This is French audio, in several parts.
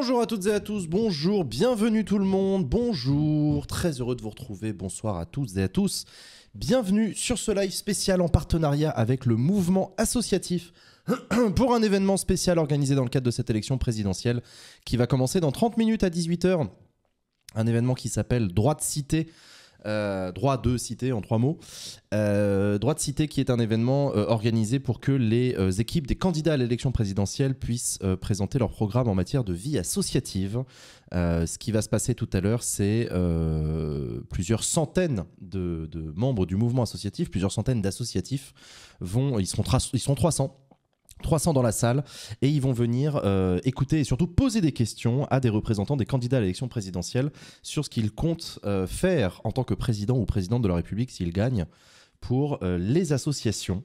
Bonjour à toutes et à tous, bonjour, bienvenue tout le monde, bonjour, très heureux de vous retrouver, bonsoir à toutes et à tous. Bienvenue sur ce live spécial en partenariat avec le mouvement associatif pour un événement spécial organisé dans le cadre de cette élection présidentielle qui va commencer dans 30 minutes à 18h. Un événement qui s'appelle Droite Cité, euh, droit de cité en trois mots. Euh, droit de cité qui est un événement euh, organisé pour que les équipes des candidats à l'élection présidentielle puissent présenter leur programme en matière de vie associative. ce qui va se passer tout à l'heure, c'est plusieurs centaines de, membres du mouvement associatif, plusieurs centaines d'associatifs vont, ils seront, ils seront 300 300 dans la salle et ils vont venir euh, écouter et surtout poser des questions à des représentants des candidats à l'élection présidentielle sur ce qu'ils comptent euh, faire en tant que président ou présidente de la République s'ils gagnent pour euh, les associations.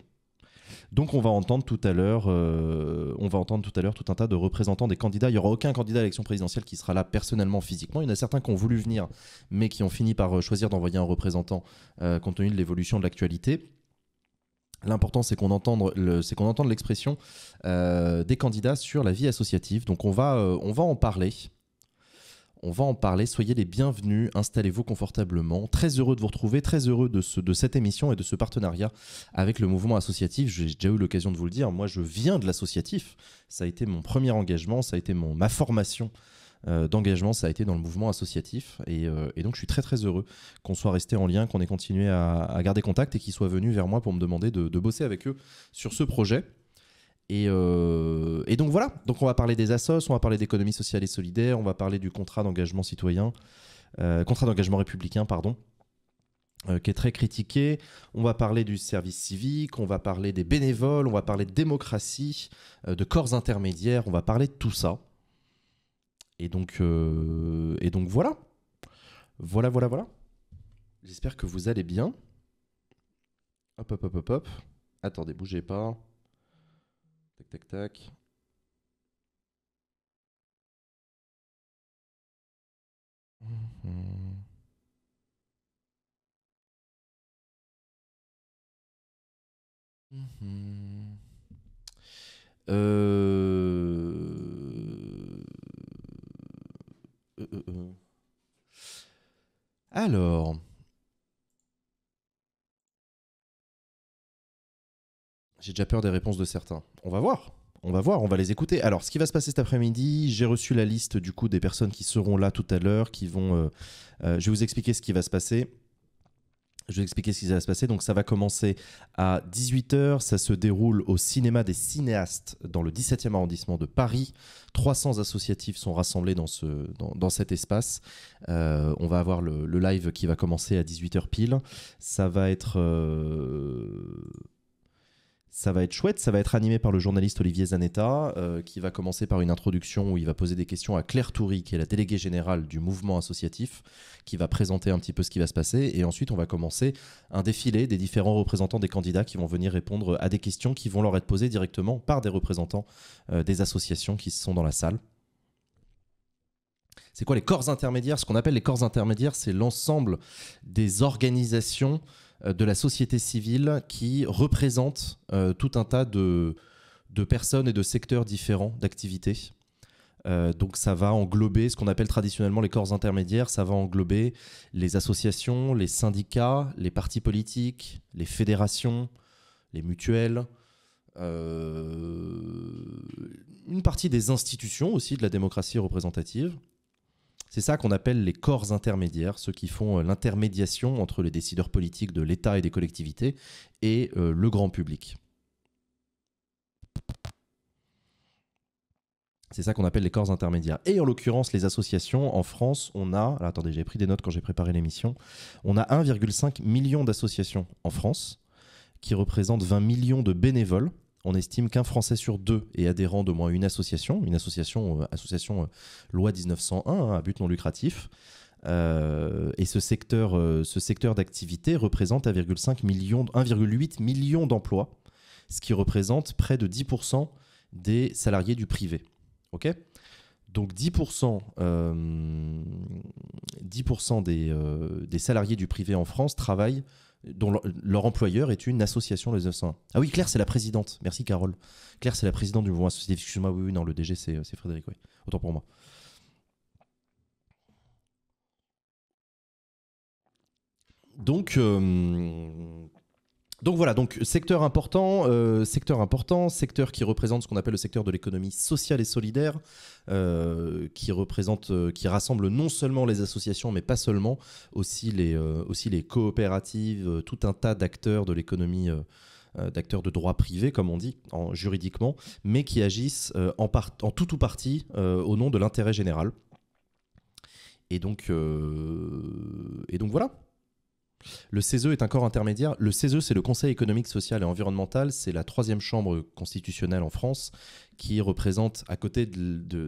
Donc on va entendre tout à l'heure, on va entendre tout à l'heure tout un tas de représentants des candidats. Il n'y aura aucun candidat à l'élection présidentielle qui sera là personnellement, physiquement. Il y en a certains qui ont voulu venir, mais qui ont fini par choisir d'envoyer un représentant compte tenu de l'évolution de l'actualité. L'important, c'est qu'on entende, c'est qu'on entende l'expression euh, des candidats sur la vie associative. Donc, on va, euh, on va en parler. On va en parler. Soyez les bienvenus. Installez-vous confortablement. Très heureux de vous retrouver. Très heureux de, de cette émission et de ce partenariat avec le mouvement associatif. J'ai déjà eu l'occasion de vous le dire. Moi, je viens de l'associatif. Ça a été mon premier engagement. Ça a été mon, ma formation euh, d'engagement, ça a été dans le mouvement associatif. Euh, et, donc, je suis très très heureux qu'on soit resté en lien, qu'on ait continué à, garder contact et qu'ils soient venus vers moi pour me demander de, bosser avec eux sur ce projet. Euh, et, donc voilà, donc on va parler des assos, on va parler d'économie sociale et solidaire, on va parler du contrat d'engagement citoyen, contrat d'engagement républicain, pardon, qui est très critiqué. On va parler du service civique, on va parler des bénévoles, on va parler de démocratie, de corps intermédiaires, on va parler de tout ça. Et donc, euh, et donc voilà. Voilà, voilà, voilà. J'espère que vous allez bien. Hop, hop, hop, hop, hop. Attendez, bougez pas. Tac, tac, tac. Mhm. Mhm. Euh, Alors. J'ai déjà peur des réponses de certains. On va voir. On va voir, on va les écouter. Alors, ce qui va se passer cet après-midi, j'ai reçu la liste du coup des personnes qui seront là tout à l'heure, qui vont. Euh, euh, je vais vous expliquer ce qui va se passer. Je vais expliquer ce qui va se passer. Donc, ça va commencer à 18h. Ça se déroule au cinéma des cinéastes dans le 17e arrondissement de Paris. 300 associatifs sont rassemblés dans, ce, dans, cet espace. Euh, on va avoir le, live qui va commencer à 18h pile. Ça va être. Euh, ça va être chouette, ça va être animé par le journaliste Olivier Zanetta, euh, qui va commencer par une introduction où il va poser des questions à Claire Toury, qui est la déléguée générale du mouvement associatif, qui va présenter un petit peu ce qui va se passer. Et ensuite, on va commencer un défilé des différents représentants des candidats qui vont venir répondre à des questions qui vont leur être posées directement par des représentants euh, des associations qui sont dans la salle. C'est quoi les corps intermédiaires Ce qu'on appelle les corps intermédiaires, c'est l'ensemble des organisations euh, de la société civile qui représente euh, tout un tas de, personnes et de secteurs différents d'activité. Euh, donc ça va englober ce qu'on appelle traditionnellement les corps intermédiaires, ça va englober les associations, les syndicats, les partis politiques, les fédérations, les mutuelles, une partie des institutions aussi de la démocratie représentative. C'est ça qu'on appelle les corps intermédiaires, ceux qui font euh, l'intermédiation entre les décideurs politiques de l'État et des collectivités et euh, le grand public. C'est ça qu'on appelle les corps intermédiaires. Et en l'occurrence, les associations, en France, on a, attendez, j'ai pris des notes quand j'ai préparé l'émission, on a 1,5 million d'associations en France, qui représentent 20 millions de bénévoles on estime qu'un Français sur deux est adhérent d'au moins une association, une association, euh, association euh, loi 1901 hein, à but non lucratif. Euh, et ce secteur, secteur d'activité représente 1,5 1,8 million d'emplois, ce qui représente près de 10% des salariés du privé. Ok Donc 10%, 10 des, des salariés du privé en France travaillent dont leur, employeur est une association les 901. Ah oui, Claire, c'est la présidente. Merci, Carole. Claire, c'est la présidente du mouvement associatif. Excuse-moi, oui, non, le DG, c'est Frédéric, oui. Autant pour moi. Donc, euh, donc voilà, donc secteur important, euh, secteur important, secteur qui représente ce qu'on appelle le secteur de l'économie sociale et solidaire, euh, qui représente, euh, qui rassemble non seulement les associations, mais pas seulement, aussi les, aussi les coopératives, tout un tas d'acteurs de l'économie d'acteurs de droit privé, comme on dit en, juridiquement, mais qui agissent en, en, tout ou partie au nom de l'intérêt général. Et donc, et donc voilà. Le CESE est un corps intermédiaire. Le CESE, c'est le Conseil économique, social et environnemental. C'est la troisième chambre constitutionnelle en France qui représente, à côté de, de,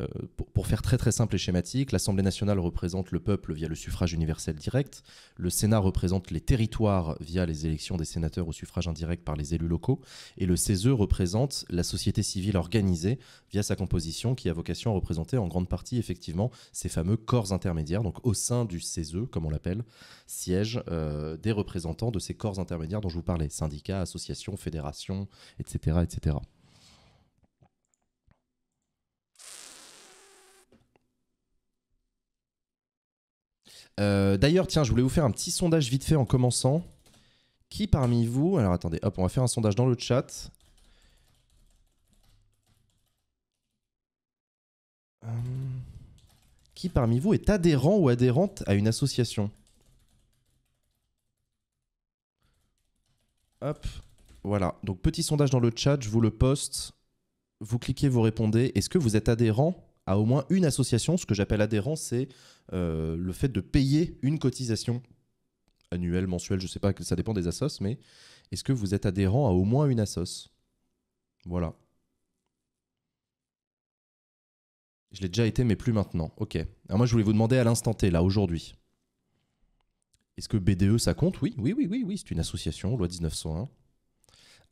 euh, pour, faire très très simple et schématique, l'Assemblée nationale représente le peuple via le suffrage universel direct, le Sénat représente les territoires via les élections des sénateurs au suffrage indirect par les élus locaux, et le CESE représente la société civile organisée via sa composition qui a vocation à représenter en grande partie effectivement ces fameux corps intermédiaires, donc au sein du CESE, comme on l'appelle, siège euh, des représentants de ces corps intermédiaires dont je vous parlais, syndicats, associations, fédérations, etc. etc. Euh, d'ailleurs, tiens, je voulais vous faire un petit sondage vite fait en commençant. Qui parmi vous. Alors attendez, hop, on va faire un sondage dans le chat. Euh, qui parmi vous est adhérent ou adhérente à une association Hop, voilà. Donc petit sondage dans le chat, je vous le poste. Vous cliquez, vous répondez. Est-ce que vous êtes adhérent à au moins une association. Ce que j'appelle adhérent, c'est euh, le fait de payer une cotisation annuelle, mensuelle, je ne sais pas, ça dépend des assos, mais est-ce que vous êtes adhérent à au moins une assos Voilà. Je l'ai déjà été, mais plus maintenant. Ok. Alors moi, je voulais vous demander à l'instant T, là, aujourd'hui. Est-ce que BDE, ça compte Oui, oui, oui, oui, oui. C'est une association, loi 1901.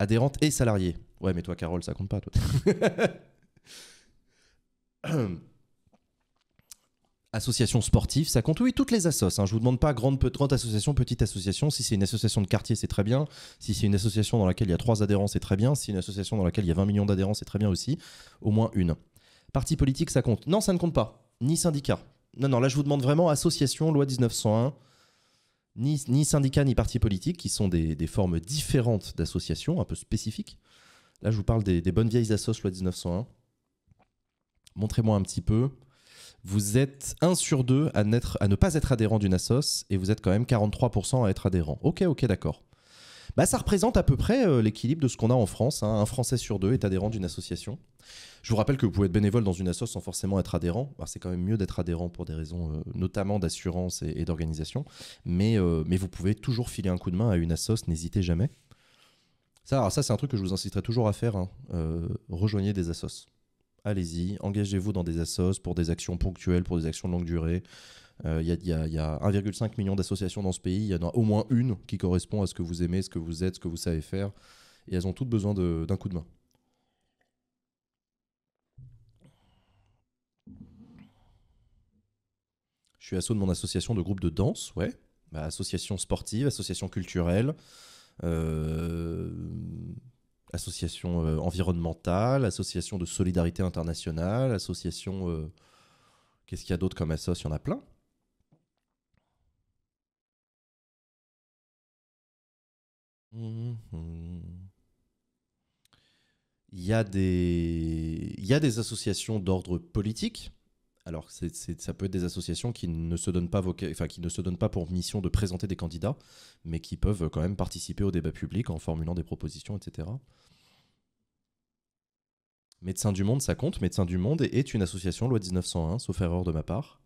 Adhérente et salariée. Ouais, mais toi, Carole, ça compte pas, toi. association sportive, ça compte. Oui, toutes les assos. je hein. Je vous demande pas grande, association, petite association. Si c'est une association de quartier, c'est très bien. Si c'est une association dans laquelle il y a trois adhérents, c'est très bien. Si c'est une association dans laquelle il y a 20 millions d'adhérents, c'est très bien aussi. Au moins une. Parti politique, ça compte. Non, ça ne compte pas. Ni syndicat. Non, non, là, je vous demande vraiment association, loi 1901. Ni, ni syndicat, ni parti politique, qui sont des, formes différentes d'associations, un peu spécifiques. Là, je vous parle des, des bonnes vieilles assos, loi 1901 montrez-moi un petit peu. Vous êtes 1 sur 2 à, ne pas être adhérent d'une ASOS et vous êtes quand même 43% à être adhérent. Ok, ok, d'accord. Bah, ça représente à peu près euh, l'équilibre de ce qu'on a en France. Hein. Un Français sur deux est adhérent d'une association. Je vous rappelle que vous pouvez être bénévole dans une associe sans forcément être adhérent. c'est quand même mieux d'être adhérent pour des raisons euh, notamment d'assurance et, d'organisation. Euh, mais, vous pouvez toujours filer un coup de main à une associe. n'hésitez jamais. Ça, ça c'est un truc que je vous inciterai toujours à faire. Hein. rejoignez des assos allez-y, engagez-vous dans des assos pour des actions ponctuelles, pour des actions de longue durée. Il euh, y a, 1,5 million d'associations dans ce pays, il y en a au moins une qui correspond à ce que vous aimez, ce que vous êtes, ce que vous savez faire, et elles ont toutes besoin d'un coup de main. Je suis assaut de mon association de groupe de danse, ouais. Bah, association sportive, association culturelle. Euh, association euh, environnementale, association de solidarité internationale, association... Euh, qu'est-ce qu'il y a d'autre comme association Il y en a plein. Mm-hmm. Il, y a des... Il y a des associations d'ordre politique. Alors, ça peut être des associations qui ne, se donnent pas qui ne se donnent pas pour mission de présenter des candidats, mais qui peuvent euh, quand même participer au débat public en formulant des propositions, etc. Médecins du Monde, ça compte. Médecins du Monde est une association loi 1901, sauf erreur de ma part.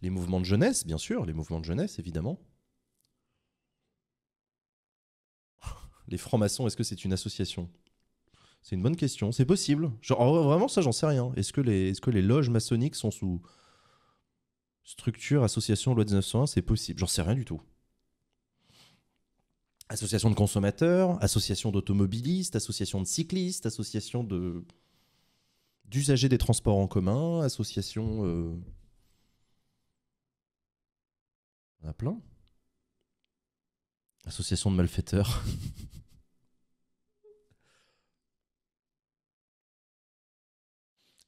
Les mouvements de jeunesse, bien sûr, les mouvements de jeunesse, évidemment. Les francs-maçons, est-ce que c'est une association C'est une bonne question. C'est possible. Genre, vraiment, ça, j'en sais rien. Est-ce que, que les loges maçonniques sont sous structure, association, loi 1901 C'est possible. J'en sais rien du tout associations de consommateurs, associations d'automobilistes, associations de cyclistes, associations d'usagers des transports en commun, associations... On euh, a plein. Associations de malfaiteurs.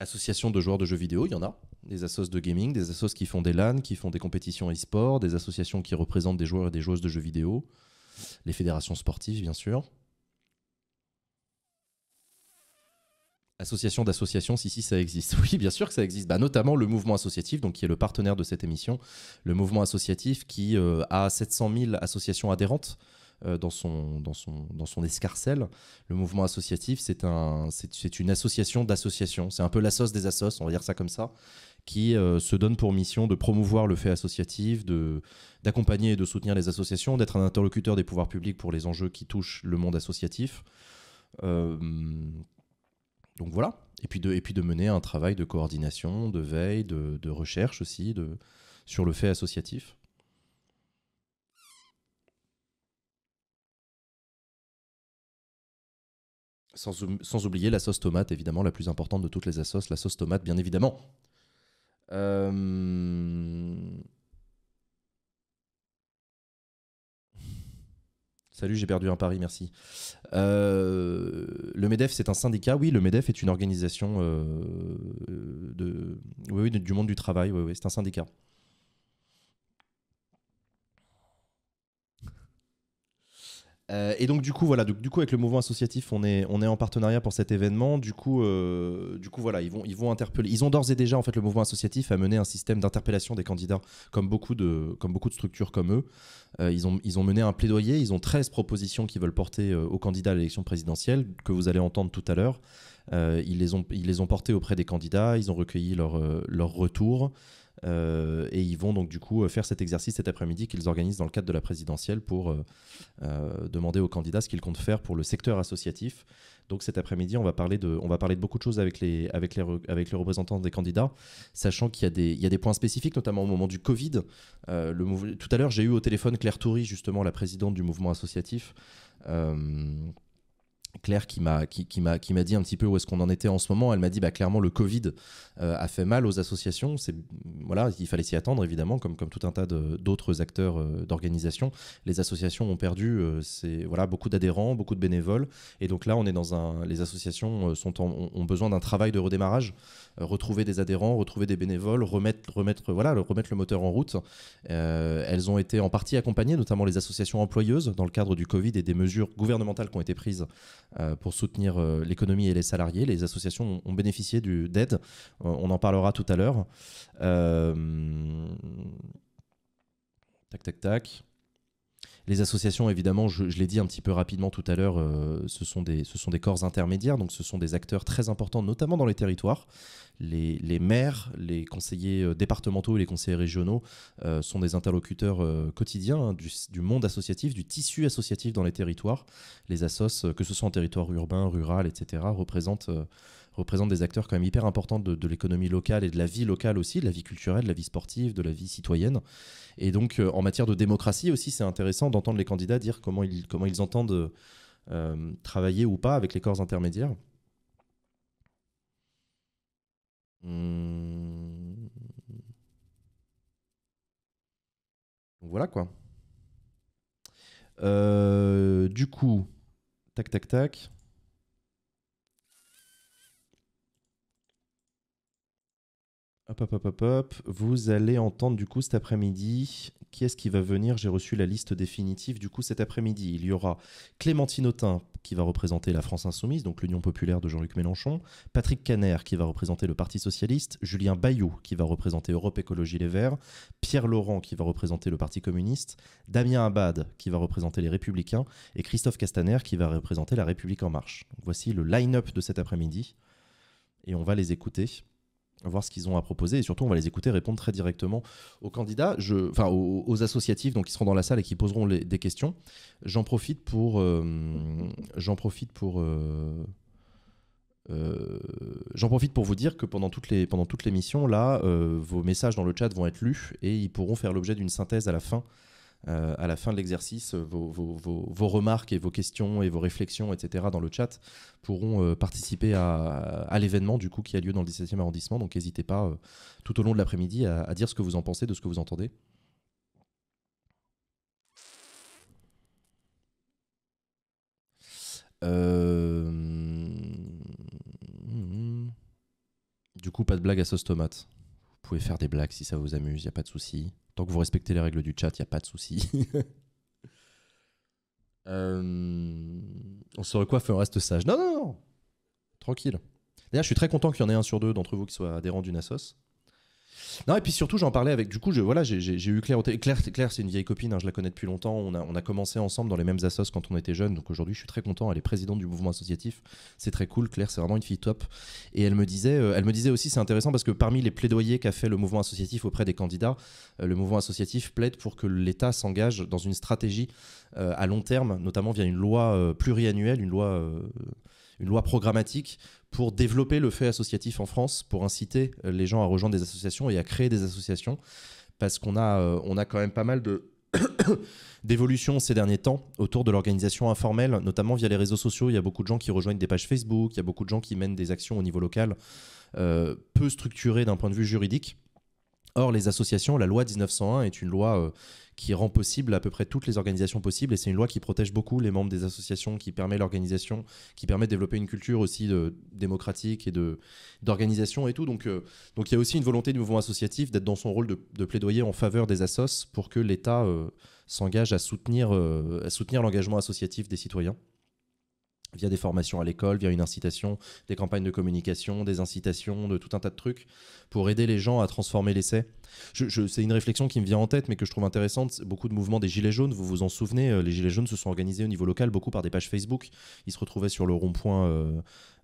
association de joueurs de jeux vidéo, il y en a. Des associations de gaming, des associations qui font des LAN, qui font des compétitions e-sport, des associations qui représentent des joueurs et des joueuses de jeux vidéo les fédérations sportives, bien sûr. Association d'associations, si, si, ça existe. Oui, bien sûr que ça existe. Bah, notamment le mouvement associatif, donc qui est le partenaire de cette émission. Le mouvement associatif qui euh, a 700 000 associations adhérentes euh, dans, son, son, dans son escarcelle. Le mouvement associatif, c'est un, une association d'associations. C'est un peu la des assos, on va dire ça comme ça qui euh, se donne pour mission de promouvoir le fait associatif, d'accompagner et de soutenir les associations, d'être un interlocuteur des pouvoirs publics pour les enjeux qui touchent le monde associatif. Euh, donc voilà. Et puis, de, et puis de mener un travail de coordination, de veille, de, recherche aussi de, sur le fait associatif. Sans, sans oublier la sauce tomate, évidemment, la plus importante de toutes les assos, la sauce tomate, bien évidemment. Euh, Salut, j'ai perdu un pari, merci. Euh, le MEDEF, c'est un syndicat. Oui, le MEDEF est une organisation euh, de, oui, du monde du travail. oui c'est un syndicat. Euh, et donc du coup voilà, du, du, coup avec le mouvement associatif, on est on est en partenariat pour cet événement. Du coup euh, du coup voilà, ils vont ils vont interpeller. Ils ont d'ores et déjà en fait le mouvement associatif a mené un système d'interpellation des candidats comme beaucoup de comme beaucoup de structures comme eux. Euh, ils ont ils ont mené un plaidoyer. Ils ont 13 propositions qu'ils veulent porter aux candidats à l'élection présidentielle que vous allez entendre tout à l'heure. ils les ont ils les ont portées auprès des candidats. Ils ont recueilli leur leur retour. Euh, et ils vont donc du coup faire cet exercice cet après-midi qu'ils organisent dans le cadre de la présidentielle pour euh, euh, demander aux candidats ce qu'ils comptent faire pour le secteur associatif. Donc cet après-midi, on va parler de, on va parler de beaucoup de choses avec les, avec les, avec les représentants des candidats, sachant qu'il y a des, y a des points spécifiques, notamment au moment du Covid. le tout à l'heure, j'ai eu au téléphone Claire Toury, justement la présidente du mouvement associatif. Claire qui m'a qui, m'a qui m'a dit un petit peu où est-ce qu'on en était en ce moment. Elle m'a dit bah clairement le Covid euh, a fait mal aux associations. C'est voilà il fallait s'y attendre évidemment comme comme tout un tas d'autres acteurs euh, d'organisation. Les associations ont perdu euh, c'est voilà beaucoup d'adhérents, beaucoup de bénévoles et donc là on est dans un les associations sont ont besoin d'un travail de redémarrage, retrouver des adhérents, retrouver des bénévoles, remettre remettre voilà le, remettre le moteur en route. elles ont été en partie accompagnées notamment les associations employeuses dans le cadre du Covid et des mesures gouvernementales qui ont été prises euh, pour soutenir euh, l'économie et les salariés. Les associations ont, bénéficié d'aide. Euh, on en parlera tout à l'heure. tac, tac, tac. Les associations, évidemment, je, l'ai dit un petit peu rapidement tout à l'heure, euh, ce, sont des, corps intermédiaires, donc ce sont des acteurs très importants, notamment dans les territoires. Les, maires, les conseillers euh, départementaux et les conseillers régionaux euh, sont des interlocuteurs quotidiens hein, du, monde associatif, du tissu associatif dans les territoires. Les assos, que ce soit en territoire urbain, rural, etc., représentent représentent des acteurs quand même hyper importants de, l'économie locale et de la vie locale aussi, de la vie culturelle, de la vie sportive, de la vie citoyenne. Et donc, euh, en matière de démocratie aussi, c'est intéressant d'entendre les candidats dire comment ils, comment ils entendent euh, travailler ou pas avec les corps intermédiaires. Mmh. Voilà quoi. Euh, du coup, tac tac tac. Vous allez entendre du coup cet après-midi qui est-ce qui va venir J'ai reçu la liste définitive du coup cet après-midi. Il y aura Clémentine Autain qui va représenter la France Insoumise, donc l'Union Populaire de Jean-Luc Mélenchon, Patrick Caner qui va représenter le Parti Socialiste, Julien Bayou qui va représenter Europe Écologie Les Verts, Pierre Laurent qui va représenter le Parti Communiste, Damien Abad qui va représenter les Républicains et Christophe Castaner qui va représenter la République En Marche. voici le line-up de cet après-midi et on va les écouter voir ce qu'ils ont à proposer et surtout on va les écouter répondre très directement aux candidats, je, enfin aux, associatifs donc qui seront dans la salle et qui poseront des questions. J'en profite pour euh, j'en profite pour euh, euh, j'en profite pour vous dire que pendant toutes les pendant les l'émission là, vos messages dans le chat vont être lus et ils pourront faire l'objet d'une synthèse à la fin euh, à la fin de l'exercice, vos, remarques et vos questions et vos réflexions, etc., dans le chat, pourront euh, participer à, l'événement du coup qui a lieu dans le 17e arrondissement. Donc n'hésitez pas euh, tout au long de l'après-midi à, dire ce que vous en pensez, de ce que vous entendez. Hmm, hmm. Du coup, pas de blague à sauce tomate. Vous pouvez faire des blagues si ça vous amuse, il n'y a pas de souci. Tant que vous respectez les règles du chat, il n'y a pas de souci. Euh, on se recoiffe et on reste sage. Non, non, non. Tranquille. D'ailleurs, je suis très content qu'il y en ait un sur deux d'entre vous qui soit adhérent d'une nasos non, et puis surtout, j'en parlais avec. Du coup, je, voilà, j'ai, eu Claire, Claire. Claire, c'est une vieille copine, hein, je la connais depuis longtemps. On a, on a commencé ensemble dans les mêmes assos quand on était jeunes. Donc aujourd'hui, je suis très content. Elle est présidente du mouvement associatif. C'est très cool. Claire, c'est vraiment une fille top. Et elle me disait, euh, elle me disait aussi, c'est intéressant parce que parmi les plaidoyers qu'a fait le mouvement associatif auprès des candidats, euh, le mouvement associatif plaide pour que l'État s'engage dans une stratégie euh, à long terme, notamment via une loi pluriannuelle, une loi une loi programmatique pour développer le fait associatif en France, pour inciter euh, les gens à rejoindre des associations et à créer des associations, parce qu'on a, euh, on a quand même pas mal de d'évolution ces derniers temps autour de l'organisation informelle, notamment via les réseaux sociaux. Il y a beaucoup de gens qui rejoignent des pages Facebook, il y a beaucoup de gens qui mènent des actions au niveau local, euh, peu structurées d'un point de vue juridique Or, les associations, la loi 1901 est une loi euh, qui rend possible à peu près toutes les organisations possibles et c'est une loi qui protège beaucoup les membres des associations, qui permet l'organisation, qui permet de développer une culture aussi démocratique et d'organisation et tout. Donc euh, donc il y a aussi une volonté du mouvement associatif d'être dans son rôle de, plaidoyer en faveur des assos pour que l'État euh, s'engage à soutenir, à soutenir l'engagement associatif des citoyens via des formations à l'école, via une incitation, des campagnes de communication, des incitations, de tout un tas de trucs, pour aider les gens à transformer l'essai. Je, c'est une réflexion qui me vient en tête, mais que je trouve intéressante. Beaucoup de mouvements des Gilets jaunes, vous vous en souvenez, euh, les Gilets jaunes se sont organisés au niveau local, beaucoup par des pages Facebook. Ils se retrouvaient sur le rond-point euh,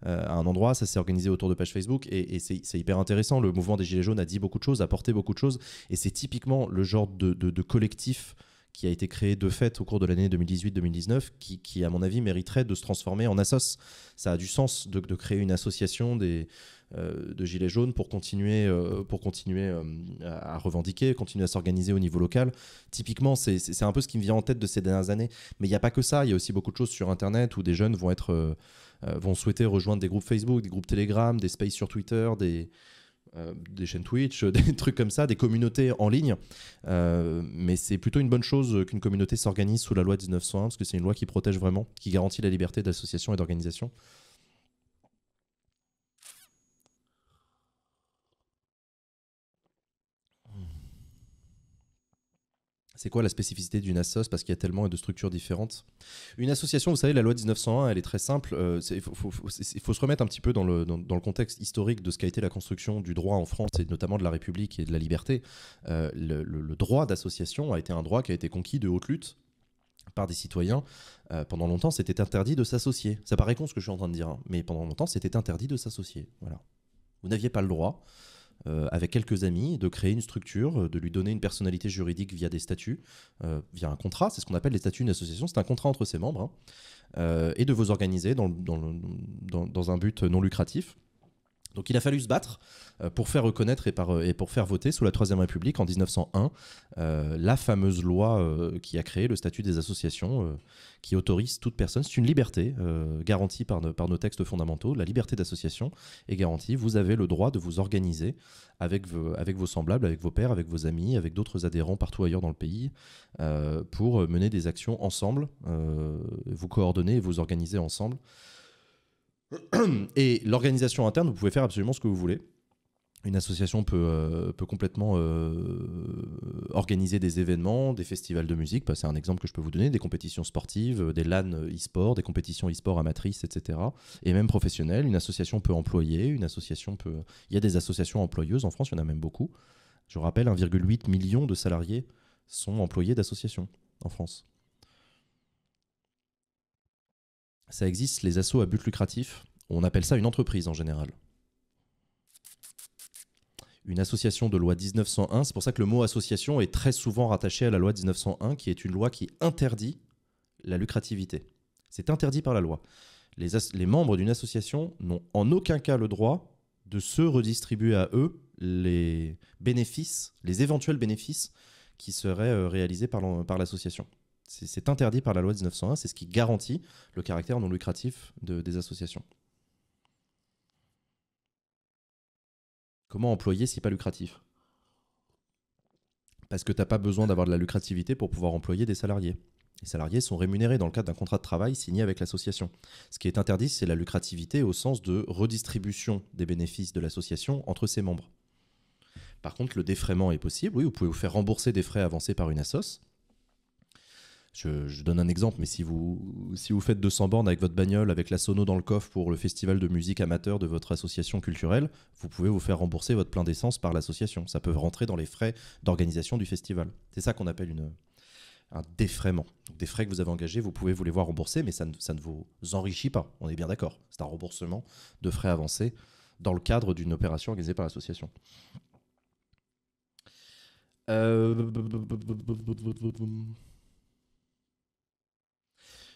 euh, à un endroit, ça s'est organisé autour de pages Facebook, et, c'est hyper intéressant. Le mouvement des Gilets jaunes a dit beaucoup de choses, a porté beaucoup de choses, et c'est typiquement le genre de collectif qui a été créé de fait au cours de l'année 2018-2019, qui, à mon avis, mériterait de se transformer en assos. Ça a du sens de, créer une association des, euh, de Gilets jaunes pour continuer, euh, pour continuer euh, à, revendiquer, continuer à s'organiser au niveau local. Typiquement, c'est un peu ce qui me vient en tête de ces dernières années. Mais il n'y a pas que ça, il y a aussi beaucoup de choses sur Internet où des jeunes vont, être, vont souhaiter rejoindre des groupes Facebook, des groupes Telegram, des spaces sur Twitter, des... Euh, des chaînes Twitch, des trucs comme ça, des communautés en ligne. Euh, mais c'est plutôt une bonne chose qu'une communauté s'organise sous la loi 1901, parce que c'est une loi qui protège vraiment, qui garantit la liberté d'association et d'organisation. C'est quoi la spécificité d'une association Parce qu'il y a tellement de structures différentes. Une association, vous savez, la loi de 1901, elle est très simple. Euh, il faut, se remettre un petit peu dans le, contexte historique de ce qu'a été la construction du droit en France, et notamment de la République et de la liberté. Euh, le, droit d'association a été un droit qui a été conquis de haute lutte par des citoyens, euh, pendant longtemps, c'était interdit de s'associer. Ça paraît con ce que je suis en train de dire, hein, mais pendant longtemps, c'était interdit de s'associer. Voilà. Vous n'aviez pas le droit. Euh, avec quelques amis, de créer une structure, euh, de lui donner une personnalité juridique via des statuts, euh, via un contrat. C'est ce qu'on appelle les statuts d'une association. C'est un contrat entre ses membres hein, et de vous organiser dans un but non lucratif. Donc il a fallu se battre euh, pour faire reconnaître euh, et, pour faire voter sous la Troisième République en 1901 euh, la fameuse loi qui a créé le statut des associations qui autorise toute personne. C'est une liberté garantie par, nos textes fondamentaux. La liberté d'association est garantie. Vous avez le droit de vous organiser avec, vos semblables, avec vos pères, avec vos amis, avec d'autres adhérents partout ailleurs dans le pays pour mener des actions ensemble, vous coordonner et vous organiser ensemble. Et l'organisation interne, vous pouvez faire absolument ce que vous voulez. Une association peut, euh, complètement euh, organiser des événements, des festivals de musique, bah, c'est un exemple que je peux vous donner, des compétitions sportives, euh, des LAN e-sport, des compétitions e-sport amatrices, etc. Et même professionnelles, une association peut employer, une association peut... Il y a des associations employeuses, en France il y en a même beaucoup. Je rappelle, 1,8 million de salariés sont employés d'associations en France. ça existe les assauts à but lucratif. On appelle ça une entreprise en général. Une association de loi 1901, c'est pour ça que le mot association est très souvent rattaché à la loi 1901, qui est une loi qui interdit la lucrativité. C'est interdit par la loi. Les, les membres d'une association n'ont en aucun cas le droit de se redistribuer à eux les bénéfices, les éventuels bénéfices qui seraient euh, réalisés par l'association. C'est interdit par la loi 1901, c'est ce qui garantit le caractère non lucratif des associations. Comment employer si pas lucratif Parce que tu n'as pas besoin d'avoir de la lucrativité pour pouvoir employer des salariés. Les salariés sont rémunérés dans le cadre d'un contrat de travail signé avec l'association. Ce qui est interdit, c'est la lucrativité au sens de redistribution des bénéfices de l'association entre ses membres. Par contre, le défraiement est possible. Oui, vous pouvez vous faire rembourser des frais avancés par une association. Je, donne un exemple, mais si vous, si vous faites 200 bornes avec votre bagnole, avec la sono dans le coffre pour le festival de musique amateur de votre association culturelle, vous pouvez vous faire rembourser votre plein d'essence par l'association. Ça peut rentrer dans les frais d'organisation du festival. C'est ça qu'on appelle une, un défraiement. des frais que vous avez engagés, vous pouvez vous les voir rembourser, mais ça ne, ça ne vous enrichit pas. On est bien d'accord. C'est un remboursement de frais avancés dans le cadre d'une opération organisée par l'association. Euh...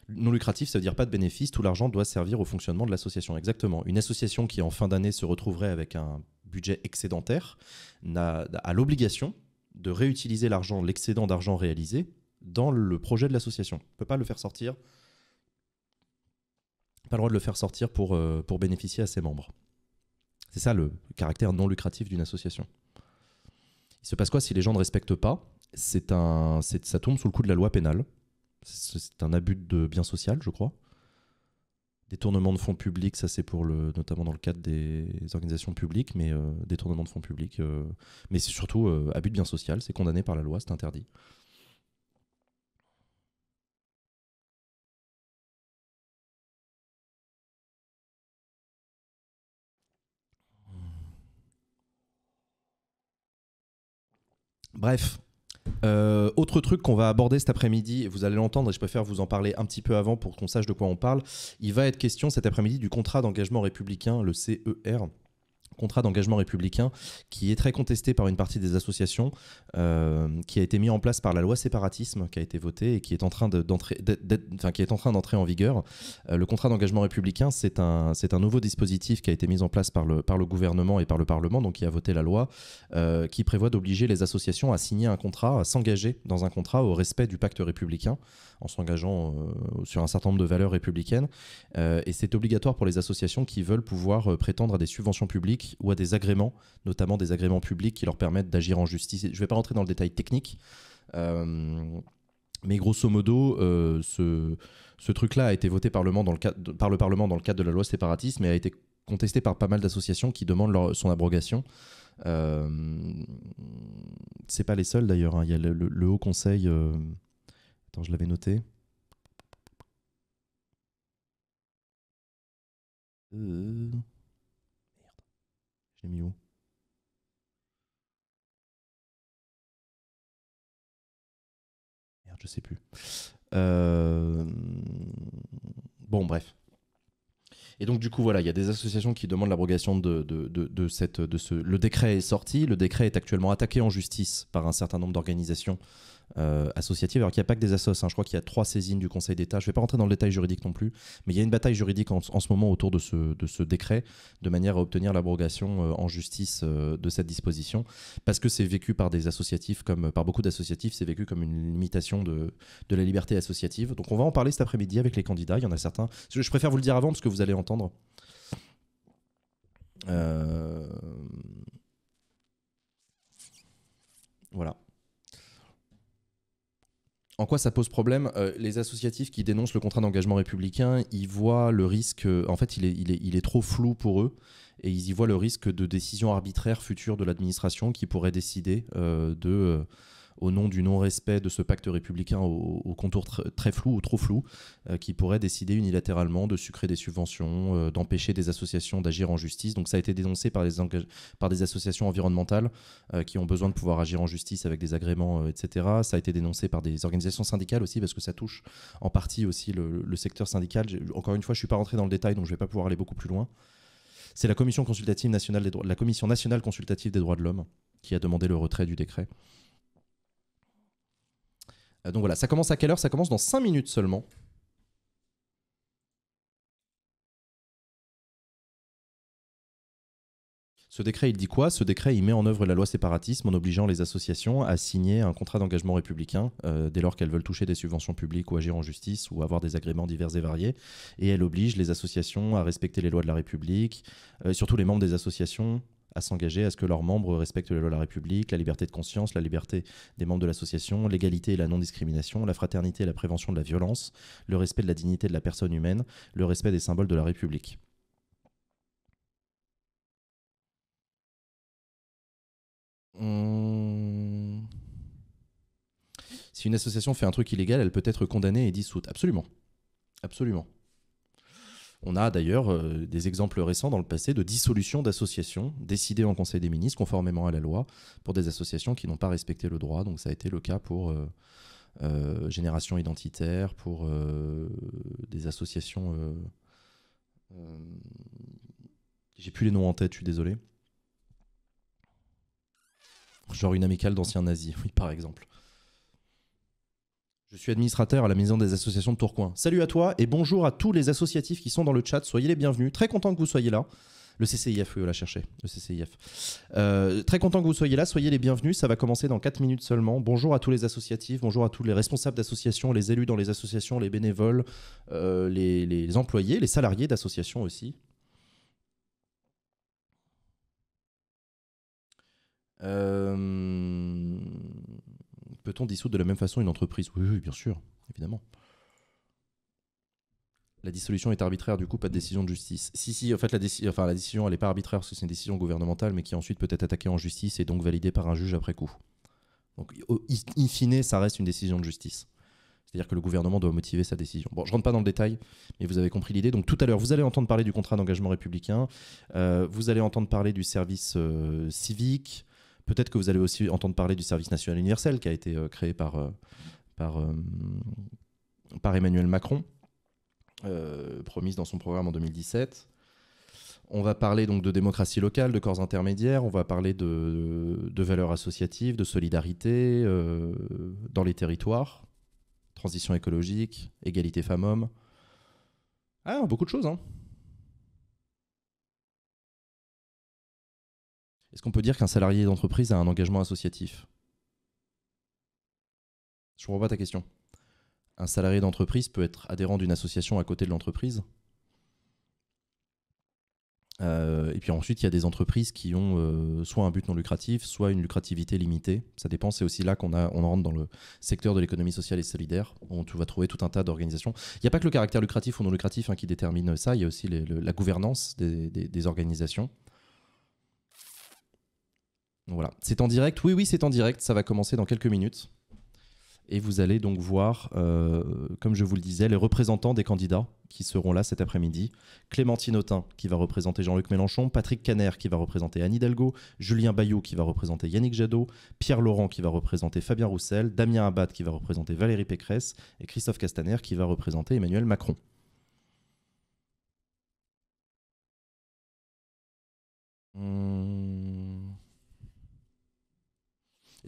Non lucratif, ça veut dire pas de bénéfice. Tout l'argent doit servir au fonctionnement de l'association. Exactement. Une association qui, en fin d'année, se retrouverait avec un budget excédentaire a, l'obligation de réutiliser l'argent, l'excédent d'argent réalisé, dans le projet de l'association. On ne peut pas le faire sortir. Pas le droit de le faire sortir pour, euh, pour bénéficier à ses membres. C'est ça le caractère non lucratif d'une association. Il se passe quoi si les gens ne respectent pas c'est un, ça tombe sous le coup de la loi pénale. C'est un abus de bien social, je crois. Détournement de fonds publics, ça c'est pour le, notamment dans le cadre des organisations publiques, mais euh, détournement de fonds publics, euh, mais c'est surtout euh, abus de bien social, c'est condamné par la loi, c'est interdit. Bref, euh, autre truc qu'on va aborder cet après-midi, et vous allez l'entendre, et je préfère vous en parler un petit peu avant pour qu'on sache de quoi on parle, il va être question cet après-midi du contrat d'engagement républicain, le CER contrat d'engagement républicain qui est très contesté par une partie des associations, euh, qui a été mis en place par la loi séparatisme qui a été votée et qui est en train d'entrer qui est en train d'entrer en vigueur. Euh, le contrat d'engagement républicain, c'est un c'est un nouveau dispositif qui a été mis en place par le par le gouvernement et par le parlement, donc qui a voté la loi euh, qui prévoit d'obliger les associations à signer un contrat, à s'engager dans un contrat au respect du pacte républicain en s'engageant euh, sur un certain nombre de valeurs républicaines. Euh, et c'est obligatoire pour les associations qui veulent pouvoir euh, prétendre à des subventions publiques ou à des agréments, notamment des agréments publics qui leur permettent d'agir en justice. Je ne vais pas rentrer dans le détail technique. Mais grosso modo, ce, truc-là a été voté par le, dans le par le Parlement dans le cadre de la loi séparatisme et a été contesté par pas mal d'associations qui demandent son abrogation. Ce n'est pas les seuls d'ailleurs. Hein. Il y a le, Haut Conseil je l'avais noté. Euh. Merde. Je l'ai mis où Merde, je sais plus. Euh, bon, bref. Et donc, du coup, voilà, il y a des associations qui demandent l'abrogation de, de, cette, de ce. Le décret est sorti. Le décret est actuellement attaqué en justice par un certain nombre d'organisations euh, associative, alors qu'il n'y a pas que des associations hein. je crois qu'il y a trois saisines du Conseil d'État, je ne vais pas rentrer dans le détail juridique non plus, mais il y a une bataille juridique en, ce moment autour de ce, décret, de manière à obtenir l'abrogation euh, en justice euh, de cette disposition, parce que c'est vécu par des associatifs, comme par beaucoup d'associatifs, c'est vécu comme une limitation de, de, la liberté associative. Donc on va en parler cet après-midi avec les candidats, il y en a certains, je préfère vous le dire avant parce que vous allez entendre. Voilà. En quoi ça pose problème euh, Les associatifs qui dénoncent le contrat d'engagement républicain, ils voient le risque, euh, en fait il est, il, est, trop flou pour eux, et ils y voient le risque de décisions arbitraires futures de l'administration qui pourrait décider euh, de au nom du non-respect de ce pacte républicain aux contours très flous ou trop flous, euh, qui pourrait décider unilatéralement de sucrer des subventions, euh, d'empêcher des associations d'agir en justice. Donc ça a été dénoncé par des, associations environnementales euh, qui ont besoin de pouvoir agir en justice avec des agréments, etc. Ça a été dénoncé par des organisations syndicales aussi, parce que ça touche en partie aussi le, secteur syndical. Encore une fois, je ne suis pas rentré dans le détail, donc je ne vais pas pouvoir aller beaucoup plus loin. C'est la la Commission nationale consultative des droits de l'homme qui a demandé le retrait du décret. Euh, donc voilà, ça commence à quelle heure Ça commence dans 5 minutes seulement. Ce décret, il dit quoi Ce décret, il met en œuvre la loi séparatisme en obligeant les associations à signer un contrat d'engagement républicain euh, dès lors qu'elles veulent toucher des subventions publiques ou agir en justice ou avoir des agréments divers et variés. Et elle oblige les associations à respecter les lois de la République, euh, surtout les membres des associations à s'engager à ce que leurs membres respectent la loi de la République, la liberté de conscience, la liberté des membres de l'association, l'égalité et la non-discrimination, la fraternité et la prévention de la violence, le respect de la dignité de la personne humaine, le respect des symboles de la République. Hmm. Si une association fait un truc illégal, elle peut être condamnée et dissoute. Absolument. Absolument. On a d'ailleurs euh, des exemples récents dans le passé de dissolution d'associations décidées en Conseil des ministres conformément à la loi pour des associations qui n'ont pas respecté le droit. Donc ça a été le cas pour euh, euh, Génération Identitaire, pour des associations... J'ai plus les noms en tête, je suis désolé. Genre une amicale d'anciens nazis, oui, par exemple. Je suis administrateur à la Maison des Associations de Tourcoing. Salut à toi et bonjour à tous les associatifs qui sont dans le chat. Soyez les bienvenus. Très content que vous soyez là. Le CCIF, oui, on l'a cherché. Le CCIF. Euh, très content que vous soyez là. Soyez les bienvenus. Ça va commencer dans 4 minutes seulement. Bonjour à tous les associatifs. Bonjour à tous les responsables d'associations, les élus dans les associations, les bénévoles, euh, les, les employés, les salariés d'associations aussi. Euh... Peut-on dissoudre de la même façon une entreprise oui, bien sûr, évidemment. La dissolution est arbitraire, du coup, pas de décision de justice. Si, si, en fait, la, enfin, la décision, n'est pas arbitraire parce que c'est une décision gouvernementale, mais qui ensuite peut être attaquée en justice et donc validée par un juge après coup. Donc, in fine, ça reste une décision de justice. C'est-à-dire que le gouvernement doit motiver sa décision. Bon, je rentre pas dans le détail, mais vous avez compris l'idée. Donc tout à l'heure, vous allez entendre parler du contrat d'engagement républicain, euh, vous allez entendre parler du service euh, civique, Peut-être que vous allez aussi entendre parler du service national universel qui a été euh, créé par, euh, euh, par, Emmanuel Macron, promise dans son programme en 2017. On va parler donc de démocratie locale, de corps intermédiaires, on va parler de, valeurs associatives, de solidarité dans les territoires, transition écologique, égalité femmes-hommes. Ah, beaucoup de choses, hein. Est-ce qu'on peut dire qu'un salarié d'entreprise a un engagement associatif Je comprends pas ta question. Un salarié d'entreprise peut être adhérent d'une association à côté de l'entreprise euh, et puis ensuite, il y a des entreprises qui ont euh, soit un but non lucratif, soit une lucrativité limitée. Ça dépend. C'est aussi là qu'on rentre dans le secteur de l'économie sociale et solidaire. On va trouver tout un tas d'organisations. Il n'y a pas que le caractère lucratif ou non lucratif hein, qui détermine ça. Il y a aussi la gouvernance des organisations voilà, c'est en direct. Oui, oui, c'est en direct. Ça va commencer dans quelques minutes. Et vous allez donc voir, euh, comme je vous le disais, les représentants des candidats qui seront là cet après-midi. Clémentine Autin qui va représenter Jean-Luc Mélenchon, Patrick Caner qui va représenter Anne Hidalgo, Julien Bayou qui va représenter Yannick Jadot, Pierre Laurent qui va représenter Fabien Roussel, Damien Abad qui va représenter Valérie Pécresse et Christophe Castaner qui va représenter Emmanuel Macron. Hmm.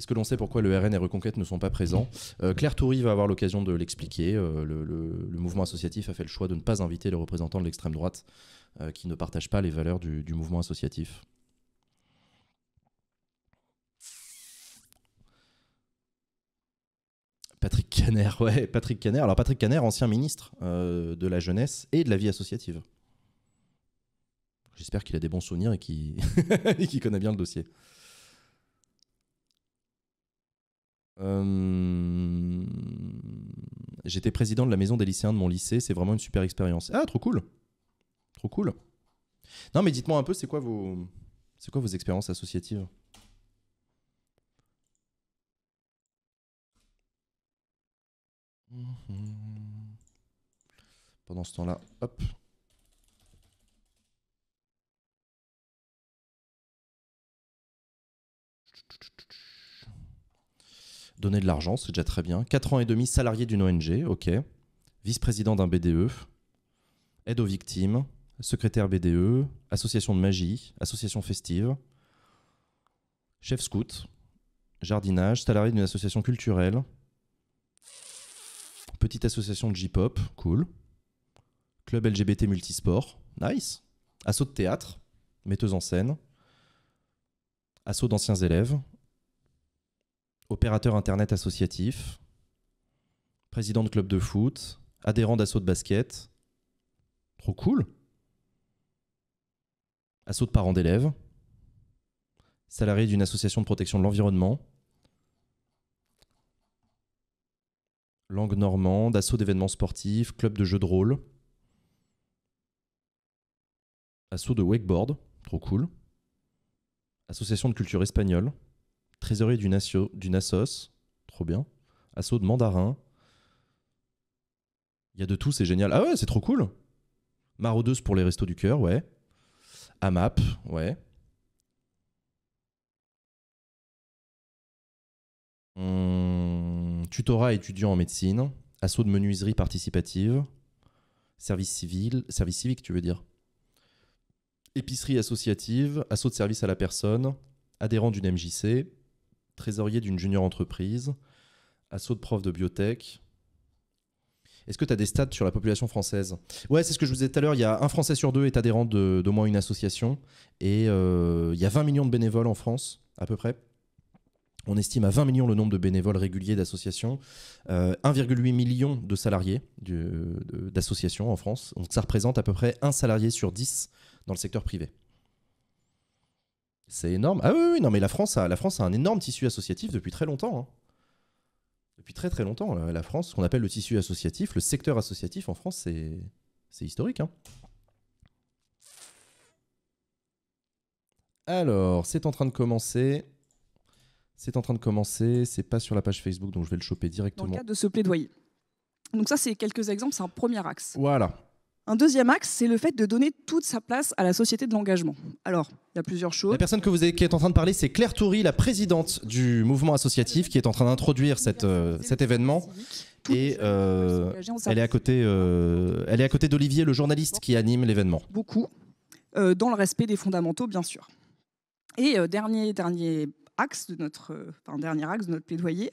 Est-ce que l'on sait pourquoi le RN et Reconquête ne sont pas présents euh, Claire Toury va avoir l'occasion de l'expliquer. Euh, le, mouvement associatif a fait le choix de ne pas inviter les représentants de l'extrême droite euh, qui ne partagent pas les valeurs du, mouvement associatif. Patrick Caner, ouais, Patrick Caner. Alors Patrick Caner, ancien ministre de la jeunesse et de la vie associative. J'espère qu'il a des bons souvenirs et qu'il connaît bien le dossier. Euh, j'étais président de la maison des lycéens de mon lycée, c'est vraiment une super expérience. Ah, trop cool Trop cool Non, mais dites-moi un peu, c'est quoi vos, c'est quoi vos expériences associatives Pendant ce temps-là, hop, Donner de l'argent, c'est déjà très bien. 4 ans et demi salarié d'une ONG, ok. Vice-président d'un BDE. Aide aux victimes. Secrétaire BDE. Association de magie. Association festive. Chef scout. Jardinage. Salarié d'une association culturelle. Petite association de J-pop. Cool. Club LGBT multisport. Nice. Assaut de théâtre. Metteuse en scène. Assaut d'anciens élèves opérateur Internet associatif, président de club de foot, adhérent d'assaut de basket. Trop cool. Assaut de parents d'élèves, salarié d'une association de protection de l'environnement, langue normande, assaut d'événements sportifs, club de jeux de rôle, assaut de wakeboard, trop cool, association de culture espagnole. Trésorerie du Nassos. trop bien, assaut de mandarin. Il y a de tout, c'est génial. Ah ouais, c'est trop cool. Maraudeuse pour les restos du cœur, ouais. AMAP, ouais. Hum, tutorat étudiant en médecine. Assaut de menuiserie participative. Service civil, service civique, tu veux dire épicerie associative, assaut de service à la personne, adhérent d'une MJC, trésorier d'une junior entreprise, assaut de prof de biotech. Est-ce que tu as des stats sur la population française Ouais, c'est ce que je vous disais tout à l'heure. Il y a un Français sur deux est adhérent d'au moins une association. Et euh, il y a 20 millions de bénévoles en France, à peu près. On estime à 20 millions le nombre de bénévoles réguliers d'associations, 1,8 euh, million de salariés d'associations en France. Donc ça représente à peu près un salarié sur 10 dans le secteur privé. C'est énorme. Ah oui, oui, non, mais la France, a, la France a un énorme tissu associatif depuis très longtemps. Hein. Depuis très très longtemps, la France, ce qu'on appelle le tissu associatif, le secteur associatif en France, c'est historique. Hein. Alors, c'est en train de commencer. C'est en train de commencer. C'est pas sur la page Facebook, donc je vais le choper directement. Dans le cas de ce plaidoyer. Donc ça, c'est quelques exemples, c'est un premier axe. Voilà. Un deuxième axe, c'est le fait de donner toute sa place à la société de l'engagement. Alors, il y a plusieurs choses. La personne que vous êtes qui est en train de parler, c'est Claire Toury, la présidente du mouvement associatif, qui est en train d'introduire euh, cet, événement. Et euh, euh, elle est à côté, d'Olivier, le journaliste qui anime l'événement. Beaucoup, dans le respect des fondamentaux, bien sûr. Et dernier, axe de notre, dernier axe de notre plaidoyer,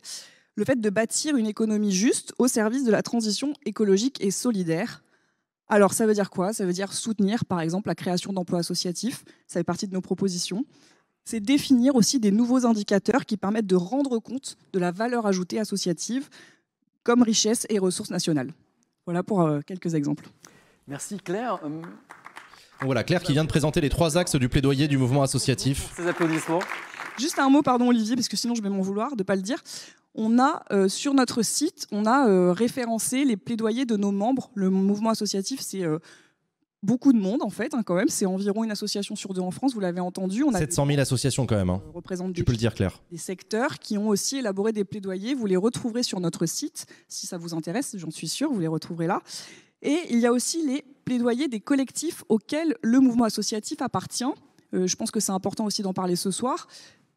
le fait de bâtir une économie juste au service de la transition écologique et solidaire alors, ça veut dire quoi Ça veut dire soutenir, par exemple, la création d'emplois associatifs. Ça fait partie de nos propositions. C'est définir aussi des nouveaux indicateurs qui permettent de rendre compte de la valeur ajoutée associative comme richesse et ressources nationales. Voilà pour euh, quelques exemples. Merci Claire. Euh, voilà, Claire qui vient de présenter les trois axes du plaidoyer du mouvement associatif. Ces applaudissements. Juste un mot, pardon Olivier, parce que sinon je vais m'en vouloir de ne pas le dire on a euh, sur notre site, on a euh, référencé les plaidoyers de nos membres. Le mouvement associatif, c'est euh, beaucoup de monde en fait, hein, quand même. C'est environ une association sur deux en France. Vous l'avez entendu. On a 700 000 associations quand même. Hein. Représente tu peux le dire clair. Des secteurs qui ont aussi élaboré des plaidoyers. Vous les retrouverez sur notre site si ça vous intéresse. J'en suis sûr. vous les retrouverez là. Et il y a aussi les plaidoyers des collectifs auxquels le mouvement associatif appartient. je pense que c'est important aussi d'en parler ce soir.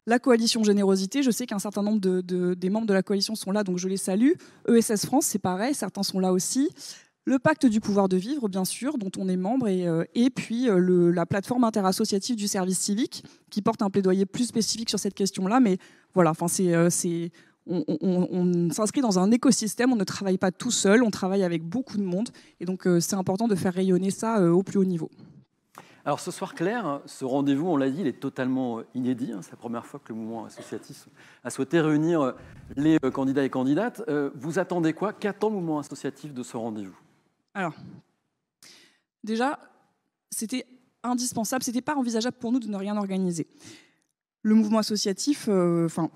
La coalition Générosité, je sais qu'un certain nombre des membres de la coalition sont là, donc je les salue. ESS France, c'est pareil, certains sont là aussi. Le pacte du pouvoir de vivre, bien sûr, dont on est membre, et, euh, puis euh, la plateforme interassociative du service civique, qui porte un plaidoyer plus spécifique sur cette question-là. Mais voilà, enfin, c'est, euh, on s'inscrit dans un écosystème, on ne travaille pas tout seul, on travaille avec beaucoup de monde, et donc c'est important de faire rayonner ça au plus haut niveau. Alors ce soir, Claire, ce rendez-vous, on l'a dit, il est totalement euh, inédit. Hein. C'est la première fois que le mouvement associatif a souhaité réunir euh, les euh, candidats et candidates. Vous attendez quoi Qu'attend le mouvement associatif de ce rendez-vous Alors, déjà, c'était indispensable, c'était pas envisageable pour nous de ne rien organiser. Le mouvement associatif, enfin,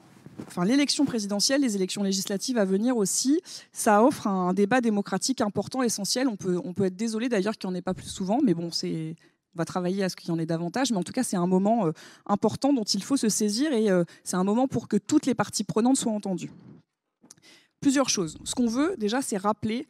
l'élection présidentielle, les élections législatives à venir aussi, ça offre un débat démocratique important, essentiel. On peut, on peut être désolé d'ailleurs qu'il n'y en ait pas plus souvent, mais bon, c'est on va travailler à ce qu'il y en ait davantage, mais en tout cas, c'est un moment euh, important dont il faut se saisir et euh, c'est un moment pour que toutes les parties prenantes soient entendues. Plusieurs choses. Ce qu'on veut, déjà, c'est rappeler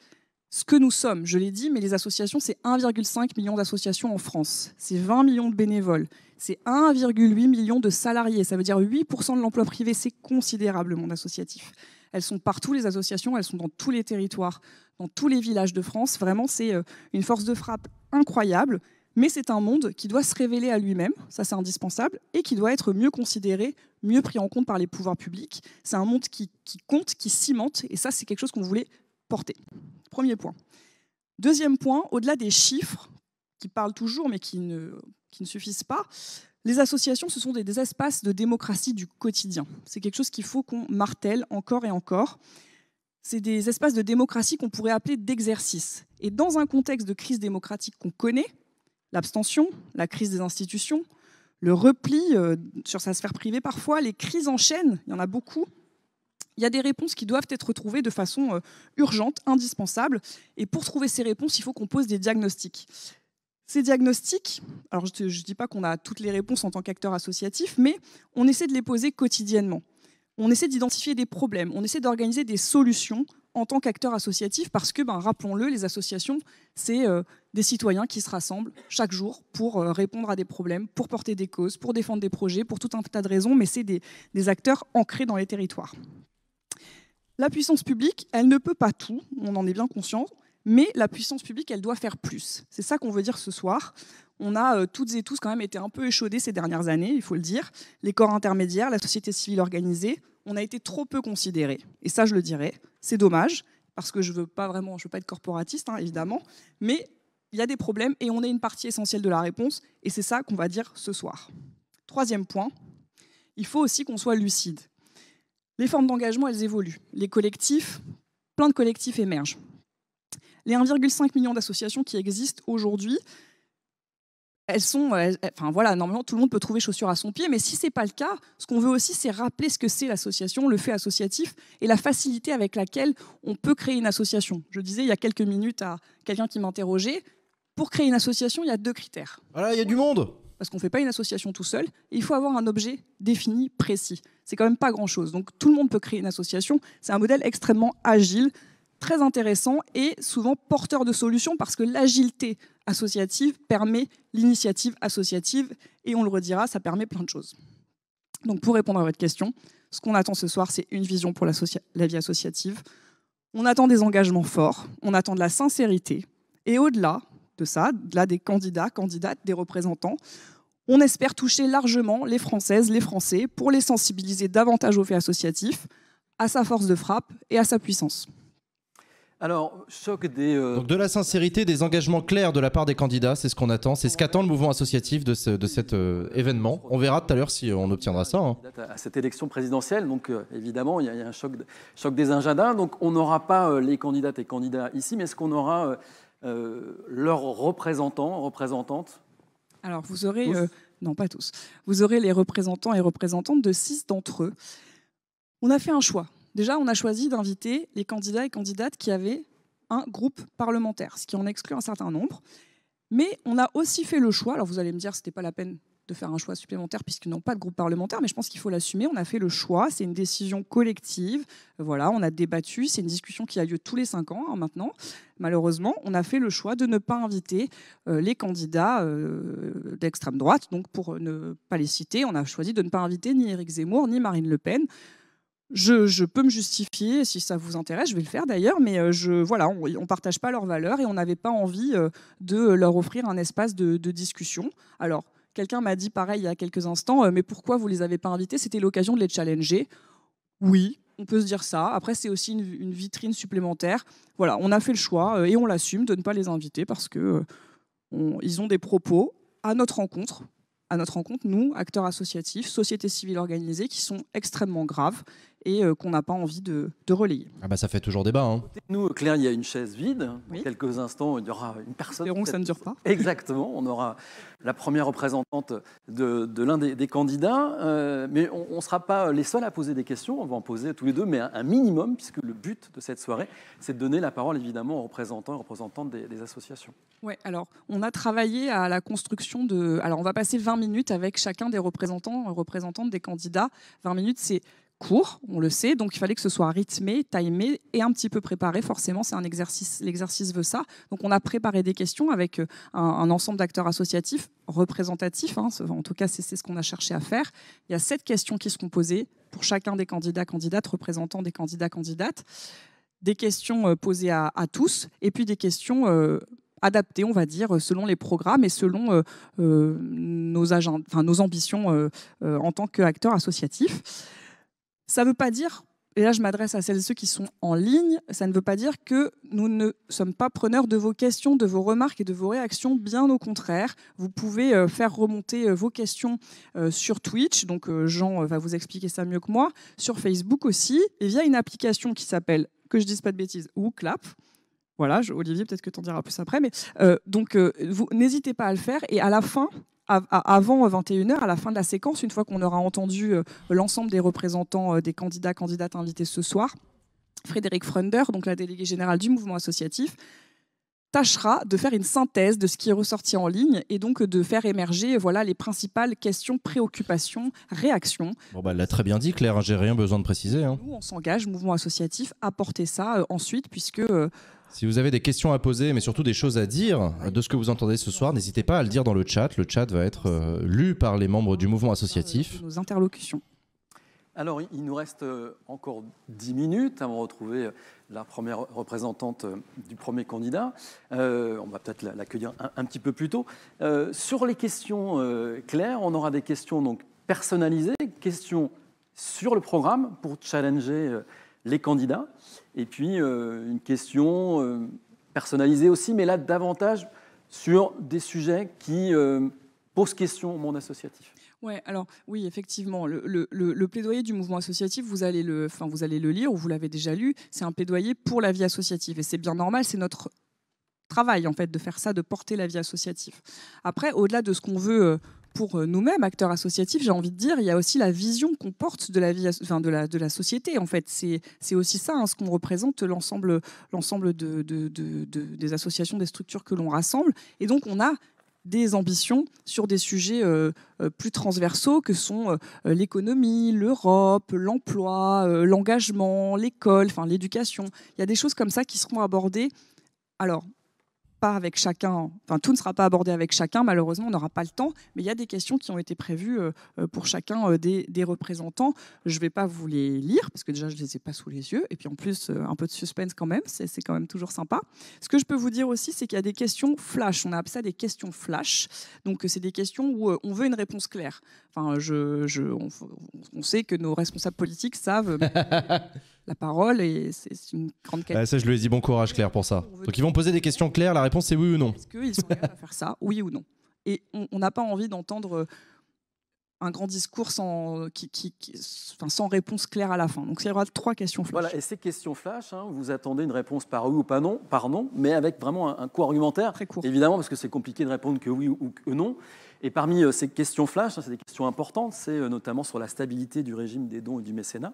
ce que nous sommes. Je l'ai dit, mais les associations, c'est 1,5 million d'associations en France. C'est 20 millions de bénévoles. C'est 1,8 million de salariés. Ça veut dire 8% de l'emploi privé. C'est considérable, le monde associatif. Elles sont partout, les associations. Elles sont dans tous les territoires, dans tous les villages de France. Vraiment, c'est euh, une force de frappe incroyable mais c'est un monde qui doit se révéler à lui-même, ça c'est indispensable, et qui doit être mieux considéré, mieux pris en compte par les pouvoirs publics. C'est un monde qui, compte, qui cimente, et ça c'est quelque chose qu'on voulait porter. Premier point. Deuxième point, au-delà des chiffres, qui parlent toujours mais qui ne, qui ne suffisent pas, les associations, ce sont des, des espaces de démocratie du quotidien. C'est quelque chose qu'il faut qu'on martèle encore et encore c'est des espaces de démocratie qu'on pourrait appeler d'exercice. Et dans un contexte de crise démocratique qu'on connaît, l'abstention, la crise des institutions, le repli euh, sur sa sphère privée parfois, les crises en chaîne, il y en a beaucoup. Il y a des réponses qui doivent être trouvées de façon euh, urgente, indispensable. Et pour trouver ces réponses, il faut qu'on pose des diagnostics. Ces diagnostics, alors je ne dis pas qu'on a toutes les réponses en tant qu'acteur associatif, mais on essaie de les poser quotidiennement. On essaie d'identifier des problèmes, on essaie d'organiser des solutions en tant qu'acteur associatif, parce que, ben, rappelons-le, les associations, c'est euh, des citoyens qui se rassemblent chaque jour pour euh, répondre à des problèmes, pour porter des causes, pour défendre des projets, pour tout un tas de raisons, mais c'est des, acteurs ancrés dans les territoires. La puissance publique, elle ne peut pas tout, on en est bien conscient, mais la puissance publique, elle doit faire plus. C'est ça qu'on veut dire ce soir. On a euh, toutes et tous quand même été un peu échaudés ces dernières années, il faut le dire. Les corps intermédiaires, la société civile organisée, on a été trop peu considérés. Et ça, je le dirais, c'est dommage, parce que je veux pas vraiment, je veux pas être corporatiste, hein, évidemment, mais il y a des problèmes et on est une partie essentielle de la réponse, et c'est ça qu'on va dire ce soir. Troisième point, il faut aussi qu'on soit lucide. Les formes d'engagement, elles évoluent. Les collectifs, plein de collectifs émergent. Les 1,5 million d'associations qui existent aujourd'hui, elles sont, euh, enfin voilà, normalement tout le monde peut trouver chaussures à son pied, mais si c'est pas le cas, ce qu'on veut aussi, c'est rappeler ce que c'est l'association, le fait associatif et la facilité avec laquelle on peut créer une association. Je disais il y a quelques minutes à quelqu'un qui m'interrogeait, pour créer une association, il y a deux critères. Voilà, il y a du monde. Parce qu'on ne fait pas une association tout seul, il faut avoir un objet défini, précis. C'est quand même pas grand-chose. Donc tout le monde peut créer une association. C'est un modèle extrêmement agile, très intéressant et souvent porteur de solutions parce que l'agilité associative permet l'initiative associative, et on le redira, ça permet plein de choses. Donc pour répondre à votre question, ce qu'on attend ce soir, c'est une vision pour la vie associative. On attend des engagements forts, on attend de la sincérité, et au-delà de ça, au-delà des candidats, candidates, des représentants, on espère toucher largement les Françaises, les Français, pour les sensibiliser davantage au fait associatif, à sa force de frappe et à sa puissance alors, choc des. Euh, donc de la sincérité, des engagements clairs de la part des candidats, c'est ce qu'on attend, c'est ce qu'attend le mouvement associatif de, cet euh, événement. On verra tout à l'heure si on obtiendra ça. Hein. À cette élection présidentielle, donc euh, évidemment, il y, a, un choc, des agendas. Donc on n'aura pas les candidates et candidats ici, mais est-ce qu'on aura leurs représentants, représentantes Alors vous aurez. non, pas tous. Vous aurez les représentants et représentantes de six d'entre eux. On a fait un choix Déjà, on a choisi d'inviter les candidats et candidates qui avaient un groupe parlementaire, ce qui en exclut un certain nombre. Mais on a aussi fait le choix, alors vous allez me dire, que ce n'était pas la peine de faire un choix supplémentaire puisqu'ils n'ont pas de groupe parlementaire, mais je pense qu'il faut l'assumer. On a fait le choix, c'est une décision collective. Voilà, on a débattu, c'est une discussion qui a lieu tous les cinq ans hein, maintenant. Malheureusement, on a fait le choix de ne pas inviter euh, les candidats euh, d'extrême droite. Donc, pour ne pas les citer, on a choisi de ne pas inviter ni Éric Zemmour ni Marine Le Pen je, peux me justifier, si ça vous intéresse, je vais le faire d'ailleurs, mais euh, je, voilà, on ne partage pas leurs valeurs et on n'avait pas envie euh, de leur offrir un espace de, discussion. Alors, quelqu'un m'a dit pareil il y a quelques instants, euh, mais pourquoi vous ne les avez pas invités C'était l'occasion de les challenger. Oui, on peut se dire ça. Après, c'est aussi une, vitrine supplémentaire. Voilà, on a fait le choix et on l'assume de ne pas les inviter parce qu'ils ont des propos à notre rencontre à notre rencontre, nous, acteurs associatifs, sociétés civiles organisées, qui sont extrêmement graves et euh, qu'on n'a pas envie de, relayer. Ah bah, ça fait toujours débat. Hein. Nous, Claire, il y a une chaise vide. quelques instants, il y aura une personne. que ça ne dure pas. Exactement. On aura la première représentante de, l'un des, candidats. Euh, mais on ne sera pas les seuls à poser des questions. On va en poser tous les deux, mais un, minimum, puisque le but de cette soirée, c'est de donner la parole évidemment aux représentants et représentantes des, des associations. Oui, alors on a travaillé à la construction de. Alors on va passer 20 minutes avec chacun des représentants et représentantes des candidats. 20 minutes, c'est court, on le sait, donc il fallait que ce soit rythmé, timé et un petit peu préparé. Forcément, c'est un exercice, l'exercice veut ça. Donc on a préparé des questions avec euh, un, ensemble d'acteurs associatifs représentatifs, hein. en tout cas c'est ce qu'on a cherché à faire. Il y a sept questions qui se posées pour chacun des candidats, candidates, représentants des candidats, candidates. Des questions euh, posées à, tous et puis des questions... Euh, adaptées on va dire, selon les programmes et selon nos, ambitions en tant qu'acteurs associatifs. Ça ne veut pas dire, et là je m'adresse à celles et ceux qui sont en ligne, ça ne veut pas dire que nous ne sommes pas preneurs de vos questions, de vos remarques et de vos réactions, bien au contraire. Vous pouvez euh, faire remonter euh, vos questions euh, sur Twitch, donc Jean va vous expliquer ça mieux que moi, sur Facebook aussi, et via une application qui s'appelle, que je dise pas de bêtises, ou « Clap voilà, Olivier, peut-être que tu en diras plus après. Mais, euh, donc, euh, vous n'hésitez pas à le faire. Et à la fin, avant 21h, euh, à la fin de la séquence, une fois qu'on aura entendu l'ensemble des représentants des candidats, candidates invités ce soir, Frédéric Frunder, donc la déléguée générale du mouvement associatif, tâchera de faire une synthèse de ce qui est ressorti en ligne et donc de faire émerger voilà les principales questions, préoccupations, réactions. Bah, elle l'a très bien dit Claire, hein, j'ai rien besoin de préciser. Hein. Nous, on s'engage, mouvement associatif, à porter ça ensuite puisque si vous avez des questions à poser, mais surtout des choses à dire de ce que vous entendez ce soir, n'hésitez pas à le dire dans le chat. Le chat va être euh, lu par les membres du mouvement associatif. Euh, nos interlocutions. Alors, il nous reste euh, encore 10 minutes avant de retrouver la première représentante du premier candidat. on va peut-être l'accueillir un, petit peu plus tôt. sur les questions claires, on aura des questions donc, personnalisées, questions sur le programme pour challenger les candidats. Et puis, euh, une question euh, personnalisée aussi, mais là, davantage sur des sujets qui euh, posent question au monde associatif. Ouais, alors oui, effectivement, le, plaidoyer du mouvement associatif, vous allez le, enfin, vous allez le lire ou vous l'avez déjà lu. C'est un plaidoyer pour la vie associative et c'est bien normal. C'est notre travail en fait de faire ça, de porter la vie associative. Après, au-delà de ce qu'on veut pour euh, nous-mêmes, acteurs associatifs, j'ai envie de dire, il y a aussi la vision qu'on porte de la, vie, enfin de de la société. En fait, c'est aussi ça, hein, ce qu'on représente, l'ensemble de, de, des associations, des structures que l'on rassemble. Et donc, on a des ambitions sur des sujets euh, euh, plus transversaux que sont l'économie, l'Europe, l'emploi, l'engagement, l'école, enfin l'éducation. Il y a des choses comme ça qui seront abordées alors, pas avec chacun, enfin tout ne sera pas abordé avec chacun, malheureusement on n'aura pas le temps, mais il y a des questions qui ont été prévues euh, euh, pour chacun euh, des, représentants. Je ne vais pas vous les lire, parce que déjà je ne les ai pas sous les yeux, et puis en plus un peu de suspense quand même, c'est quand même toujours sympa. Ce que je peux vous dire aussi, c'est qu'il y a des questions flash, on appelé ça des questions flash, donc c'est des questions où on veut une réponse claire. Enfin, je, je on sait que nos responsables politiques savent... la parole et c'est une grande bah, question ça, je lui ai dit bon courage, Claire, pour ça. Donc, ils vont poser des questions claires. La réponse, c'est oui ou non. Est-ce qu'ils sont capables à faire ça Oui ou non Et on n'a pas envie d'entendre euh, un grand discours sans, euh, sans réponse claire à la fin. Donc, il y aura trois questions flash. Voilà, et ces questions flash, hein, vous attendez une réponse par oui ou pas non, par non, mais avec vraiment un, un argumentaire. Très court. Évidemment, parce que c'est compliqué de répondre que oui ou que non. Et parmi euh, ces questions flash, hein, c'est des questions importantes, c'est notamment sur la stabilité du régime des dons et du mécénat.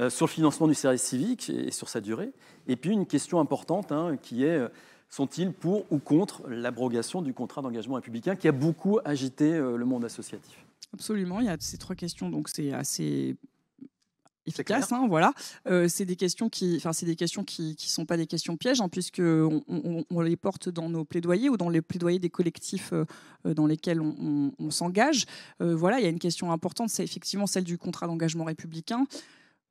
Euh, sur le financement du service civique et sur sa durée. Et puis une question importante hein, qui est euh, sont-ils pour ou contre l'abrogation du contrat d'engagement républicain qui a beaucoup agité euh, le monde associatif Absolument, il y a ces trois questions, donc c'est assez efficace. Hein, voilà. c'est des questions qui, enfin, c'est des questions qui, qui sont pas des questions pièges, puisqu'on hein, puisque on, les porte dans nos plaidoyers ou dans les plaidoyers des collectifs dans lesquels on, s'engage. voilà, il y a une question importante, c'est effectivement celle du contrat d'engagement républicain.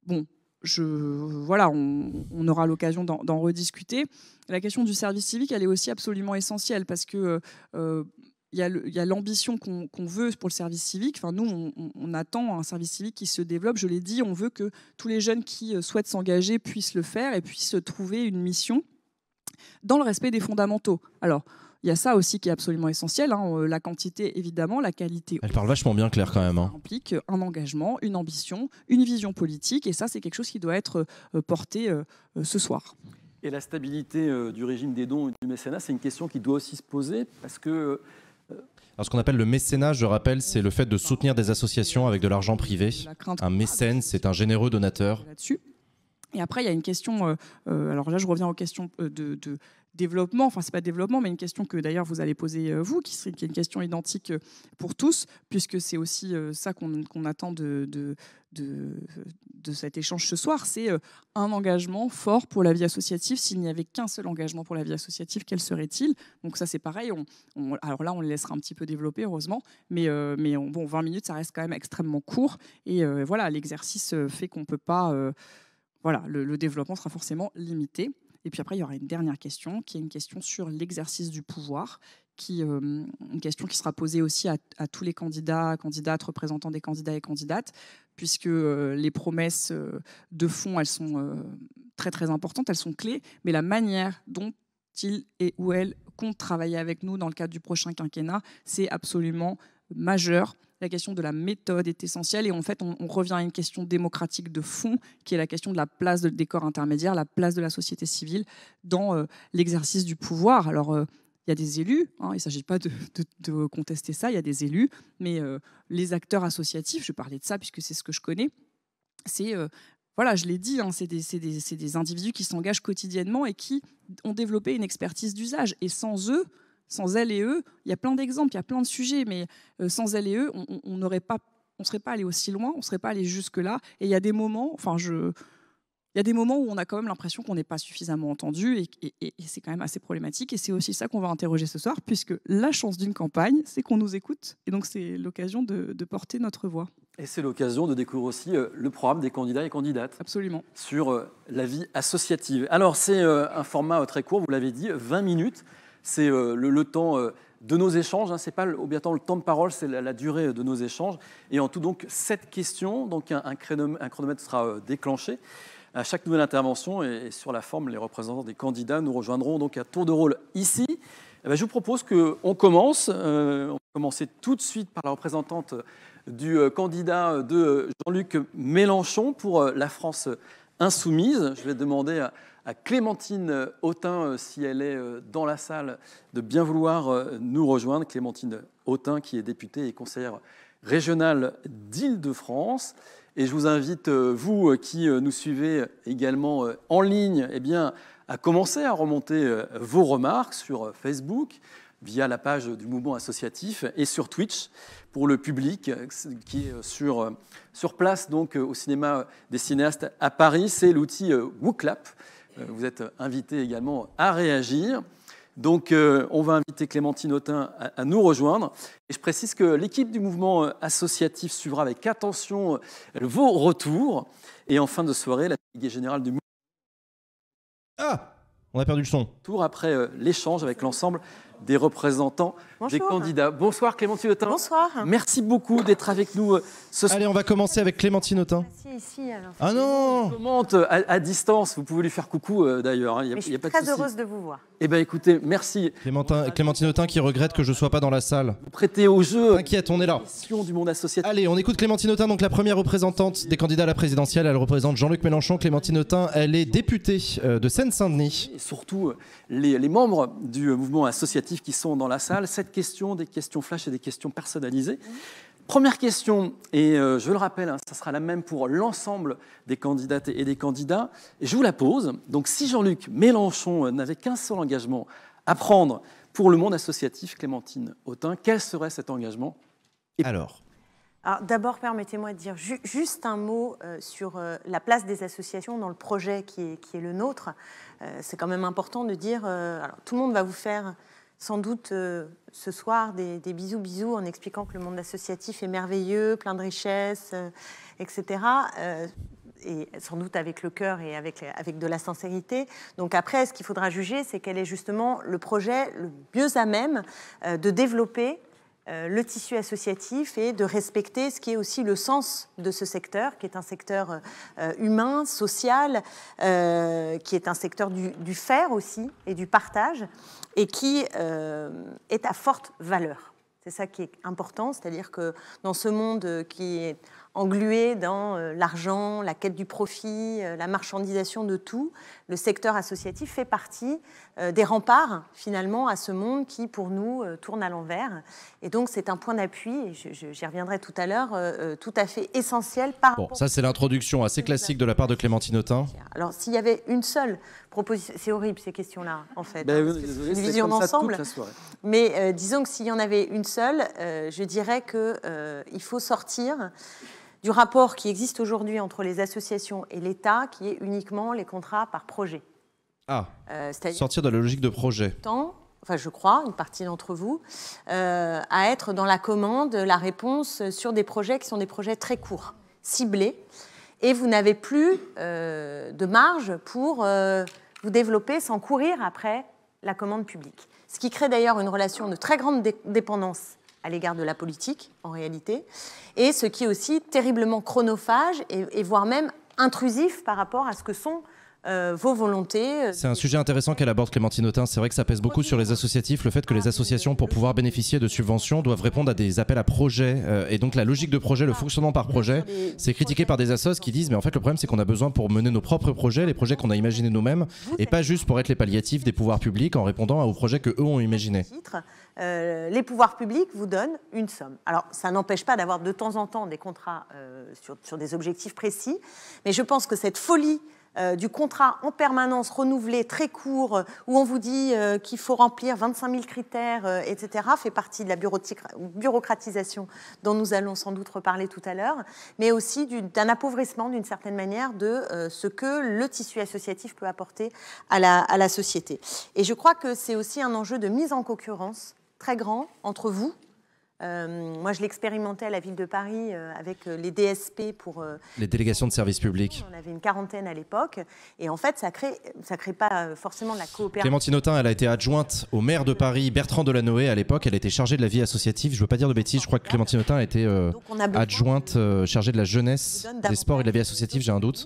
Bon, je, voilà, on, aura l'occasion d'en rediscuter. La question du service civique, elle est aussi absolument essentielle parce que euh, il y a l'ambition qu'on veut pour le service civique. Enfin, nous, on, on, attend un service civique qui se développe. Je l'ai dit, on veut que tous les jeunes qui euh, souhaitent s'engager puissent le faire et puissent trouver une mission dans le respect des fondamentaux. Alors, il y a ça aussi qui est absolument essentiel. Hein, euh, la quantité, évidemment, la qualité. Elle parle vachement bien, Claire, quand même. Hein. Ça implique euh, un engagement, une ambition, une vision politique. Et ça, c'est quelque chose qui doit être euh, porté ce soir. Et la stabilité du régime des dons et du mécénat, c'est une question qui doit aussi se poser parce que. Alors ce qu'on appelle le mécénat, je rappelle, c'est le fait de soutenir des associations avec de l'argent privé. Un mécène, c'est un généreux donateur. Et après, il y a une question, alors là je reviens aux questions de, de développement, enfin c'est pas développement, mais une question que d'ailleurs vous allez poser euh, vous, qui, serait, est une question identique euh, pour tous, puisque c'est aussi euh, ça qu'on attend de, de, cet échange ce soir, c'est un engagement fort pour la vie associative. S'il n'y avait qu'un seul engagement pour la vie associative, quel serait-il Donc ça c'est pareil, on, alors là on le laissera un petit peu développer heureusement, mais, mais bon 20 minutes ça reste quand même extrêmement court, et voilà, l'exercice fait qu'on peut pas... voilà, le, développement sera forcément limité. Et puis après, il y aura une dernière question qui est une question sur l'exercice du pouvoir, qui, euh, une question qui sera posée aussi à, tous les candidats, candidates, représentants des candidats et candidates, puisque euh, les promesses euh, de fond, elles sont très très importantes, elles sont clés, mais la manière dont ils et ou elles comptent travailler avec nous dans le cadre du prochain quinquennat, c'est absolument majeur la question de la méthode est essentielle et en fait on, revient à une question démocratique de fond qui est la question de la place des corps intermédiaires, la place de la société civile dans euh, l'exercice du pouvoir. Alors euh, il y a des élus, hein, il ne s'agit pas de, contester ça, il y a des élus, mais euh, les acteurs associatifs, je parlais de ça puisque c'est ce que je connais, c'est voilà, je l'ai dit, hein, c'est des, individus qui s'engagent quotidiennement et qui ont développé une expertise d'usage. Et sans eux, sans elle et eux, il y a plein d'exemples, il y a plein de sujets, mais euh, sans elle et eux, on n'aurait pas, on serait pas allé aussi loin, on serait pas allé jusque là. Et il y a des moments, enfin je, il y a des moments où on a quand même l'impression qu'on n'est pas suffisamment entendu et, c'est quand même assez problématique. Et c'est aussi ça qu'on va interroger ce soir, puisque la chance d'une campagne, c'est qu'on nous écoute. Et donc c'est l'occasion de, porter notre voix. Et c'est l'occasion de découvrir aussi euh, le programme des candidats et candidates. Absolument. Sur euh, la vie associative. Alors c'est un format très court, vous l'avez dit, 20 minutes c'est euh, le, temps euh, de nos échanges. Hein, c'est pas au temps le temps de parole, c'est la, durée euh, de nos échanges. Et en tout, donc, cette question, Donc, un, chronomètre sera déclenché à chaque nouvelle intervention. Et, sur la forme, les représentants des candidats nous rejoindront donc à tour de rôle ici. Eh ben, je vous propose qu'on commence. on va commencer tout de suite par la représentante du candidat de Jean-Luc Mélenchon pour la France insoumise. Je vais demander à, Clémentine Autain, euh, si elle est euh, dans la salle, de bien vouloir euh, nous rejoindre. Clémentine Autain, qui est députée et conseillère régionale d'Île-de-France. Et je vous invite, vous qui nous suivez également en ligne, eh bien, à commencer à remonter vos remarques sur Facebook, via la page du mouvement associatif et sur Twitch pour le public euh, qui est sur, euh, sur place donc euh, au cinéma des cinéastes à Paris. C'est l'outil WooClap. Vous êtes invité également à réagir. Donc on va inviter Clémentine Autin à, nous rejoindre. Et je précise que l'équipe du mouvement associatif suivra avec attention vos retours. Et en fin de soirée, la déléguée générale du mouvement... Ah On a perdu le son. Tour après l'échange avec l'ensemble des représentants des candidats. Bonsoir Clémentine Autain. Bonsoir. Merci beaucoup d'être avec nous euh, ce soir. Allez, on va commencer avec Clémentine Autain. Ici, alors. Ah non euh, à, distance, vous pouvez lui faire coucou d'ailleurs. Je suis très heureuse de vous voir. Eh bien écoutez, merci. Clémentin, Clémentine Autain qui regrette que je ne sois pas dans la salle. Vous prêtez au jeu. T'inquiète, on est là. Du monde associatif. Allez, on écoute Clémentine Autain, donc la première représentante des candidats à la présidentielle. Elle représente Jean-Luc Mélenchon. Clémentine Autain, elle est députée euh, de Seine-Saint-Denis. surtout, les membres du mouvement associatif qui sont dans la salle, cette question, des questions flash et des questions personnalisées. Première question, et euh, je le rappelle, hein, ça sera la même pour l'ensemble des candidates et des candidats, je vous la pose. Donc si Jean-Luc Mélenchon euh, n'avait qu'un seul engagement à prendre pour le monde associatif, Clémentine Autain, quel serait cet engagement Alors alors d'abord, permettez-moi de dire juste un mot euh, sur la place des associations dans le projet qui est, le nôtre. c'est quand même important de dire, alors tout le monde va vous faire sans doute euh, ce soir des, bisous bisous en expliquant que le monde associatif est merveilleux, plein de richesses, euh, etc. Euh, et sans doute avec le cœur et avec, avec de la sincérité. Donc après, ce qu'il faudra juger, c'est quel est justement le projet le mieux à même de développer euh, le tissu associatif et de respecter ce qui est aussi le sens de ce secteur, qui est un secteur euh, humain, social, euh, qui est un secteur du, faire aussi et du partage, et qui est à forte valeur. C'est ça qui est important, c'est-à-dire que dans ce monde qui est englué dans l'argent, la quête du profit, la marchandisation de tout, le secteur associatif fait partie euh, des remparts finalement à ce monde qui, pour nous, euh, tourne à l'envers. Et donc, c'est un point d'appui, et j'y reviendrai tout à l'heure, euh, tout à fait essentiel par Bon, ça, c'est l'introduction assez classique de la part de Clémentine Autain. Alors, s'il y avait une seule proposition, c'est horrible ces questions-là, en fait. Ben hein, une vision d'ensemble. Mais disons que s'il y en avait une seule, je dirais qu'il faut sortir du rapport qui existe aujourd'hui entre les associations et l'État, qui est uniquement les contrats par projet. Ah, euh, sortir de la logique de projet. Temps, enfin je crois, une partie d'entre vous, euh, à être dans la commande, la réponse sur des projets qui sont des projets très courts, ciblés, et vous n'avez plus euh, de marge pour vous développer sans courir après la commande publique. Ce qui crée d'ailleurs une relation de très grande dépendance à l'égard de la politique, en réalité, et ce qui est aussi terriblement chronophage et voire même intrusif par rapport à ce que sont euh, vos volontés. Euh, c'est un sujet intéressant qu'elle aborde, Clémentine Autain. C'est vrai que ça pèse beaucoup sur les associatifs, le fait que les ah, associations, pour pouvoir bénéficier de subventions, doivent répondre à des appels à projets. Euh, et donc la logique de projet, le ah, fonctionnement par projet, c'est critiqué par des assos qui disent, mais en fait le problème c'est qu'on a besoin pour mener nos propres projets, les projets qu'on a imaginés nous-mêmes, et pas juste pour être les palliatifs des pouvoirs publics en répondant aux projets que eux ont imaginés. les pouvoirs publics vous donnent une somme. Alors ça n'empêche pas d'avoir de temps en temps des contrats sur, sur des objectifs précis, mais je pense que cette folie euh, du contrat en permanence renouvelé, très court, euh, où on vous dit euh, qu'il faut remplir 25 000 critères, etc., fait partie de la bureaucratisation dont nous allons sans doute reparler tout à l'heure, mais aussi d'un appauvrissement, d'une certaine manière, de ce que le tissu associatif peut apporter à la, à la société. Et je crois que c'est aussi un enjeu de mise en concurrence très grand entre vous, euh, moi, je l'expérimentais à la ville de Paris euh, avec euh, les DSP pour... les délégations de services publics. On avait une quarantaine à l'époque. Et en fait, ça ne crée, ça crée pas forcément de la coopération. Clémentine Autain, elle a été adjointe au maire de Paris, Bertrand Delanoë, à l'époque. Elle a était chargée de la vie associative. Je ne veux pas dire de bêtises, je crois que ah, Clémentine Autain a été adjointe chargée de la jeunesse, des sports et de la vie associative, j'ai un doute.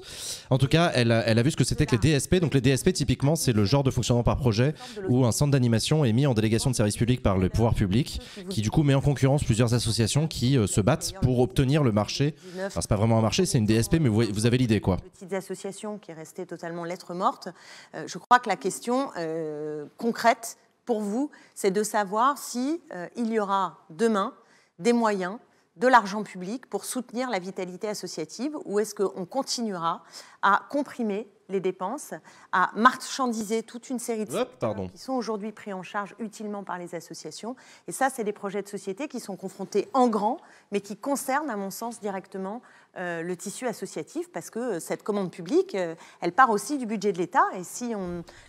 En tout cas, elle a, elle a vu ce que c'était que les DSP. Donc les DSP, typiquement, c'est le genre de fonctionnement par projet où un centre d'animation est mis en délégation de services publics par le pouvoir public, qui du coup met en concurrence plusieurs associations qui euh, se battent pour obtenir le marché. Enfin, c'est pas vraiment un marché, c'est une DSP, mais vous, avez l'idée, quoi. Petites associations qui restaient totalement lettre morte. Euh, je crois que la question euh, concrète pour vous, c'est de savoir si il y aura demain des moyens de l'argent public pour soutenir la vitalité associative ou est-ce qu'on continuera à comprimer les dépenses, à marchandiser toute une série de Hop, qui sont aujourd'hui pris en charge utilement par les associations. Et ça, c'est des projets de société qui sont confrontés en grand, mais qui concernent, à mon sens, directement euh, le tissu associatif, parce que euh, cette commande publique, euh, elle part aussi du budget de l'État. Et si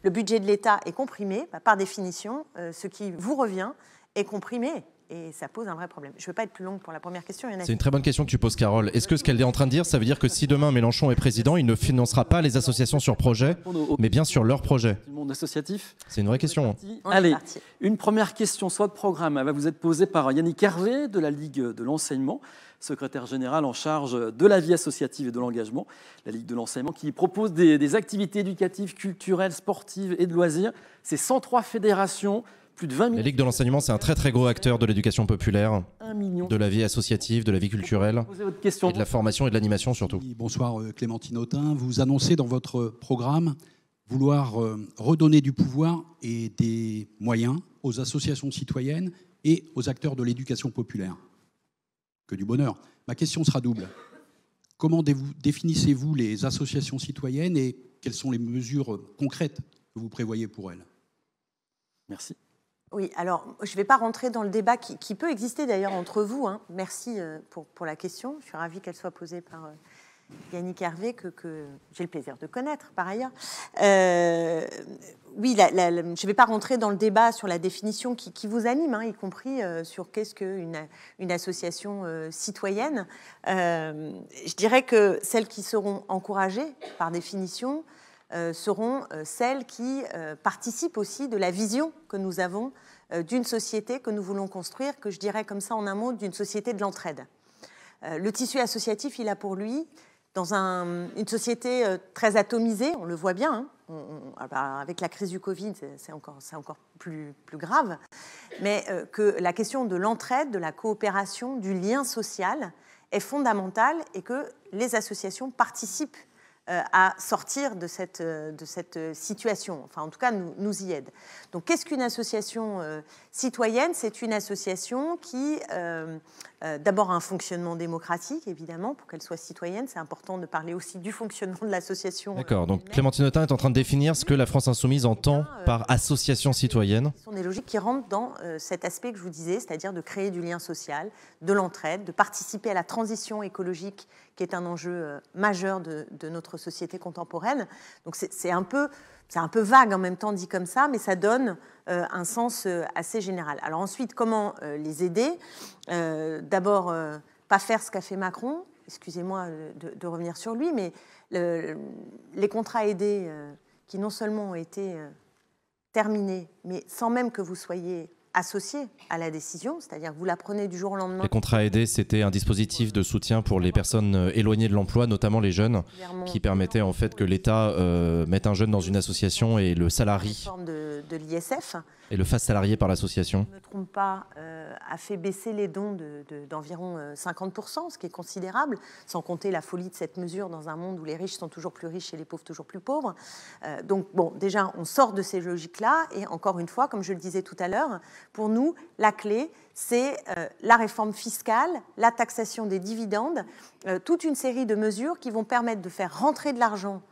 le budget de l'État est comprimé, bah, par définition, ce qui vous revient est comprimé et ça pose un vrai problème. Je ne veux pas être plus longue pour la première question. C'est une très bonne question que tu poses, Carole. Est-ce que ce qu'elle est en train de dire, ça veut dire que si demain Mélenchon est président, il ne financera pas les associations sur projet, mais bien sur leur projet monde associatif C'est une vraie question. Allez, une première question, soit de programme, elle va vous être posée par Yannick Hervé de la Ligue de l'enseignement secrétaire général en charge de la vie associative et de l'engagement, la Ligue de l'enseignement, qui propose des, des, activités éducatives, culturelles, sportives et de loisirs. C'est 103 fédérations, de La Ligue de l'enseignement, c'est un très très gros acteur de l'éducation populaire, de la vie associative, de la vie culturelle, et de la formation et de l'animation surtout. Bonsoir euh, Clémentine Autain. Vous annoncez dans votre programme vouloir euh, redonner du pouvoir et des moyens aux associations citoyennes et aux acteurs de l'éducation populaire. Que du bonheur. Ma question sera double. Comment définissez-vous les associations citoyennes et quelles sont les mesures concrètes que vous prévoyez pour elles Merci. Oui, alors je ne vais pas rentrer dans le débat qui, peut exister d'ailleurs entre vous. Hein. Merci euh, pour, la question. Je suis ravie qu'elle soit posée par euh, Yannick Hervé, que, j'ai le plaisir de connaître par ailleurs. Euh, oui, je ne vais pas rentrer dans le débat sur la définition qui, vous anime, hein, y compris sur qu'est-ce qu'une association citoyenne. je dirais que celles qui seront encouragées par définition, euh, seront euh, celles qui euh, participent aussi de la vision que nous avons d'une société que nous voulons construire, que je dirais comme ça en un mot, d'une société de l'entraide. Le tissu associatif, il a pour lui, dans une société très atomisée, on le voit bien, hein, ah bah, avec la crise du Covid, c'est encore, plus, plus, grave, mais que la question de l'entraide, de la coopération, du lien social est fondamentale et que les associations participent euh, à sortir de cette, euh, de cette euh, situation. Enfin, en tout cas, nous, nous y aide. Donc, qu'est-ce qu'une association citoyenne C'est une association qui euh, d'abord un fonctionnement démocratique, évidemment, pour qu'elle soit citoyenne. C'est important de parler aussi du fonctionnement de l'association. Euh, D'accord, donc Clémentine Autain est en train de définir ce que la France Insoumise entend eh par euh, association citoyenne. Ce sont des logiques qui rentrent dans cet aspect que je vous disais, c'est-à-dire de créer du lien social, de l'entraide, de participer à la transition écologique qui est un enjeu majeur de, de notre société contemporaine. Donc c'est un peu c'est un peu vague en même temps dit comme ça, mais ça donne euh, un sens euh, assez général. Alors ensuite, comment euh, les aider D'abord, pas faire ce qu'a fait Macron, excusez-moi de, revenir sur lui, mais les contrats aidés qui non seulement ont été terminés, mais sans même que vous soyez associé à la décision, c'est-à-dire que vous la prenez du jour au lendemain. Les contrats aidés, c'était un dispositif de soutien pour les personnes euh, éloignées de l'emploi, notamment les jeunes, qui permettait en fait que l'État euh, mette un jeune dans une association et le salarie. De, de l'ISF, et le face salarié par l'association ne me trompe pas, euh, a fait baisser les dons d'environ de, euh, 50%, ce qui est considérable, sans compter la folie de cette mesure dans un monde où les riches sont toujours plus riches et les pauvres toujours plus pauvres. Euh, donc, bon, déjà, on sort de ces logiques-là. Et encore une fois, comme je le disais tout à l'heure, pour nous, la clé, c'est la réforme fiscale, la taxation des dividendes, toute une série de mesures qui vont permettre de faire rentrer de l'argent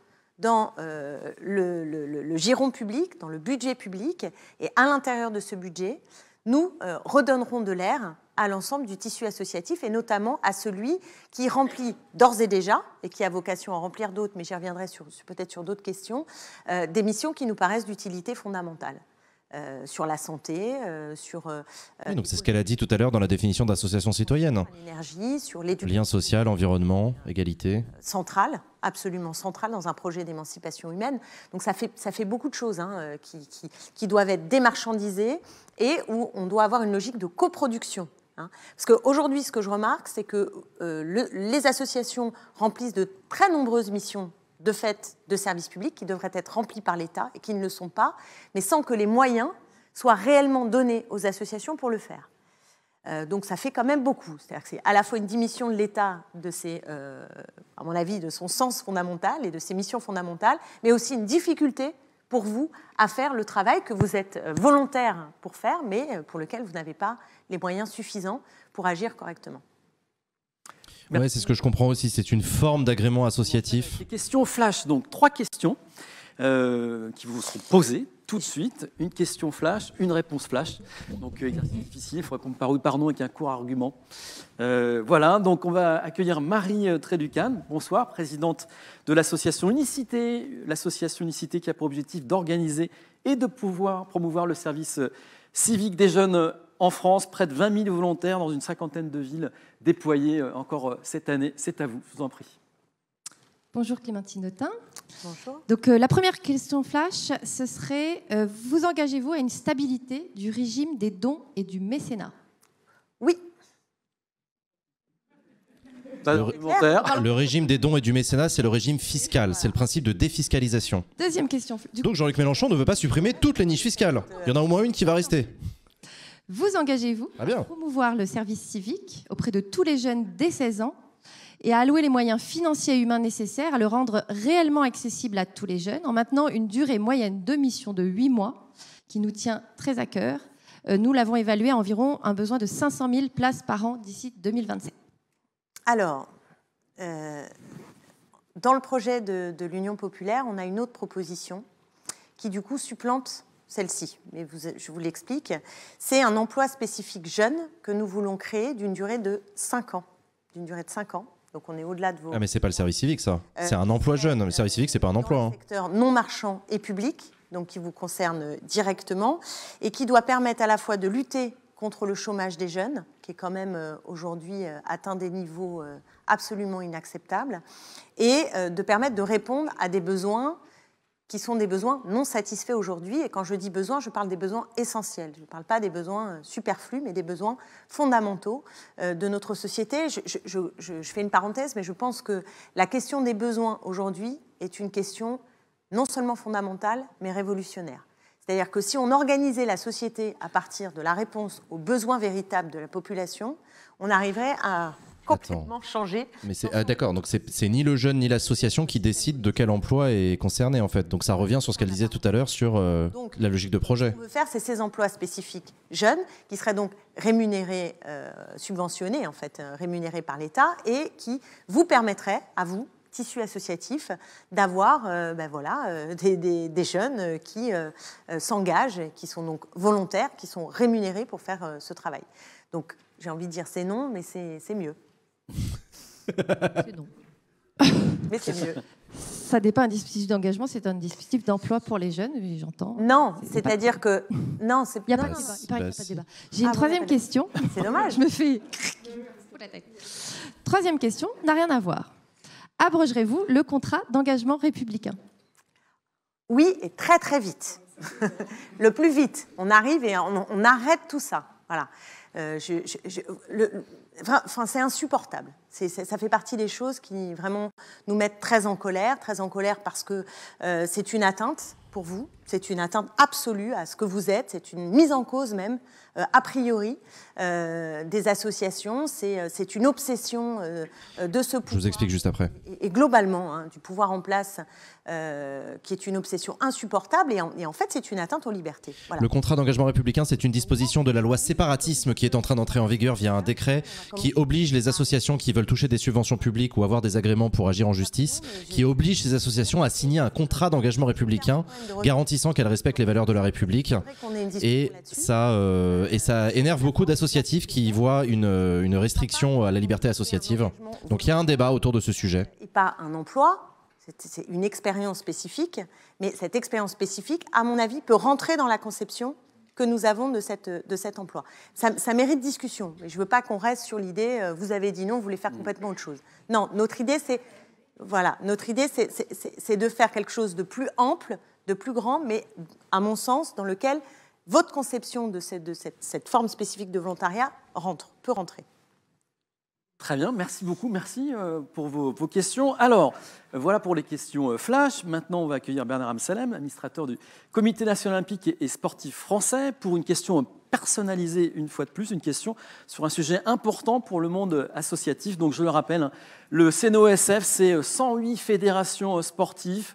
dans euh, le, giron public, dans le budget public, et à l'intérieur de ce budget, nous euh, redonnerons de l'air à l'ensemble du tissu associatif et notamment à celui qui remplit d'ores et déjà, et qui a vocation à remplir d'autres, mais j'y reviendrai peut-être sur, d'autres questions, euh, des missions qui nous paraissent d'utilité fondamentale. Euh, sur la santé, euh, sur. Euh, donc c'est ce qu'elle a dit tout à l'heure dans la définition d'association citoyenne. L'énergie, sur l'éducation. Lien social, environnement, égalité. Centrale, absolument centrale dans un projet d'émancipation humaine. Donc ça fait, ça fait beaucoup de choses hein, qui, qui, doivent être démarchandisées et où on doit avoir une logique de coproduction. Hein. Parce qu'aujourd'hui, ce que je remarque, c'est que les associations remplissent de très nombreuses missions de fait de services publics qui devraient être remplis par l'État et qui ne le sont pas, mais sans que les moyens soient réellement donnés aux associations pour le faire. Euh, donc ça fait quand même beaucoup. C'est-à-dire que c'est à la fois une démission de l'État, de ses, euh, à mon avis, de son sens fondamental et de ses missions fondamentales, mais aussi une difficulté pour vous à faire le travail que vous êtes euh, volontaire pour faire, mais pour lequel vous n'avez pas les moyens suffisants pour agir correctement. Oui, c'est ce que je comprends aussi. C'est une forme d'agrément associatif. Question questions flash, donc trois questions euh, qui vous seront posées tout de suite. Une question flash, une réponse flash. Donc, euh, exercice difficile, il faut qu'on par nom pardon avec un court argument. Euh, voilà, donc on va accueillir Marie Tréducane. Bonsoir, présidente de l'association Unicité. L'association Unicité qui a pour objectif d'organiser et de pouvoir promouvoir le service civique des jeunes en France, près de 20 000 volontaires dans une cinquantaine de villes déployées euh, encore euh, cette année. C'est à vous, je vous en prie. Bonjour Clémentine Autain. Bonjour. Donc euh, la première question flash, ce serait vous engagez-vous à une stabilité du régime des dons et du mécénat Oui. Le, le, régime des dons et du mécénat, c'est le régime fiscal. C'est le principe de défiscalisation. Deuxième question. Donc Jean-Luc Mélenchon ne veut pas supprimer toutes les niches fiscales. Il y en a au moins une qui va rester. Vous engagez-vous ah, à promouvoir le service civique auprès de tous les jeunes dès 16 ans et à allouer les moyens financiers et humains nécessaires à le rendre réellement accessible à tous les jeunes en maintenant une durée moyenne de mission de 8 mois qui nous tient très à cœur. Euh, nous l'avons évalué à environ un besoin de 500 000 places par an d'ici 2027. Alors, euh, dans le projet de l'Union populaire, on a une autre proposition qui du coup supplante celle-ci, mais je vous l'explique. C'est un emploi spécifique jeune que nous voulons créer d'une durée de 5 ans. D'une durée de 5 ans. Donc on est au-delà de vos... Ah mais c'est pas le service civique ça, euh, c'est un emploi jeune. Le euh, service civique c'est pas un emploi. Dans hein. secteur non marchand et public, donc qui vous concerne directement, et qui doit permettre à la fois de lutter contre le chômage des jeunes, qui est quand même euh, aujourd'hui atteint des niveaux absolument inacceptables, et de permettre de répondre à des besoins qui sont des besoins non satisfaits aujourd'hui. Et quand je dis besoins, je parle des besoins essentiels. Je ne parle pas des besoins euh, superflus, mais des besoins fondamentaux euh, de notre société. Je, je fais une parenthèse, mais je pense que la question des besoins aujourd'hui est une question non seulement fondamentale, mais révolutionnaire. C'est-à-dire que si on organisait la société à partir de la réponse aux besoins véritables de la population, on arriverait à complètement changé. Mais c'est ah, d'accord, donc c'est ni le jeune ni l'association qui décide de quel emploi est concerné en fait. Donc ça revient sur ce qu'elle disait tout à l'heure sur euh, la logique de projet. Ce qu'on veut faire, c'est ces emplois spécifiques jeunes qui seraient donc rémunérés, euh, subventionnés en fait, euh, rémunérés par l'État et qui vous permettraient à vous tissu associatif, d'avoir ben voilà, des, jeunes qui s'engagent, qui sont donc volontaires, qui sont rémunérés pour faire ce travail. Donc j'ai envie de dire c'est non, mais c'est mieux. Mais c'est mieux. Ça n'est pas un dispositif d'engagement, c'est un dispositif d'emploi pour les jeunes, j'entends. Non, c'est-à-dire que. Non, c'est pas. pas débat. J'ai une troisième question. C'est dommage. Je me fais. Troisième question, n'a rien à voir. Abrogerez-vous le contrat d'engagement républicain Oui, et très très vite. le plus vite. On arrive et on, arrête tout ça. Voilà. Euh, le, c'est insupportable. ça fait partie des choses qui vraiment nous mettent très en colère, très en colère parce que euh, c'est une atteinte pour vous, c'est une atteinte absolue à ce que vous êtes, c'est une mise en cause même, euh, a priori, euh, des associations. C'est euh, une obsession de ce pouvoir. Je vous explique juste après. Et, globalement, hein, du pouvoir en place, qui est une obsession insupportable, et en, fait, c'est une atteinte aux libertés. Le contrat d'engagement républicain, c'est une disposition de la loi séparatisme qui est en train d'entrer en vigueur via un ah, décret qui oblige les associations qui veulent toucher des subventions publiques ou avoir des agréments pour agir en ah, justice, ah, qui oblige ces associations à signer un contrat d'engagement républicain garantissant qu'elle respecte les valeurs de la République. Et ça, euh, et ça énerve beaucoup d'associatifs qui y voient une, euh, une, restriction à la liberté associative. Donc il y a un débat autour de ce sujet. pas un emploi, c'est une expérience spécifique, mais cette expérience spécifique, à mon avis, peut rentrer dans la conception que nous avons de, cette, de cet emploi. Ça, mérite discussion, mais je ne veux pas qu'on reste sur l'idée, euh, vous avez dit non, vous voulez faire complètement autre chose. Non, notre idée, c'est voilà, notre idée, c'est de faire quelque chose de plus ample, de plus grand, mais à mon sens, dans lequel votre conception de cette, forme spécifique de volontariat rentre, peut rentrer. Très bien, merci beaucoup, merci euh, pour vos, questions. Alors, euh, voilà pour les questions euh, flash. Maintenant, on va accueillir Bernard Amsalem, administrateur du Comité national olympique et sportif français, pour une question personnalisée une fois de plus, une question sur un sujet important pour le monde associatif. Donc, je le rappelle, hein, le CNOSF, c'est 108 fédérations sportives,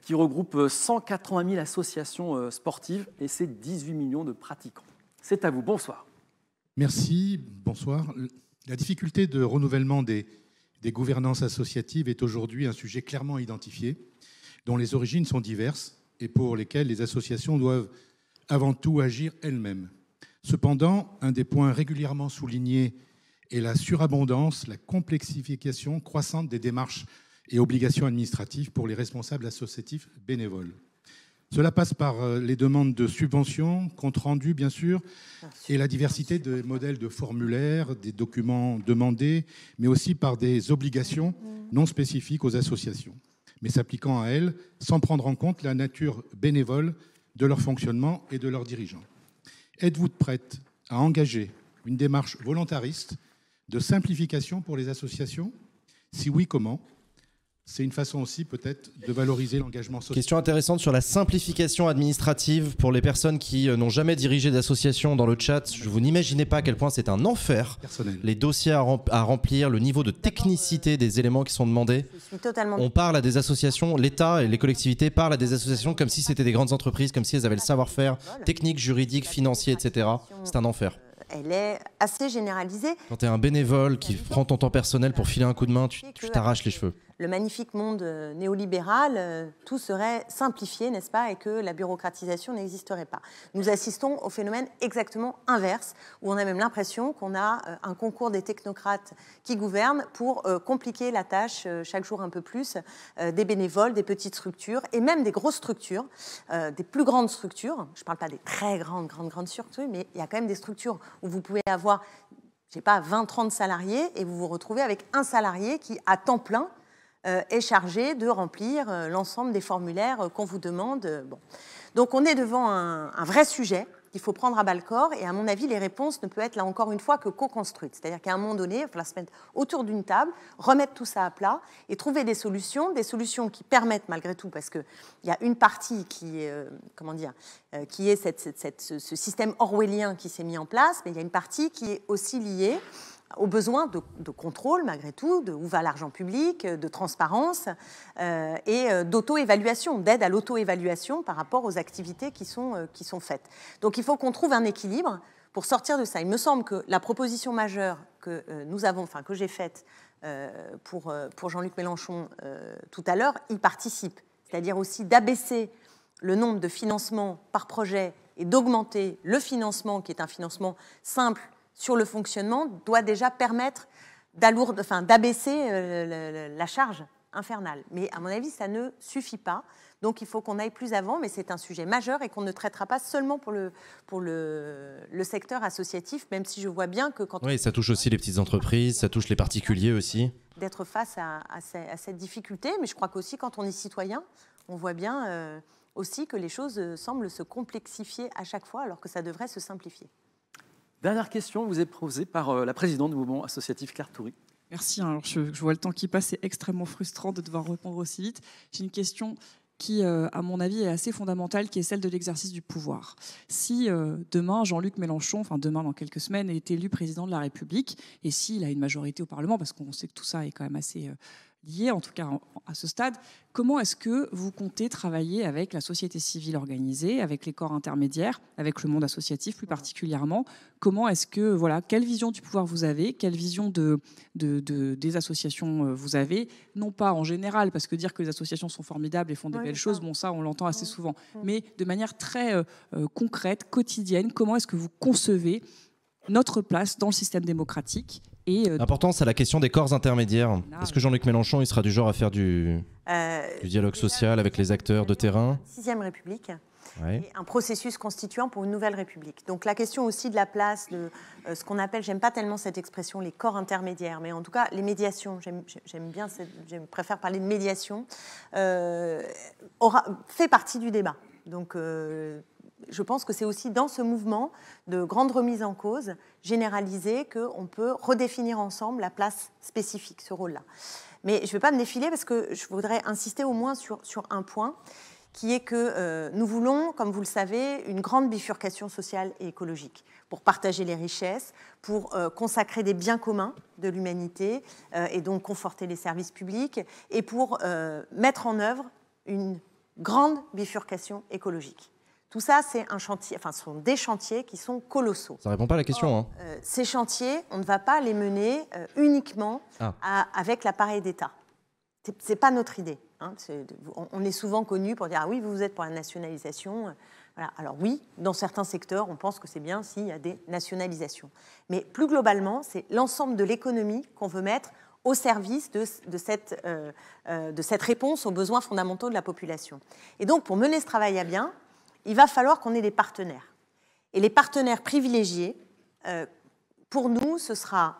qui regroupe 180 euh, 000 associations euh, sportives et ses 18 millions de pratiquants. C'est à vous, bonsoir. Merci, bonsoir. La difficulté de renouvellement des, des gouvernances associatives est aujourd'hui un sujet clairement identifié, dont les origines sont diverses et pour lesquelles les associations doivent avant tout agir elles-mêmes. Cependant, un des points régulièrement soulignés est la surabondance, la complexification croissante des démarches et obligations administratives pour les responsables associatifs bénévoles. Cela passe par euh, les demandes de subventions, compte rendu, bien sûr, et la diversité des modèles de formulaires, des documents demandés, mais aussi par des obligations non spécifiques aux associations, mais s'appliquant à elles sans prendre en compte la nature bénévole de leur fonctionnement et de leurs dirigeants. Êtes-vous prête à engager une démarche volontariste de simplification pour les associations Si oui, comment c'est une façon aussi peut-être de valoriser l'engagement social. Question intéressante sur la simplification administrative pour les personnes qui euh, n'ont jamais dirigé d'association dans le chat. Je vous n'imaginez pas à quel point c'est un enfer. Les dossiers à, remplir, le niveau de technicité des éléments qui sont demandés. On parle à des associations, l'État et les collectivités parlent à des associations comme si c'était des grandes entreprises, comme si elles avaient le savoir-faire technique, juridique, financier, etc. C'est un enfer euh, elle est assez généralisée. Quand tu es un bénévole qui prend ton temps personnel pour filer un coup de main, tu t'arraches les cheveux le magnifique monde euh, néolibéral, euh, tout serait simplifié, n'est-ce pas, et que la bureaucratisation n'existerait pas. Nous assistons au phénomène exactement inverse, où on a même l'impression qu'on a euh, un concours des technocrates qui gouvernent pour compliquer la tâche chaque jour un peu plus des bénévoles, des petites structures, et même des grosses structures, des plus grandes structures. Je ne parle pas des très grandes, grandes, grandes structures, mais il y a quand même des structures où vous pouvez avoir... Je sais pas, 20-30 salariés et vous vous retrouvez avec un salarié qui, à temps plein, euh, est chargé de remplir euh, l'ensemble des formulaires euh, qu'on vous demande. Bon. Donc on est devant un, vrai sujet qu'il faut prendre à bas le corps. Et à mon avis, les réponses ne peuvent être, là encore une fois, que co-construites. C'est-à-dire qu'à un moment donné, il va falloir se mettre autour d'une table, remettre tout ça à plat et trouver des solutions, des solutions qui permettent malgré tout, parce qu'il y a une partie qui est, comment dire, qui est ce, système orwellien qui s'est mis en place, mais il y a une partie qui est aussi liée au besoin de, contrôle, malgré tout, de où va l'argent public, de transparence euh, et euh, d'auto-évaluation, d'aide à l'auto-évaluation par rapport aux activités qui sont, euh, qui sont faites. Donc il faut qu'on trouve un équilibre pour sortir de ça. Il me semble que la proposition majeure que nous avons, enfin que j'ai faite pour, pour Jean-Luc Mélenchon tout à l'heure, y participe. C'est-à-dire aussi d'abaisser le nombre de financements par projet et d'augmenter le financement, qui est un financement simple, sur le fonctionnement doit déjà permettre d'abaisser euh, la charge infernale. Mais à mon avis, ça ne suffit pas. Donc il faut qu'on aille plus avant, mais c'est un sujet majeur et qu'on ne traitera pas seulement pour le, secteur associatif, même si je vois bien que quand... Oui, ça touche aussi les petites entreprises, ça touche les particuliers aussi. D'être face à, cette difficulté, mais je crois qu'aussi quand on est citoyen, on voit bien euh, aussi que les choses euh, semblent se complexifier à chaque fois alors que ça devrait se simplifier. Dernière question vous est posée par euh, la présidente du mouvement associatif Claire Merci. Hein. je, vois le temps qui passe, c'est extrêmement frustrant de devoir répondre aussi vite. J'ai une question qui, euh, à mon avis, est assez fondamentale, qui est celle de l'exercice du pouvoir. Si euh, demain Jean-Luc Mélenchon, enfin demain dans quelques semaines, est élu président de la République, et s'il a une majorité au Parlement, parce qu'on sait que tout ça est quand même assez lié, en tout cas à ce stade. Comment est-ce que vous comptez travailler avec la société civile organisée, avec les corps intermédiaires, avec le monde associatif plus particulièrement Comment est-ce que, voilà, quelle vision du pouvoir vous avez Quelle vision de, des associations euh, vous avez Non pas en général, parce que dire que les associations sont formidables et font des belles choses, bon, ça, on l'entend assez souvent, mais de manière très euh, euh, concrète, quotidienne, comment est-ce que vous concevez notre place dans le système démocratique et, euh, Importance à la question des corps intermédiaires. Ah, Est-ce que Jean-Luc Mélenchon, il sera du genre à faire euh, du, dialogue social avec les acteurs de terrain Sixième République. un processus constituant pour une nouvelle République. Donc la question aussi de la place de euh, ce qu'on appelle, j'aime pas tellement cette expression, les corps intermédiaires, mais en tout cas les médiations, j'aime bien, je préfère parler de médiation, aura, fait partie du débat. Donc euh, je pense que c'est aussi dans ce mouvement de grande remise en cause généralisée qu'on peut redéfinir ensemble la place spécifique, ce rôle-là. Mais je ne vais pas me défiler parce que je voudrais insister au moins sur, un point qui est que euh, nous voulons, comme vous le savez, une grande bifurcation sociale et écologique pour partager les richesses, pour euh, consacrer des biens communs de l'humanité euh, et donc conforter les services publics et pour mettre en œuvre une grande bifurcation écologique. Tout ça, c'est un chantier, enfin, ce sont des chantiers qui sont colossaux. Ça répond pas à la question. Oh, hein. euh, ces chantiers, on ne va pas les mener euh, uniquement ah. avec l'appareil d'État. C'est pas notre idée. Hein. on, est souvent connu pour dire ah oui, vous, êtes pour la nationalisation. Euh, voilà. Alors oui, dans certains secteurs, on pense que c'est bien s'il y a des nationalisations. Mais plus globalement, c'est l'ensemble de l'économie qu'on veut mettre au service de, cette, de cette réponse aux besoins fondamentaux de la population. Et donc, pour mener ce travail à bien, il va falloir qu'on ait des partenaires. Et les partenaires privilégiés, euh, pour nous, ce sera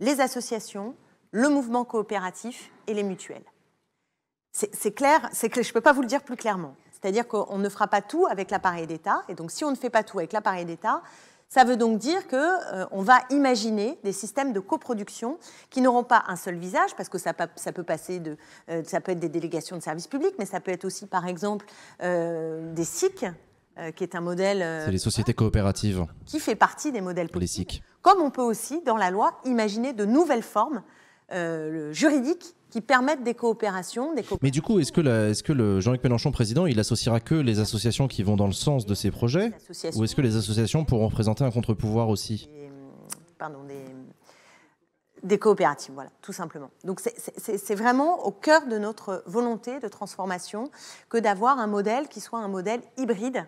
les associations, le mouvement coopératif et les mutuelles. C'est clair, c'est que je ne peux pas vous le dire plus clairement. C'est-à-dire qu'on ne fera pas tout avec l'appareil d'État, et donc si on ne fait pas tout avec l'appareil d'État, ça veut donc dire qu'on euh, va imaginer des systèmes de coproduction qui n'auront pas un seul visage, parce que ça, peut passer euh, être des délégations de services publics, mais ça peut être aussi, par exemple, euh, des SIC, qui est un modèle. C'est les sociétés coopératives. Qui fait partie des modèles politiques. Comme on peut aussi, dans la loi, imaginer de nouvelles formes euh, juridiques qui permettent des coopérations, Mais du coup, est-ce que, est que le Jean-Luc Mélenchon président, il associera que les associations qui vont dans le sens de ces projets Ou est-ce que les associations pourront représenter un contre-pouvoir aussi des, Pardon, des, coopératives, voilà, tout simplement. Donc c'est, vraiment au cœur de notre volonté de transformation que d'avoir un modèle qui soit un modèle hybride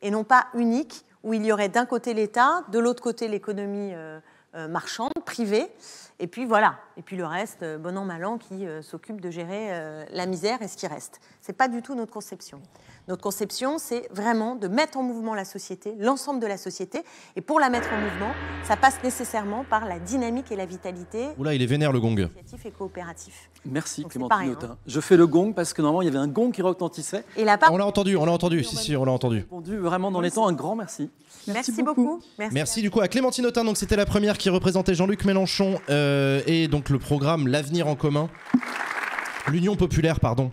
et non pas unique, où il y aurait d'un côté l'État, de l'autre côté l'économie euh, euh, marchande, privée. Et puis voilà, et puis le reste, euh, bon an, mal an, qui euh, s'occupe de gérer euh, la misère et ce qui reste. Ce n'est pas du tout notre conception. Notre conception, c'est vraiment de mettre en mouvement la société, l'ensemble de la société. Et pour la mettre en mouvement, ça passe nécessairement par la dynamique et la vitalité. Oula, il est vénère le gong. Et coopératif. Merci Clémentine pareil, hein. Je fais le gong parce que normalement, il y avait un gong qui retentissait. Et la On l'a entendu, on l'a entendu. Si, si, on l'a entendu. Répondu vraiment dans les temps. Un grand merci. Merci, beaucoup. Merci, merci du coup à Clémentine Autain. Donc c'était la première qui représentait Jean-Luc Mélenchon euh, et donc le programme L'avenir en commun. L'Union populaire, pardon.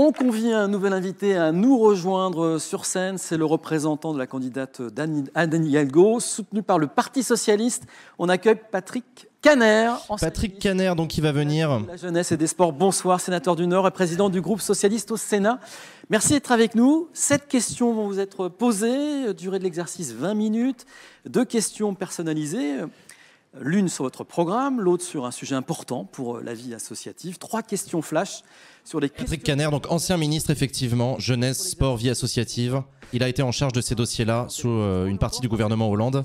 On convient un nouvel invité à nous rejoindre sur scène. C'est le représentant de la candidate Anne Hidalgo, soutenu par le Parti Socialiste. On accueille Patrick Caner. Patrick Caner, donc, qui va venir. La jeunesse et des sports. Bonsoir, sénateur du Nord et président du groupe socialiste au Sénat. Merci d'être avec nous. Sept questions vont vous être posées. Durée de l'exercice 20 minutes. Deux questions personnalisées. L'une sur votre programme, l'autre sur un sujet important pour euh, la vie associative. Trois questions flash Patrick Caner, donc ancien ministre effectivement, jeunesse, sport, vie associative. Il a été en charge de ces dossiers-là sous euh, une partie du gouvernement Hollande.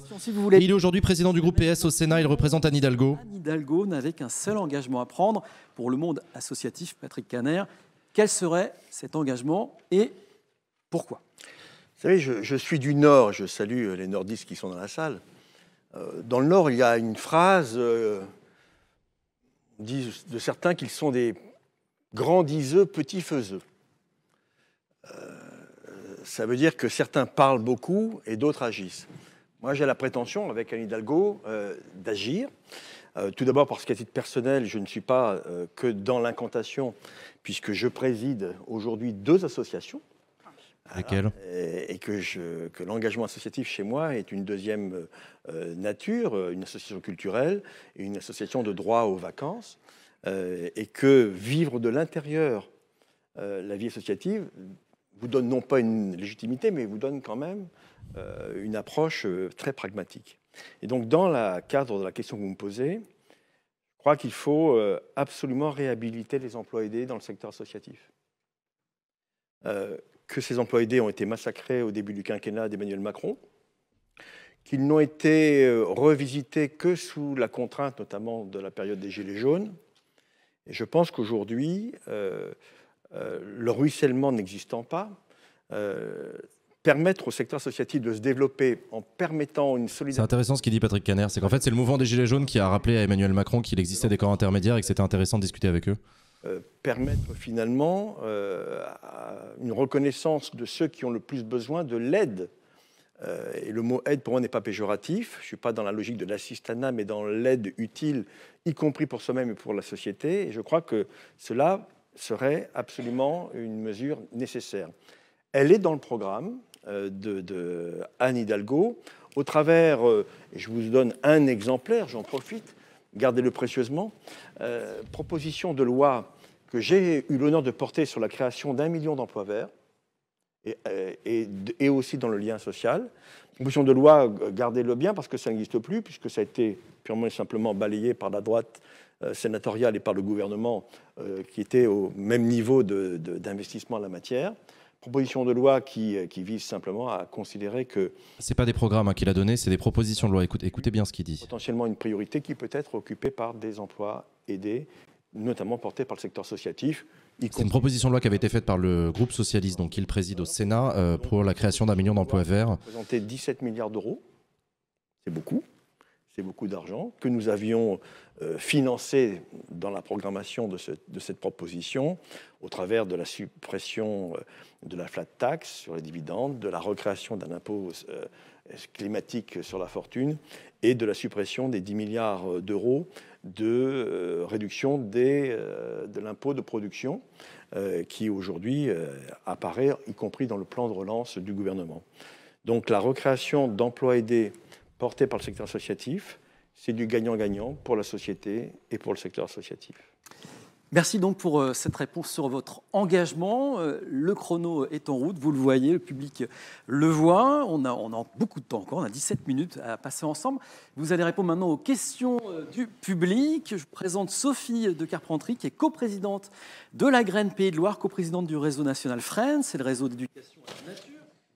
Il est aujourd'hui président du groupe PS au Sénat, il représente Anne Hidalgo. Anne Hidalgo n'avait qu'un seul engagement à prendre pour le monde associatif, Patrick Caner. Quel serait cet engagement et pourquoi Vous savez, je, suis du Nord, je salue euh, les nordistes qui sont dans la salle. Euh, dans le Nord, il y a une phrase, on dit de certains qu'ils sont des grand petit faiseux. Euh, ça veut dire que certains parlent beaucoup et d'autres agissent. Moi, j'ai la prétention, avec Anne Hidalgo, euh, d'agir. Euh, tout d'abord parce qu'à titre personnel, je ne suis pas que dans l'incantation, puisque je préside aujourd'hui deux associations. À et, que, que l'engagement associatif chez moi est une deuxième nature, une association culturelle et une association de droit aux vacances. Euh, et que vivre de l'intérieur euh, la vie associative vous donne non pas une légitimité, mais vous donne quand même euh, une approche très pragmatique. Et donc, dans le cadre de la question que vous me posez, je crois qu'il faut absolument réhabiliter les emplois aidés dans le secteur associatif. que ces emplois aidés ont été massacrés au début du quinquennat d'Emmanuel Macron, qu'ils n'ont été revisités que sous la contrainte notamment de la période des Gilets jaunes, et je pense qu'aujourd'hui, euh, euh, le ruissellement n'existant pas, euh, permettre au secteur associatif de se développer en permettant une solidarité. C'est intéressant ce qu'il dit Patrick Caner, c'est qu'en fait c'est le mouvement des Gilets jaunes qui a rappelé à Emmanuel Macron qu'il existait des corps intermédiaires et que c'était intéressant de discuter avec eux. permettre finalement une reconnaissance de ceux qui ont le plus besoin de l'aide euh, et le mot aide, pour moi, n'est pas péjoratif. Je ne suis pas dans la logique de l'assistanat, mais dans l'aide utile, y compris pour soi-même et pour la société. Et je crois que cela serait absolument une mesure nécessaire. Elle est dans le programme euh, de, Anne Hidalgo. Au travers, euh, je vous donne un exemplaire, j'en profite, gardez-le précieusement, euh, proposition de loi que j'ai eu l'honneur de porter sur la création d'un million d'emplois verts euh, et, aussi dans le lien social. Proposition de loi, euh, gardez-le bien parce que ça n'existe plus, puisque ça a été purement et simplement balayé par la droite euh, sénatoriale et par le gouvernement qui était au même niveau d'investissement en la matière. Proposition de loi qui, vise simplement à considérer que... Ce pas des programmes hein, qu'il a donnés, c'est des propositions de loi. écoutez bien ce qu'il dit. Potentiellement une priorité qui peut être occupée par des emplois aidés, notamment portés par le secteur associatif. C'est une proposition de loi qui avait été faite par le groupe socialiste, donc il préside au Sénat, euh, pour la création d'un million d'emplois verts. Présenté 17 milliards d'euros, c'est beaucoup, c'est beaucoup d'argent, que nous avions euh, financé dans la programmation de, cette proposition au travers de la suppression euh, de la flat tax sur les dividendes, de la recréation d'un impôt climatique sur la fortune et de la suppression des 10 milliards d'euros de euh, réduction euh, de l'impôt de production euh, qui aujourd'hui apparaît, y compris dans le plan de relance du gouvernement. Donc la recréation d'emplois aidés portés par le secteur associatif, c'est du gagnant-gagnant pour la société et pour le secteur associatif. Merci donc pour euh, cette réponse sur votre engagement. Euh, le chrono est en route, vous le voyez, le public le voit. On a, beaucoup de temps encore, on a 17 minutes à passer ensemble. Vous allez répondre maintenant aux questions euh, du public. Je vous présente Sophie de Carpentry, qui est coprésidente de la Graine Pays de Loire, coprésidente du réseau national France. c'est le réseau d'éducation à la nature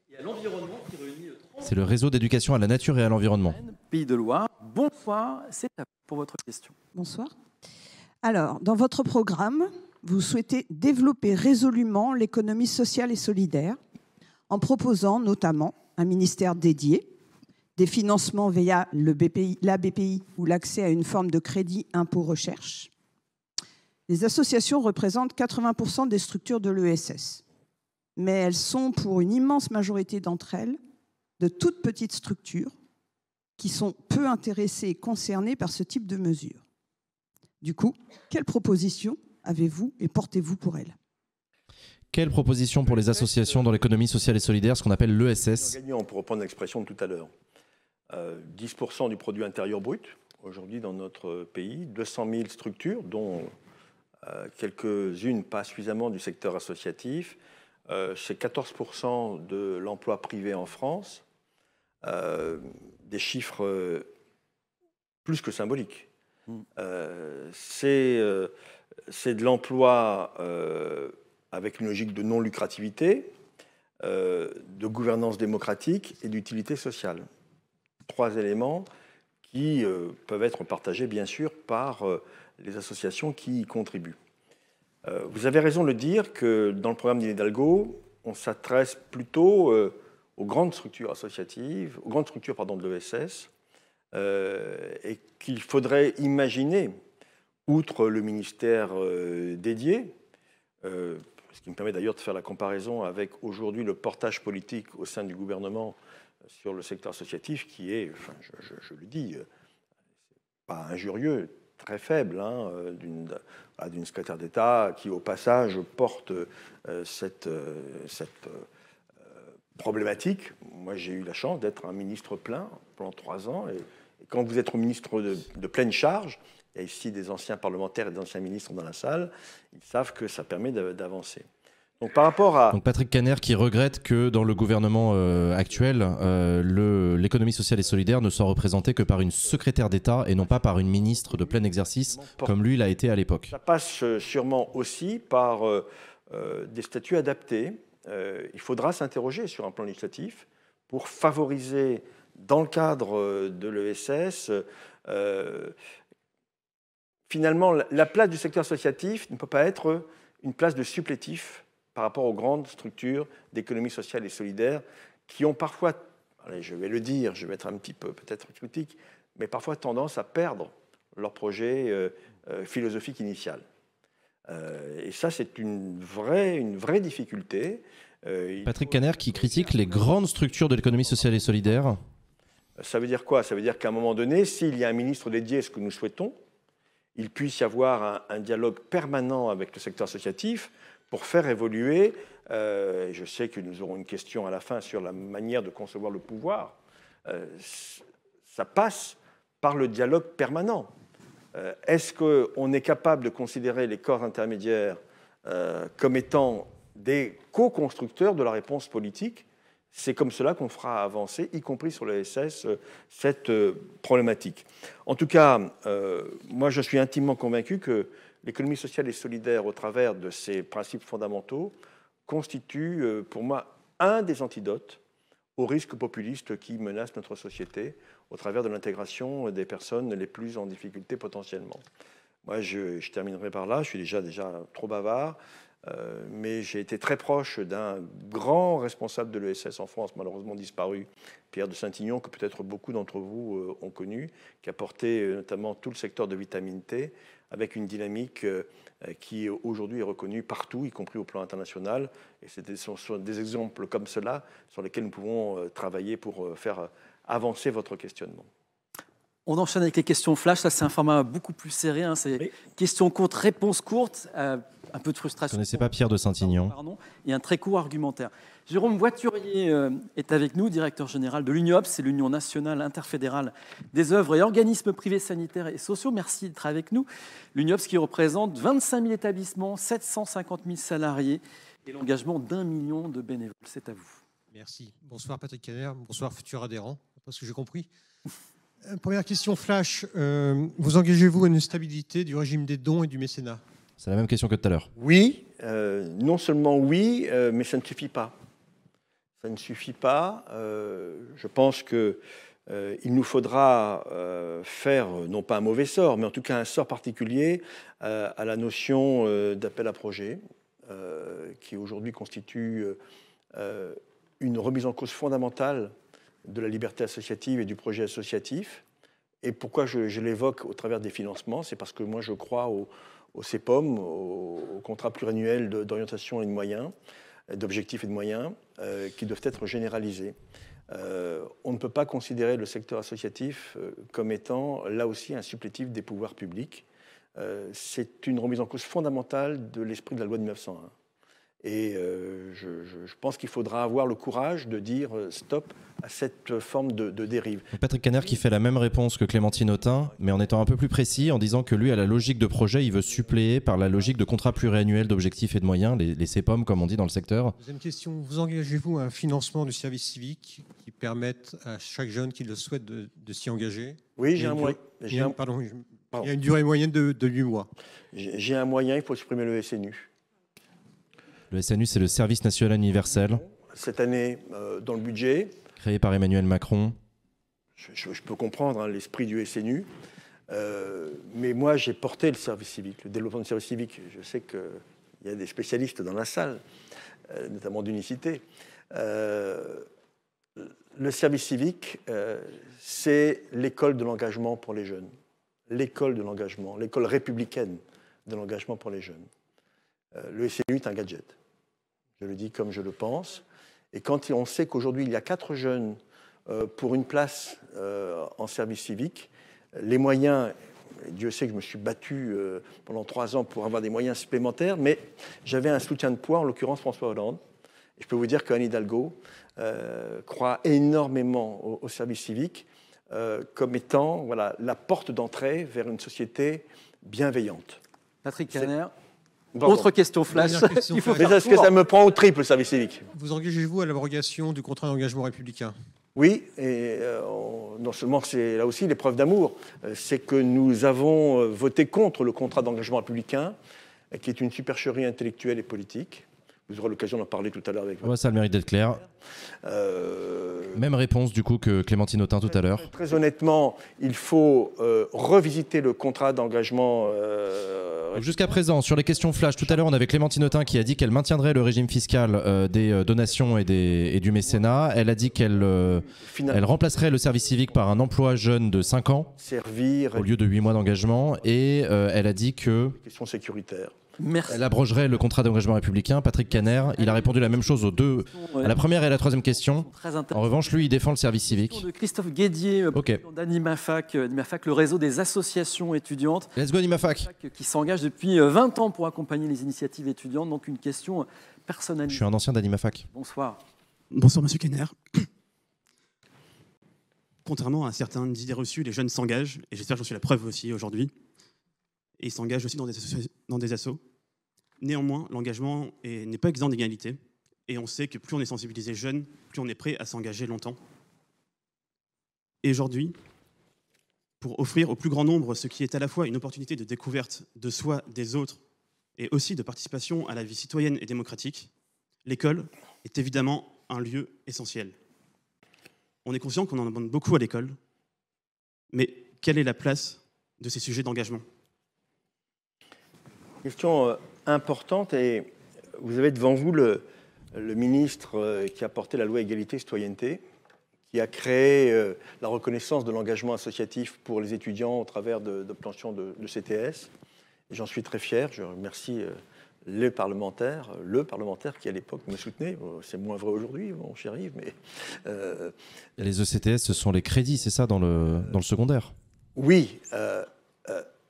et à l'environnement qui réunit. C'est le réseau d'éducation à la nature et à l'environnement. Pays de Loire, bonsoir, c'est à pour votre question. Bonsoir. Alors, dans votre programme, vous souhaitez développer résolument l'économie sociale et solidaire en proposant notamment un ministère dédié, des financements via le la BPI ou l'accès à une forme de crédit impôt recherche. Les associations représentent 80% des structures de l'ESS, mais elles sont pour une immense majorité d'entre elles de toutes petites structures qui sont peu intéressées et concernées par ce type de mesures. Du coup, quelles propositions avez-vous et portez-vous pour elle Quelles propositions pour les associations dans l'économie sociale et solidaire, ce qu'on appelle l'ESS Pour reprendre l'expression de tout à l'heure, 10% euh, du produit intérieur brut aujourd'hui dans notre pays, 200 000 structures, dont euh, quelques-unes pas suffisamment du secteur associatif, euh, c'est 14% de l'emploi privé en France, des chiffres plus que symboliques. Euh, euh, c'est de l'emploi euh, avec une logique de non-lucrativité, de gouvernance démocratique et d'utilité sociale. Trois éléments qui peuvent être partagés, bien sûr, par les associations qui y contribuent. vous avez raison de dire que dans le programme d'Hidalgo, on s'adresse plutôt aux grandes structures associatives, aux grandes structures pardon, de l'ESS, euh, et qu'il faudrait imaginer, outre le ministère euh, dédié, euh, ce qui me permet d'ailleurs de faire la comparaison avec aujourd'hui le portage politique au sein du gouvernement sur le secteur associatif, qui est, je, le dis, pas injurieux, très faible, hein, bah, d'une secrétaire d'État qui, au passage, porte cette, cette problématique. Moi, j'ai eu la chance d'être un ministre plein pendant trois ans, et quand vous êtes au ministre de, pleine charge, il y a ici des anciens parlementaires et des anciens ministres dans la salle, ils savent que ça permet d'avancer. Donc par rapport à... Donc Patrick Caner qui regrette que dans le gouvernement euh, actuel, euh, l'économie sociale et solidaire ne soit représentée que par une secrétaire d'État et non pas par une ministre de plein exercice comme lui l'a été à l'époque. Ça passe euh, sûrement aussi par des statuts adaptés. il faudra s'interroger sur un plan législatif pour favoriser dans le cadre euh, de l'ESS, euh, finalement, la place du secteur associatif ne peut pas être une place de supplétif par rapport aux grandes structures d'économie sociale et solidaire qui ont parfois, je vais le dire, je vais être un petit peu peut-être critique, mais parfois tendance à perdre leur projet euh, philosophique initial. et ça, c'est une vraie, une vraie difficulté. Patrick Caner qui critique les grandes structures de l'économie sociale et solidaire. Ça veut dire quoi Ça veut dire qu'à un moment donné, s'il y a un ministre dédié, à ce que nous souhaitons, il puisse y avoir un, dialogue permanent avec le secteur associatif pour faire évoluer, euh, je sais que nous aurons une question à la fin sur la manière de concevoir le pouvoir, euh, ça passe par le dialogue permanent. Euh, est-ce qu'on est capable de considérer les corps intermédiaires comme étant des co-constructeurs de la réponse politique c'est comme cela qu'on fera avancer, y compris sur le SS, euh, cette euh, problématique. En tout cas, euh, moi, je suis intimement convaincu que l'économie sociale et solidaire, au travers de ses principes fondamentaux, constitue pour moi un des antidotes aux risques populistes qui menacent notre société au travers de l'intégration des personnes les plus en difficulté potentiellement. Moi, je, terminerai par là, je suis déjà, déjà trop bavard. Euh, mais j'ai été très proche d'un grand responsable de l'ESS en France, malheureusement disparu, Pierre de Saint-Ignon, que peut-être beaucoup d'entre vous euh, ont connu, qui a porté euh, notamment tout le secteur de vitamine T avec une dynamique qui aujourd'hui est reconnue partout, y compris au plan international. Et ce sont des exemples comme cela sur lesquels nous pouvons travailler pour faire avancer votre questionnement. On enchaîne avec les questions flash. Ça, c'est un format beaucoup plus serré. Hein. C'est questions courtes, réponses courtes, euh, un peu de frustration. Je ne connaissais pas Pierre de Saint-Ignon. Pardon, et un très court argumentaire. Jérôme Voiturier euh, est avec nous, directeur général de l'UNIOPS. c'est l'Union nationale interfédérale des œuvres et organismes privés sanitaires et sociaux. Merci d'être avec nous. L'UNIOPS qui représente 25 000 établissements, 750 000 salariés et l'engagement d'un million de bénévoles. C'est à vous. Merci. Bonsoir Patrick Caner, bonsoir futur adhérent. parce que j'ai compris. Euh, première question flash. Euh, vous engagez-vous à une stabilité du régime des dons et du mécénat C'est la même question que tout à l'heure. Oui, euh, non seulement oui, mais ça ne suffit pas. Ça ne suffit pas. je pense qu'il nous faudra faire, non pas un mauvais sort, mais en tout cas un sort particulier à la notion d'appel à projet, qui aujourd'hui constitue une remise en cause fondamentale de la liberté associative et du projet associatif. Et pourquoi je, l'évoque au travers des financements C'est parce que moi, je crois au, CEPOM, au, contrat pluriannuel d'orientation et de moyens, d'objectifs et de moyens, euh, qui doivent être généralisés. Euh, on ne peut pas considérer le secteur associatif euh, comme étant là aussi un supplétif des pouvoirs publics. C'est une remise en cause fondamentale de l'esprit de la loi de 1901. Et euh, je, pense qu'il faudra avoir le courage de dire euh, stop à cette forme de, dérive. Patrick Caner qui fait la même réponse que Clémentine Autain, mais en étant un peu plus précis, en disant que lui, à la logique de projet, il veut suppléer par la logique de contrat pluriannuel d'objectifs et de moyens, les, CEPOM comme on dit dans le secteur. Deuxième question, vous engagez-vous à un financement du service civique qui permette à chaque jeune qui le souhaite de, s'y engager Oui, j'ai un moyen. Pardon, Il y a une durée moyenne de, de 8 mois. J'ai un moyen, il faut supprimer le SNU. Le SNU, c'est le Service national universel. Cette année, euh, dans le budget. Créé par Emmanuel Macron. Je, peux comprendre hein, l'esprit du SNU. Euh, mais moi, j'ai porté le service civique, le développement du service civique. Je sais qu'il y a des spécialistes dans la salle, euh, notamment d'unicité. le service civique, c'est l'école de l'engagement pour les jeunes l'école de l'engagement, l'école républicaine de l'engagement pour les jeunes. Euh, le SNU est un gadget. Je le dis comme je le pense. Et quand on sait qu'aujourd'hui, il y a quatre jeunes euh, pour une place euh, en service civique, les moyens, Dieu sait que je me suis battu pendant trois ans pour avoir des moyens supplémentaires, mais j'avais un soutien de poids, en l'occurrence François Hollande. Et je peux vous dire qu'Anne Hidalgo croit énormément au, service civique comme étant voilà, la porte d'entrée vers une société bienveillante. Patrick Kerner Contre Autre question Il faut Mais est-ce que ça me prend au triple, le service civique Vous engagez-vous à l'abrogation du contrat d'engagement républicain oui, et euh, non seulement c'est là aussi l'épreuve d'amour, euh, c'est que nous avons euh, voté contre le contrat d'engagement républicain, qui est une supercherie intellectuelle et politique, vous aurez l'occasion d'en parler tout à l'heure avec moi. ça a le mérite d'être clair. Euh, Même réponse du coup que Clémentine Autain tout à l'heure. Très, honnêtement, il faut euh, revisiter le contrat d'engagement. Euh, Jusqu'à présent, sur les questions flash, tout à l'heure on avait Clémentine Autain qui a dit qu'elle maintiendrait le régime fiscal des donations et, des, du mécénat. Elle a dit qu'elle elle remplacerait le service civique par un emploi jeune de 5 ans. Servir. Au lieu de 8 mois d'engagement. Et elle a dit que. Question sécuritaire. Elle abrogerait le contrat d'engagement républicain, Patrick Caner, il a répondu la même chose aux deux, à la première et la troisième question. En revanche, lui, il défend le service civique. Christophe Guédier, euh, d'Animafac, euh, le réseau des associations étudiantes. Let's go Animafac euh, Qui s'engage depuis 20 ans pour accompagner les initiatives étudiantes, donc une question personnelle. Je suis un ancien d'Animafac. Bonsoir. Bonsoir Monsieur Caner. Contrairement à certaines idées reçues, les jeunes s'engagent, et j'espère que j'en suis la preuve aussi aujourd'hui et ils s'engagent aussi dans des, dans des assos. Néanmoins, l'engagement n'est pas exempt d'égalité, et on sait que plus on est sensibilisé jeune, plus on est prêt à s'engager longtemps. Et aujourd'hui, pour offrir au plus grand nombre ce qui est à la fois une opportunité de découverte de soi, des autres, et aussi de participation à la vie citoyenne et démocratique, l'école est évidemment un lieu essentiel. On est conscient qu'on en demande beaucoup à l'école, mais quelle est la place de ces sujets d'engagement Question euh, importante et vous avez devant vous le, le ministre euh, qui a porté la loi égalité citoyenneté, qui a créé euh, la reconnaissance de l'engagement associatif pour les étudiants au travers d'obtention de, de, CTS. J'en suis très fier. Je remercie les parlementaires, le parlementaire qui à l'époque me soutenait. C'est moins vrai aujourd'hui, mon cher Yves, mais. les ECTS, ce sont les crédits, c'est ça, dans le, dans le secondaire Oui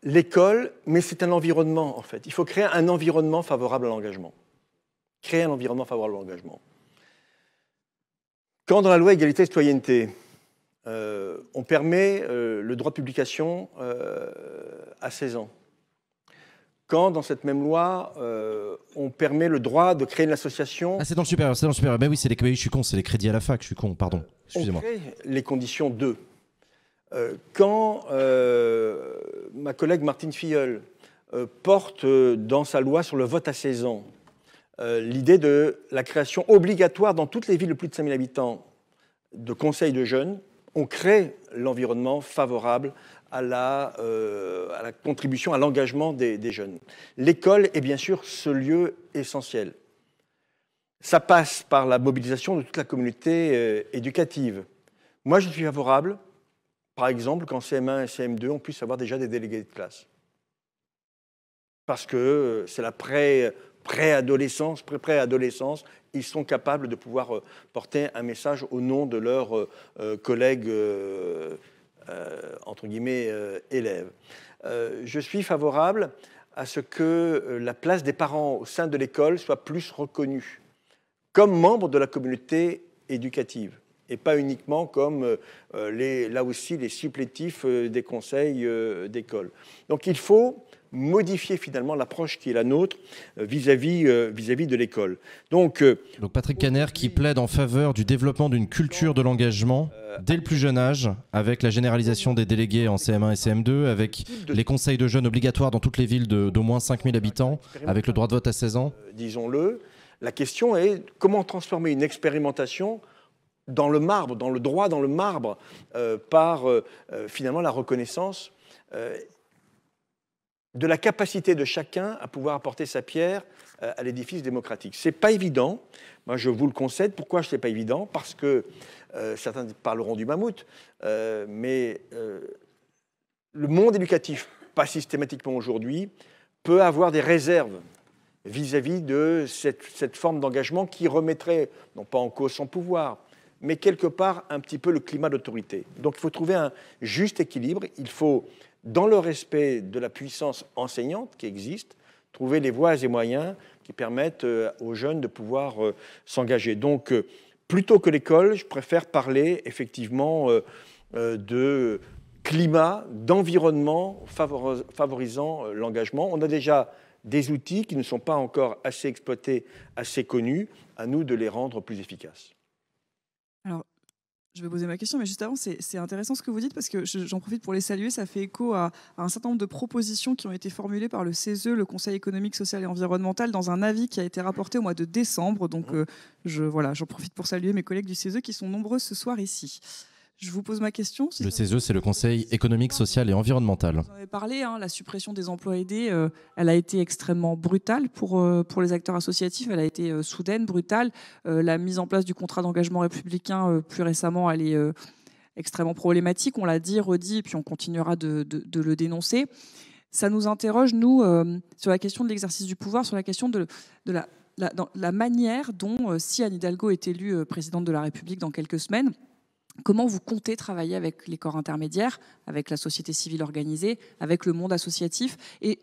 l'école, mais c'est un environnement en fait. Il faut créer un environnement favorable à l'engagement. Créer un environnement favorable à l'engagement. Quand dans la loi égalité et citoyenneté, euh, on permet euh, le droit de publication euh, à 16 ans, quand dans cette même loi, on permet le droit de créer une association... Ah, c'est dans le supérieur, c'est dans le supérieur. Ben oui, c'est les... Ben je suis con, c'est les crédits à la fac, je suis con, pardon. Excusez-moi. les conditions d'eux. Euh, quand euh, ma collègue Martine Filleul euh, porte dans sa loi sur le vote à 16 ans l'idée de la création obligatoire dans toutes les villes de plus de 5000 habitants de conseils de jeunes, on crée l'environnement favorable à la, à la, contribution, à l'engagement des, jeunes. L'école est bien sûr ce lieu essentiel. Ça passe par la mobilisation de toute la communauté éducative. Moi, je suis favorable par exemple, qu'en CM1 et CM2, on puisse avoir déjà des délégués de classe. Parce que euh, c'est la pré, adolescence pré adolescence ils sont capables de pouvoir euh, porter un message au nom de leurs euh, collègues, entre guillemets, élèves. je suis favorable à ce que la place des parents au sein de l'école soit plus reconnue comme membre de la communauté éducative et pas uniquement comme euh, euh, les, là aussi les supplétifs euh, des conseils d'école. Donc il faut modifier finalement l'approche qui est la nôtre vis-à-vis -vis, à -vis de l'école. Donc, Donc Patrick Caner qui plaide en faveur du développement d'une culture de l'engagement dès le plus jeune âge, avec la généralisation des délégués en CM1 et CM2, avec les conseils de jeunes obligatoires dans toutes les villes d'au moins 5000 habitants, avec le droit de vote à 16 ans. Disons-le, la question est comment transformer une expérimentation dans le marbre, dans le droit, dans le marbre, euh, par euh, euh, finalement la reconnaissance de la capacité de chacun à pouvoir apporter sa pierre à l'édifice démocratique. C'est pas évident, moi je vous le concède. Pourquoi c'est pas évident Parce que certains parleront du mammouth, mais le monde éducatif, pas systématiquement aujourd'hui, peut avoir des réserves vis-à-vis de cette, cette forme d'engagement qui remettrait, non pas en cause son pouvoir, mais quelque part un petit peu le climat d'autorité. Donc il faut trouver un juste équilibre, il faut, dans le respect de la puissance enseignante qui existe, trouver les voies et moyens qui permettent euh, aux jeunes de pouvoir euh, s'engager. Donc euh, plutôt que l'école, je préfère parler effectivement de climat, d'environnement favorisant l'engagement. On a déjà des outils qui ne sont pas encore assez exploités, assez connus, à nous de les rendre plus efficaces. Alors, je vais poser ma question, mais juste avant, c'est intéressant ce que vous dites parce que j'en profite pour les saluer. Ça fait écho à, un certain nombre de propositions qui ont été formulées par le CESE, le Conseil économique, social et environnemental, dans un avis qui a été rapporté au mois de décembre. Donc, mmh. euh, je voilà, j'en profite pour saluer mes collègues du CESE qui sont nombreux ce soir ici. Je vous pose ma question. le CESE, c'est le Conseil économique, social et environnemental. Vous avez parlé, hein, la suppression des emplois aidés, euh, elle a été extrêmement brutale pour, euh, pour les acteurs associatifs, elle a été euh, soudaine, brutale. la mise en place du contrat d'engagement républicain plus récemment, elle est extrêmement problématique, on l'a dit, redit, et puis on continuera de, le dénoncer. Ça nous interroge, nous, sur la question de l'exercice du pouvoir, sur la question de, de la, la, manière dont, si Anne Hidalgo est élue présidente de la République dans quelques semaines, comment vous comptez travailler avec les corps intermédiaires, avec la société civile organisée, avec le monde associatif et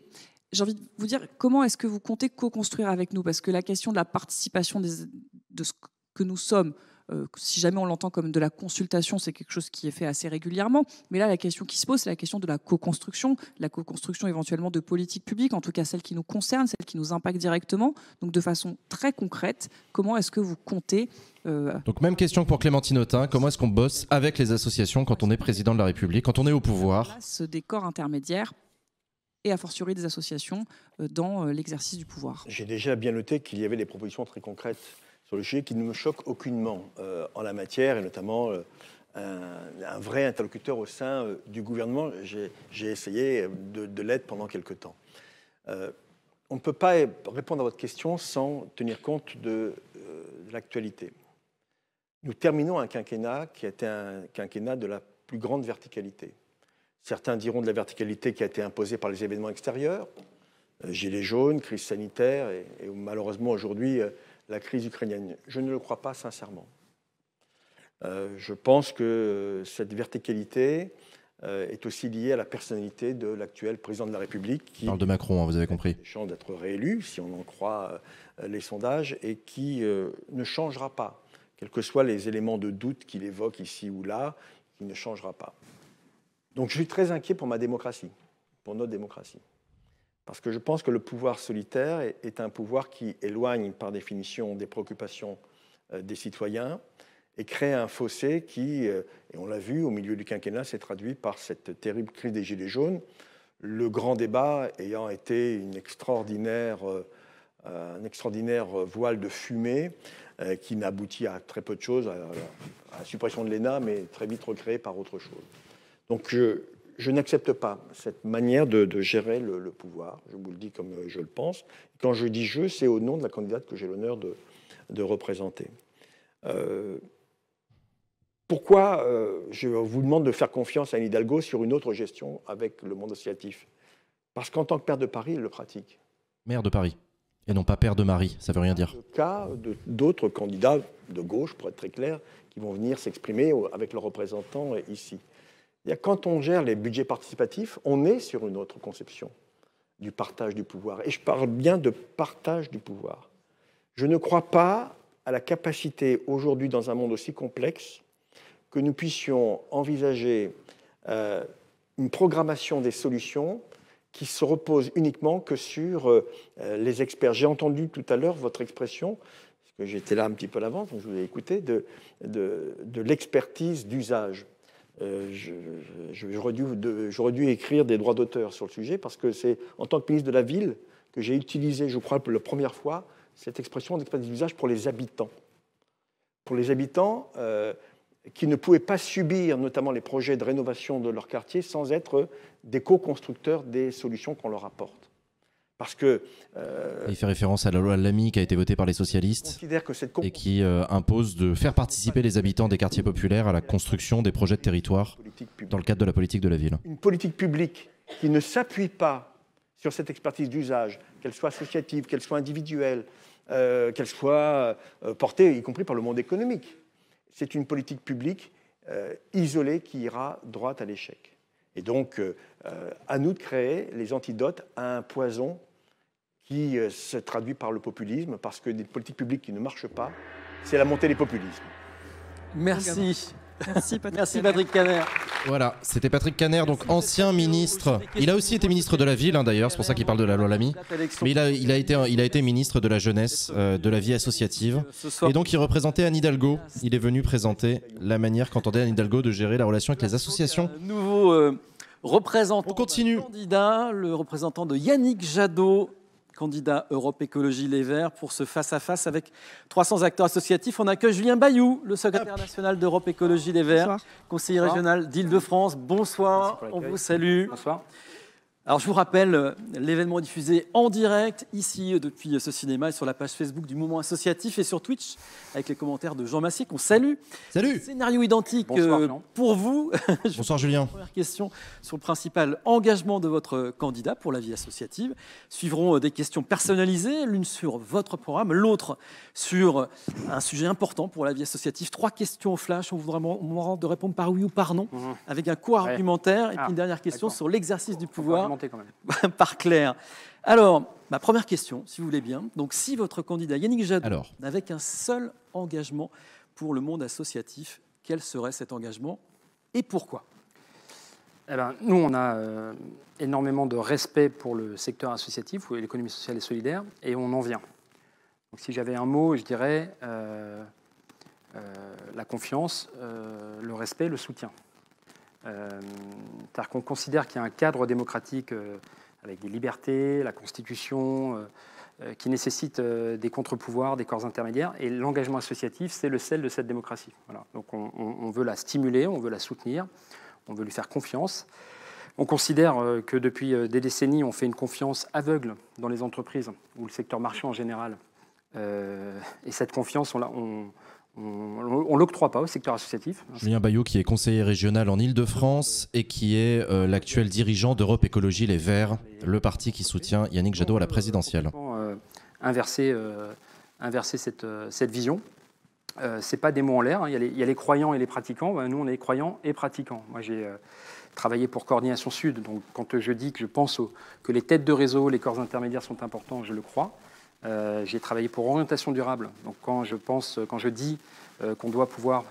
j'ai envie de vous dire comment est-ce que vous comptez co-construire avec nous parce que la question de la participation de ce que nous sommes euh, si jamais on l'entend comme de la consultation, c'est quelque chose qui est fait assez régulièrement. Mais là, la question qui se pose, c'est la question de la co-construction, la co-construction éventuellement de politiques publiques, en tout cas celles qui nous concernent, celles qui nous impactent directement. Donc de façon très concrète, comment est-ce que vous comptez euh, Donc même question pour Clémentine Autain, comment est-ce qu'on bosse avec les associations quand on est président de la République, quand on est au pouvoir Ce décor intermédiaire et a fortiori des associations euh, dans l'exercice du pouvoir. J'ai déjà bien noté qu'il y avait des propositions très concrètes sur le sujet qui ne me choque aucunement euh, en la matière, et notamment euh, un, vrai interlocuteur au sein euh, du gouvernement. J'ai essayé de, de l'être pendant quelque temps. on ne peut pas répondre à votre question sans tenir compte de, l'actualité. Nous terminons un quinquennat qui a été un quinquennat de la plus grande verticalité. Certains diront de la verticalité qui a été imposée par les événements extérieurs, gilets jaunes, crise sanitaire, et, et malheureusement aujourd'hui la crise ukrainienne. Je ne le crois pas sincèrement. Euh, je pense que cette verticalité euh, est aussi liée à la personnalité de l'actuel président de la République. Qui parle de Macron, hein, vous avez compris. Chance d'être réélu, si on en croit euh, les sondages, et qui ne changera pas, quels que soient les éléments de doute qu'il évoque ici ou là, il ne changera pas. Donc je suis très inquiet pour ma démocratie, pour notre démocratie. Parce que je pense que le pouvoir solitaire est, un pouvoir qui éloigne par définition des préoccupations euh, des citoyens et crée un fossé qui, euh, et on l'a vu au milieu du quinquennat, s'est traduit par cette terrible crise des Gilets jaunes, le grand débat ayant été une extraordinaire, euh, un extraordinaire voile de fumée qui n'aboutit à très peu de choses, à, la suppression de l'ENA, mais très vite recréée par autre chose. Donc je n'accepte pas cette manière de, gérer le, pouvoir. Je vous le dis comme euh, je le pense. Quand je dis je, c'est au nom de la candidate que j'ai l'honneur de, représenter. Euh, pourquoi euh, je vous demande de faire confiance à Anne Hidalgo sur une autre gestion avec le monde associatif Parce qu'en tant que père de Paris, elle le pratique. Maire de Paris et non pas père de Marie, ça veut rien dire. Le cas d'autres candidats de gauche, pour être très clair, qui vont venir s'exprimer avec leurs représentants ici quand on gère les budgets participatifs, on est sur une autre conception du partage du pouvoir. Et je parle bien de partage du pouvoir. Je ne crois pas à la capacité aujourd'hui, dans un monde aussi complexe, que nous puissions envisager euh, une programmation des solutions qui se repose uniquement que sur euh, les experts. J'ai entendu tout à l'heure votre expression, parce que j'étais là un petit peu à l'avance, donc je vous ai écouté, de l'expertise d'usage. Euh, j'aurais dû, écrire des droits d'auteur sur le sujet parce que c'est en tant que ministre de la Ville que j'ai utilisé, je crois, pour la première fois, cette expression d'exploitation d'usage pour les habitants. Pour les habitants euh, qui ne pouvaient pas subir notamment les projets de rénovation de leur quartier sans être des co-constructeurs des solutions qu'on leur apporte. Parce que. Euh, il fait référence à la loi Lamy qui a été votée par les socialistes et qui euh, impose de faire participer les habitants des quartiers populaires à la construction des projets de territoire dans le cadre de la politique de la ville. Une politique publique qui ne s'appuie pas sur cette expertise d'usage, qu'elle soit associative, qu'elle soit individuelle, euh, qu'elle soit portée, y compris par le monde économique. C'est une politique publique isolée qui ira droit à l'échec. Et donc, à nous de créer les antidotes à un poison qui euh, se traduit par le populisme, parce que des politiques publiques qui ne marchent pas, c'est la montée des populismes. Merci. Merci Patrick, Caner. Voilà, c'était Patrick Caner, donc ancien ministre. Il a aussi été ministre de la ville, hein, d'ailleurs, c'est pour ça qu'il parle de la loi Lamy. Mais il a, été, ministre de la jeunesse, euh, de la vie associative. Et donc, il représentait Anne Hidalgo. Il est venu présenter la manière qu'entendait Anne Hidalgo de gérer la relation avec les associations. Nouveau euh, représentant, On continue. candidat, le représentant de Yannick Jadot candidat Europe Écologie Les Verts, pour ce face-à-face avec 300 acteurs associatifs. On accueille Julien Bayou, le secrétaire national d'Europe Écologie Les Verts, conseiller régional d'Île-de-France. Bonsoir, on vous salue. Bonsoir. Alors je vous rappelle, euh, l'événement diffusé en direct ici euh, depuis euh, ce cinéma et sur la page Facebook du moment Associatif et sur Twitch avec les commentaires de Jean Massier qu'on salue. Salut Scénario identique pour vous. Bonsoir Julien. Première question sur le principal engagement de votre candidat pour la vie associative. Suivront des questions personnalisées, l'une sur votre programme, l'autre sur un sujet important pour la vie associative. Trois questions au flash, on voudra de répondre par oui ou par non mhm. avec un court argumentaire et puis ah, une dernière question sur l'exercice du pouvoir quand même. Par clair. Alors, ma première question, si vous voulez bien. Donc, si votre candidat Yannick Jadot n'avait qu'un seul engagement pour le monde associatif, quel serait cet engagement et pourquoi eh ben, nous, on a euh, énormément de respect pour le secteur associatif ou l'économie sociale et solidaire, et on en vient. Donc, si j'avais un mot, je dirais euh, euh, la confiance, le respect, le soutien. Euh, c'est-à-dire qu'on considère qu'il y a un cadre démocratique euh, avec des libertés, la Constitution, euh, qui nécessite des contre-pouvoirs, des corps intermédiaires. Et l'engagement associatif, c'est le sel de cette démocratie. Voilà. Donc on, veut la stimuler, on veut la soutenir, on veut lui faire confiance. On considère que depuis des décennies, on fait une confiance aveugle dans les entreprises ou le secteur marchand en général. et cette confiance, on, on, on ne l'octroie pas au secteur associatif. Julien Bayou, qui est conseiller régional en Ile-de-France et qui est euh, l'actuel dirigeant d'Europe Écologie Les Verts, le parti qui soutient Yannick Jadot à la présidentielle. Euh, euh, inverser, cette, vision. Ce n'est pas des mots en l'air, hein. il, y a les croyants et les pratiquants. Ben, nous, on est croyants et pratiquants. Moi, j'ai travaillé pour Coordination Sud, donc quand je dis que je pense que les têtes de réseau, les corps intermédiaires sont importants, je le crois. Euh, j'ai travaillé pour orientation durable. Donc quand je pense, quand je dis euh, qu'on doit pouvoir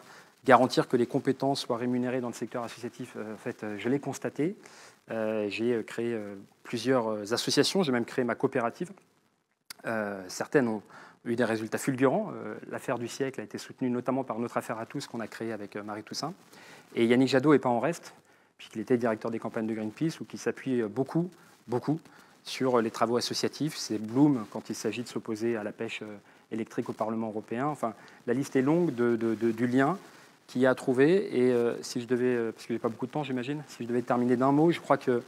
garantir que les compétences soient rémunérées dans le secteur associatif, euh, en fait, je l'ai constaté. j'ai créé plusieurs associations, j'ai même créé ma coopérative. certaines ont eu des résultats fulgurants. L'affaire du siècle a été soutenue notamment par notre affaire à tous qu'on a créé avec Marie Toussaint. Et Yannick Jadot n'est pas en reste, puisqu'il était directeur des campagnes de Greenpeace, ou qu'il s'appuie beaucoup, beaucoup sur les travaux associatifs. C'est Bloom quand il s'agit de s'opposer à la pêche euh, électrique au Parlement européen. Enfin, la liste est longue du lien qu'il y a à trouver. Et euh, si je devais, euh, parce que j'ai pas beaucoup de temps, j'imagine, si je devais terminer d'un mot, je crois que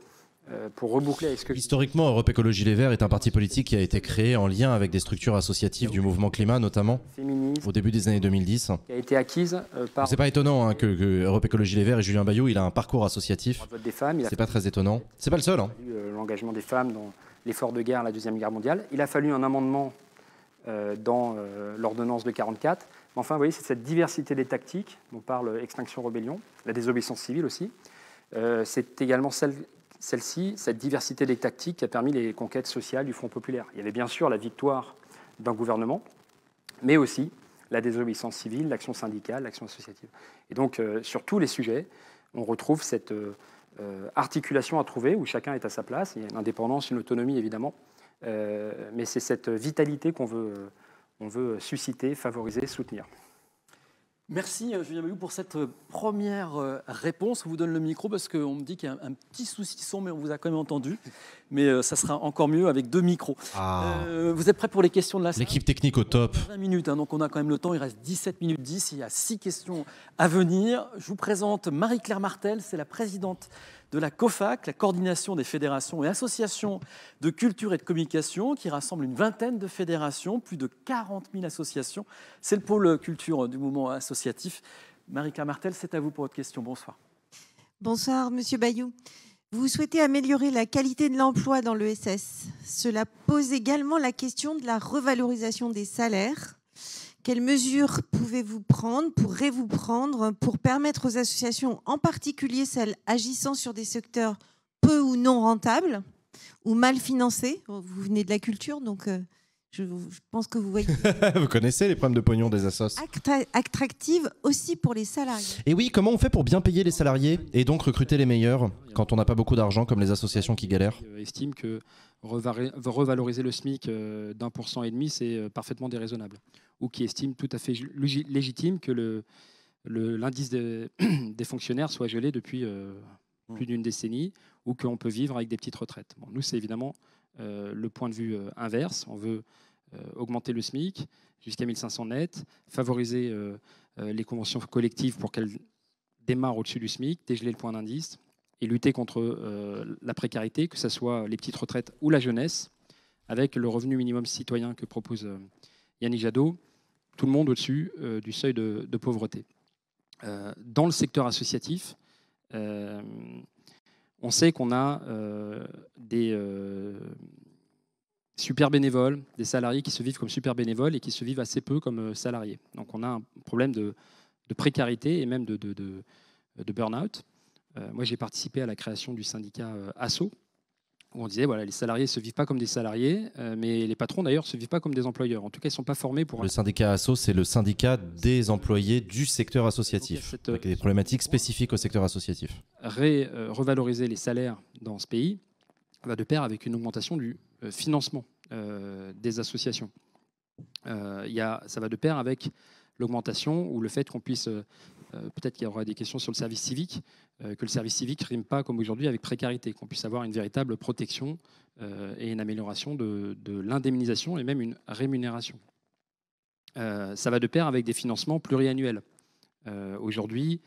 euh, pour reboucler Historiquement, Europe Écologie Les Verts est un parti politique qui a été créé en lien avec des structures associatives du mouvement climat, notamment au début des années 2010. été acquise euh, par. C'est pas étonnant hein, que, Europe Écologie Les Verts et Julien Bayou, il a un parcours associatif. C'est pas très étonnant. C'est pas le seul. Hein. Euh, l'engagement des femmes dans l'effort de guerre la deuxième guerre mondiale. Il a fallu un amendement dans l'ordonnance de 44. Mais enfin, vous voyez, c'est cette diversité des tactiques On parle Extinction Rebellion, la désobéissance civile aussi. c'est également celle celle-ci, cette diversité des tactiques qui a permis les conquêtes sociales du Front populaire. Il y avait bien sûr la victoire d'un gouvernement, mais aussi la désobéissance civile, l'action syndicale, l'action associative. Et donc, euh, sur tous les sujets, on retrouve cette euh, euh, articulation à trouver où chacun est à sa place. Il y a une indépendance, une autonomie, évidemment. mais c'est cette vitalité qu'on veut susciter, favoriser, soutenir. Merci euh, Julien Bayou, pour cette euh, première euh, réponse. On vous donne le micro parce qu'on me dit qu'il y a un, petit souci son, mais on vous a quand même entendu. Mais ça sera encore mieux avec deux micros. Ah. vous êtes prêts pour les questions de la L'équipe technique au top. 20 minutes, hein, donc on a quand même le temps. Il reste 17 minutes 10. Il y a six questions à venir. Je vous présente Marie-Claire Martel, c'est la présidente de la COFAC, la coordination des fédérations et associations de culture et de communication, qui rassemble une vingtaine de fédérations, plus de 40 000 associations. C'est le pôle culture du mouvement associatif. Marika Martel, c'est à vous pour votre question. Bonsoir. Bonsoir, Monsieur Bayou. Vous souhaitez améliorer la qualité de l'emploi dans l'ESS. Cela pose également la question de la revalorisation des salaires quelles mesures pouvez-vous prendre, pourrez-vous prendre pour permettre aux associations, en particulier celles agissant sur des secteurs peu ou non rentables ou mal financés Vous venez de la culture, donc euh, je, pense que vous voyez. vous connaissez les problèmes de pognon des assos. attractive aussi pour les salariés. Et oui, comment on fait pour bien payer les salariés et donc recruter les meilleurs quand on n'a pas beaucoup d'argent comme les associations qui galèrent euh, Estime que revaloriser le SMIC euh, d'un pour cent et demi, c'est euh, parfaitement déraisonnable. Ou qui estime tout à fait légitime que le l'indice des, fonctionnaires soit gelé depuis hmm. plus d'une décennie ou qu'on peut vivre avec des petites retraites. Bon, nous, c'est évidemment euh, le point de vue euh, inverse. On veut euh, augmenter le SMIC jusqu'à 1500 net, favoriser les conventions collectives pour qu'elles démarrent au-dessus du SMIC, dégeler le point d'indice et lutter contre la précarité, que ce soit les petites retraites ou la jeunesse, avec le revenu minimum citoyen que propose Yannick Jadot, tout le monde au-dessus du seuil de pauvreté. dans le secteur associatif, on sait qu'on a euh, des euh, super bénévoles, des salariés qui se vivent comme super bénévoles et qui se vivent assez peu comme euh, salariés. Donc on a un problème de, précarité et même de, burn-out. moi j'ai participé à la création du syndicat ASSO, on disait voilà, les salariés ne se vivent pas comme des salariés, euh, mais les patrons d'ailleurs ne se vivent pas comme des employeurs. En tout cas, ils ne sont pas formés pour. Le syndicat ASSO, c'est le syndicat des employés du secteur associatif, avec des euh, problématiques spécifiques au secteur associatif. Euh, revaloriser les salaires dans ce pays va de pair avec une augmentation du financement des associations. ça va de pair avec l'augmentation ou le fait qu'on puisse euh, peut-être qu'il y aura des questions sur le service civique, euh, que le service civique ne rime pas comme aujourd'hui avec précarité, qu'on puisse avoir une véritable protection euh, et une amélioration de, de l'indemnisation et même une rémunération. ça va de pair avec des financements pluriannuels. aujourd'hui,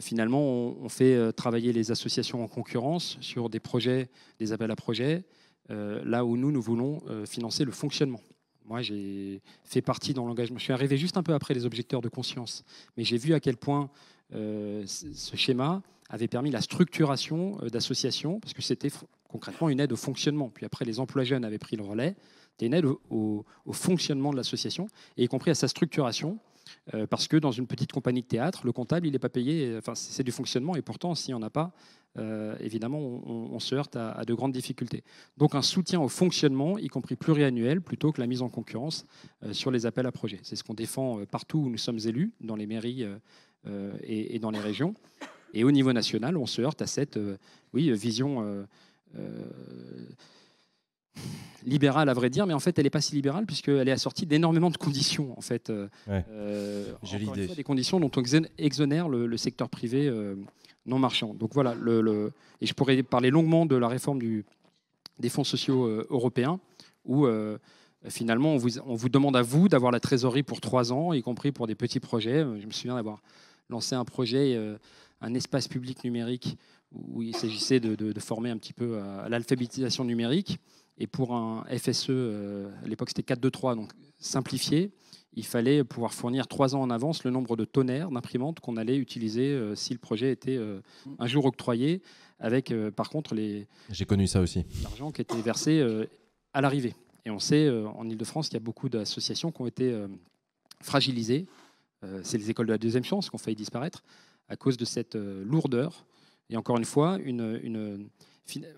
finalement, on, fait travailler les associations en concurrence sur des projets, des appels à projets, là où nous, nous voulons financer le fonctionnement. Moi, j'ai fait partie dans l'engagement. Je suis arrivé juste un peu après les objecteurs de conscience, mais j'ai vu à quel point euh, ce schéma avait permis la structuration euh, d'associations, parce que c'était concrètement une aide au fonctionnement. Puis après, les emplois jeunes avaient pris le relais. C'était une aide au, fonctionnement de l'association, et y compris à sa structuration. Euh, parce que dans une petite compagnie de théâtre, le comptable, il n'est pas payé. Enfin, c'est du fonctionnement. Et pourtant, s'il n'y en a pas, euh, évidemment, on, se heurte à, de grandes difficultés. Donc, un soutien au fonctionnement, y compris pluriannuel, plutôt que la mise en concurrence euh, sur les appels à projets. C'est ce qu'on défend partout où nous sommes élus, dans les mairies et, dans les régions. Et au niveau national, on se heurte à cette oui, vision libérale à vrai dire, mais en fait elle n'est pas si libérale puisqu'elle est assortie d'énormément de conditions en fait. Euh, euh Des conditions dont on exonère le, secteur privé euh, non marchand. Donc voilà, le, et je pourrais parler longuement de la réforme du, des fonds sociaux euh, européens où finalement on vous, on vous demande à vous d'avoir la trésorerie pour trois ans, y compris pour des petits projets. Je me souviens d'avoir lancé un projet, un espace public numérique où il s'agissait de, former un petit peu à l'alphabétisation numérique. Et pour un FSE, euh, à l'époque c'était 4-2-3, donc simplifié, il fallait pouvoir fournir trois ans en avance le nombre de tonnerres d'imprimantes qu'on allait utiliser euh, si le projet était euh, un jour octroyé, avec par contre les. J'ai connu ça aussi. L'argent qui était versé à l'arrivée. Et on sait en Ile-de-France qu'il y a beaucoup d'associations qui ont été fragilisées. C'est les écoles de la deuxième chance qui ont failli disparaître à cause de cette lourdeur. Et encore une fois, une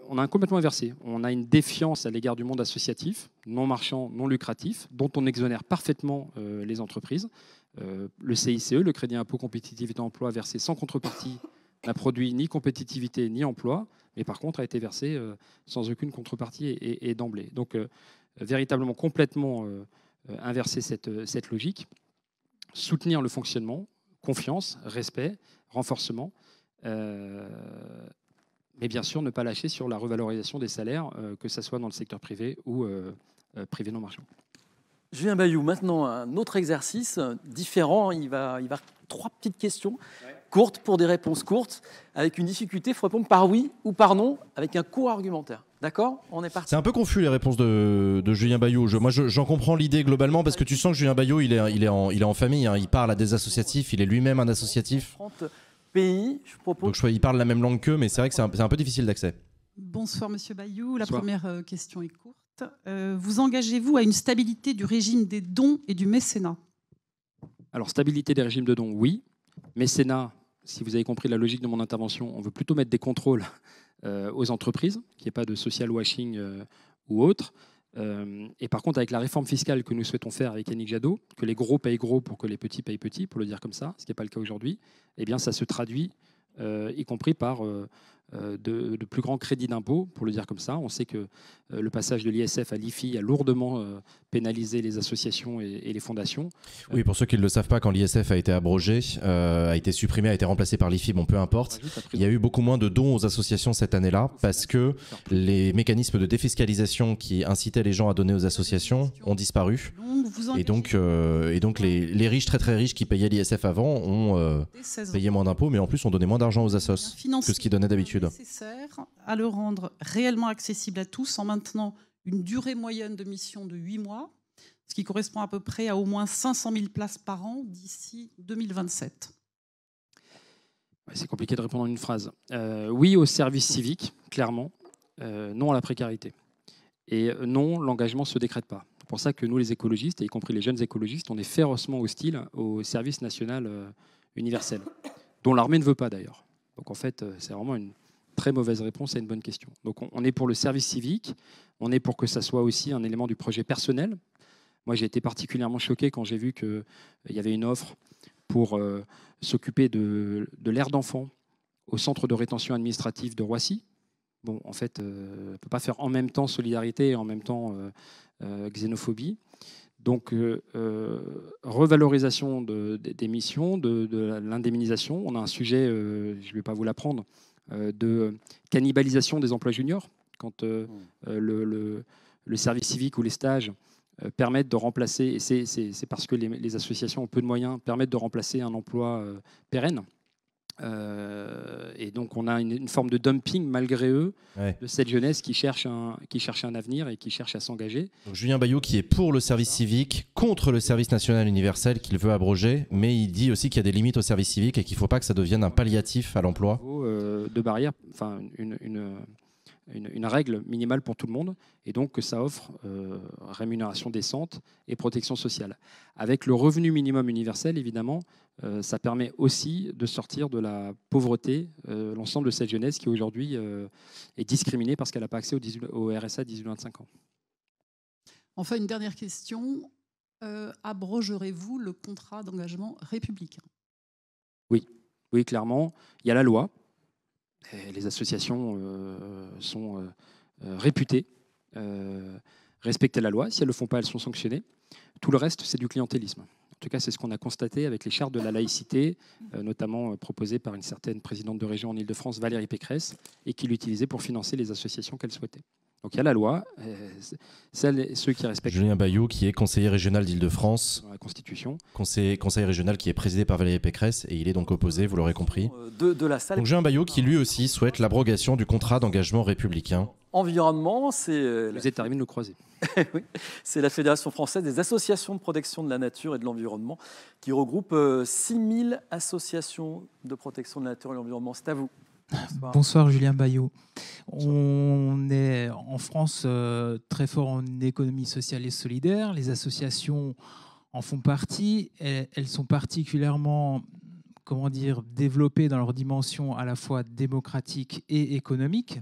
on a un complètement inversé. On a une défiance à l'égard du monde associatif, non marchand, non lucratif, dont on exonère parfaitement euh, les entreprises. Euh, le CICE, le crédit impôt compétitivité emploi, versé sans contrepartie, n'a produit ni compétitivité ni emploi, mais par contre a été versé euh, sans aucune contrepartie et, d'emblée. Donc, véritablement complètement inverser cette, cette logique, soutenir le fonctionnement, confiance, respect, renforcement mais bien sûr ne pas lâcher sur la revalorisation des salaires, euh, que ce soit dans le secteur privé ou euh, euh, privé non marchand. Julien Bayou, maintenant un autre exercice différent. Hein, il va, il va trois petites questions courtes pour des réponses courtes, avec une difficulté. Il faut répondre par oui ou par non, avec un court argumentaire. D'accord On est parti. C'est un peu confus les réponses de, de Julien Bayou. Je, moi, j'en comprends l'idée globalement parce que tu sens que Julien Bayou, il est, il est, en, il est en famille. Hein. Il parle à des associatifs, il est lui-même un associatif. Je propose... ils parlent la même langue qu'eux, mais c'est vrai que c'est un, peu difficile d'accès. Bonsoir, Monsieur Bayou. La première euh, question est courte. Euh, vous engagez-vous à une stabilité du régime des dons et du mécénat Alors, stabilité des régimes de dons, oui. Mécénat, si vous avez compris la logique de mon intervention, on veut plutôt mettre des contrôles euh, aux entreprises, qu'il n'y ait pas de social washing ou autre. Euh, et par contre, avec la réforme fiscale que nous souhaitons faire avec Yannick Jadot, que les gros payent gros pour que les petits payent petits, pour le dire comme ça, ce qui n'est pas le cas aujourd'hui, eh bien, ça se traduit, euh, y compris par euh, euh, de, plus grands crédits d'impôt, pour le dire comme ça. On sait que euh, le passage de l'ISF à l'IFI a lourdement euh, pénalisé les associations et, les fondations. Oui, pour ceux qui ne le savent pas, quand l'ISF a été abrogé, a été supprimé, a été remplacé par l'IFI, bon, peu importe, il y a eu beaucoup moins de dons aux associations cette année-là parce que les mécanismes de défiscalisation qui incitaient les gens à donner aux associations ont disparu. Et donc, et donc les, les, riches, très très riches qui payaient l'ISF avant ont payé moins d'impôts, mais en plus ont donné moins d'argent aux associations que ce qu'ils donnaient d'habitude nécessaire à le rendre réellement accessible à tous en maintenant une durée moyenne de mission de 8 mois, ce qui correspond à peu près à au moins 500 000 places par an d'ici 2027. C'est compliqué de répondre en une phrase. Euh, oui au service civique, clairement. Euh, non à la précarité. Et euh, non, l'engagement se décrète pas. C'est pour ça que nous, les écologistes, et y compris les jeunes écologistes, on est férocement hostiles au service national universel, dont l'armée ne veut pas d'ailleurs. Donc en fait, c'est vraiment une, très mauvaise réponse à une bonne question. Donc on, est pour le service civique, on est pour que ça soit aussi un élément du projet personnel. Moi, j'ai été particulièrement choqué quand j'ai vu qu'il y avait une offre pour euh, s'occuper de, l'air l'aire d'enfants au centre de rétention administrative de Roissy. Bon, en fait, euh, on ne peut pas faire en même temps solidarité et en même temps euh, xénophobie. Donc, revalorisation des missions, de, l'indemnisation. On a un sujet, je ne vais pas vous l'apprendre, euh, de cannibalisation des emplois juniors, quand euh, mmh. euh, le, service civique ou les stages permettent de remplacer, et c'est parce que les, associations ont peu de moyens, permettent de remplacer un emploi pérenne. Euh, et donc on a une, forme de dumping malgré eux de cette jeunesse qui cherche, un, qui cherche un avenir et qui cherche à s'engager. Julien Bayou qui est pour le service civique, contre le service national universel qu'il veut abroger, mais il dit aussi qu'il y a des limites au service civique et qu'il ne faut pas que ça devienne un palliatif à l'emploi. Euh, de barrières, enfin une, une, une, règle minimale pour tout le monde, et donc que ça offre euh, rémunération décente et protection sociale. Avec le revenu minimum universel, évidemment, euh, ça permet aussi de sortir de la pauvreté euh, l'ensemble de cette jeunesse qui aujourd'hui est discriminée parce qu'elle n'a pas accès au, au RSA 18-25 ans. Enfin, une dernière question. abrogerez-vous le contrat d'engagement républicain Oui, oui, clairement. Il y a la loi les associations euh, sont euh, euh, réputées, respecter la loi. Si elles ne le font pas, elles sont sanctionnées. Tout le reste, c'est du clientélisme. En tout cas, c'est ce qu'on a constaté avec les chartes de la laïcité, notamment proposées par une certaine présidente de région en Ile-de-France, Valérie Pécresse, et qui l'utilisait pour financer les associations qu'elle souhaitait. Donc il y a la loi, euh, celle et ceux qui respectent. Julien Bayou, qui est conseiller régional d'Île-de-France. la Constitution. régional qui est présidé par Valérie Pécresse et il est donc opposé, vous l'aurez compris. Euh, de, la salle. Donc Julien Bayou, qui lui aussi souhaite l'abrogation du contrat d'engagement républicain. Environnement, c'est. Euh, vous êtes arrivé de nous croiser. c'est la Fédération française des associations de protection de la nature et de l'environnement qui regroupe 6000 associations de protection de la nature et de l'environnement. C'est à vous. Bah. Bonsoir. Julien Bayot. On est en France euh, très fort en économie sociale et solidaire. Les associations en font partie. elles sont particulièrement comment dire, développées dans leur dimension à la fois démocratique et économique.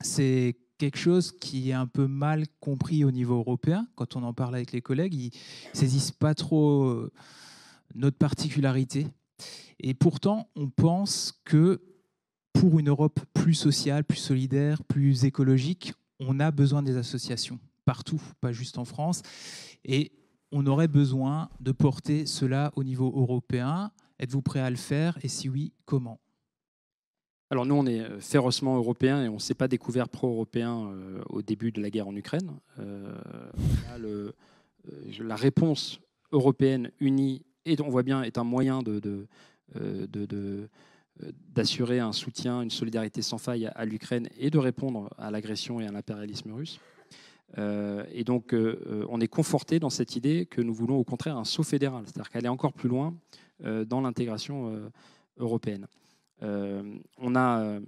C'est quelque chose qui est un peu mal compris au niveau européen. Quand on en parle avec les collègues, ils saisissent pas trop euh, notre particularité. Et pourtant, on pense que pour une Europe plus sociale, plus solidaire, plus écologique, on a besoin des associations partout, pas juste en France. Et on aurait besoin de porter cela au niveau européen. Êtes-vous prêt à le faire Et si oui, comment alors nous, on est euh, férocement européens et on ne s'est pas découvert pro-européen euh, au début de la guerre en Ukraine. Euh, la réponse européenne unie, et on voit bien, est un moyen de, de, de euh, d'assurer un soutien, une solidarité sans faille à, l'Ukraine et de répondre à l'agression et à l'impérialisme russe. Euh, et donc, euh, on est conforté dans cette idée que nous voulons au contraire un saut fédéral, c'est-à-dire qu'elle encore plus loin dans l'intégration européenne. on a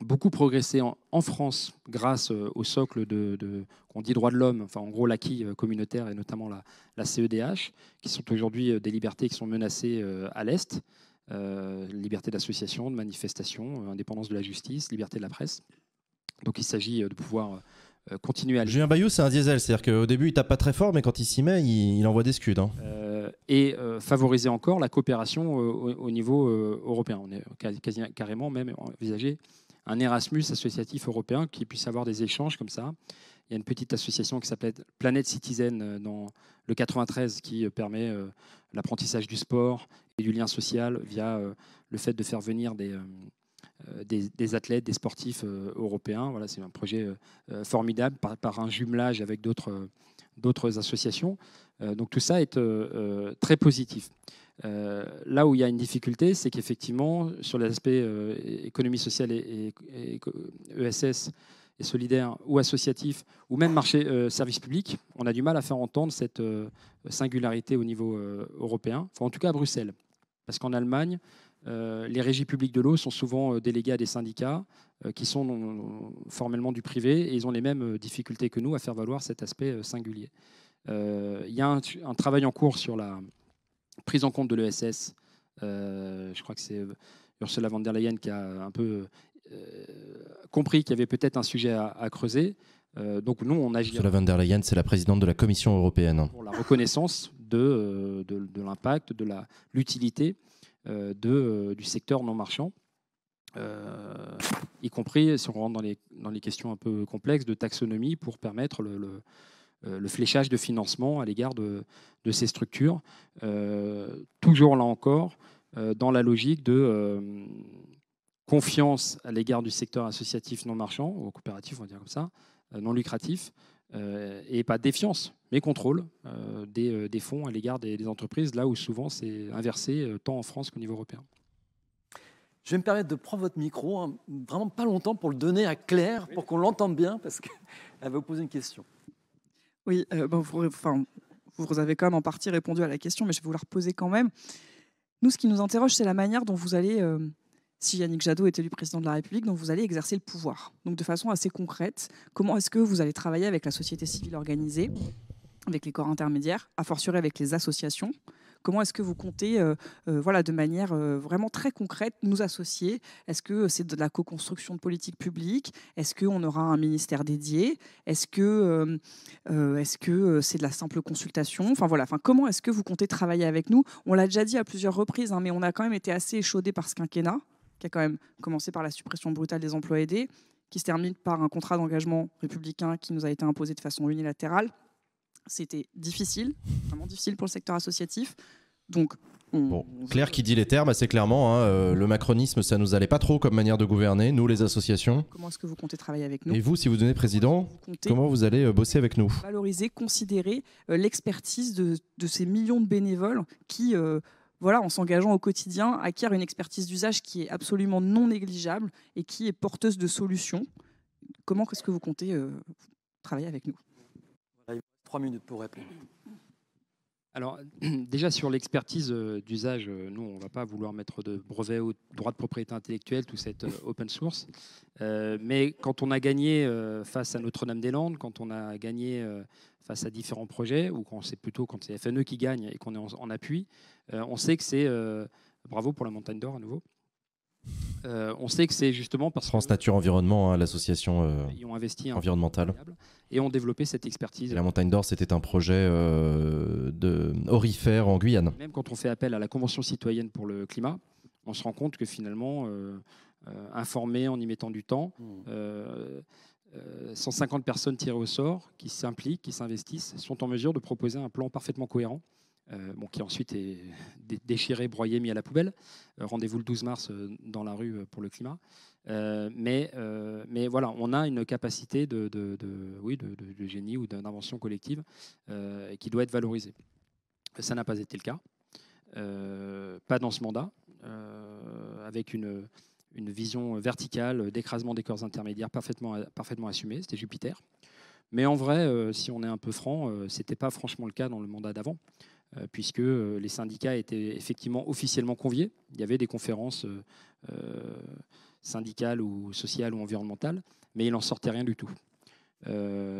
beaucoup progressé en, France grâce au socle de, qu'on dit droits de l'homme, enfin en gros l'acquis communautaire et notamment la CEDH, qui sont aujourd'hui des libertés qui sont menacées à l'Est. Euh, liberté d'association, de manifestation, euh, indépendance de la justice, liberté de la presse. Donc il s'agit euh, de pouvoir continuer à... Julien Bayou, c'est un diesel, c'est-à-dire qu'au début, il tape pas très fort, mais quand il s'y met, il, envoie des scuds. Hein. et favoriser encore la coopération au, niveau européen. On est carrément même envisagé un Erasmus associatif européen qui puisse avoir des échanges comme ça. Il y a une petite association qui s'appelle Planète Citizen dans le 93 qui permet l'apprentissage du sport et du lien social via euh, le fait de faire venir des, euh, euh, des, athlètes, des sportifs européens. Voilà, c'est un projet formidable par, un jumelage avec d'autres d'autres associations. donc tout ça est très positif. là où il y a une difficulté, c'est qu'effectivement, sur l'aspect économie sociale et, ESS, e et solidaire ou associatifs, ou même marché euh, service public, on a du mal à faire entendre cette euh, singularité au niveau euh, européen, en tout cas à Bruxelles. Parce qu'en Allemagne, les régies publiques de l'eau sont souvent déléguées à des syndicats qui sont formellement du privé et ils ont les mêmes difficultés que nous à faire valoir cet aspect singulier. Il y a un, un, travail en cours sur la prise en compte de l'ESS. je crois que c'est Ursula von der Leyen qui a un peu euh, compris qu'il y avait peut-être un sujet à, creuser. Euh, donc nous, on agit. Ursula von der Leyen, c'est la présidente de la Commission européenne. Pour la reconnaissance de, euh, de, l'impact, de l'utilité du secteur non marchand. y compris si on rentre dans les, questions un peu complexes de taxonomie pour permettre le, fléchage de financement à l'égard de, ces structures. toujours là encore, dans la logique de confiance à l'égard du secteur associatif non marchand, ou coopératif, on va dire comme ça, euh, non lucratif, euh, et pas défiance, mais contrôle euh, des, fonds à l'égard des, entreprises, là où souvent c'est inversé, tant en France qu'au niveau européen. Je vais me permettre de prendre votre micro, hein, vraiment pas longtemps, pour le donner à Claire, pour qu'on l'entende bien, parce qu'elle va vous poser une question. Oui, vous, enfin, vous avez quand même en partie répondu à la question, mais je vais vous la reposer quand même. Nous, ce qui nous interroge, c'est la manière dont vous allez si Yannick Jadot est élu président de la République, dont vous allez exercer le pouvoir. Donc de façon assez concrète, comment est-ce que vous allez travailler avec la société civile organisée, avec les corps intermédiaires, a fortiori avec les associations Comment est-ce que vous comptez, euh, euh, voilà, de manière euh, vraiment très concrète, nous associer Est-ce que c'est de la co-construction de politique publique Est-ce qu'on aura un ministère dédié Est-ce que est-ce que c'est de la simple consultation Enfin voilà, enfin comment est-ce que vous comptez travailler avec nous On l'a déjà dit à plusieurs reprises, hein, mais on a quand même été assez échaudé par ce quinquennat qui a quand même commencé par la suppression brutale des emplois aidés, qui se termine par un contrat d'engagement républicain qui nous a été imposé de façon unilatérale. C'était difficile, vraiment difficile pour le secteur associatif. Donc, Claire qui dit les termes assez clairement, hein, euh, le macronisme, ça nous allait pas trop comme manière de gouverner, nous les associations. Comment est-ce que vous comptez travailler avec nous Et vous, si vous devenez président, comment vous allez euh, bosser avec nous Valoriser, considérer euh, l'expertise de, de, ces millions de bénévoles qui voilà, en s'engageant au quotidien, acquiert une expertise d'usage qui est absolument non négligeable et qui est porteuse de solutions. Comment est-ce que vous comptez euh, travailler avec nous Trois minutes pour répondre. Alors, déjà sur l'expertise euh, d'usage, euh, nous, on ne va pas vouloir mettre de brevet au droit de propriété intellectuelle, tout cet open source. mais quand on a gagné face à Notre-Dame-des-Landes, quand on a gagné face à différents projets, ou quand c'est plutôt quand c'est FNE qui gagne et qu'on est en, appui, euh, on sait que c'est euh, bravo pour la montagne d'or à nouveau. Euh, on sait que c'est justement parce France Nature Environnement, hein, l'association ont investi environnementale, et ont développé cette expertise. la montagne d'or, c'était un projet de orifère en Guyane. Même quand on fait appel à la Convention citoyenne pour le climat, on se rend compte que finalement, informer en y mettant du temps, mmh. 150 euh, personnes tirées au sort, qui s'impliquent, qui s'investissent, sont en mesure de proposer un plan parfaitement cohérent, euh, bon, qui ensuite est déchiré, broyé, mis à la poubelle. Euh, rendez-vous le 12 mars dans la rue pour le climat. mais, mais voilà, on a une capacité de, oui, de, de, génie ou d'invention collective qui doit être valorisée. Ça n'a pas été le cas, pas dans ce mandat, avec une une vision verticale d'écrasement des corps intermédiaires parfaitement, assumée, c'était Jupiter. Mais en vrai, euh, si on est un peu franc, euh, c'était ce n'était pas franchement le cas dans le mandat d'avant, euh, puisque les syndicats étaient effectivement officiellement conviés. Il y avait des conférences syndicales ou sociales ou environnementales, mais il n'en sortait rien du tout.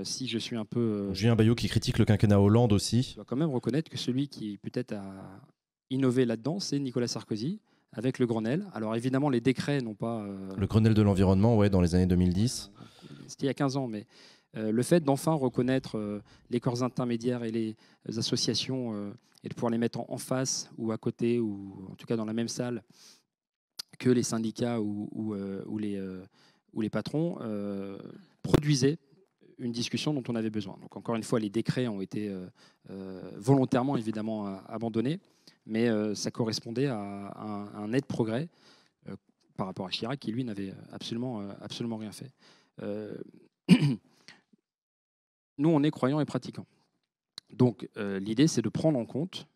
si je suis un peu. Julien Bayou qui critique le quinquennat Hollande aussi. Je dois quand même reconnaître que celui qui peut-être a innové là-dedans, c'est Nicolas Sarkozy, avec le Grenelle. Alors évidemment, les décrets n'ont pas... Euh, le Grenelle de l'environnement, oui, dans les années 2010. Euh, c'était il y a 15 ans, mais euh, le fait d'enfin reconnaître les corps intermédiaires et les, associations et de pouvoir les mettre en, face ou à côté, ou en tout cas dans la même salle que les syndicats ou, ou les, ou les patrons, produisait une discussion dont on avait besoin. Donc encore une fois, les décrets ont été volontairement évidemment abandonnés mais euh, ça correspondait à, un, net progrès euh, par rapport à Chirac, qui lui n'avait absolument, euh, absolument rien fait. Nous, on est croyants et pratiquants. Donc, l'idée, c'est de prendre en compte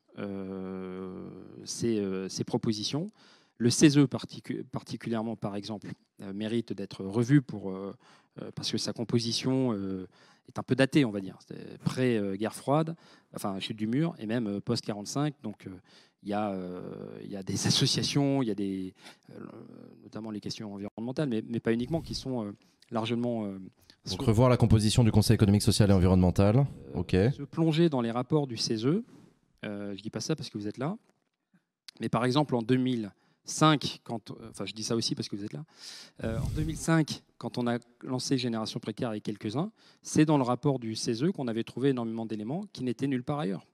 ces, ces propositions. Le CESE particulièrement, par exemple, mérite d'être revu pour, parce que sa composition est un peu daté, on va dire. Pré-guerre froide, enfin chute du mur, et même euh, post-45. Donc euh, il y, a, euh, il y, a des associations, il y a des, notamment les questions environnementales, mais, pas uniquement, qui sont largement. Donc revoir la composition du Conseil économique, social et environnemental. ok. Se plonger dans les rapports du CESE. Je je dis pas ça parce que vous êtes là. Mais par exemple, en 2000, 5 quand, enfin je dis ça aussi parce que vous êtes là, euh, en 2005, quand on a lancé Génération Précaire avec quelques-uns, c'est dans le rapport du CESE qu'on avait trouvé énormément d'éléments qui n'étaient nulle part ailleurs.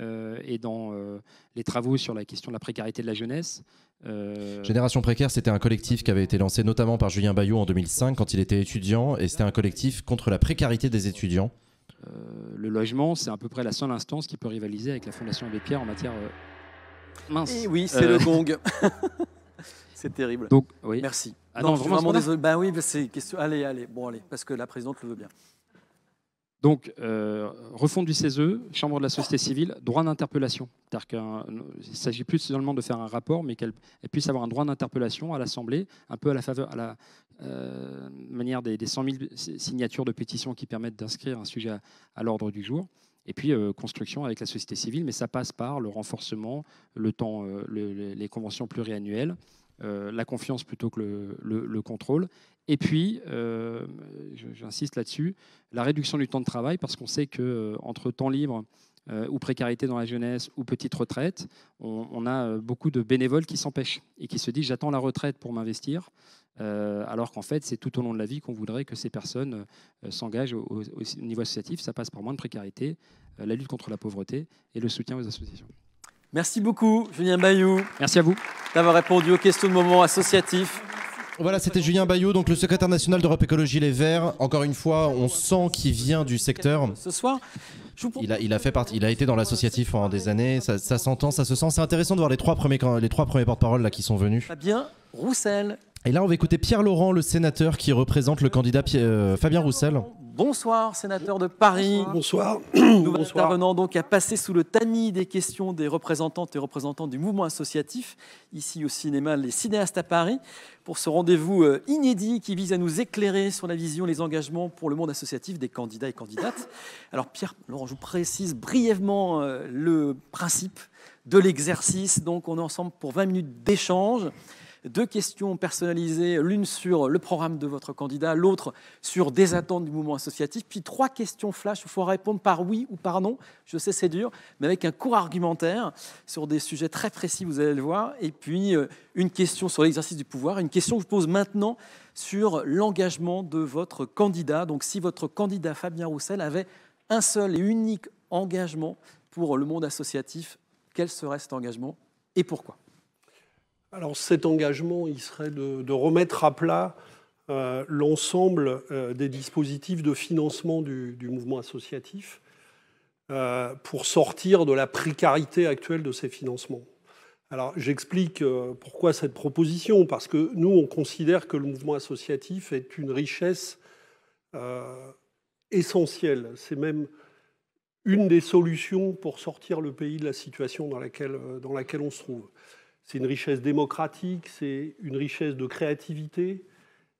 Euh, et dans euh, les travaux sur la question de la précarité de la jeunesse. Génération Précaire, c'était un collectif qui avait été lancé notamment par Julien Bayou en 2005 quand il était étudiant, et c'était un collectif contre la précarité des étudiants. le logement, c'est à peu près la seule instance qui peut rivaliser avec la Fondation des pierres en matière oui, c'est le euh. gong. c'est terrible. Donc, Merci. Ah non, vraiment désolé. Bah c'est question. Allez, allez. Bon, parce que la présidente le veut bien. Donc, euh, refonte du CESE, chambre de la société civile, droit d'interpellation. C'est-à-dire qu'il s'agit plus seulement de faire un rapport, mais qu'elle puisse avoir un droit d'interpellation à l'Assemblée, un peu à la faveur, à la euh, manière des, 100 000 signatures de pétitions qui permettent d'inscrire un sujet à l'ordre du jour et puis euh, construction avec la société civile, mais ça passe par le renforcement, le temps, euh, les conventions pluriannuelles, euh, la confiance plutôt que le, contrôle, et puis, j'insiste là-dessus, la réduction du temps de travail, parce qu'on sait qu'entre temps libre ou précarité dans la jeunesse ou petite retraite, on, on a beaucoup de bénévoles qui s'empêchent et qui se disent j'attends la retraite pour m'investir. Euh, alors qu'en fait, c'est tout au long de la vie qu'on voudrait que ces personnes euh, s'engagent au, niveau associatif. Ça passe par moins de précarité, euh, la lutte contre la pauvreté et le soutien aux associations. Merci beaucoup, Julien Bayou. Merci à vous d'avoir répondu aux questions de moment associatif. Voilà, c'était Julien Bayou, donc le secrétaire national d'Europe Écologie Les Verts. Encore une fois, on sent qu'il vient du secteur. Ce soir, il, a, il a été dans l'associatif pendant des années. Ça, s'entend, ça se sent. C'est intéressant de voir les trois premiers, les porte-parole là qui sont venus. Fabien Roussel, et là, on va écouter Pierre Laurent, le sénateur qui représente le candidat euh, Fabien Roussel. Bonsoir, sénateur de Paris. Bonsoir. Nous donc à passer sous le tamis des questions des représentantes et représentants du mouvement associatif, ici au cinéma Les Cinéastes à Paris, pour ce rendez-vous euh, inédit qui vise à nous éclairer sur la vision, les engagements pour le monde associatif des candidats et candidates. Alors, Pierre, Laurent, je vous précise brièvement euh, le principe de l'exercice. Donc, on est ensemble pour 20 minutes d'échange. Deux questions personnalisées, l'une sur le programme de votre candidat, l'autre sur des attentes du mouvement associatif, puis trois questions flash où il faut répondre par oui ou par non. Je sais, c'est dur, mais avec un court argumentaire sur des sujets très précis, vous allez le voir, et puis euh, une question sur l'exercice du pouvoir, une question que je pose maintenant sur l'engagement de votre candidat. Donc si votre candidat Fabien Roussel avait un seul et unique engagement pour le monde associatif, quel serait cet engagement et pourquoi alors cet engagement, il serait de, remettre à plat euh, l'ensemble euh, des dispositifs de financement du, mouvement associatif euh, pour sortir de la précarité actuelle de ces financements. Alors j'explique pourquoi cette proposition, parce que nous, on considère que le mouvement associatif est une richesse essentielle. C'est même une des solutions pour sortir le pays de la situation dans laquelle on se trouve. C'est une richesse démocratique, c'est une richesse de créativité,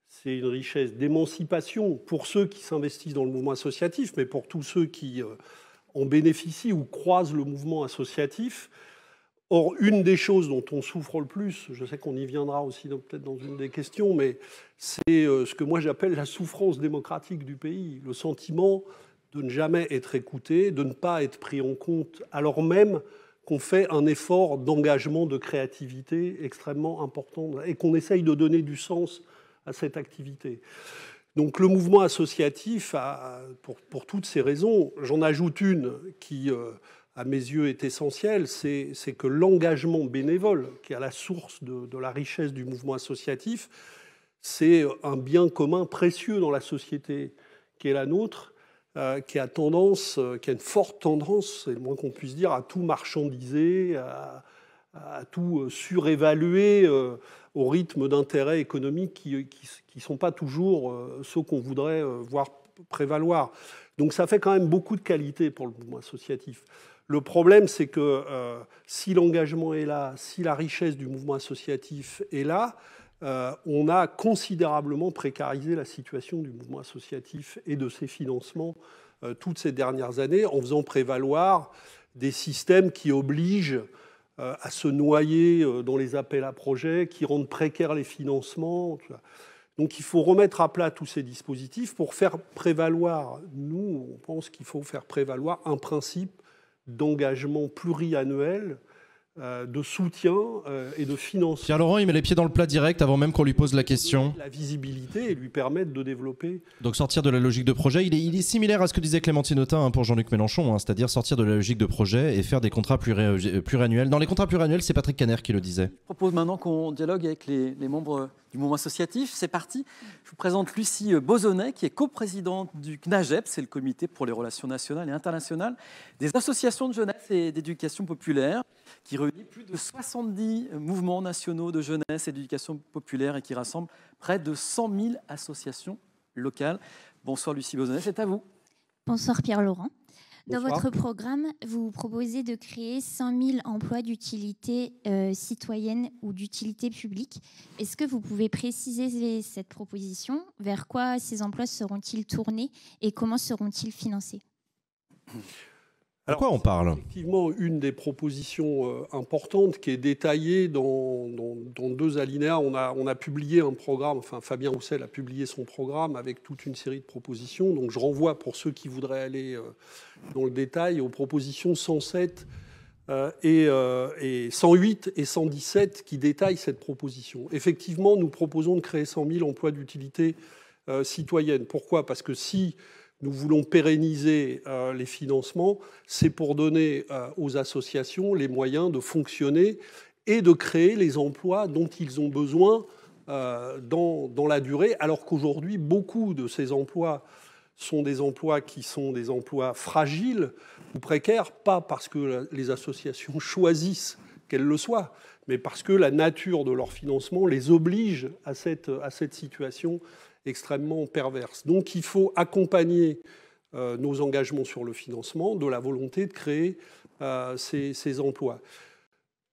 c'est une richesse d'émancipation pour ceux qui s'investissent dans le mouvement associatif, mais pour tous ceux qui euh, en bénéficient ou croisent le mouvement associatif. Or, une des choses dont on souffre le plus, je sais qu'on y viendra aussi peut-être dans une des questions, mais c'est euh, ce que moi j'appelle la souffrance démocratique du pays, le sentiment de ne jamais être écouté, de ne pas être pris en compte, alors même qu'on fait un effort d'engagement, de créativité extrêmement important et qu'on essaye de donner du sens à cette activité. Donc le mouvement associatif, a, pour, toutes ces raisons, j'en ajoute une qui, euh, à mes yeux, est essentielle, c'est que l'engagement bénévole, qui est à la source de la richesse du mouvement associatif, c'est un bien commun précieux dans la société qui est la nôtre euh, qui a tendance, euh, qui a une forte tendance, c'est le moins qu'on puisse dire, à tout marchandiser, à, tout euh, surévaluer au rythme d'intérêts économiques qui ne sont pas toujours ceux qu'on voudrait voir prévaloir. Donc ça fait quand même beaucoup de qualité pour le mouvement associatif. Le problème, c'est que si l'engagement est là, si la richesse du mouvement associatif est là, euh, on a considérablement précarisé la situation du mouvement associatif et de ses financements euh, toutes ces dernières années en faisant prévaloir des systèmes qui obligent euh, à se noyer dans les appels à projets, qui rendent précaires les financements. Donc il faut remettre à plat tous ces dispositifs pour faire prévaloir, nous on pense qu'il faut faire prévaloir un principe d'engagement pluriannuel euh, de soutien euh, et de financement. Pierre Laurent, il met les pieds dans le plat direct avant même qu'on lui pose la question. La visibilité et lui permettre de développer. Donc sortir de la logique de projet, il est, similaire à ce que disait Clémentine Autain hein, pour Jean-Luc Mélenchon, hein, c'est-à-dire sortir de la logique de projet et faire des contrats euh, pluriannuels. Dans les contrats pluriannuels, c'est Patrick Caner qui le disait. Je propose maintenant qu'on dialogue avec les membres du moment associatif. C'est parti. Je vous présente Lucie Bozonnet, qui est coprésidente du CNAGEP, c'est le Comité pour les relations nationales et internationales des associations de jeunesse et d'éducation populaire, qui réunit plus de 70 mouvements nationaux de jeunesse et d'éducation populaire et qui rassemble près de 100 000 associations locales. Bonsoir Lucie Bozonnet, c'est à vous. Bonsoir Pierre Laurent. Dans votre programme, vous proposez de créer 100 000 emplois d'utilité euh, citoyenne ou d'utilité publique. Est-ce que vous pouvez préciser cette proposition Vers quoi ces emplois seront-ils tournés et comment seront-ils financés Alors, quoi on parle Effectivement, une des propositions euh, importantes qui est détaillée dans, deux alinéas. On a, publié un programme, enfin Fabien Roussel a publié son programme avec toute une série de propositions. Donc je renvoie pour ceux qui voudraient aller euh, dans le détail aux propositions 107 euh, et, 108 et 117 qui détaillent cette proposition. Effectivement, nous proposons de créer 100 000 emplois d'utilité citoyenne. Pourquoi Parce que si nous voulons pérenniser euh, les financements, c'est pour donner euh, aux associations les moyens de fonctionner et de créer les emplois dont ils ont besoin euh, dans, la durée, alors qu'aujourd'hui, beaucoup de ces emplois sont des emplois qui sont des emplois fragiles ou précaires, pas parce que les associations choisissent qu'elles le soient, mais parce que la nature de leur financement les oblige à cette, à cette situation extrêmement perverse. Donc il faut accompagner euh, nos engagements sur le financement de la volonté de créer euh, ces, emplois.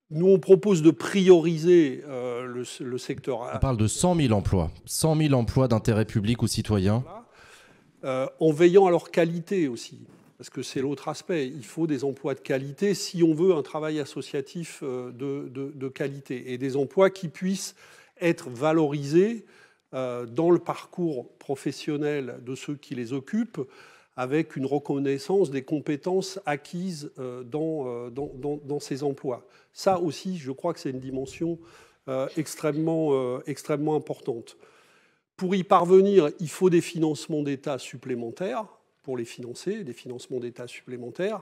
Nous, on propose de prioriser euh, le, secteur. On parle de 100 000 emplois, 100 000 emplois d'intérêt public ou citoyen. en veillant à leur qualité aussi, parce que c'est l'autre aspect. Il faut des emplois de qualité si on veut un travail associatif de qualité et des emplois qui puissent être valorisés euh, dans le parcours professionnel de ceux qui les occupent avec une reconnaissance des compétences acquises euh, euh, dans, dans, dans, ces emplois. Ça aussi, je crois que c'est une dimension extrêmement, extrêmement importante. Pour y parvenir, il faut des financements d'État supplémentaires pour les financer, des financements d'État supplémentaires.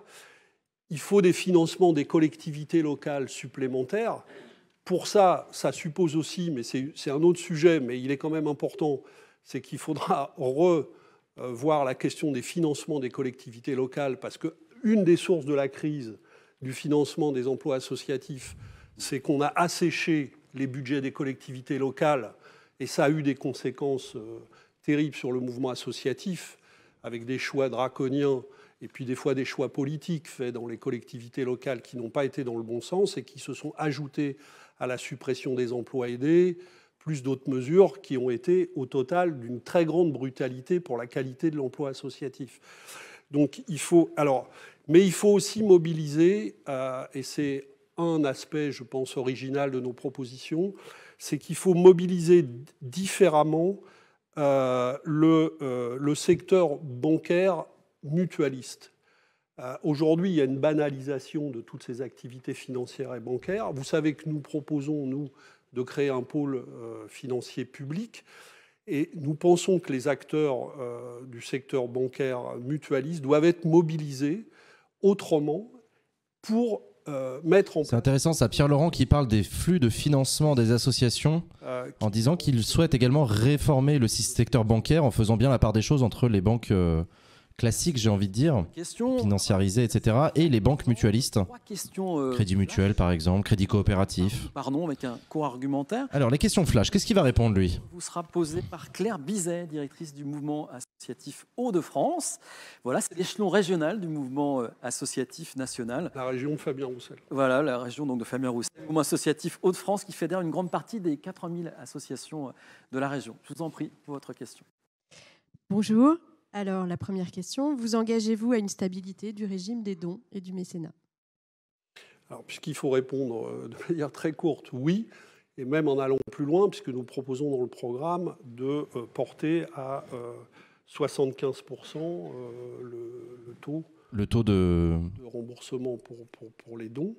Il faut des financements des collectivités locales supplémentaires. Pour ça, ça suppose aussi, mais c'est un autre sujet, mais il est quand même important, c'est qu'il faudra revoir la question des financements des collectivités locales, parce qu'une des sources de la crise du financement des emplois associatifs, c'est qu'on a asséché les budgets des collectivités locales, et ça a eu des conséquences euh, terribles sur le mouvement associatif, avec des choix draconiens et puis des fois des choix politiques faits dans les collectivités locales qui n'ont pas été dans le bon sens et qui se sont ajoutés à la suppression des emplois aidés, plus d'autres mesures qui ont été au total d'une très grande brutalité pour la qualité de l'emploi associatif. Donc il faut alors, mais il faut aussi mobiliser, euh, et c'est un aspect, je pense, original de nos propositions, c'est qu'il faut mobiliser différemment euh, euh, le secteur bancaire mutualiste. Euh, aujourd'hui, il y a une banalisation de toutes ces activités financières et bancaires. Vous savez que nous proposons, nous, de créer un pôle euh, financier public. Et nous pensons que les acteurs euh, du secteur bancaire mutualiste doivent être mobilisés autrement pour mettre en place... C'est intéressant, ça. Pierre Laurent qui parle des flux de financement des associations en disant qu'il souhaite également réformer le secteur bancaire en faisant bien la part des choses entre les banques classique, j'ai envie de dire, financiarisée etc. Et les banques mutualistes, euh, Crédit Mutuel par exemple, Crédit Coopératif. Ah, pardon, avec un argumentaire Alors les questions flash, qu'est-ce qu'il va répondre lui Vous sera posé par Claire Bizet, directrice du mouvement associatif Hauts-de-France. Voilà, c'est l'échelon régional du mouvement euh, associatif national. La région Fabien Roussel. Voilà, la région donc de Fabien Roussel. Le mouvement associatif Hauts-de-France qui fédère une grande partie des 4000 associations euh, de la région. Je vous en prie pour votre question. Bonjour. Alors, la première question, vous engagez-vous à une stabilité du régime des dons et du mécénat Alors, puisqu'il faut répondre euh, de manière très courte, oui, et même en allant plus loin, puisque nous proposons dans le programme de euh, porter à 75% euh, le, taux. de, remboursement pour les dons.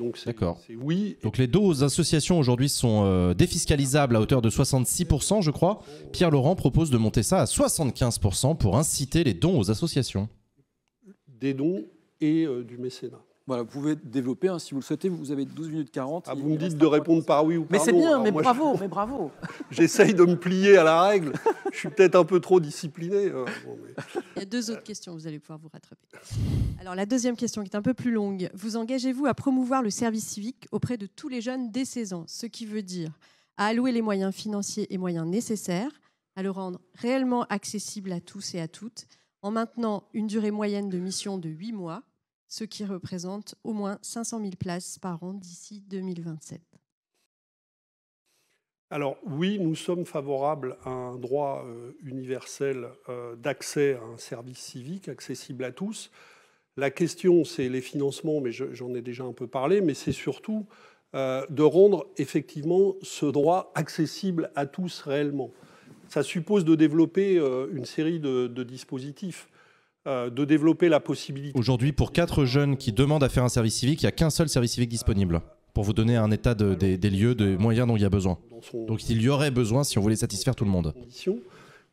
Donc c'est oui. Donc les deux associations aujourd'hui sont euh, défiscalisables à hauteur de 66%, je crois. Pierre Laurent propose de monter ça à 75% pour inciter les dons aux associations. Des dons et euh, du mécénat vous pouvez développer hein, si vous le souhaitez. Vous avez 12 minutes 40. Ah, vous me dites de répondre par oui ou par non. Mais c'est bien, mais, bravo, mais bravo, J'essaye de me plier à la règle. Je suis peut-être un peu trop discipliné. Hein. Il y a deux autres questions, vous allez pouvoir vous rattraper. Alors la deuxième question qui est un peu plus longue. Vous engagez-vous à promouvoir le service civique auprès de tous les jeunes dès 16 ans Ce qui veut dire à allouer les moyens financiers et moyens nécessaires, à le rendre réellement accessible à tous et à toutes, en maintenant une durée moyenne de mission de 8 mois ce qui représente au moins 500 000 places par an d'ici 2027. Alors oui, nous sommes favorables à un droit euh, universel euh, d'accès à un service civique accessible à tous. La question, c'est les financements, mais j'en ai déjà un peu parlé, mais c'est surtout euh, de rendre effectivement ce droit accessible à tous réellement. Ça suppose de développer une série de dispositifs. Euh, de développer la possibilité. Aujourd'hui, pour quatre jeunes qui demandent à faire un service civique, il n'y a qu'un seul service civique disponible pour vous donner un état des, lieux, des moyens dont il y a besoin. Donc il y aurait besoin si on voulait satisfaire tout le monde.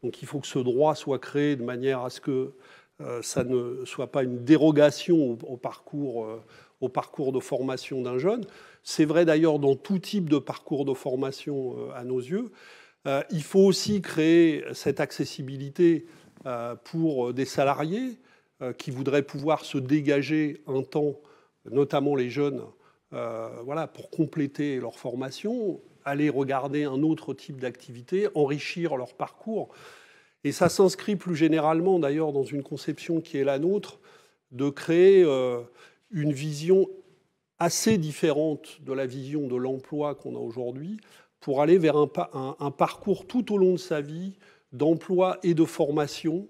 Donc il faut que ce droit soit créé de manière à ce que euh, ça ne soit pas une dérogation au, parcours, euh, au parcours de formation d'un jeune. C'est vrai d'ailleurs dans tout type de parcours de formation à nos yeux. il faut aussi créer cette accessibilité euh, pour euh, des salariés euh, qui voudraient pouvoir se dégager un temps, notamment les jeunes, voilà, pour compléter leur formation, aller regarder un autre type d'activité, enrichir leur parcours. Et ça s'inscrit plus généralement d'ailleurs dans une conception qui est la nôtre de créer une vision assez différente de la vision de l'emploi qu'on a aujourd'hui pour aller vers un, parcours tout au long de sa vie d'emploi et de formation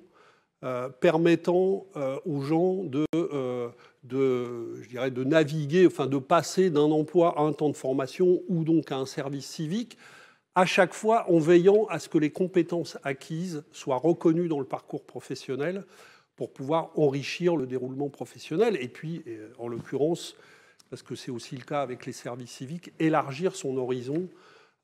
euh, permettant euh, aux gens euh, de, je dirais, de naviguer, enfin de passer d'un emploi à un temps de formation ou donc à un service civique, à chaque fois en veillant à ce que les compétences acquises soient reconnues dans le parcours professionnel pour pouvoir enrichir le déroulement professionnel et puis, en l'occurrence, parce que c'est aussi le cas avec les services civiques, élargir son horizon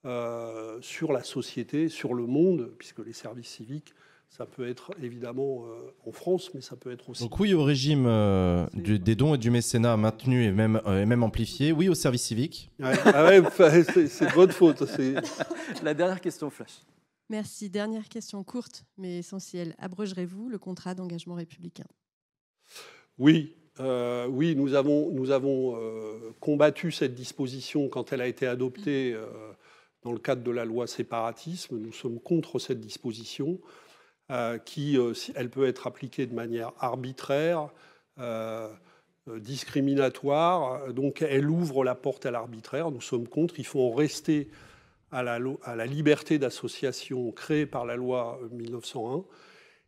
euh, sur la société, sur le monde, puisque les services civiques, ça peut être évidemment euh, en France, mais ça peut être aussi. Donc oui au régime euh, des dons et du mécénat maintenu et même, et même amplifié, oui au service civique. ah c'est de votre faute. La dernière question flash. Merci. Dernière question courte mais essentielle. Abrogerez-vous le contrat d'engagement républicain Oui, oui, nous avons, nous avons combattu cette disposition quand elle a été adoptée dans le cadre de la loi séparatisme. Nous sommes contre cette disposition euh, qui, euh, elle peut être appliquée de manière arbitraire, euh, discriminatoire. Donc elle ouvre la porte à l'arbitraire. Nous sommes contre. Il faut en rester à la, liberté d'association créée par la loi 1901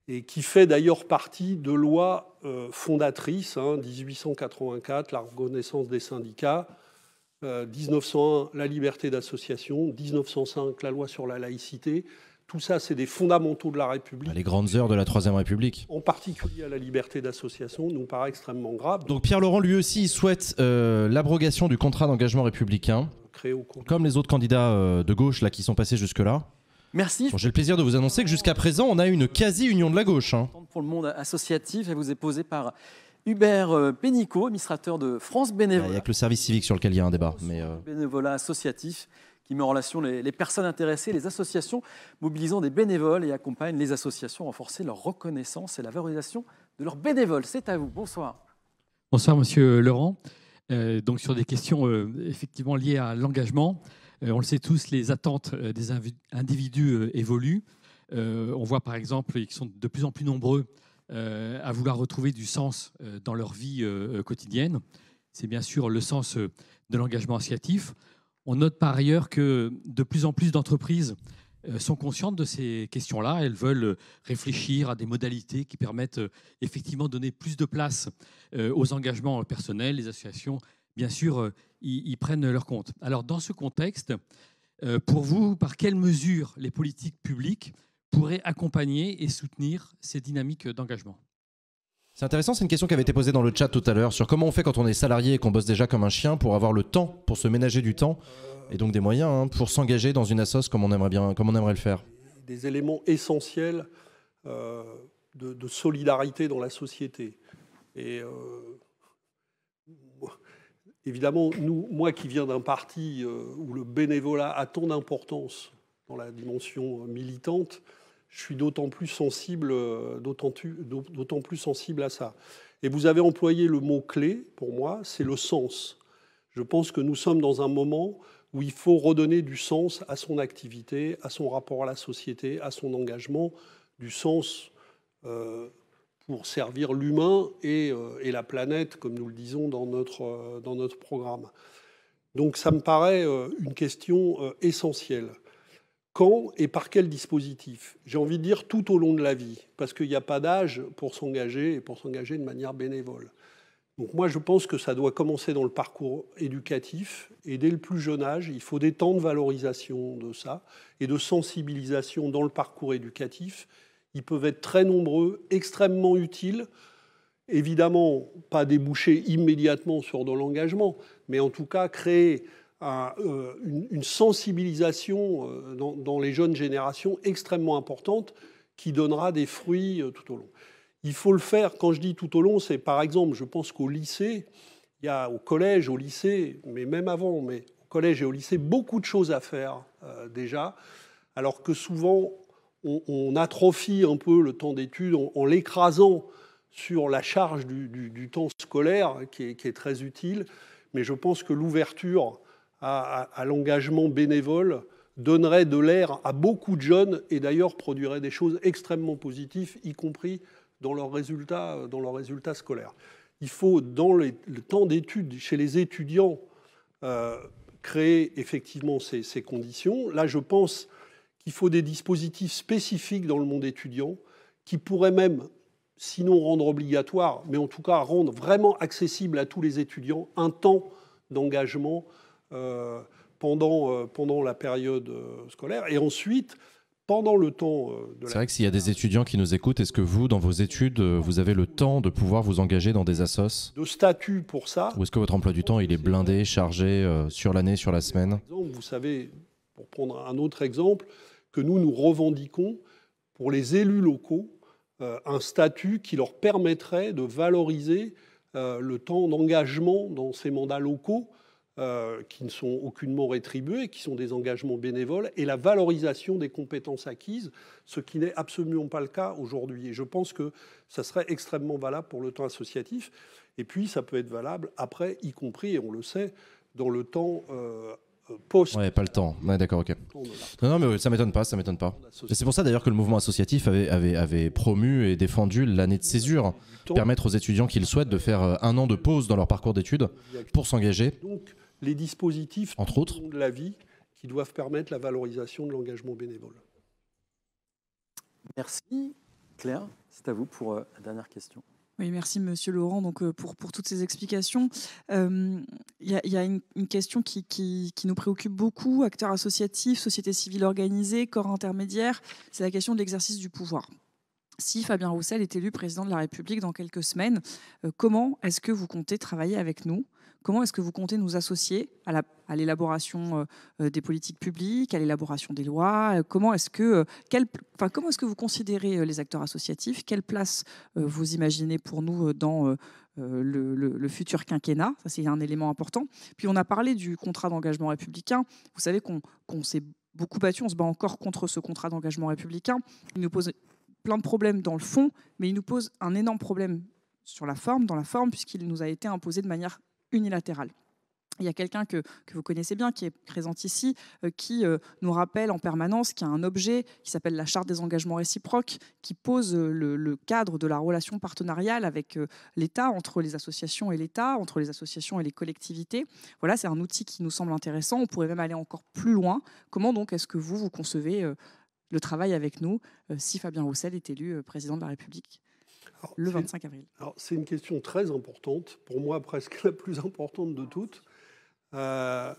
et qui fait d'ailleurs partie de lois fondatrices, 1884, hein, la reconnaissance des syndicats, 1901, euh, la liberté d'association, 1905, la loi sur la laïcité. Tout ça, c'est des fondamentaux de la République. Bah, les grandes heures de la Troisième République. En particulier à la liberté d'association, nous paraît extrêmement grave. Donc Pierre Laurent, lui aussi, souhaite euh, l'abrogation du contrat d'engagement républicain, créé comme les autres candidats euh, de gauche là, qui sont passés jusque-là. Merci. J'ai le plaisir de vous annoncer que jusqu'à présent, on a une quasi-union de la gauche. Hein. Pour le monde associatif, elle vous est posée par Hubert euh, Pénicaud, administrateur de France Bénévolat. Il n'y a que le service civique sur lequel il y a un débat. Mais euh, Bénévolat associatif qui met en relation les, personnes intéressées, les associations mobilisant des bénévoles et accompagne les associations à renforcer leur reconnaissance et la valorisation de leurs bénévoles. C'est à vous. Bonsoir. Bonsoir, monsieur Laurent. Euh, donc, sur des questions effectivement liées à l'engagement, on le sait tous, les attentes des individus évoluent. on voit par exemple qu'ils sont de plus en plus nombreux euh, à vouloir retrouver du sens euh, dans leur vie euh, quotidienne. C'est bien sûr le sens de l'engagement associatif. On note par ailleurs que de plus en plus d'entreprises sont conscientes de ces questions-là. Elles veulent réfléchir à des modalités qui permettent effectivement de donner plus de place aux engagements personnels. Les associations, bien sûr, y prennent leur compte. Alors, dans ce contexte, pour vous, par quelles mesures les politiques publiques pourrait accompagner et soutenir ces dynamiques d'engagement. C'est intéressant, c'est une question qui avait été posée dans le chat tout à l'heure sur comment on fait quand on est salarié et qu'on bosse déjà comme un chien pour avoir le temps, pour se ménager du temps et donc des moyens hein, pour s'engager dans une assoce comme on aimerait bien, comme on aimerait le faire. Des éléments essentiels euh, de, solidarité dans la société. Et euh, évidemment, nous, moi qui viens d'un parti euh, où le bénévolat a tant d'importance dans la dimension militante, je suis d'autant plus sensible, euh, d'autant plus sensible à ça. Et vous avez employé le mot clé pour moi, c'est le sens. Je pense que nous sommes dans un moment où il faut redonner du sens à son activité, à son rapport à la société, à son engagement, du sens euh, pour servir l'humain euh, et, la planète, comme nous le disons dans notre, dans notre programme. Donc ça me paraît une question essentielle. Quand et par quel dispositif J'ai envie de dire tout au long de la vie, parce qu'il n'y a pas d'âge pour s'engager et pour s'engager de manière bénévole. Donc moi, je pense que ça doit commencer dans le parcours éducatif et dès le plus jeune âge, il faut des temps de valorisation de ça et de sensibilisation dans le parcours éducatif. Ils peuvent être très nombreux, extrêmement utiles. Évidemment, pas déboucher immédiatement sur de l'engagement, mais en tout cas créer à euh, une, sensibilisation euh, dans, les jeunes générations extrêmement importante qui donnera des fruits euh, tout au long. Il faut le faire, quand je dis tout au long, c'est par exemple, je pense qu'au lycée, il y a au collège, au lycée, mais même avant, mais au collège et au lycée, beaucoup de choses à faire déjà, alors que souvent on, atrophie un peu le temps d'études en, l'écrasant sur la charge du, temps scolaire qui est, très utile. Mais je pense que l'ouverture à, l'engagement bénévole donnerait de l'air à beaucoup de jeunes et d'ailleurs produirait des choses extrêmement positives, y compris dans leurs résultats, euh, dans leurs résultats scolaires. Il faut, dans le temps d'études, chez les étudiants, euh, créer effectivement ces, conditions. Là, je pense qu'il faut des dispositifs spécifiques dans le monde étudiant qui pourraient même, sinon rendre obligatoire, mais en tout cas rendre vraiment accessible à tous les étudiants un temps d'engagement euh, pendant, euh, pendant la période euh, scolaire. Et ensuite, pendant le temps de C'est vrai que s'il y a des étudiants qui nous écoutent, est-ce que vous, dans vos études, vous avez le temps de pouvoir vous engager dans des assos De statut pour ça Ou est-ce que votre emploi du temps, il est blindé, chargé sur l'année, sur la semaine Vous savez, pour prendre un autre exemple, que nous, nous revendiquons pour les élus locaux un statut qui leur permettrait de valoriser le temps d'engagement dans ces mandats locaux euh, qui ne sont aucunement rétribués, qui sont des engagements bénévoles, et la valorisation des compétences acquises, ce qui n'est absolument pas le cas aujourd'hui. Et je pense que ça serait extrêmement valable pour le temps associatif, et puis ça peut être valable après, y compris, et on le sait, dans le temps euh, euh, post. Ouais, pas le temps. d'accord, ok. Non, non, mais ça m'étonne pas, ça m'étonne pas. c'est pour ça d'ailleurs que le mouvement associatif avait, avait, promu et défendu l'année de césure, permettre aux étudiants qu'ils souhaitent de faire un an de pause dans leur parcours d'études pour s'engager les dispositifs entre autres de la vie qui doivent permettre la valorisation de l'engagement bénévole. Merci. Claire, c'est à vous pour euh, la dernière question. Oui, merci Monsieur Laurent donc, euh, pour, pour toutes ces explications. Euh, il y, a, une, question qui, qui, nous préoccupe beaucoup, acteurs associatifs, société civile organisée, corps intermédiaires. c'est la question de l'exercice du pouvoir. Si Fabien Roussel est élu président de la République dans quelques semaines, comment est-ce que vous comptez travailler avec nous Comment est-ce que vous comptez nous associer à l'élaboration euh, euh, des politiques publiques, à l'élaboration des lois Comment est-ce que, euh, enfin, comment est-ce que vous considérez les acteurs associatifs Quelle place vous imaginez pour nous dans le, futur quinquennat. c'est un élément important. Puis, on a parlé du contrat d'engagement républicain. Vous savez qu'on s'est beaucoup battu, on se bat encore contre ce contrat d'engagement républicain. Il nous pose plein de problèmes dans le fond, mais il nous pose un énorme problème sur la forme, dans la forme, puisqu'il nous a été imposé de manière il y a quelqu'un que, vous connaissez bien, qui est présent ici, euh, qui euh, nous rappelle en permanence qu'il y a un objet qui s'appelle la Charte des engagements réciproques, qui pose euh, le, le, cadre de la relation partenariale avec l'État, entre les associations et l'État, entre les associations et les collectivités. Voilà, c'est un outil qui nous semble intéressant. On pourrait même aller encore plus loin. Comment donc est-ce que vous, vous concevez le travail avec nous si Fabien Roussel est élu président de la République le 25 avril C'est une question très importante, pour moi presque la plus importante de toutes. Euh,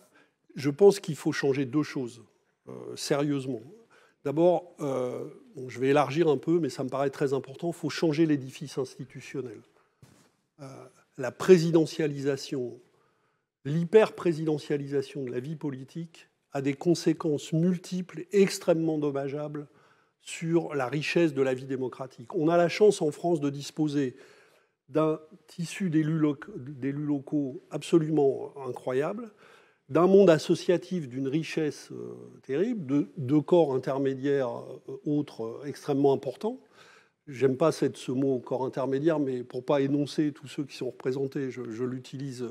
je pense qu'il faut changer deux choses, euh, sérieusement. D'abord, euh, je vais élargir un peu, mais ça me paraît très important, il faut changer l'édifice institutionnel. la présidentialisation, l'hyper-présidentialisation de la vie politique a des conséquences multiples extrêmement dommageables sur la richesse de la vie démocratique. On a la chance en France de disposer d'un tissu d'élus locaux, absolument incroyable, d'un monde associatif d'une richesse euh, terrible, de, corps intermédiaires euh, autres euh, extrêmement importants. J'aime pas cette, ce mot corps intermédiaire, mais pour pas énoncer tous ceux qui sont représentés, je l'utilise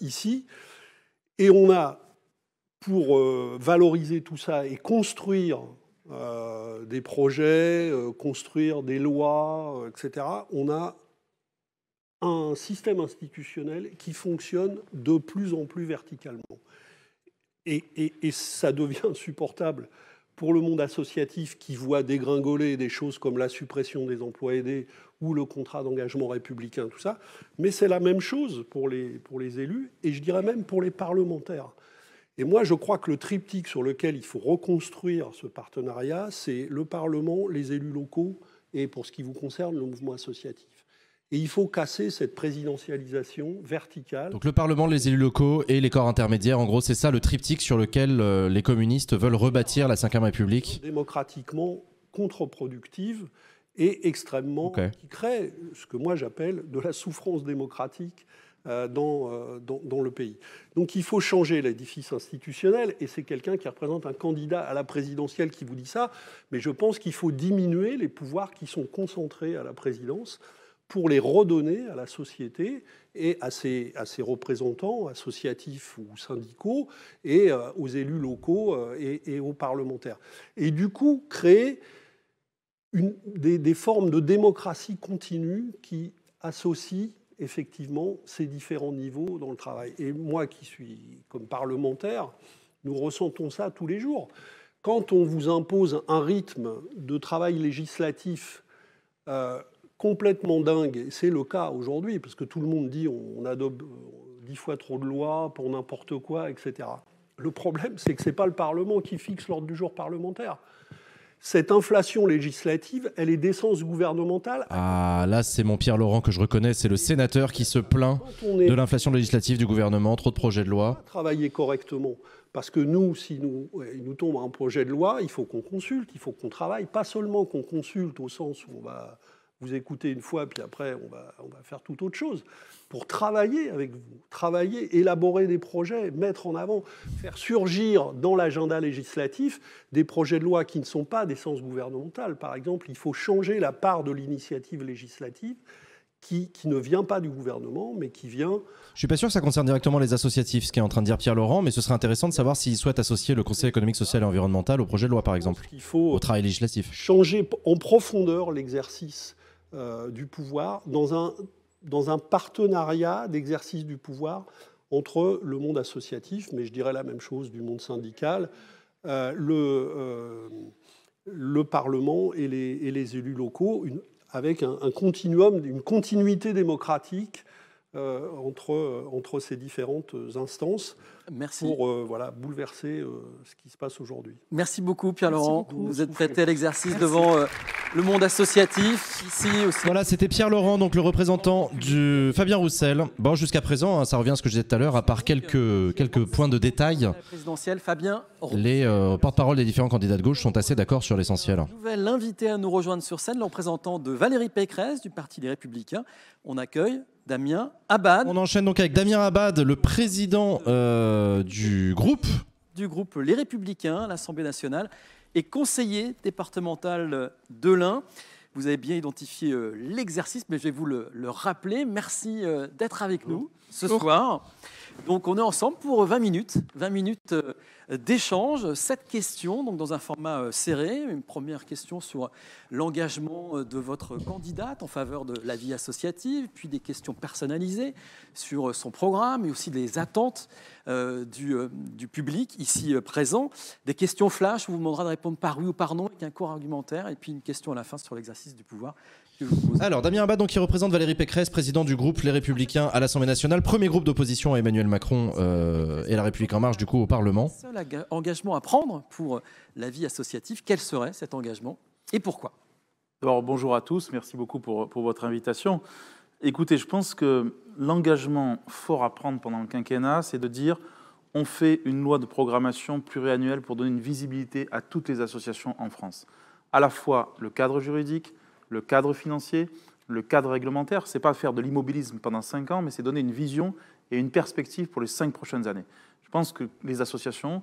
ici. Et on a, pour valoriser tout ça et construire euh, des projets, euh, construire des lois, euh, etc. On a un système institutionnel qui fonctionne de plus en plus verticalement. Et, ça devient insupportable pour le monde associatif qui voit dégringoler des choses comme la suppression des emplois aidés ou le contrat d'engagement républicain, tout ça. Mais c'est la même chose pour pour les élus et je dirais même pour les parlementaires. Et moi, je crois que le triptyque sur lequel il faut reconstruire ce partenariat, c'est le Parlement, les élus locaux et, pour ce qui vous concerne, le mouvement associatif. Et il faut casser cette présidentialisation verticale. Donc le Parlement, les élus locaux et les corps intermédiaires, en gros, c'est ça le triptyque sur lequel euh, les communistes veulent rebâtir la Ve République Démocratiquement contre-productive et extrêmement... qui crée ce que moi j'appelle de la souffrance démocratique euh, euh, dans, dans, le pays. Donc il faut changer l'édifice institutionnel, et c'est quelqu'un qui représente un candidat à la présidentielle qui vous dit ça, mais je pense qu'il faut diminuer les pouvoirs qui sont concentrés à la présidence pour les redonner à la société et à ses, à ses représentants associatifs ou syndicaux et euh, aux élus locaux et, aux parlementaires. Et du coup, créer une, des, des formes de démocratie continue qui associent effectivement ces différents niveaux dans le travail. Et moi qui suis comme parlementaire, nous ressentons ça tous les jours. Quand on vous impose un rythme de travail législatif euh, complètement dingue, et c'est le cas aujourd'hui, parce que tout le monde dit on adopte euh, dix fois trop de lois pour n'importe quoi, etc. Le problème, c'est que ce n'est pas le Parlement qui fixe l'ordre du jour parlementaire cette inflation législative, elle est d'essence gouvernementale. Ah, là, c'est mon Pierre Laurent que je reconnais, c'est le sénateur qui se plaint de l'inflation législative du gouvernement, trop de projets de loi. Travailler correctement. Parce que nous, si nous, il nous tombe un projet de loi, il faut qu'on consulte, il faut qu'on travaille, pas seulement qu'on consulte au sens où on va vous écoutez une fois, puis après, on va, on va faire tout autre chose, pour travailler avec vous, travailler, élaborer des projets, mettre en avant, faire surgir dans l'agenda législatif des projets de loi qui ne sont pas d'essence gouvernementale. Par exemple, il faut changer la part de l'initiative législative qui, qui, ne vient pas du gouvernement, mais qui vient... Je suis pas sûr que ça concerne directement les associatifs, ce qu'est en train de dire Pierre Laurent, mais ce serait intéressant de savoir s'il souhaite associer le Conseil économique, social et environnemental au projet de loi, par exemple, au travail législatif. Changer en profondeur l'exercice euh, du pouvoir dans un, dans un partenariat d'exercice du pouvoir entre le monde associatif, mais je dirais la même chose du monde syndical, euh, le, euh, le, Parlement et les, et les élus locaux, une, avec un, continuum, une continuité démocratique entre, entre ces différentes instances pour voilà, bouleverser ce qui se passe aujourd'hui. Merci beaucoup Pierre-Laurent, vous êtes prêté à l'exercice devant le monde associatif ici aussi. Voilà, c'était Pierre Laurent, donc le représentant du Fabien Roussel. Bon, jusqu'à présent, hein, ça revient à ce que je disais tout à l'heure, à part quelques, quelques points de détail. Fabien les euh, porte-parole des différents candidats de gauche sont assez d'accord sur l'essentiel. Nouvel invité à nous rejoindre sur scène, le représentant de Valérie Pécresse du Parti des Républicains. On accueille Damien Abad. On enchaîne donc avec Damien Abad, le président euh, du groupe. Du groupe Les Républicains l'Assemblée nationale et conseiller départemental de l'Ain. Vous avez bien identifié euh, l'exercice, mais je vais vous le, rappeler. Merci euh, d'être avec nous ce soir. Donc on est ensemble pour 20 minutes, 20 minutes euh, d'échange, sept questions, donc dans un format euh, serré. Une première question sur l'engagement euh, de votre candidate en faveur de la vie associative, puis des questions personnalisées sur euh, son programme et aussi les attentes du, public ici présent. Des questions flash, on vous demandera de répondre par oui ou par non avec un court argumentaire, et puis une question à la fin sur l'exercice du pouvoir alors, Damien Abad, donc, qui représente Valérie Pécresse, président du groupe Les Républicains à l'Assemblée nationale, premier groupe d'opposition à Emmanuel Macron euh, et La République En Marche, du coup, au Parlement. Seul engagement à prendre pour euh, la vie associative, quel serait cet engagement et pourquoi bonjour à tous, merci beaucoup pour, pour votre invitation. Écoutez, je pense que l'engagement fort à prendre pendant le quinquennat, c'est de dire on fait une loi de programmation pluriannuelle pour donner une visibilité à toutes les associations en France. À la fois le cadre juridique, le cadre financier, le cadre réglementaire. Ce n'est pas faire de l'immobilisme pendant 5 ans, mais c'est donner une vision et une perspective pour les 5 prochaines années. Je pense que les associations,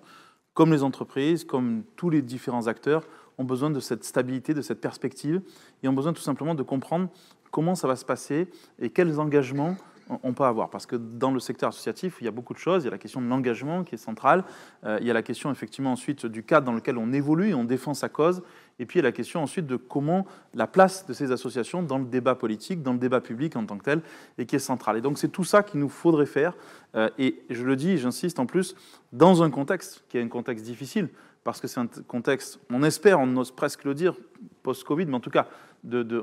comme les entreprises, comme tous les différents acteurs, ont besoin de cette stabilité, de cette perspective, et ont besoin tout simplement de comprendre comment ça va se passer et quels engagements on peut avoir. Parce que dans le secteur associatif, il y a beaucoup de choses. Il y a la question de l'engagement qui est centrale. Euh, il y a la question effectivement ensuite du cadre dans lequel on évolue et on défend sa cause. Et puis il y a la question ensuite de comment la place de ces associations dans le débat politique, dans le débat public en tant que tel, et qui est centrale. Et donc c'est tout ça qu'il nous faudrait faire. Euh, et je le dis, j'insiste en plus, dans un contexte qui est un contexte difficile, parce que c'est un contexte, on espère, on ose presque le dire, post-Covid, mais en tout cas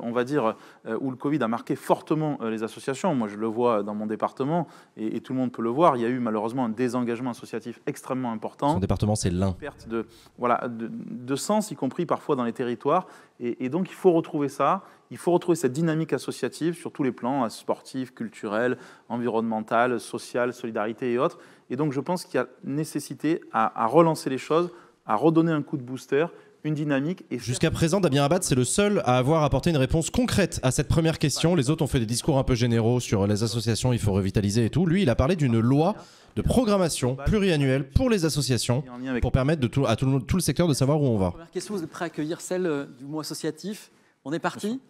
on va dire, euh, où le Covid a marqué fortement euh, les associations. Moi, je le vois dans mon département et, tout le monde peut le voir. Il y a eu malheureusement un désengagement associatif extrêmement important. Son département, c'est l'un. Perte de, voilà, de, sens, y compris parfois dans les territoires. Et, donc, il faut retrouver ça. Il faut retrouver cette dynamique associative sur tous les plans, hein, sportifs, culturels, environnemental, social, solidarité et autres. Et donc, je pense qu'il y a nécessité à relancer les choses, à redonner un coup de booster une dynamique. Jusqu'à présent, Damien Abad, c'est le seul à avoir apporté une réponse concrète à cette première question. Les autres ont fait des discours un peu généraux sur les associations, il faut revitaliser et tout. Lui, il a parlé d'une loi de programmation pluriannuelle pour les associations pour permettre de à tout le, secteur de savoir où on va. Première question, vous êtes à accueillir celle euh, du mot associatif On est parti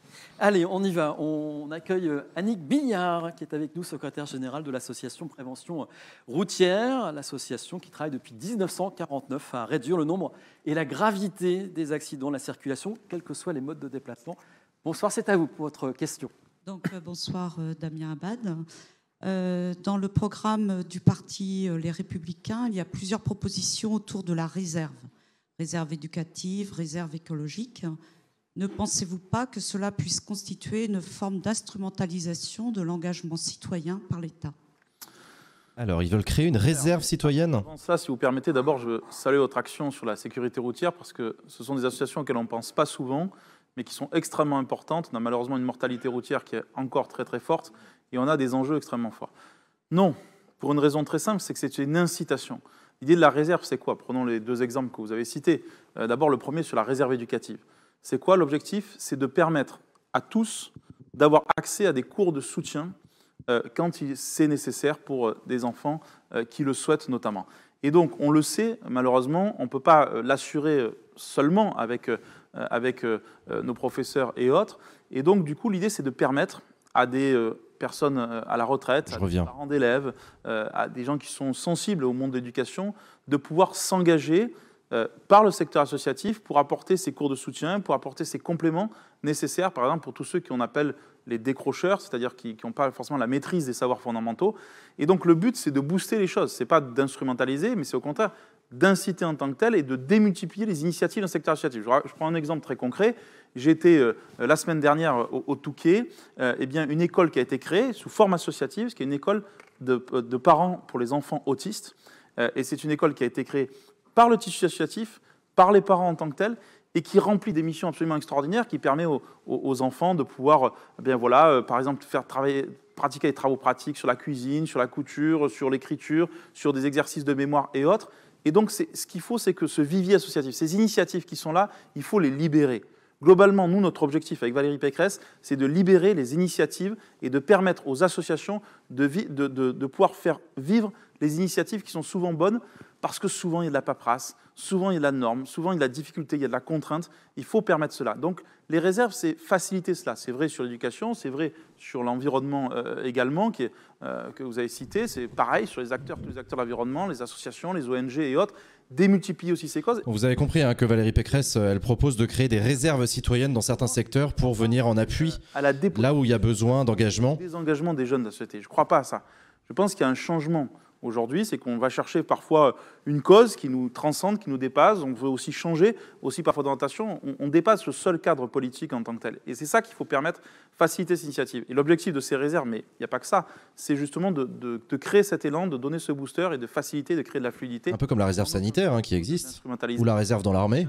Allez, on y va. On accueille euh, Annick Billard, qui est avec nous, secrétaire général de l'association Prévention euh, Routière, l'association qui travaille depuis 1949 à réduire le nombre et la gravité des accidents de la circulation, quels que soient les modes de déplacement. Bonsoir, c'est à vous pour votre question. Donc, euh, bonsoir, Damien Abad. dans le programme du parti Les Républicains, il y a plusieurs propositions autour de la réserve réserve éducative, réserve écologique. Ne pensez-vous pas que cela puisse constituer une forme d'instrumentalisation de l'engagement citoyen par l'État alors, ils veulent créer une réserve citoyenne ça, si vous permettez, d'abord, je salue votre action sur la sécurité routière parce que ce sont des associations auxquelles on ne pense pas souvent, mais qui sont extrêmement importantes. On a malheureusement une mortalité routière qui est encore très très forte et on a des enjeux extrêmement forts. Non, pour une raison très simple, c'est que c'est une incitation. L'idée de la réserve, c'est quoi Prenons les deux exemples que vous avez cités. Euh, d'abord, le premier sur la réserve éducative. C'est quoi l'objectif C'est de permettre à tous d'avoir accès à des cours de soutien euh, quand c'est nécessaire pour euh, des enfants euh, qui le souhaitent notamment. Et donc, on le sait, malheureusement, on ne peut pas l'assurer seulement avec, avec nos professeurs et autres. Et donc, du coup, l'idée, c'est de permettre à des personnes à la retraite, à des parents d'élèves, à des gens qui sont sensibles au monde de l'éducation, de pouvoir s'engager euh, par le secteur associatif pour apporter ces cours de soutien, pour apporter ces compléments nécessaires, par exemple pour tous ceux qu'on appelle les décrocheurs, c'est-à-dire qui n'ont pas forcément la maîtrise des savoirs fondamentaux. Et donc le but, c'est de booster les choses. Ce n'est pas d'instrumentaliser, mais c'est au contraire d'inciter en tant que tel et de démultiplier les initiatives dans le secteur associatif. Je prends un exemple très concret. J'étais euh, la semaine dernière au, Touquet, euh, eh bien, une école qui a été créée sous forme associative, ce qui est une école de, parents pour les enfants autistes. et c'est une école qui a été créée par le tissu associatif, par les parents en tant que tels, et qui remplit des missions absolument extraordinaires, qui permet aux, enfants de pouvoir, eh bien voilà, euh, par exemple, faire travailler, pratiquer des travaux pratiques sur la cuisine, sur la couture, sur l'écriture, sur des exercices de mémoire et autres. Et donc, ce qu'il faut, c'est que ce vivier associatif, ces initiatives qui sont là, il faut les libérer. Globalement, nous, notre objectif avec Valérie Pécresse, c'est de libérer les initiatives et de permettre aux associations de pouvoir faire vivre les initiatives qui sont souvent bonnes, parce que souvent il y a de la paperasse, souvent il y a de la norme, souvent il y a de la difficulté, il y a de la contrainte. Il faut permettre cela. Donc les réserves, c'est faciliter cela. C'est vrai sur l'éducation, c'est vrai sur l'environnement euh, également, euh, que vous avez cité. C'est pareil sur les acteurs, tous les acteurs de l'environnement, les associations, les ONG et autres. Démultiplier aussi ces causes. Vous avez compris hein, que Valérie Pécresse, euh, elle propose de créer des réserves citoyennes dans certains secteurs pour venir en appui là où il y a besoin d'engagement. engagements des jeunes de la société. Je ne crois pas à ça. Je pense qu'il y a un changement aujourd'hui, c'est qu'on va chercher parfois une cause qui nous transcende, qui nous dépasse. On veut aussi changer, aussi parfois d'orientation. On, on dépasse le seul cadre politique en tant que tel. Et c'est ça qu'il faut permettre, faciliter cette initiative. Et l'objectif de ces réserves, mais il n'y a pas que ça, c'est justement de, créer cet élan, de donner ce booster et de faciliter, de créer de la fluidité. Un peu comme la réserve sanitaire hein, qui existe, ou la réserve dans l'armée,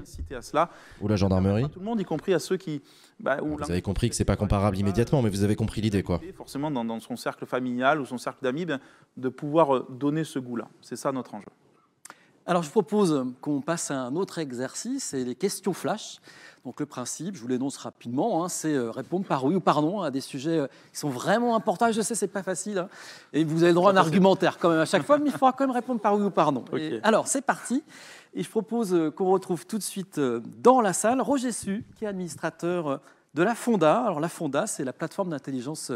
ou la gendarmerie. Tout le monde, y compris à ceux qui... Bah, vous avez compris que c'est pas comparable immédiatement, mais vous avez compris l'idée, quoi. Forcément, dans, son cercle familial ou son cercle d'amis, eh de pouvoir euh, donner ce goût-là. C'est ça notre enjeu. Alors, je propose euh, qu'on passe à un autre exercice, c'est les questions flash. Donc, le principe, je vous l'énonce rapidement, hein, c'est euh, répondre par oui ou par non à des sujets euh, qui sont vraiment importants. Je sais, c'est pas facile. Hein. Et vous avez le droit à un argumentaire quand même à chaque fois, mais il faudra quand même répondre par oui ou par non. alors, c'est parti. Et je propose qu'on retrouve tout de suite dans la salle Roger Su, qui est administrateur de la Fonda. Alors la Fonda, c'est la plateforme d'intelligence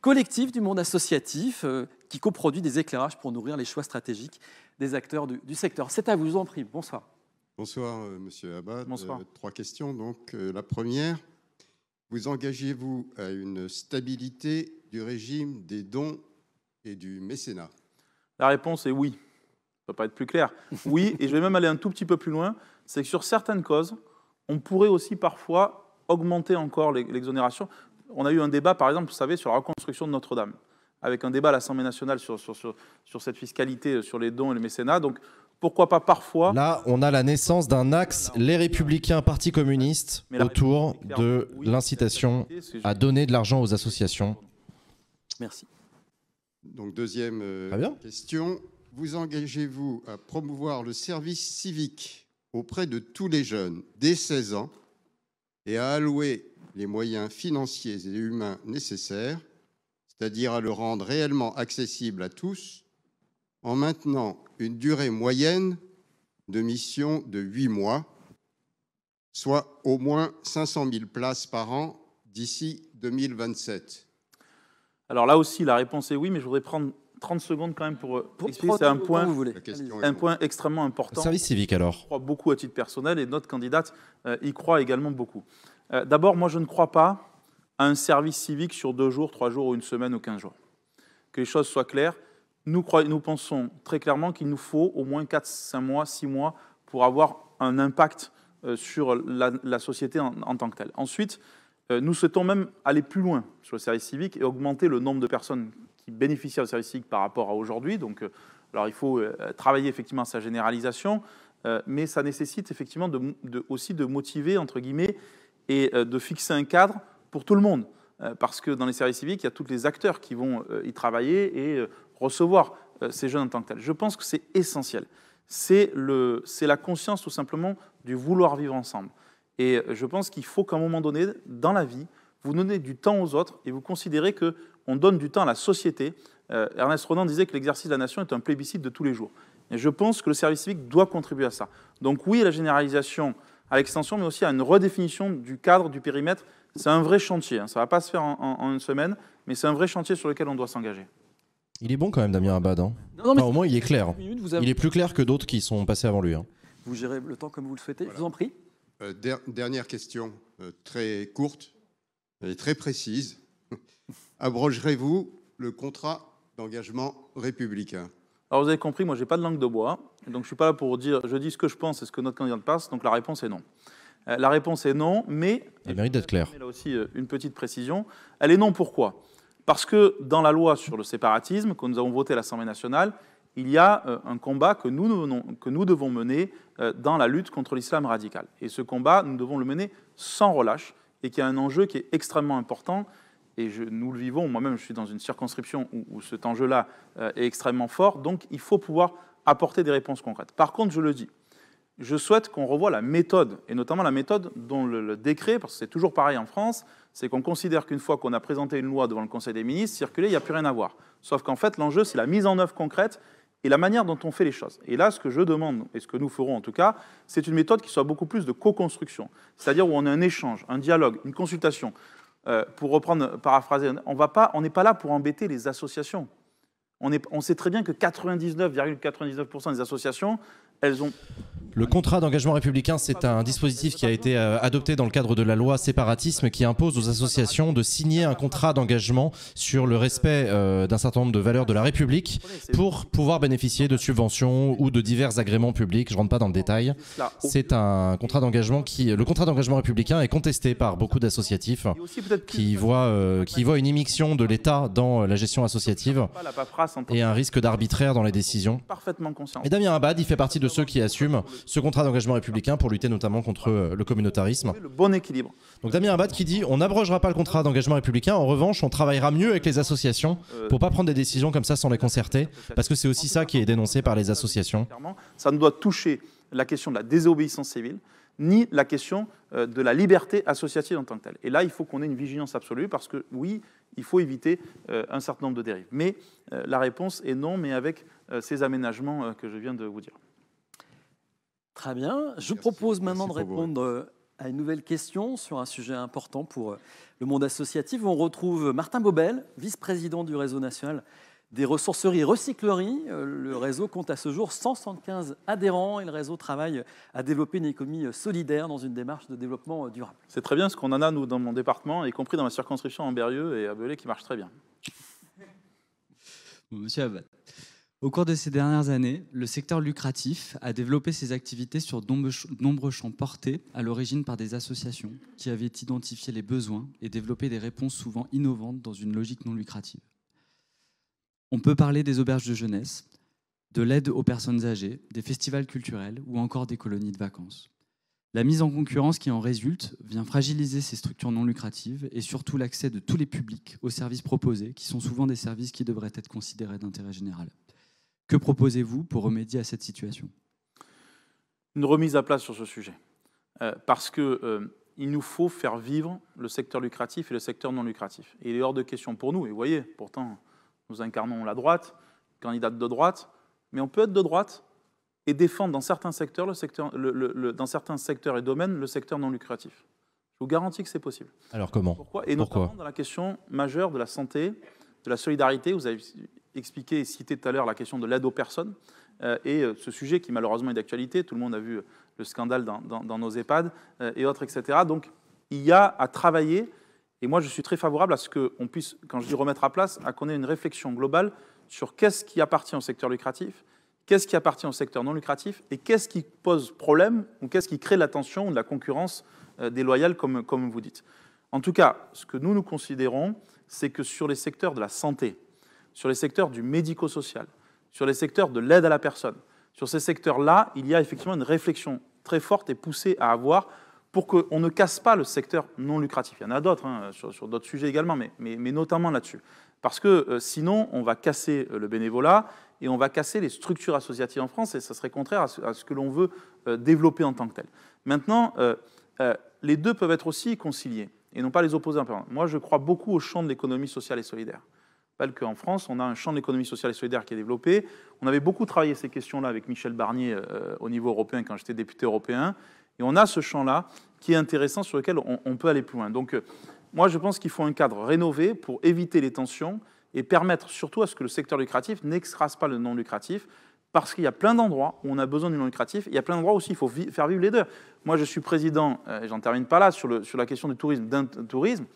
collective du monde associatif qui coproduit des éclairages pour nourrir les choix stratégiques des acteurs du, secteur. C'est à vous, en prie. Bonsoir. Bonsoir, euh, Monsieur Abad. Bonsoir. Euh, trois questions. Donc, euh, la première, vous engagez-vous à une stabilité du régime des dons et du mécénat La réponse est oui. Ça ne pas être plus clair. Oui, et je vais même aller un tout petit peu plus loin. C'est que sur certaines causes, on pourrait aussi parfois augmenter encore l'exonération. On a eu un débat, par exemple, vous savez, sur la reconstruction de Notre-Dame avec un débat à l'Assemblée nationale sur, cette fiscalité, euh, sur les dons et le mécénat. Donc pourquoi pas parfois. Là, on a la naissance d'un axe, les républicains, parti communiste, autour de l'incitation à donner de l'argent aux associations. Merci. Donc deuxième euh, question. Vous engagez-vous à promouvoir le service civique auprès de tous les jeunes dès 16 ans et à allouer les moyens financiers et humains nécessaires c'est-à-dire à le rendre réellement accessible à tous, en maintenant une durée moyenne de mission de 8 mois, soit au moins 500 000 places par an d'ici 2027 Alors là aussi, la réponse est oui, mais je voudrais prendre 30 secondes quand même pour, euh, expliquer. C'est un, point, un point extrêmement important. Le service civique alors Je crois beaucoup à titre personnel et notre candidate euh, y croit également beaucoup. Euh, d'abord, moi je ne crois pas un service civique sur deux jours, trois jours, ou une semaine ou quinze jours. Que les choses soient claires, nous, nous pensons très clairement qu'il nous faut au moins quatre, cinq mois, six mois pour avoir un impact euh, sur la, société en, tant que telle. Ensuite, euh, nous souhaitons même aller plus loin sur le service civique et augmenter le nombre de personnes qui bénéficient du service civique par rapport à aujourd'hui. Donc, euh, alors il faut travailler effectivement sa généralisation, mais ça nécessite effectivement de, aussi de motiver, entre guillemets, et de fixer un cadre pour tout le monde, euh, parce que dans les services civiques, il y a tous les acteurs qui vont euh, y travailler et euh, recevoir ces jeunes en tant que tels. Je pense que c'est essentiel. C'est la conscience tout simplement du vouloir vivre ensemble. Et je pense qu'il faut qu'à un moment donné, dans la vie, vous donnez du temps aux autres et vous considérez qu'on donne du temps à la société. Ernest Renan disait que l'exercice de la nation est un plébiscite de tous les jours. Et je pense que le service civique doit contribuer à ça. Donc oui, à la généralisation à l'extension, mais aussi à une redéfinition du cadre, du périmètre c'est un vrai chantier, hein. ça ne va pas se faire en, une semaine, mais c'est un vrai chantier sur lequel on doit s'engager. Il est bon quand même Damien Abad. Hein. au moins il est clair. Il est plus clair que d'autres qui sont passés avant lui. Hein. Vous gérez le temps comme vous le souhaitez, je vous en prie. Euh, dernière question, euh, très courte et très précise. Abrogerez-vous le contrat d'engagement républicain Alors vous avez compris, moi je j'ai pas de langue de bois, donc je suis pas là pour dire je dis ce que je pense et ce que notre candidat passe ». donc la réponse est non. Euh, la réponse est non, mais... Elle mérite d'être claire. Là aussi, euh, une petite précision. Elle est non pourquoi Parce que dans la loi sur le séparatisme que nous avons votée à l'Assemblée nationale, il y a euh, un combat que nous, devons, que nous devons mener dans la lutte contre l'islam radical. Et ce combat, nous devons le mener sans relâche et qui a un enjeu qui est extrêmement important. Et je, nous le vivons, moi-même je suis dans une circonscription où cet enjeu-là est extrêmement fort, donc il faut pouvoir apporter des réponses concrètes. Par contre, je le dis, je souhaite qu'on revoie la méthode, et notamment la méthode dont le, décret, parce que c'est toujours pareil en France, c'est qu'on considère qu'une fois qu'on a présenté une loi devant le Conseil des ministres, circuler, il n'y a plus rien à voir. Sauf qu'en fait, l'enjeu, c'est la mise en œuvre concrète et la manière dont on fait les choses. Et là, ce que je demande, et ce que nous ferons en tout cas, c'est une méthode qui soit beaucoup plus de co-construction, c'est-à-dire où on a un échange, un dialogue, une consultation. Euh, pour reprendre, paraphraser, on n'est pas là pour embêter les associations. On, est, on sait très bien que 99,99% des associations, elles ont le contrat d'engagement républicain, c'est un dispositif qui a été euh, adopté dans le cadre de la loi séparatisme qui impose aux associations de signer un contrat d'engagement sur le respect euh, d'un certain nombre de valeurs de la République pour pouvoir bénéficier de subventions ou de divers agréments publics. Je ne rentre pas dans le détail. C'est un contrat d'engagement qui, le contrat d'engagement républicain est contesté par beaucoup d'associatifs qui voient, euh, qui une immixtion de l'État dans la gestion associative et un risque d'arbitraire dans les décisions. Et Damien Abad, il fait partie de ceux qui assument ce contrat d'engagement républicain pour lutter notamment contre euh, le communautarisme. Le bon équilibre. Donc Damien Abad qui dit on n'abrogera pas le contrat d'engagement républicain, en revanche on travaillera mieux avec les associations euh, pour pas prendre des décisions comme ça sans les concerter, parce que c'est aussi ça qui est dénoncé par les associations. Ça ne doit toucher la question de la désobéissance civile, ni la question euh, de la liberté associative en tant que telle. Et là, il faut qu'on ait une vigilance absolue parce que oui, il faut éviter un certain nombre de dérives. Mais la réponse est non, mais avec ces aménagements que je viens de vous dire. Très bien. Je propose maintenant de répondre euh, à une nouvelle question sur un sujet important pour euh, le monde associatif. On retrouve Martin Bobel, vice-président du réseau national des ressourceries recycleries. Euh, le réseau compte à ce jour 175 adhérents et le réseau travaille à développer une économie solidaire dans une démarche de développement durable. C'est très bien ce qu'on en a, nous, dans mon département, y compris dans ma circonscription en Berrieux et à Belay, qui marche très bien. Monsieur Abad. Au cours de ces dernières années, le secteur lucratif a développé ses activités sur nombreux champs portés à l'origine par des associations qui avaient identifié les besoins et développé des réponses souvent innovantes dans une logique non lucrative. On peut parler des auberges de jeunesse, de l'aide aux personnes âgées, des festivals culturels ou encore des colonies de vacances. La mise en concurrence qui en résulte vient fragiliser ces structures non lucratives et surtout l'accès de tous les publics aux services proposés, qui sont souvent des services qui devraient être considérés d'intérêt général. Que proposez-vous pour remédier à cette situation Une remise à place sur ce sujet. Euh, parce qu'il euh, il nous faut faire vivre le secteur lucratif et le secteur non lucratif. Et il est hors de question pour nous, et vous voyez, pourtant, nous incarnons la droite, candidate de droite, mais on peut être de droite et défendre dans certains secteurs, le secteur, le, dans certains secteurs et domaines le secteur non lucratif. Je vous garantis que c'est possible. Alors comment Pourquoi Et notamment dans la question majeure de la santé, de la solidarité. Vous avez Expliquer, et cité tout à l'heure la question de l'aide aux personnes euh, et euh, ce sujet qui malheureusement est d'actualité. Tout le monde a vu euh, le scandale dans, nos EHPAD et autres, etc. Donc il y a à travailler. Et moi, je suis très favorable à ce qu'on puisse, quand je dis remettre à place, à qu'on ait une réflexion globale sur qu'est-ce qui appartient au secteur lucratif, qu'est-ce qui appartient au secteur non lucratif et qu'est-ce qui pose problème ou qu'est-ce qui crée de la tension ou de la concurrence déloyale, comme, comme vous dites. En tout cas, ce que nous, nous considérons, c'est que sur les secteurs de la santé, sur les secteurs du médico-social, sur les secteurs de l'aide à la personne. Sur ces secteurs-là, il y a effectivement une réflexion très forte et poussée à avoir pour qu'on ne casse pas le secteur non lucratif. Il y en a d'autres, hein, sur, d'autres sujets également, mais, notamment là-dessus. Parce que euh, sinon, on va casser euh, le bénévolat et on va casser les structures associatives en France, et ça serait contraire à ce, que l'on veut euh, développer en tant que tel. Maintenant, les deux peuvent être aussi conciliés, et non pas les opposer. Hein, Moi, je crois beaucoup au champ de l'économie sociale et solidaire rappelle qu'en France, on a un champ d'économie sociale et solidaire qui est développé. On avait beaucoup travaillé ces questions-là avec Michel Barnier euh, au niveau européen quand j'étais député européen. Et on a ce champ-là qui est intéressant, sur lequel on, peut aller plus loin. Donc, euh, moi, je pense qu'il faut un cadre rénové pour éviter les tensions et permettre surtout à ce que le secteur lucratif n'extrase pas le non lucratif, parce qu'il y a plein d'endroits où on a besoin du non lucratif, il y a plein d'endroits aussi il faut faire vivre les deux. Moi, je suis président, euh, et j'en termine pas là, sur, le, sur la question du tourisme, d'un tourisme,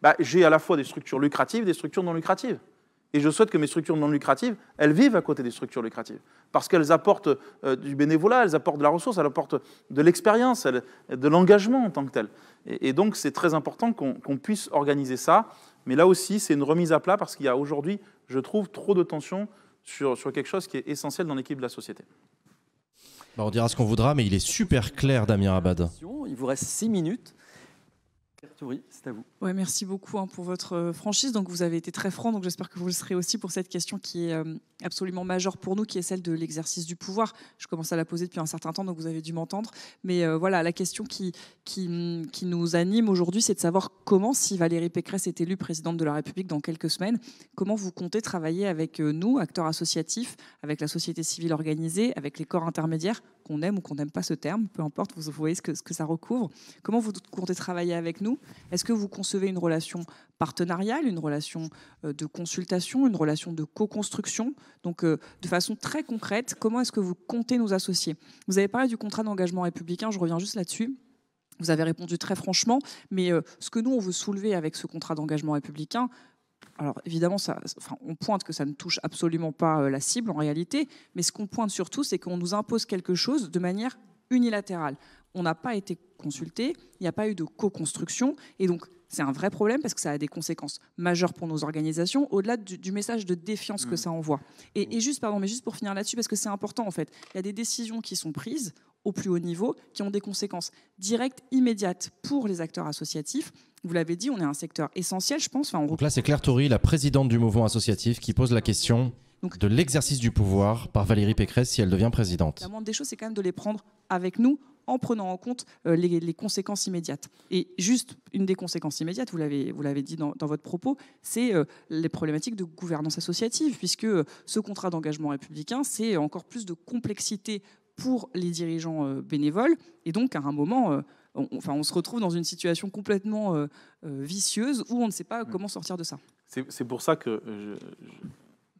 bah, j'ai à la fois des structures lucratives et des structures non lucratives. Et je souhaite que mes structures non lucratives, elles vivent à côté des structures lucratives. Parce qu'elles apportent euh, du bénévolat, elles apportent de la ressource, elles apportent de l'expérience, de l'engagement en tant que tel. Et, donc, c'est très important qu'on puisse organiser ça. Mais là aussi, c'est une remise à plat parce qu'il y a aujourd'hui, je trouve, trop de tensions sur, quelque chose qui est essentiel dans l'équipe de la société. Bah, on dira ce qu'on voudra, mais il est super clair, Damien Abad. Il vous reste six minutes c'est à vous. Ouais, merci beaucoup hein, pour votre euh, franchise. Donc, vous avez été très franc, donc j'espère que vous le serez aussi pour cette question qui est euh, absolument majeure pour nous, qui est celle de l'exercice du pouvoir. Je commence à la poser depuis un certain temps, donc vous avez dû m'entendre. Mais euh, voilà, la question qui, qui, mm, qui nous anime aujourd'hui, c'est de savoir comment, si Valérie Pécresse est élue présidente de la République dans quelques semaines, comment vous comptez travailler avec nous, acteurs associatifs, avec la société civile organisée, avec les corps intermédiaires, qu'on aime ou qu'on n'aime pas ce terme, peu importe, vous voyez ce que, ça recouvre. Comment vous comptez travailler avec nous Est-ce que vous concevez une relation partenariale, une relation euh, de consultation, une relation de co-construction Donc, euh, de façon très concrète, comment est-ce que vous comptez nous associer Vous avez parlé du contrat d'engagement républicain, je reviens juste là-dessus. Vous avez répondu très franchement, mais euh, ce que nous, on veut soulever avec ce contrat d'engagement républicain, alors évidemment, on pointe que ça ne touche absolument pas euh, la cible en réalité, mais ce qu'on pointe surtout, c'est qu'on nous impose quelque chose de manière unilatérale. On n'a pas été consulté, il n'y a pas eu de co-construction, et donc c'est un vrai problème parce que ça a des conséquences majeures pour nos organisations, au-delà du, message de défiance que mm. ça envoie. Mm. Et, juste, pardon, mais juste pour finir là-dessus, parce que c'est important en fait, il y a des décisions qui sont prises au plus haut niveau qui ont des conséquences directes, immédiates pour les acteurs associatifs. Vous l'avez dit, on est un secteur essentiel, je pense. Enfin, on... Donc là, c'est Claire Toury, la présidente du mouvement associatif, qui pose la question de l'exercice du pouvoir par Valérie Pécresse si elle devient présidente. La moindre des choses, c'est quand même de les prendre avec nous en prenant en compte euh, les, conséquences immédiates. Et juste une des conséquences immédiates, vous l'avez dit dans, votre propos, c'est euh, les problématiques de gouvernance associative, puisque euh, ce contrat d'engagement républicain, c'est encore plus de complexité pour les dirigeants euh, bénévoles. Et donc, à un moment, euh, on, enfin, on se retrouve dans une situation complètement euh, vicieuse où on ne sait pas comment sortir de ça. C'est pour ça que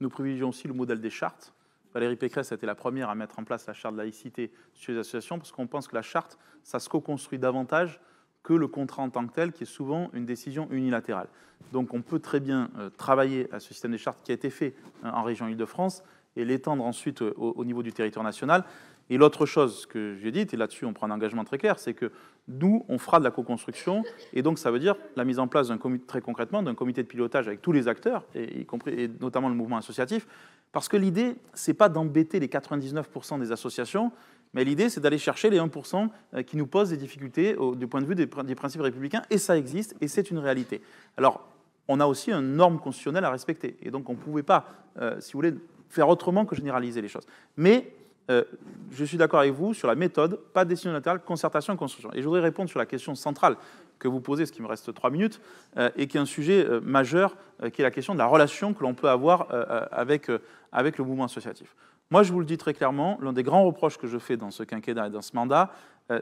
nous privilégions aussi le modèle des chartes. Valérie Pécresse a été la première à mettre en place la charte de laïcité chez les associations parce qu'on pense que la charte, ça se co-construit davantage que le contrat en tant que tel, qui est souvent une décision unilatérale. Donc on peut très bien travailler à ce système des chartes qui a été fait hein, en région Île-de-France et l'étendre ensuite au niveau du territoire national. Et l'autre chose que j'ai dite, et là-dessus on prend un engagement très clair, c'est que nous, on fera de la co-construction, et donc ça veut dire la mise en place d'un comité, très concrètement d'un comité de pilotage avec tous les acteurs, et, y compris, et notamment le mouvement associatif, parce que l'idée, c'est pas d'embêter les 99% des associations, mais l'idée, c'est d'aller chercher les 1% euh, qui nous posent des difficultés du point de vue des, principes républicains, et ça existe, et c'est une réalité. Alors, on a aussi une norme constitutionnelle à respecter, et donc on ne pouvait pas, euh, si vous voulez, faire autrement que généraliser les choses. Mais euh, je suis d'accord avec vous sur la méthode, pas décision concertation et construction. Et je voudrais répondre sur la question centrale que vous posez, ce qui me reste trois minutes, euh, et qui est un sujet euh, majeur, qui est la question de la relation que l'on peut avoir avec, avec le mouvement associatif. Moi, je vous le dis très clairement, l'un des grands reproches que je fais dans ce quinquennat et dans ce mandat,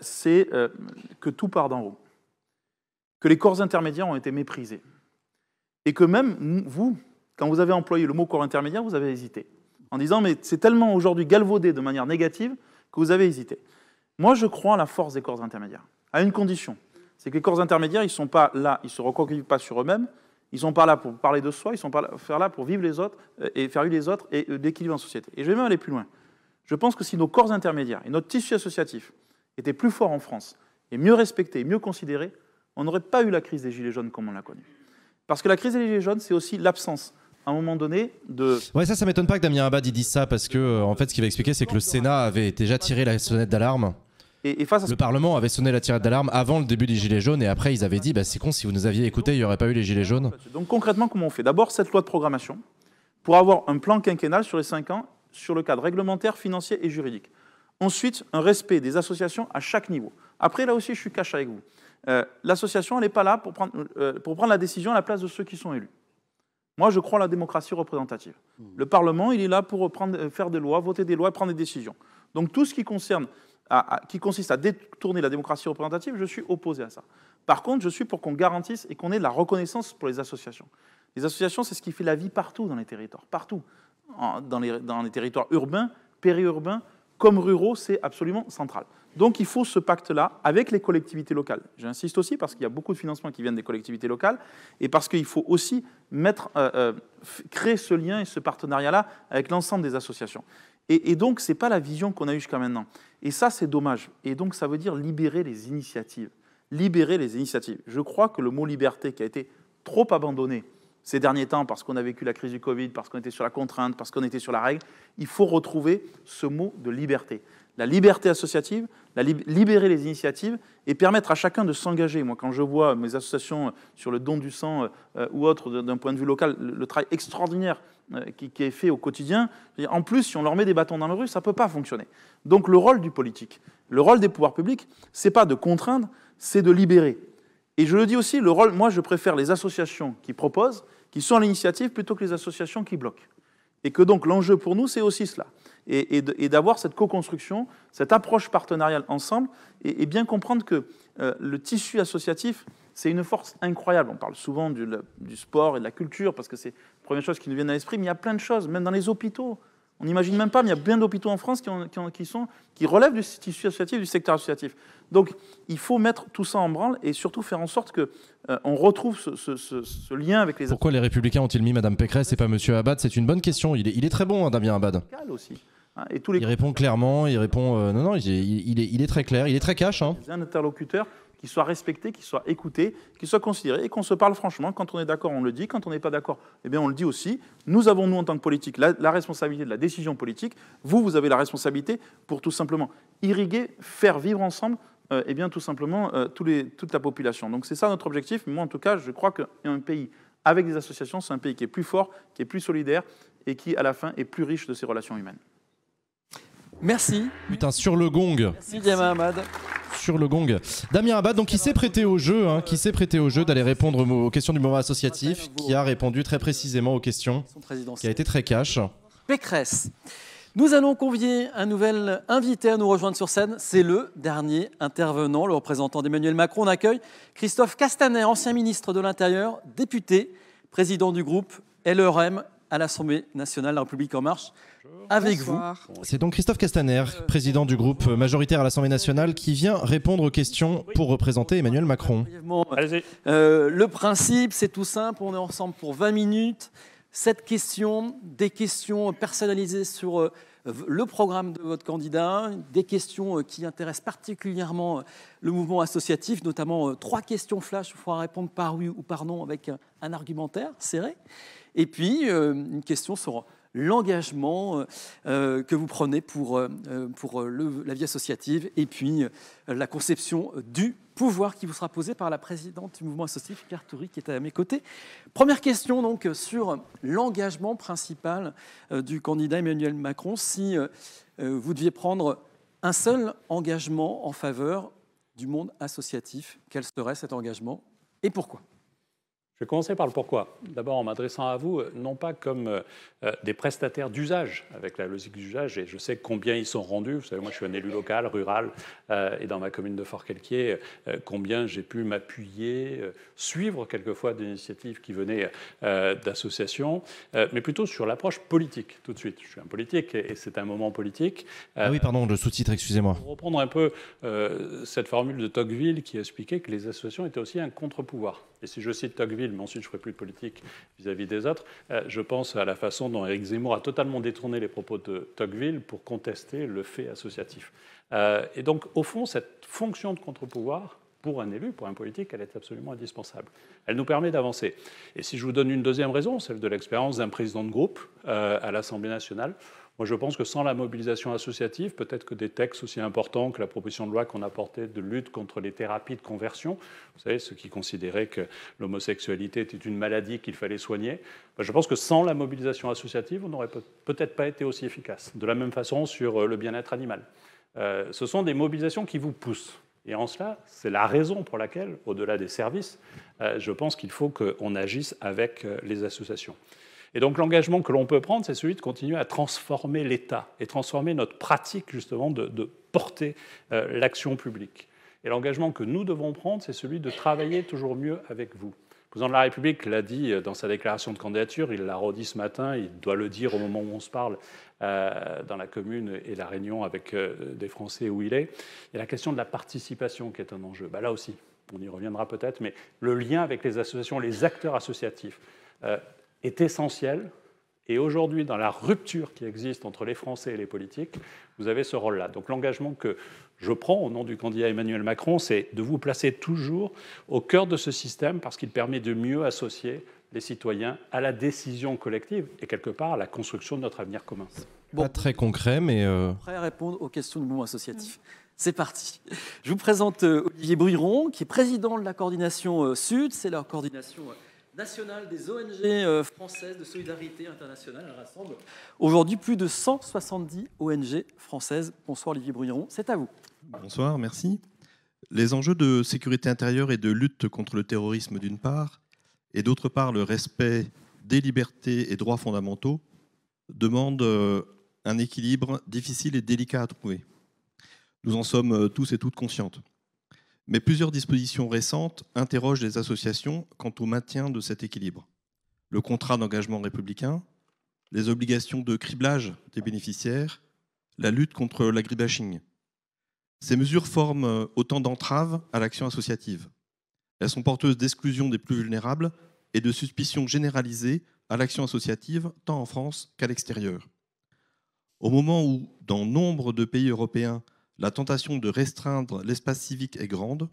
c'est que tout part d'en haut, que les corps intermédiaires ont été méprisés, et que même vous, quand vous avez employé le mot corps intermédiaire, vous avez hésité en disant mais c'est tellement aujourd'hui galvaudé de manière négative que vous avez hésité. Moi, je crois à la force des corps intermédiaires, à une condition, c'est que les corps intermédiaires, ils ne sont pas là, ils ne se reconquivent pas sur eux-mêmes, ils ne sont pas là pour parler de soi, ils sont pas là, faire pour vivre les autres euh, et faire vivre les autres et euh, d'équilibre en société. Et je vais même aller plus loin. Je pense que si nos corps intermédiaires et notre tissu associatif étaient plus forts en France et mieux respectés, mieux considérés, on n'aurait pas eu la crise des Gilets jaunes comme on l'a connue. Parce que la crise des Gilets jaunes, c'est aussi l'absence un moment donné de. Ouais, ça, ça m'étonne pas que Damien Abad dise ça parce que euh, en fait, ce qu'il va expliquer, c'est que le Sénat avait déjà tiré la sonnette d'alarme. Et, face Le Parlement avait sonné la sonnette d'alarme avant le début des Gilets jaunes et après ils avaient dit bah, c'est con, si vous nous aviez écouté, il n'y aurait pas eu les Gilets jaunes. Donc concrètement, comment on fait D'abord, cette loi de programmation pour avoir un plan quinquennal sur les 5 ans sur le cadre réglementaire, financier et juridique. Ensuite, un respect des associations à chaque niveau. Après, là aussi, je suis caché avec vous. Euh, l'association, elle n'est pas là pour prendre, euh, pour prendre la décision à la place de ceux qui sont élus. Moi, je crois à la démocratie représentative. Le Parlement, il est là pour euh, faire des lois, voter des lois, prendre des décisions. Donc tout ce qui, concerne, qui consiste à détourner la démocratie représentative, je suis opposé à ça. Par contre, je suis pour qu'on garantisse et qu'on ait la reconnaissance pour les associations. Les associations, c'est ce qui fait la vie partout dans les territoires, partout. dans les territoires urbains, périurbains, comme ruraux, c'est absolument central. Donc il faut ce pacte-là avec les collectivités locales. J'insiste aussi parce qu'il y a beaucoup de financements qui viennent des collectivités locales et parce qu'il faut aussi euh, euh, créer ce lien et ce partenariat-là avec l'ensemble des associations. Et, et donc ce n'est pas la vision qu'on a eue jusqu'à maintenant. Et ça c'est dommage. Et donc ça veut dire libérer les initiatives. Libérer les initiatives. Je crois que le mot liberté qui a été trop abandonné ces derniers temps parce qu'on a vécu la crise du Covid, parce qu'on était sur la contrainte, parce qu'on était sur la règle, il faut retrouver ce mot de liberté la liberté associative, libérer les initiatives et permettre à chacun de s'engager. Moi, quand je vois mes associations euh, sur le don du sang euh, euh, ou autre, d'un point de vue local, le, travail extraordinaire qui, est fait au quotidien, en plus, si on leur met des bâtons dans le rue, ça ne peut pas fonctionner. Donc le rôle du politique, le rôle des pouvoirs publics, n'est pas de contraindre, c'est de libérer. Et je le dis aussi, le rôle, moi, je préfère les associations qui proposent, qui sont à l'initiative, plutôt que les associations qui bloquent. Et que donc l'enjeu pour nous, c'est aussi cela et, d'avoir cette co-construction, cette approche partenariale ensemble, et, bien comprendre que euh, le tissu associatif, c'est une force incroyable. On parle souvent du, du, sport et de la culture, parce que c'est la première chose qui nous vient à l'esprit, mais il y a plein de choses, même dans les hôpitaux. On n'imagine même pas, mais il y a bien d'hôpitaux en France qui, sont, qui relèvent du tissu associatif, du secteur associatif. Donc il faut mettre tout ça en branle et surtout faire en sorte qu'on euh, on retrouve ce, lien avec les... Pourquoi les républicains ont-ils mis Mme Pécresse et pas M. Abad C'est une bonne question. Il est, très bon, hein, Damien Abad. Hein, et tous les... Il répond clairement, il répond... Euh, non, non, il est, très clair, il est très cash. Hein. interlocuteur qu'il soit respecté, qu'il soit écouté, qu'il soit considéré et qu'on se parle franchement. Quand on est d'accord, on le dit. Quand on n'est pas d'accord, eh bien, on le dit aussi. Nous avons, nous, en tant que politique, la, responsabilité de la décision politique. Vous, vous avez la responsabilité pour tout simplement irriguer, faire vivre ensemble, euh, eh bien, tout simplement, euh, toute la population. Donc, c'est ça notre objectif. Moi, en tout cas, je crois qu'un pays avec des associations, c'est un pays qui est plus fort, qui est plus solidaire et qui, à la fin, est plus riche de ses relations humaines. Merci. Putain, sur le gong. Merci, Merci. Ahmad sur le gong. Damien Abad, donc qui s'est prêté au jeu, hein, qui s'est prêté au jeu d'aller répondre aux questions du moment associatif, qui a répondu très précisément aux questions, qui a été très cash. Pécresse. Nous allons convier un nouvel invité à nous rejoindre sur scène. C'est le dernier intervenant, le représentant d'Emmanuel Macron. On accueille Christophe Castaner, ancien ministre de l'Intérieur, député, président du groupe LRM e à l'Assemblée nationale La République En Marche avec vous. C'est donc Christophe Castaner, euh, président du groupe majoritaire à l'Assemblée nationale, qui vient répondre aux questions pour représenter Emmanuel Macron. Euh, euh, le principe, c'est tout simple, on est ensemble pour 20 minutes. Cette question, des questions personnalisées sur le programme de votre candidat, des questions qui intéressent particulièrement le mouvement associatif, notamment trois questions flash, il faudra répondre par oui ou par non avec un argumentaire serré. Et puis, euh, une question sur l'engagement euh, euh, que vous prenez pour, la vie associative et puis la conception du pouvoir qui vous sera posée par la présidente du mouvement associatif, Pierre qui est à mes côtés. Première question donc sur l'engagement principal du candidat Emmanuel Macron. Si vous deviez prendre un seul engagement en faveur du monde associatif, quel serait cet engagement et pourquoi je vais commencer par le pourquoi. D'abord en m'adressant à vous, non pas comme euh, euh, des prestataires d'usage, avec la logique d'usage, et je sais combien ils sont rendus. Vous savez, moi je suis un élu local, rural, euh, et dans ma commune de Fort-Calquier, combien j'ai pu m'appuyer, suivre quelquefois des initiatives qui venaient d'associations, mais plutôt sur l'approche politique tout de suite. Je suis un politique et c'est un moment politique. Ah oui, pardon, le sous-titre, excusez-moi. Pour reprendre un peu cette formule de Tocqueville qui expliquait que les associations étaient aussi un contre-pouvoir et si je cite Tocqueville, mais ensuite je ne ferai plus de politique vis-à-vis des autres, euh, je pense à la façon dont Eric Zemmour a totalement détourné les propos de Tocqueville pour contester le fait associatif. Euh, et donc, au fond, cette fonction de contre-pouvoir, pour un élu, pour un politique, elle est absolument indispensable. Elle nous permet d'avancer. Et si je vous donne une deuxième raison, celle de l'expérience d'un président de groupe euh, à l'Assemblée nationale, moi, je pense que sans la mobilisation associative, peut-être que des textes aussi importants que la proposition de loi qu'on a portée de lutte contre les thérapies de conversion, vous savez, ceux qui considéraient que l'homosexualité était une maladie qu'il fallait soigner, ben, je pense que sans la mobilisation associative, on n'aurait peut-être pas été aussi efficace. De la même façon sur euh, le bien-être animal. Euh, ce sont des mobilisations qui vous poussent. Et en cela, c'est la raison pour laquelle, au-delà des services, euh, je pense qu'il faut qu'on agisse avec les associations. Et donc l'engagement que l'on peut prendre, c'est celui de continuer à transformer l'État et transformer notre pratique justement de, porter euh, l'action publique. Et l'engagement que nous devons prendre, c'est celui de travailler toujours mieux avec vous. Le président de la République l'a dit euh, dans sa déclaration de candidature, il l'a redit ce matin, il doit le dire au moment où on se parle euh, dans la commune et la réunion avec des Français où il est. Il y a la question de la participation qui est un enjeu. Bah, là aussi, on y reviendra peut-être, mais le lien avec les associations, les acteurs associatifs est essentiel. Et aujourd'hui, dans la rupture qui existe entre les Français et les politiques, vous avez ce rôle-là. Donc l'engagement que je prends au nom du candidat Emmanuel Macron, c'est de vous placer toujours au cœur de ce système parce qu'il permet de mieux associer les citoyens à la décision collective et quelque part à la construction de notre avenir commun. Bon. Pas très concret, mais... Euh, prêt à répondre aux questions du mouvement associatif. C'est parti. Je vous présente euh, Olivier Bruyron, qui est président de la coordination euh, Sud. C'est la coordination nationale des ONG euh, françaises de solidarité internationale. Elle rassemble aujourd'hui plus de 170 ONG françaises. Bonsoir Olivier Bruyron, c'est à vous. Bonsoir, merci. Les enjeux de sécurité intérieure et de lutte contre le terrorisme d'une part, et d'autre part le respect des libertés et droits fondamentaux, demandent euh, un équilibre difficile et délicat à trouver. Nous en sommes euh, tous et toutes conscientes mais plusieurs dispositions récentes interrogent les associations quant au maintien de cet équilibre. Le contrat d'engagement républicain, les obligations de criblage des bénéficiaires, la lutte contre l'agribashing. Ces mesures forment autant d'entraves à l'action associative. Elles sont porteuses d'exclusion des plus vulnérables et de suspicions généralisées à l'action associative, tant en France qu'à l'extérieur. Au moment où, dans nombre de pays européens, la tentation de restreindre l'espace civique est grande.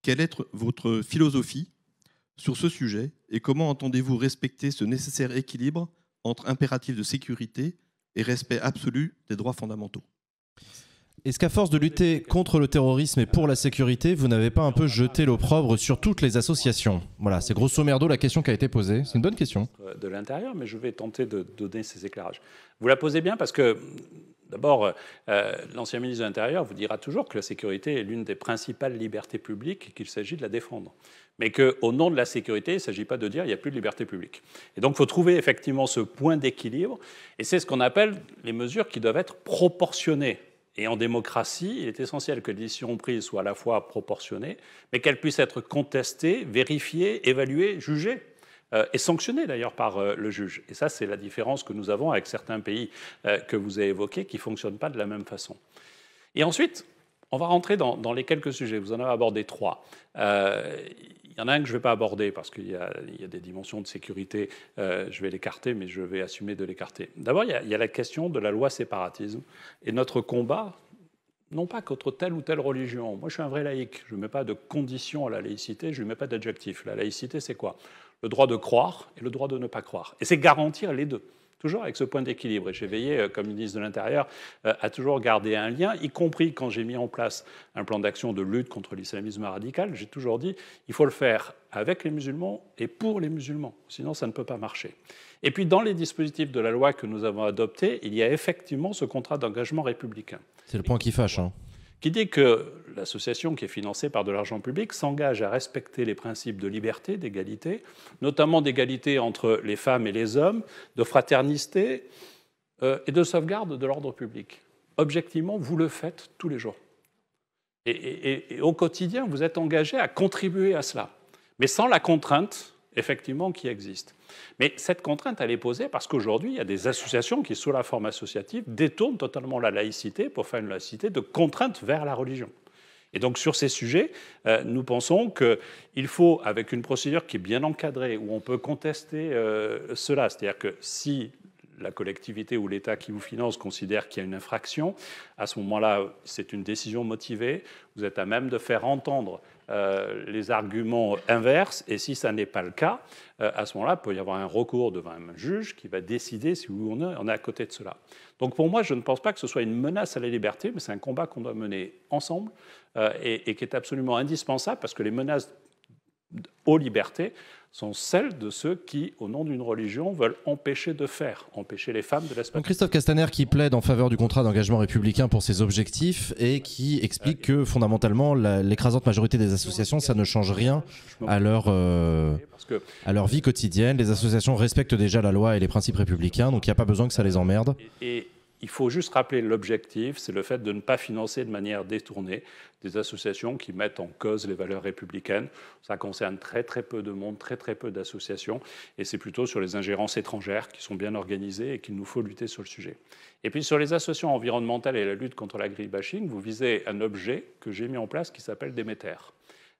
Quelle est votre philosophie sur ce sujet et comment entendez-vous respecter ce nécessaire équilibre entre impératif de sécurité et respect absolu des droits fondamentaux est-ce qu'à force de lutter contre le terrorisme et pour la sécurité, vous n'avez pas un peu jeté l'opprobre sur toutes les associations Voilà, c'est grosso merdo la question qui a été posée. C'est une bonne question. De l'intérieur, mais je vais tenter de donner ces éclairages. Vous la posez bien parce que D'abord, euh, euh, l'ancien ministre de l'Intérieur vous dira toujours que la sécurité est l'une des principales libertés publiques et qu'il s'agit de la défendre. Mais qu'au nom de la sécurité, il ne s'agit pas de dire qu'il n'y a plus de liberté publique. Et donc, il faut trouver effectivement ce point d'équilibre. Et c'est ce qu'on appelle les mesures qui doivent être proportionnées. Et en démocratie, il est essentiel que les décisions prises soient à la fois proportionnées, mais qu'elles puissent être contestées, vérifiées, évaluées, jugées et euh, sanctionné d'ailleurs par euh, le juge. Et ça, c'est la différence que nous avons avec certains pays euh, que vous avez évoqués qui ne fonctionnent pas de la même façon. Et ensuite, on va rentrer dans, les quelques sujets. Vous en avez abordé trois. il y en a un que je ne vais pas aborder parce qu'il y, a des dimensions de sécurité, je vais l'écarter, mais je vais assumer de l'écarter. D'abord, il, y a la question de la loi séparatisme et notre combat, non pas contre telle ou telle religion. Moi, je suis un vrai laïc, je ne mets pas de condition à la laïcité, je ne mets pas d'adjectif. La laïcité, c'est quoi le droit de croire et le droit de ne pas croire. Et c'est garantir les deux, toujours avec ce point d'équilibre. Et j'ai veillé, euh, comme ministre de l'Intérieur, à euh, toujours garder un lien, y compris quand j'ai mis en place un plan d'action de lutte contre l'islamisme radical. J'ai toujours dit, il faut le faire avec les musulmans et pour les musulmans, sinon ça ne peut pas marcher. Et puis dans les dispositifs de la loi que nous avons adoptés, il y a effectivement ce contrat d'engagement républicain. C'est le point qui fâche. Hein qui dit que l'association qui est financée par de l'argent public s'engage à respecter les principes de liberté, d'égalité, notamment d'égalité entre les femmes et les hommes, de fraternité euh, et de sauvegarde de l'ordre public. Objectivement, vous le faites tous les jours. Et, et, au quotidien, vous êtes engagé à contribuer à cela, mais sans la contrainte, effectivement, qui existe. Mais cette contrainte, elle est posée parce qu'aujourd'hui, il y a des associations qui, sous la forme associative, détournent totalement la laïcité pour faire une laïcité de contrainte vers la religion. Et donc sur ces sujets, euh, nous pensons qu'il faut, avec une procédure qui est bien encadrée, où on peut contester euh, cela, c'est-à-dire que si la collectivité ou l'État qui vous finance considère qu'il y a une infraction, à ce moment-là, c'est une décision motivée, vous êtes à même de faire entendre euh, les arguments inverses, et si ça n'est pas le cas, euh, à ce moment-là, il peut y avoir un recours devant un juge qui va décider si oui ou non on est à côté de cela. Donc pour moi, je ne pense pas que ce soit une menace à la liberté, mais c'est un combat qu'on doit mener ensemble euh, et qui est absolument indispensable parce que les menaces aux libertés sont celles de ceux qui, au nom d'une religion, veulent empêcher de faire, empêcher les femmes de la Christophe Castaner qui plaide en faveur du contrat d'engagement républicain pour ses objectifs et qui explique que fondamentalement l'écrasante majorité des associations, ça ne change rien à leur, euh, à leur vie quotidienne. Les associations respectent déjà la loi et les principes républicains, donc il n'y a pas besoin que ça les emmerde il faut juste rappeler l'objectif, c'est le fait de ne pas financer de manière détournée des associations qui mettent en cause les valeurs républicaines. Ça concerne très très peu de monde, très très peu d'associations, et c'est plutôt sur les ingérences étrangères qui sont bien organisées et qu'il nous faut lutter sur le sujet. Et puis sur les associations environnementales et la lutte contre la grille bashing, vous visez un objet que j'ai mis en place qui s'appelle Déméter.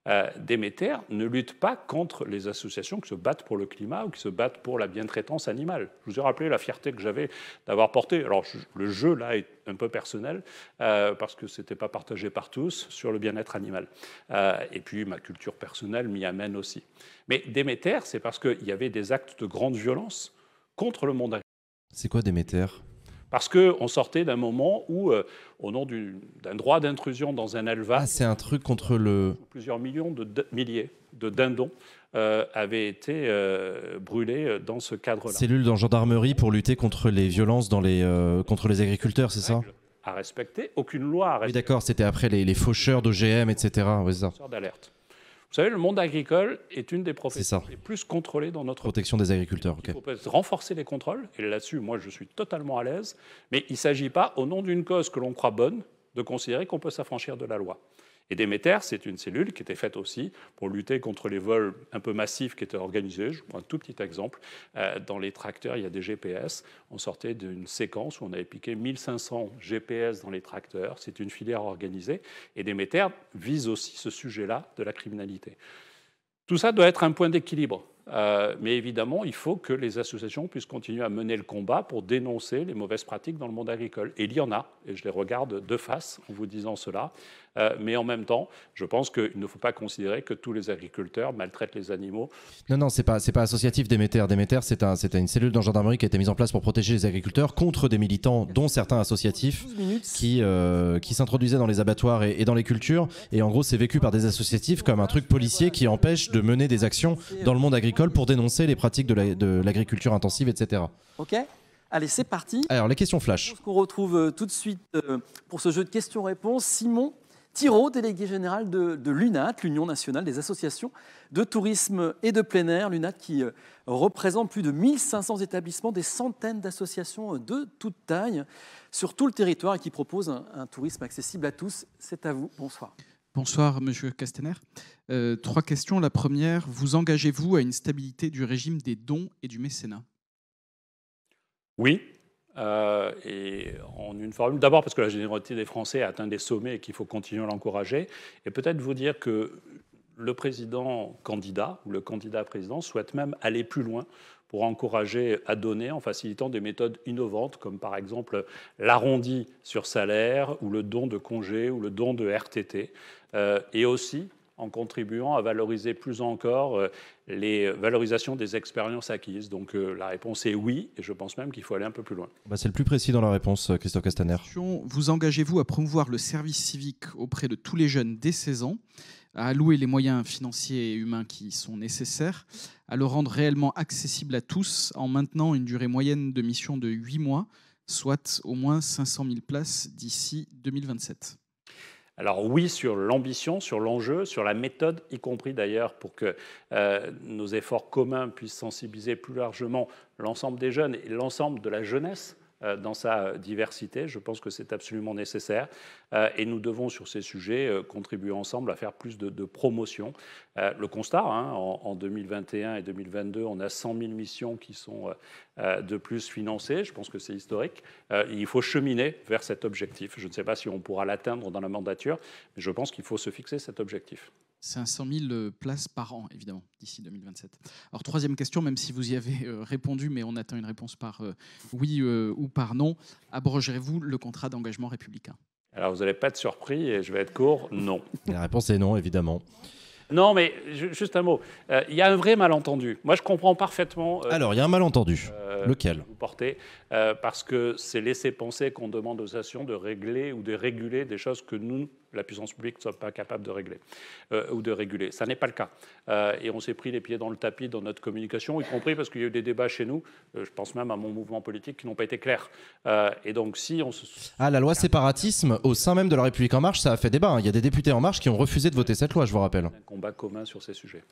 Euh, Déméter ne lutte pas contre les associations qui se battent pour le climat ou qui se battent pour la bientraitance animale. Je vous ai rappelé la fierté que j'avais d'avoir porté. Alors, le jeu, là, est un peu personnel, euh, parce que ce n'était pas partagé par tous, sur le bien-être animal. Euh, et puis, ma culture personnelle m'y amène aussi. Mais Déméter, c'est parce qu'il y avait des actes de grande violence contre le monde animal. C'est quoi Déméter parce qu'on sortait d'un moment où, euh, au nom d'un droit d'intrusion dans un alva ah, c'est un truc contre le plusieurs millions de, milliers de dindons euh, avaient été euh, brûlés dans ce cadre-là. Cellule dans gendarmerie pour lutter contre les violences dans les, contre les agriculteurs, c'est ça À respecter, aucune loi à respecter. Oui, d'accord, c'était après les, faucheurs d'OGM, etc. faucheurs d'alerte. Vous savez, le monde agricole est une des professions les plus contrôlées dans notre protection des agriculteurs. Il faut renforcer les contrôles, et là-dessus, moi, je suis totalement à l'aise. Mais il ne s'agit pas, au nom d'une cause que l'on croit bonne, de considérer qu'on peut s'affranchir de la loi. Et Déméter, c'est une cellule qui était faite aussi pour lutter contre les vols un peu massifs qui étaient organisés. Je vous prends un tout petit exemple. Euh, dans les tracteurs, il y a des GPS. On sortait d'une séquence où on avait piqué 1500 GPS dans les tracteurs. C'est une filière organisée. Et Déméter vise aussi ce sujet-là de la criminalité. Tout ça doit être un point d'équilibre. Euh, mais évidemment, il faut que les associations puissent continuer à mener le combat pour dénoncer les mauvaises pratiques dans le monde agricole. Et il y en a, et je les regarde de face en vous disant cela. Euh, mais en même temps, je pense qu'il ne faut pas considérer que tous les agriculteurs maltraitent les animaux. Non, non, c'est pas, c'est pas associatif, Déméter. Déméter, c'est un, une cellule dans gendarmerie qui a été mise en place pour protéger les agriculteurs contre des militants, dont certains associatifs, qui, euh, qui s'introduisaient dans les abattoirs et, dans les cultures. Et en gros, c'est vécu par des associatifs comme un truc policier qui empêche de mener des actions dans le monde agricole pour dénoncer les pratiques de l'agriculture intensive, etc. Ok. Allez, c'est parti. Alors, les questions flash. Qu'on retrouve euh, tout de suite pour ce jeu de questions-réponses. Simon, Thiraud, délégué général de, l'UNAT, l'Union nationale des associations de tourisme et de plein air. L'UNAT qui euh, représente plus de 1500 établissements, des centaines d'associations euh, de toute taille sur tout le territoire et qui propose un, tourisme accessible à tous. C'est à vous. Bonsoir. Bonsoir, Monsieur Castaner. Euh, trois questions. La première, vous engagez-vous à une stabilité du régime des dons et du mécénat Oui, euh, et en une formule. D'abord parce que la générosité des Français a atteint des sommets et qu'il faut continuer à l'encourager. Et peut-être vous dire que le président candidat ou le candidat président souhaite même aller plus loin pour encourager à donner en facilitant des méthodes innovantes comme par exemple l'arrondi sur salaire ou le don de congé ou le don de RTT euh, et aussi en contribuant à valoriser plus encore euh, les valorisations des expériences acquises Donc euh, la réponse est oui, et je pense même qu'il faut aller un peu plus loin. Bah, c'est le plus précis dans la réponse, euh, Christophe Castaner. Vous engagez-vous à promouvoir le service civique auprès de tous les jeunes dès 16 ans à allouer les moyens financiers et humains qui sont nécessaires, à le rendre réellement accessible à tous en maintenant une durée moyenne de mission de 8 mois, soit au moins 500 000 places d'ici 2027. Alors oui, sur l'ambition, sur l'enjeu, sur la méthode, y compris d'ailleurs pour que euh, nos efforts communs puissent sensibiliser plus largement l'ensemble des jeunes et l'ensemble de la jeunesse euh, dans sa diversité. Je pense que c'est absolument nécessaire euh, et nous devons sur ces sujets euh, contribuer ensemble à faire plus de, promotion. Le constat, hein, en, 2021 et 2022, on a 100 000 missions qui sont de plus financées. Je pense que c'est historique. Il faut cheminer vers cet objectif. Je ne sais pas si on pourra l'atteindre dans la mandature, mais je pense qu'il faut se fixer cet objectif. 500 000 euh, places par an, évidemment, d'ici 2027. Alors, troisième question, même si vous y avez euh, répondu, mais on attend une réponse par euh, oui ou par non, abrogerez-vous le contrat d'engagement républicain Alors, vous n'allez pas être surpris et je vais être court, non. La réponse est non, évidemment. Non, mais juste un mot. Il y a un vrai malentendu. Moi, je comprends parfaitement. Alors, il y a un malentendu. Lequel Vous portez, parce que c'est laisser penser qu'on demande aux nations de régler ou de réguler des choses que nous la puissance publique ne soit pas capable de régler euh, ou de réguler. Ça n'est pas le cas. Euh, et on s'est pris les pieds dans le tapis dans notre communication, y compris parce qu'il y a eu des débats chez nous, euh, je pense même à mon mouvement politique, qui n'ont pas été clairs. et donc si on se... Ah, la loi séparatisme, au sein même de la République En Marche, ça a fait débat. Hein. Il y a des députés En Marche qui ont refusé de voter cette loi, je vous rappelle. Un combat commun sur ces sujets.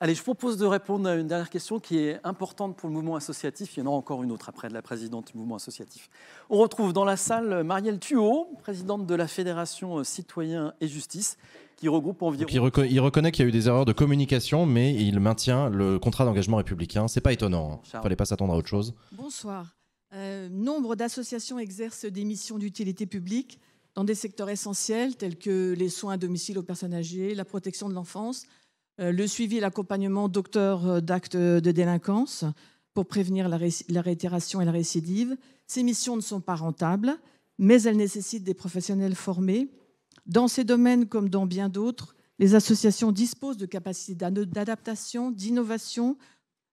Allez, je propose de répondre à une dernière question qui est importante pour le mouvement associatif. Il y en aura encore une autre après de la présidente du mouvement associatif. On retrouve dans la salle Marielle Thuot, présidente de la Fédération Citoyens et Justice, qui regroupe environ. Il, reconnaît qu'il y a eu des erreurs de communication, mais il maintient le contrat d'engagement républicain. C'est pas étonnant. Il hein. ne fallait pas s'attendre à autre chose. Bonsoir. Euh, nombre d'associations exercent des missions d'utilité publique dans des secteurs essentiels tels que les soins à domicile aux personnes âgées, la protection de l'enfance, euh, le suivi et l'accompagnement docteur euh, d'actes euh, de délinquance pour prévenir la, la, réitération et la récidive. Ces missions ne sont pas rentables, mais elles nécessitent des professionnels formés. Dans ces domaines comme dans bien d'autres, les associations disposent de capacités d'adaptation, d'innovation,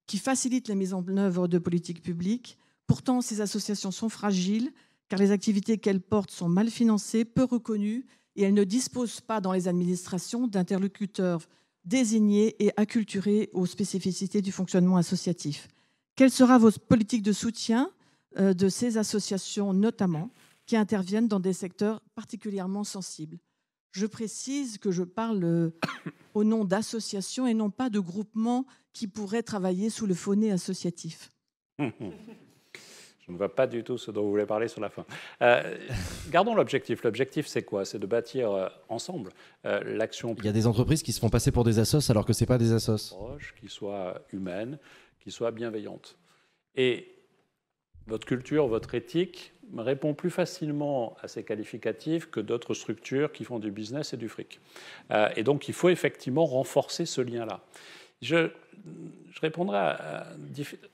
qui facilitent la mise en œuvre de politiques publiques. Pourtant, ces associations sont fragiles, car les activités qu'elles portent sont mal financées, peu reconnues, et elles ne disposent pas dans les administrations d'interlocuteurs désignés et acculturés aux spécificités du fonctionnement associatif. Quelle sera votre politique de soutien euh, de ces associations notamment qui interviennent dans des secteurs particulièrement sensibles Je précise que je parle euh, au nom d'associations et non pas de groupements qui pourraient travailler sous le fauné associatif. Je ne vois pas du tout ce dont vous voulez parler sur la fin. Euh, gardons l'objectif. L'objectif, c'est quoi C'est de bâtir euh, ensemble euh, l'action. Il y a des entreprises qui se font passer pour des assos alors que ce n'est pas des assos. Qui soient humaines, qui soient bienveillantes. Et votre culture, votre éthique répond plus facilement à ces qualificatifs que d'autres structures qui font du business et du fric. et donc, il faut effectivement renforcer ce lien-là. Je, je répondrai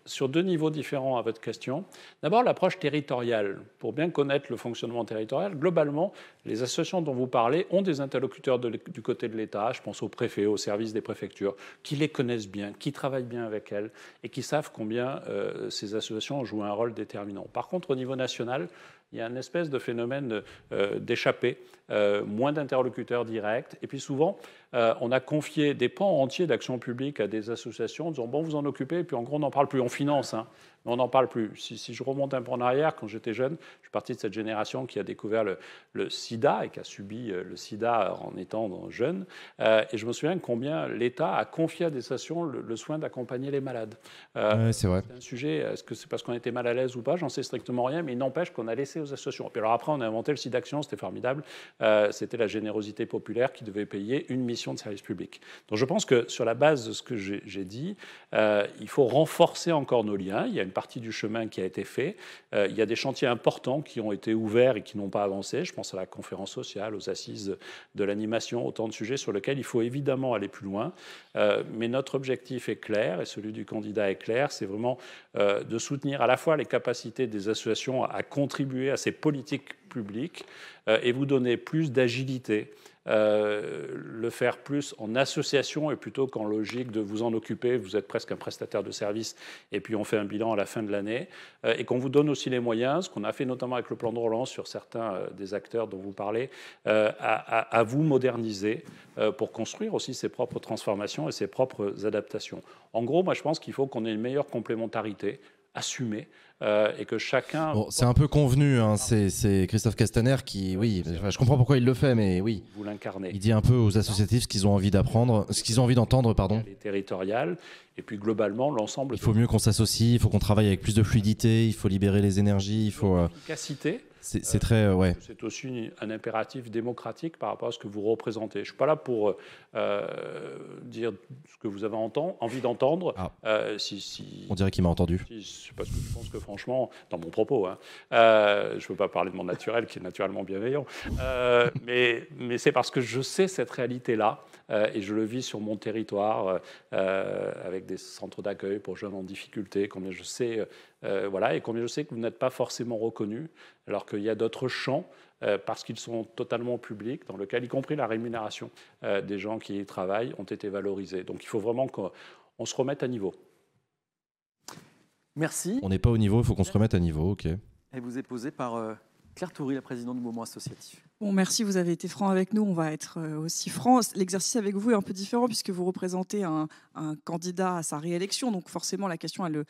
sur deux niveaux différents à votre question. D'abord, l'approche territoriale. Pour bien connaître le fonctionnement territorial, globalement, les associations dont vous parlez ont des interlocuteurs du côté de l'État, je pense aux préfets, aux services des préfectures, qui les connaissent bien, qui travaillent bien avec elles et qui savent combien euh, ces associations jouent un rôle déterminant. Par contre, au niveau national, il y a une espèce de phénomène euh, d'échappée, euh, moins d'interlocuteurs directs, et puis souvent euh, on a confié des pans entiers d'action publique à des associations en disant bon, vous en occupez, et puis en gros, on n'en parle plus, on finance, hein, mais on n'en parle plus. Si, je remonte un peu en arrière, quand j'étais jeune, je suis parti de cette génération qui a découvert le, sida et qui a subi euh, le sida en étant jeune, euh, et je me souviens combien l'État a confié à des associations le, soin d'accompagner les malades. c'est vrai. un sujet, est-ce que c'est parce qu'on était mal à l'aise ou pas J'en sais strictement rien, mais il n'empêche qu'on a laissé aux associations. Et puis alors après, on a inventé le Action, c'était formidable, c'était la générosité populaire qui devait payer une mise de service public. Donc je pense que sur la base de ce que j'ai dit, euh, il faut renforcer encore nos liens. Il y a une partie du chemin qui a été fait. Euh, il y a des chantiers importants qui ont été ouverts et qui n'ont pas avancé. Je pense à la conférence sociale, aux assises de l'animation, autant de sujets sur lesquels il faut évidemment aller plus loin. Euh, mais notre objectif est clair et celui du candidat est clair. C'est vraiment de soutenir à la fois les capacités des associations à contribuer à ces politiques publiques et vous donner plus d'agilité euh, le faire plus en association et plutôt qu'en logique de vous en occuper, vous êtes presque un prestataire de service et puis on fait un bilan à la fin de l'année, euh, et qu'on vous donne aussi les moyens, ce qu'on a fait notamment avec le plan de relance sur certains euh, des acteurs dont vous parlez, à, à, vous moderniser pour construire aussi ses propres transformations et ses propres adaptations. En gros, moi je pense qu'il faut qu'on ait une meilleure complémentarité assumée euh, et que chacun. c'est un peu convenu, hein, ah. c'est Christophe Castaner qui, oui, ah, je comprends pourquoi il le fait, mais oui. Vous l'incarnez. Il dit un peu aux ah. associatifs ce qu'ils ont envie d'apprendre, ce qu'ils ont envie d'entendre, pardon. Territorial, et puis globalement, l'ensemble. Il faut mieux qu'on s'associe, il faut qu'on travaille avec plus de fluidité, il faut libérer les énergies, il faut. Euh, c'est euh, très. Euh, ouais. C'est aussi un impératif démocratique par rapport à ce que vous représentez. Je ne suis pas là pour euh, dire ce que vous avez envie d'entendre. Ah. Si, On dirait qu'il m'a entendu. Si, parce que je pense que franchement, dans mon propos, hein, je ne veux pas parler de mon naturel qui est naturellement bienveillant, mais, mais c'est parce que je sais cette réalité-là. et je le vis sur mon territoire avec des centres d'accueil pour jeunes en difficulté, combien je sais euh, voilà, et combien je sais que vous n'êtes pas forcément reconnus, alors qu'il y a d'autres champs, euh, parce qu'ils sont totalement publics, dans lequel, y compris la rémunération euh, des gens qui y travaillent, ont été valorisés. Donc il faut vraiment qu'on se remette à niveau. Merci. On n'est pas au niveau, il faut qu'on se remette à niveau, ok. Et vous est posé par Claire Toury, la présidente du mouvement associatif. Bon, merci, vous avez été franc avec nous, on va être aussi franc. L'exercice avec vous est un peu différent puisque vous représentez un, candidat à sa réélection, donc forcément la question, elle,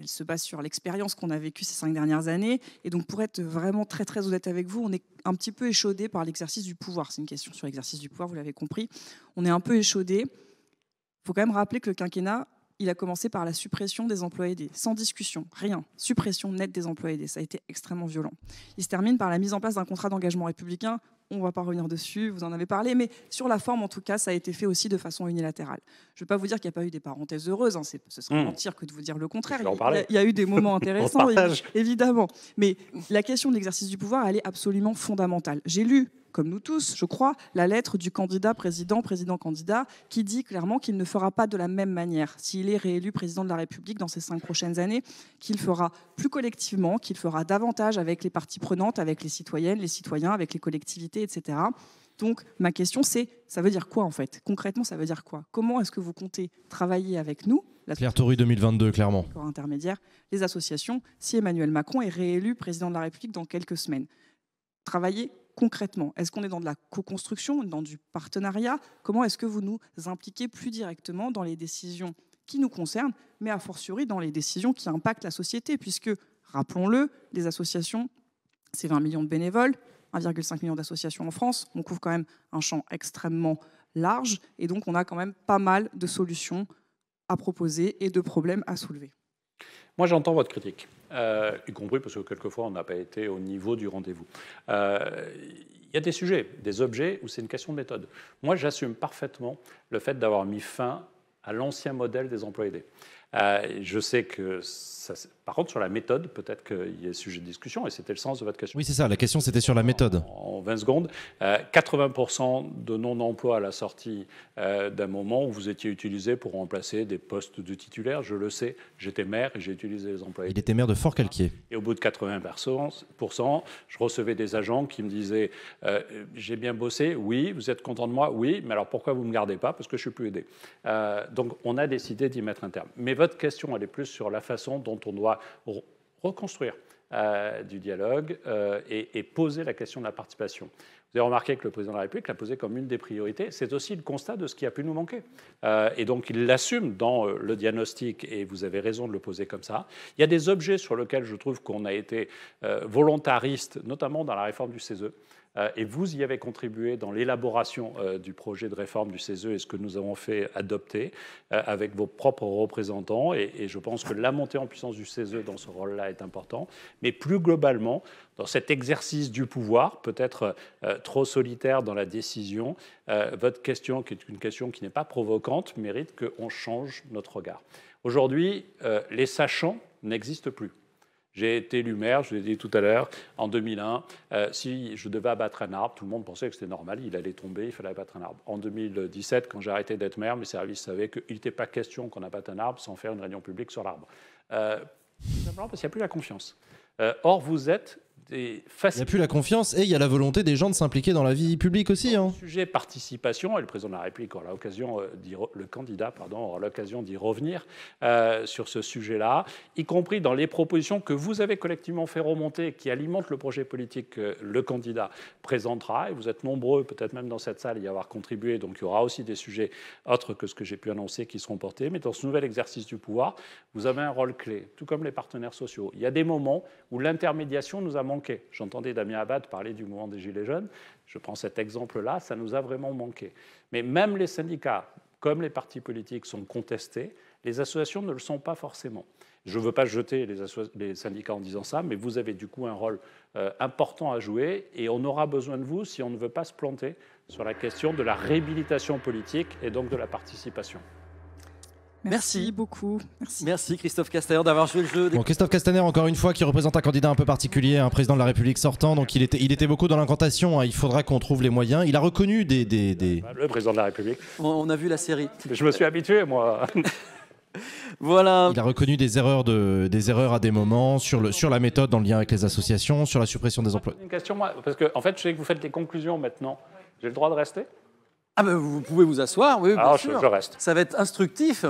elle se base sur l'expérience qu'on a vécue ces cinq dernières années. Et donc, pour être vraiment très, très honnête avec vous, on est un petit peu échaudé par l'exercice du pouvoir. C'est une question sur l'exercice du pouvoir, vous l'avez compris. On est un peu échaudé. Il faut quand même rappeler que le quinquennat, il a commencé par la suppression des emplois aidés, sans discussion, rien. Suppression nette des emplois aidés, ça a été extrêmement violent. Il se termine par la mise en place d'un contrat d'engagement républicain on ne va pas revenir dessus, vous en avez parlé, mais sur la forme, en tout cas, ça a été fait aussi de façon unilatérale. Je ne vais pas vous dire qu'il n'y a pas eu des parenthèses heureuses, hein, ce serait hmm. mentir que de vous dire le contraire. Il, il y a eu des moments intéressants, évidemment. Mais la question de l'exercice du pouvoir, elle est absolument fondamentale. J'ai lu comme nous tous, je crois, la lettre du candidat président, président-candidat, qui dit clairement qu'il ne fera pas de la même manière s'il est réélu président de la République dans ces cinq prochaines années, qu'il fera plus collectivement, qu'il fera davantage avec les parties prenantes, avec les citoyennes, les citoyens, avec les collectivités, etc. Donc ma question c'est, ça veut dire quoi en fait Concrètement, ça veut dire quoi Comment est-ce que vous comptez travailler avec nous Claire Toury 2022, clairement. intermédiaire, les associations, si Emmanuel Macron est réélu président de la République dans quelques semaines. Travailler concrètement Est-ce qu'on est dans de la co-construction, dans du partenariat Comment est-ce que vous nous impliquez plus directement dans les décisions qui nous concernent, mais a fortiori dans les décisions qui impactent la société Puisque, rappelons-le, les associations, c'est 20 millions de bénévoles, 1,5 million d'associations en France. On couvre quand même un champ extrêmement large et donc on a quand même pas mal de solutions à proposer et de problèmes à soulever. Moi, j'entends votre critique, euh, y compris parce que quelquefois on n'a pas été au niveau du rendez-vous. Il euh, y a des sujets, des objets où c'est une question de méthode. Moi, j'assume parfaitement le fait d'avoir mis fin à l'ancien modèle des emplois aidés. Euh, je sais que ça, par contre, sur la méthode, peut-être qu'il y a sujet de discussion, et c'était le sens de votre question. Oui, c'est ça, la question c'était sur la méthode. En 20 secondes, 80% euh, de non-emploi à la sortie euh, d'un moment où vous étiez utilisé pour remplacer des postes de titulaires, je le sais, j'étais maire et j'ai utilisé les employés. Il était maire de Fort-Calquier. Et au bout de 80%, je recevais des agents qui me disaient euh, J'ai bien bossé, oui, vous êtes content de moi, oui, mais alors pourquoi vous ne me gardez pas Parce que je ne suis plus aidé. donc on a décidé d'y mettre un terme. Mais votre question, elle est plus sur la façon dont on doit reconstruire euh, du dialogue euh, et, poser la question de la participation. Vous avez remarqué que le président de la République l'a posé comme une des priorités. C'est aussi le constat de ce qui a pu nous manquer. Euh, et donc il l'assume dans le diagnostic, et vous avez raison de le poser comme ça. Il y a des objets sur lesquels je trouve qu'on a été volontariste, notamment dans la réforme du CESE. Euh, et vous y avez contribué dans l'élaboration euh, du projet de réforme du CESE et ce que nous avons fait adopter euh, avec vos propres représentants. Et, je pense que la montée en puissance du CESE dans ce rôle-là est importante. Mais plus globalement, dans cet exercice du pouvoir, peut-être trop solitaire dans la décision, votre question, qui est une question qui n'est pas provocante, mérite qu'on change notre regard. Aujourd'hui, les sachants n'existent plus. J'ai été élu maire, je l'ai dit tout à l'heure, en 2001. Euh, si je devais abattre un arbre, tout le monde pensait que c'était normal, il allait tomber, il fallait abattre un arbre. En 2017, quand j'ai arrêté d'être maire, mes services savaient qu'il n'était pas question qu'on abatte un arbre sans faire une réunion publique sur l'arbre. Euh, simplement parce qu'il n'y a plus la confiance. Euh, or, vous êtes des Il n'y a plus la confiance et il y a la volonté des gens de s'impliquer dans la vie publique aussi. Hein. Sujet participation, et le président de la République aura l'occasion euh, d'y le candidat pardon, aura l'occasion d'y revenir euh, sur ce sujet-là, y compris dans les propositions que vous avez collectivement fait remonter, qui alimentent le projet politique que le candidat présentera. Et vous êtes nombreux, peut-être même dans cette salle, à y avoir contribué. Donc il y aura aussi des sujets autres que ce que j'ai pu annoncer qui seront portés. Mais dans ce nouvel exercice du pouvoir, vous avez un rôle clé, tout comme les partenaires sociaux. Il y a des moments où l'intermédiation nous a manqué J'entendais Damien Abad parler du mouvement des Gilets jaunes. Je prends cet exemple-là, ça nous a vraiment manqué. Mais même les syndicats, comme les partis politiques, sont contestés. Les associations ne le sont pas forcément. Je ne veux pas jeter les, syndicats en disant ça, mais vous avez du coup un rôle euh, important à jouer et on aura besoin de vous si on ne veut pas se planter sur la question de la réhabilitation politique et donc de la participation. Merci, beaucoup. Merci. Christophe Castaner d'avoir joué le jeu. Christophe Castaner, encore une fois, qui représente un candidat un peu particulier, un président de la République sortant. Donc il était, il était beaucoup dans l'incantation. Hein. il faudra qu'on trouve les moyens. Il a reconnu des. des, des... Bah, le président de la République. On, a vu la série. Je me suis habitué, moi. voilà. Il a reconnu des erreurs, de, des erreurs à des moments sur, le, sur la méthode dans le lien avec les associations, sur la suppression des emplois. Une question, moi, parce que en fait, je sais que vous faites des conclusions maintenant. J'ai le droit de rester ah ben vous pouvez vous asseoir, oui, bien ah, sûr. Je, reste. Ça va être instructif.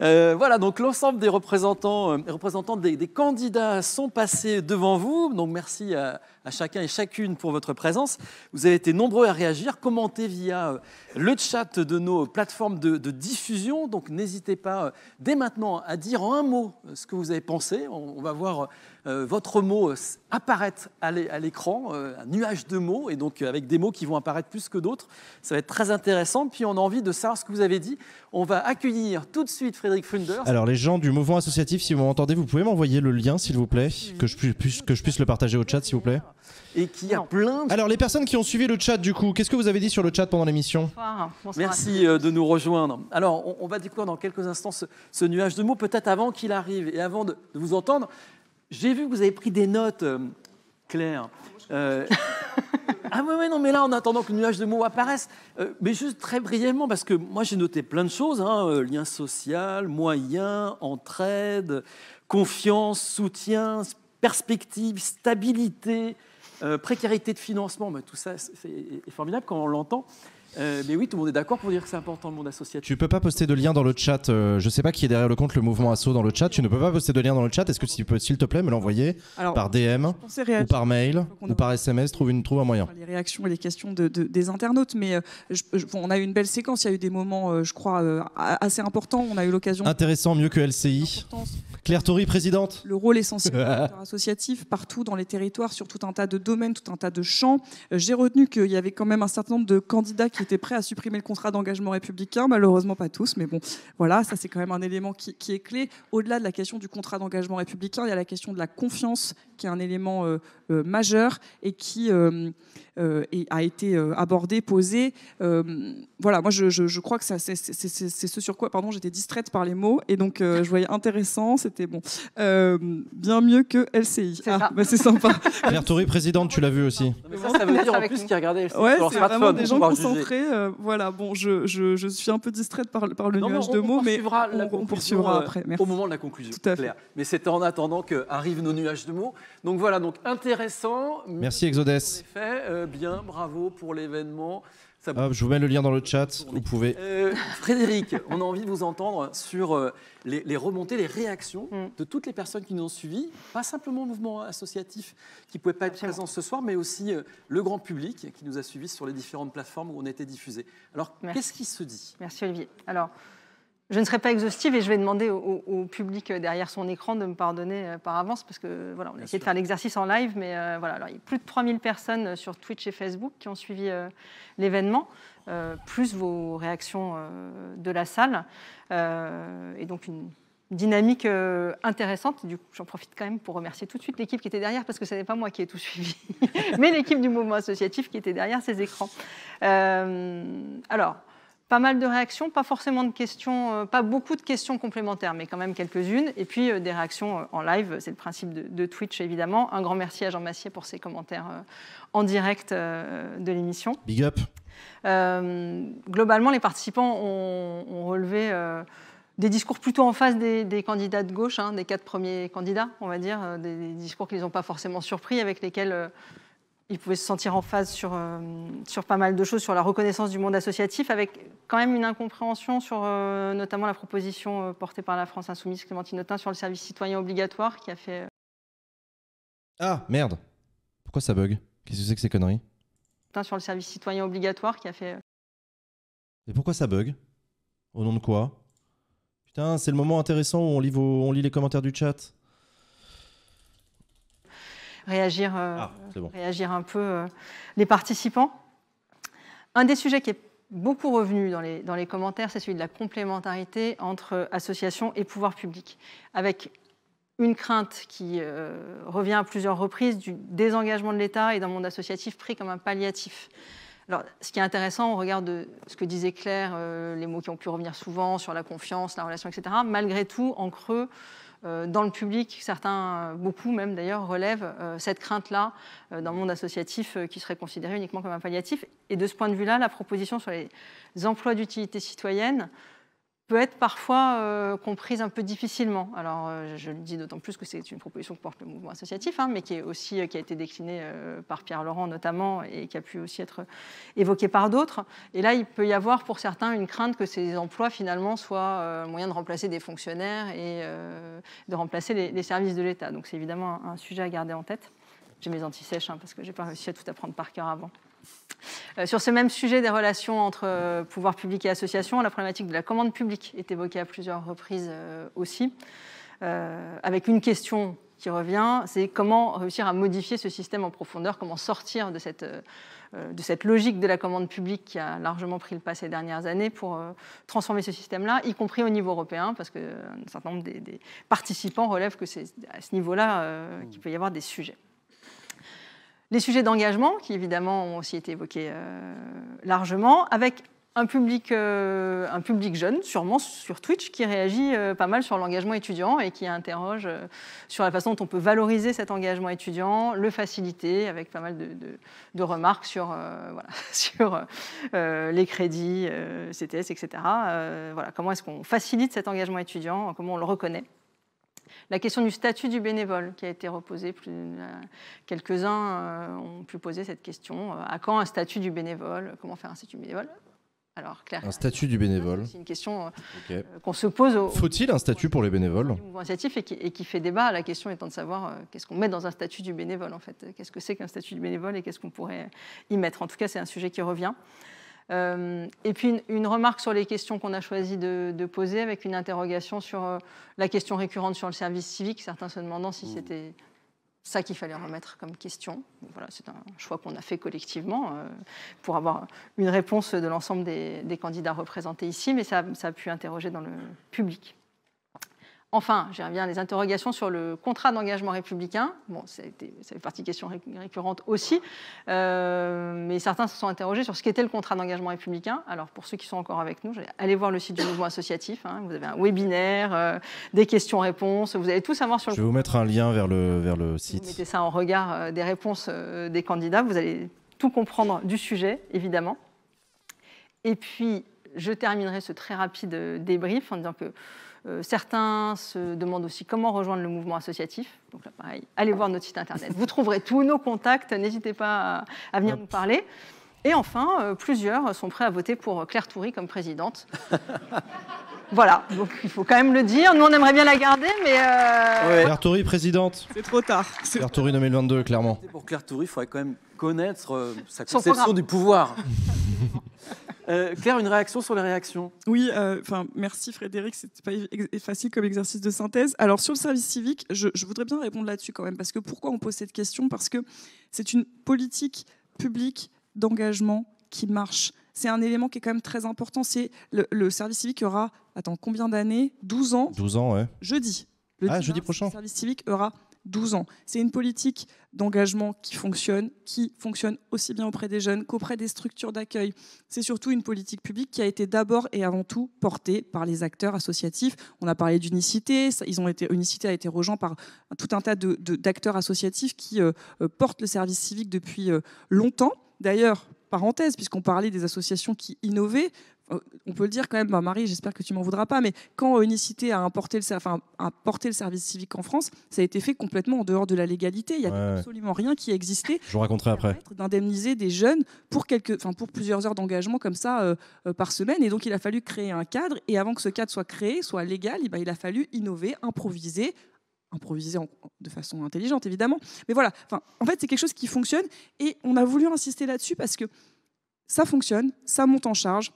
Euh, voilà, donc l'ensemble des représentants, et euh, représentants des, des, candidats sont passés devant vous. Donc merci à, à chacun et chacune pour votre présence. Vous avez été nombreux à réagir, commenter via euh, le chat de nos plateformes de, diffusion. Donc n'hésitez pas euh, dès maintenant à dire en un mot euh, ce que vous avez pensé. On, va voir votre mot apparaître à l'écran, un nuage de mots, et donc avec des mots qui vont apparaître plus que d'autres. Ça va être très intéressant. Puis on a envie de savoir ce que vous avez dit. On va accueillir tout de suite Frédéric Funder. Alors les gens du mouvement associatif, si vous m'entendez, vous pouvez m'envoyer le lien, s'il vous plaît, que je puisse, que je puisse le partager au chat, s'il vous plaît et qui a plein Alors les personnes qui ont suivi le chat du coup, qu'est-ce que vous avez dit sur le chat pendant l'émission Merci euh, de nous rejoindre. Alors on, on, va découvrir dans quelques instants ce, nuage de mots, peut-être avant qu'il arrive et avant de, vous entendre. J'ai vu que vous avez pris des notes, euh, Claire. Euh, ah oui, non, mais là, en attendant que le nuage de mots apparaisse, mais juste très brièvement, parce que moi j'ai noté plein de choses, hein, lien social, moyen, entraide, confiance, soutien, perspective, stabilité, euh, précarité de financement, bah, tout ça c'est formidable quand on l'entend. Euh, mais oui, tout le monde est d'accord pour dire que c'est important le monde associatif. Tu peux pas poster de lien dans le chat. je euh, je sais pas qui est derrière le compte le mouvement asso dans le chat. Tu ne peux pas poster de lien dans le chat. Est-ce que tu peux, s'il te plaît, me l'envoyer par DM ou par mail ou par SMS Trouve une trouve un moyen. Les réactions et les questions des internautes, mais euh, on a eu une belle séquence. Il y a eu des moments, je crois, assez importants. On a eu l'occasion. Intéressant, mieux que LCI. Claire Tory, présidente. Le rôle essentiel associatif partout dans les territoires, sur tout un tas de domaines, tout un tas de champs. J'ai retenu qu'il y avait quand même un certain nombre de candidats qui étaient prêts à supprimer le contrat d'engagement républicain. Malheureusement, pas tous, mais bon, voilà, ça c'est quand même un élément qui, qui est clé. Au-delà de la question du contrat d'engagement républicain, il y a la question de la confiance qui est un élément euh, euh, majeur et qui euh, a été abordé, posé. voilà, moi je, crois que c'est ce sur quoi, pardon, j'étais distraite par les mots et donc je voyais intéressant, c'était bon, bien mieux que LCI. Ah, bah, c'est sympa. Claire présidente, tu l'as vu aussi. mais ça, ça veut dire en plus qui regardait LCI ouais, c'est vraiment Des gens concentrés, voilà, bon, je, je, suis un peu distraite par, par le nuage de mots, mais on, poursuivra après. Au moment de la conclusion. Tout à fait. Mais c'est en attendant qu'arrivent nos nuages de mots. Donc voilà, donc intéressant. Merci Exodes. Euh, bien, bravo pour l'événement. je vous mets le lien dans le chat, vous pouvez. Euh, Frédéric, on a envie de vous entendre sur euh, les, remontées, les réactions mm. de toutes les personnes qui nous ont suivis, pas simplement le mouvement associatif qui ne pouvait pas être présent ce soir, mais aussi le grand public qui nous a suivis sur les différentes plateformes où on était diffusé. Alors, qu'est-ce qui se dit Merci Olivier. Alors, je ne serai pas exhaustive et je vais demander au, public euh, derrière son écran de me pardonner euh, par avance parce que voilà, on a essayé de faire l'exercice en live, mais euh, voilà, alors, il y a plus de 3000 personnes sur Twitch et Facebook qui ont suivi l'événement, plus vos réactions de la salle, et donc une dynamique intéressante. Du coup, j'en profite quand même pour remercier tout de suite l'équipe qui était derrière, parce que ce n'est pas moi qui ai tout suivi, mais l'équipe du mouvement associatif qui était derrière ces écrans. alors, pas mal de réactions, pas forcément de questions, euh, pas beaucoup de questions complémentaires, mais quand même quelques-unes. Et puis euh, des réactions euh, en live, c'est le principe de, Twitch évidemment. Un grand merci à Jean Massier pour ses commentaires en direct de l'émission. Big up. globalement, les participants ont, relevé des discours plutôt en face des, candidats de gauche, hein, des quatre premiers candidats, on va dire, des, discours qu'ils n'ont pas forcément surpris, avec lesquels il pouvait se sentir en phase sur, euh, sur pas mal de choses, sur la reconnaissance du monde associatif, avec quand même une incompréhension sur euh, notamment la proposition euh, portée par la France Insoumise, Clémentine Autain, sur le service citoyen obligatoire qui a fait. Ah merde Pourquoi ça bug Qu'est-ce que c'est que ces conneries Sur le service citoyen obligatoire qui a fait. Mais pourquoi ça bug Au nom de quoi Putain, c'est le moment intéressant où on lit, on lit les commentaires du chat réagir, euh, ah, réagir un peu euh, les participants. Un des sujets qui est beaucoup revenu dans les, dans les commentaires, c'est celui de la complémentarité entre associations et pouvoir public, avec une crainte qui euh, revient à plusieurs reprises du désengagement de l'État et d'un monde associatif pris comme un palliatif. Alors, ce qui est intéressant, on regarde ce que disait Claire, les mots qui ont pu revenir souvent sur la confiance, la relation, etc. Malgré tout, en creux, euh, dans le public, certains, euh, beaucoup même d'ailleurs, relèvent euh, cette crainte-là dans le monde associatif qui serait considéré uniquement comme un palliatif. Et de ce point de vue-là, la proposition sur les emplois d'utilité citoyenne peut être parfois euh, comprise un peu difficilement. Alors, euh, je le dis d'autant plus que c'est une proposition que porte le mouvement associatif, hein, mais qui, est aussi, euh, qui a été déclinée par Pierre Laurent notamment et qui a pu aussi être évoquée par d'autres. Et là, il peut y avoir pour certains une crainte que ces emplois, finalement, soient moyen de remplacer des fonctionnaires et de remplacer les, services de l'État. Donc, c'est évidemment un, sujet à garder en tête. J'ai mes antisèches hein, parce que je n'ai pas réussi à tout apprendre par cœur avant. Euh, sur ce même sujet des relations entre euh, pouvoir public et association, la problématique de la commande publique est évoquée à plusieurs reprises euh, aussi, avec une question qui revient, c'est comment réussir à modifier ce système en profondeur, comment sortir de cette, de cette logique de la commande publique qui a largement pris le pas ces dernières années pour transformer ce système-là, y compris au niveau européen, parce qu'un certain nombre des, des, participants relèvent que c'est à ce niveau-là qu'il peut y avoir des sujets. Les sujets d'engagement, qui évidemment ont aussi été évoqués euh, largement, avec un public, euh, un public jeune, sûrement sur Twitch, qui réagit euh, pas mal sur l'engagement étudiant et qui interroge sur la façon dont on peut valoriser cet engagement étudiant, le faciliter, avec pas mal de, remarques sur, sur les crédits, CTS, etc. voilà, comment est-ce qu'on facilite cet engagement étudiant, comment on le reconnaît. La question du statut du bénévole qui a été reposée, euh, quelques-uns euh, ont pu poser cette question. Euh, à quand un statut du bénévole Comment faire un statut du bénévole alors, un statut du bénévole. C'est une question qu'on se pose. Faut-il un statut pour les bénévoles et qui, fait débat. La question étant de savoir qu'est-ce qu'on met dans un statut du bénévole en fait. Qu'est-ce que c'est qu'un statut du bénévole et qu'est-ce qu'on pourrait y mettre. En tout cas, c'est un sujet qui revient. Euh, et puis une, remarque sur les questions qu'on a choisi de, poser avec une interrogation sur euh, la question récurrente sur le service civique, certains se demandant si mmh. c'était ça qu'il fallait remettre comme question. Voilà, c'est un choix qu'on a fait collectivement euh, pour avoir une réponse de l'ensemble des, candidats représentés ici, mais ça a pu interroger dans le public. Enfin, j'ai reviens, les interrogations sur le contrat d'engagement républicain. Bon, ça fait partie question questions aussi, euh, mais certains se sont interrogés sur ce qu'était le contrat d'engagement républicain. Alors, pour ceux qui sont encore avec nous, allez voir le site du mouvement associatif. Hein. vous avez un webinaire, euh, des questions-réponses. Vous allez tout savoir sur le. Je vais vous mettre un lien vers le, vers le site. Vous mettez ça en regard euh, des réponses des candidats. Vous allez tout comprendre du sujet, évidemment. Et puis, je terminerai ce très rapide débrief en disant que euh, certains se demandent aussi comment rejoindre le mouvement associatif. Donc pareil, allez voir notre site internet. Vous trouverez tous nos contacts. N'hésitez pas à, venir nous parler. Et enfin, euh, plusieurs sont prêts à voter pour Claire Toury comme présidente. voilà, donc il faut quand même le dire. Nous, on aimerait bien la garder, mais. Euh, Claire Toury, présidente. C'est trop tard. Claire Toury, 2022, clairement. Pour Claire Toury, il faudrait quand même connaître sa conception du pouvoir. Faire euh, une réaction sur les réactions Oui, euh, merci Frédéric, c'était pas facile comme exercice de synthèse. Alors sur le service civique, je, voudrais bien répondre là-dessus quand même, parce que pourquoi on pose cette question Parce que c'est une politique publique d'engagement qui marche. C'est un élément qui est quand même très important. C'est le, service civique aura, attends, combien d'années 12 ans 12 ans, Jeudi. Ah, jeudi prochain. Le service civique aura 12 ans. C'est une politique d'engagement qui fonctionne, qui fonctionne aussi bien auprès des jeunes qu'auprès des structures d'accueil. C'est surtout une politique publique qui a été d'abord et avant tout portée par les acteurs associatifs. On a parlé d'unicité, ils ont été, unicité a été rejoint par tout un tas d'acteurs associatifs qui euh, euh, portent le service civique depuis euh, longtemps. D'ailleurs, parenthèse, puisqu'on parlait des associations qui innovaient, on peut le dire quand même, bah, Marie, j'espère que tu m'en voudras pas, mais quand Unicité a importé le, enfin, porté le service civique en France, ça a été fait complètement en dehors de la légalité. Il n'y a absolument rien qui existait. Je vous raconterai après. D'indemniser des jeunes pour, quelques, enfin, pour plusieurs heures d'engagement comme ça euh, euh, par semaine. Et donc, il a fallu créer un cadre. Et avant que ce cadre soit créé, soit légal, eh ben, il a fallu innover, improviser, improviser de façon intelligente évidemment mais voilà en fait c'est quelque chose qui fonctionne et on a voulu insister là-dessus parce que ça fonctionne ça monte en charge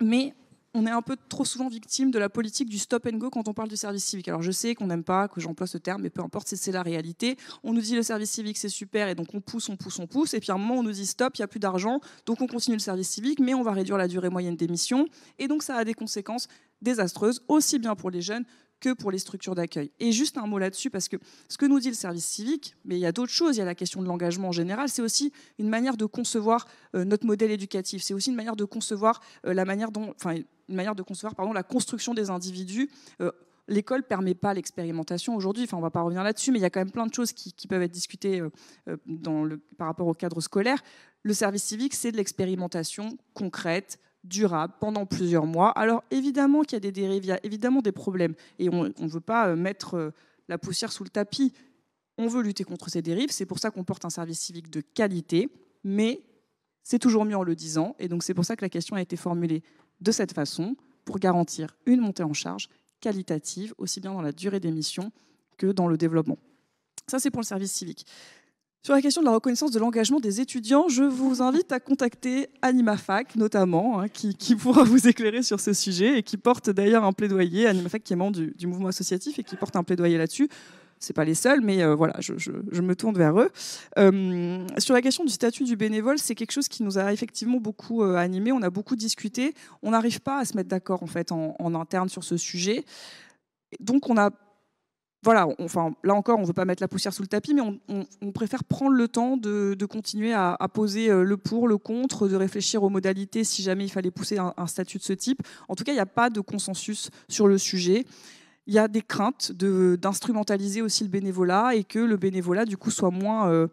mais on est un peu trop souvent victime de la politique du stop and go quand on parle du service civique. Alors je sais qu'on n'aime pas que j'emploie ce terme, mais peu importe, c'est la réalité. On nous dit le service civique c'est super, et donc on pousse, on pousse, on pousse, et puis à un moment on nous dit stop, il n'y a plus d'argent, donc on continue le service civique, mais on va réduire la durée moyenne des missions, et donc ça a des conséquences désastreuses, aussi bien pour les jeunes que pour les structures d'accueil. Et juste un mot là-dessus, parce que ce que nous dit le service civique, mais il y a d'autres choses, il y a la question de l'engagement en général, c'est aussi une manière de concevoir euh, notre modèle éducatif, c'est aussi une manière de concevoir euh, la manière dont, enfin, une manière de concevoir pardon, la construction des individus. Euh, l'école permet pas l'expérimentation aujourd'hui. Enfin, on va pas revenir là-dessus, mais il y a quand même plein de choses qui, peuvent être discutées par rapport au cadre scolaire. Le service civique, c'est de l'expérimentation concrète, durable pendant plusieurs mois. Alors évidemment qu'il y a des dérives, il y a évidemment des problèmes, et on ne veut pas euh, mettre euh, la poussière sous le tapis. On veut lutter contre ces dérives, c'est pour ça qu'on porte un service civique de qualité, mais c'est toujours mieux en le disant, et donc c'est pour ça que la question a été formulée de cette façon, pour garantir une montée en charge qualitative, aussi bien dans la durée des missions que dans le développement. Ça, c'est pour le service civique. Sur la question de la reconnaissance de l'engagement des étudiants, je vous invite à contacter AnimaFac notamment, hein, qui, pourra vous éclairer sur ce sujet et qui porte d'ailleurs un plaidoyer, AnimaFac qui est membre du, mouvement associatif et qui porte un plaidoyer là-dessus c'est pas les seuls, mais euh, voilà, je, me tourne vers eux. Euh, sur la question du statut du bénévole, c'est quelque chose qui nous a effectivement beaucoup euh, animé. On a beaucoup discuté. On n'arrive pas à se mettre d'accord en fait en interne sur ce sujet. Donc on a voilà, enfin, là encore, on ne veut pas mettre la poussière sous le tapis, mais on, préfère prendre le temps de, continuer à, poser euh, le pour, le contre, de réfléchir aux modalités si jamais il fallait pousser un, statut de ce type. En tout cas, il n'y a pas de consensus sur le sujet. Il y a des craintes d'instrumentaliser aussi le bénévolat et que le bénévolat, du coup, soit moins euh,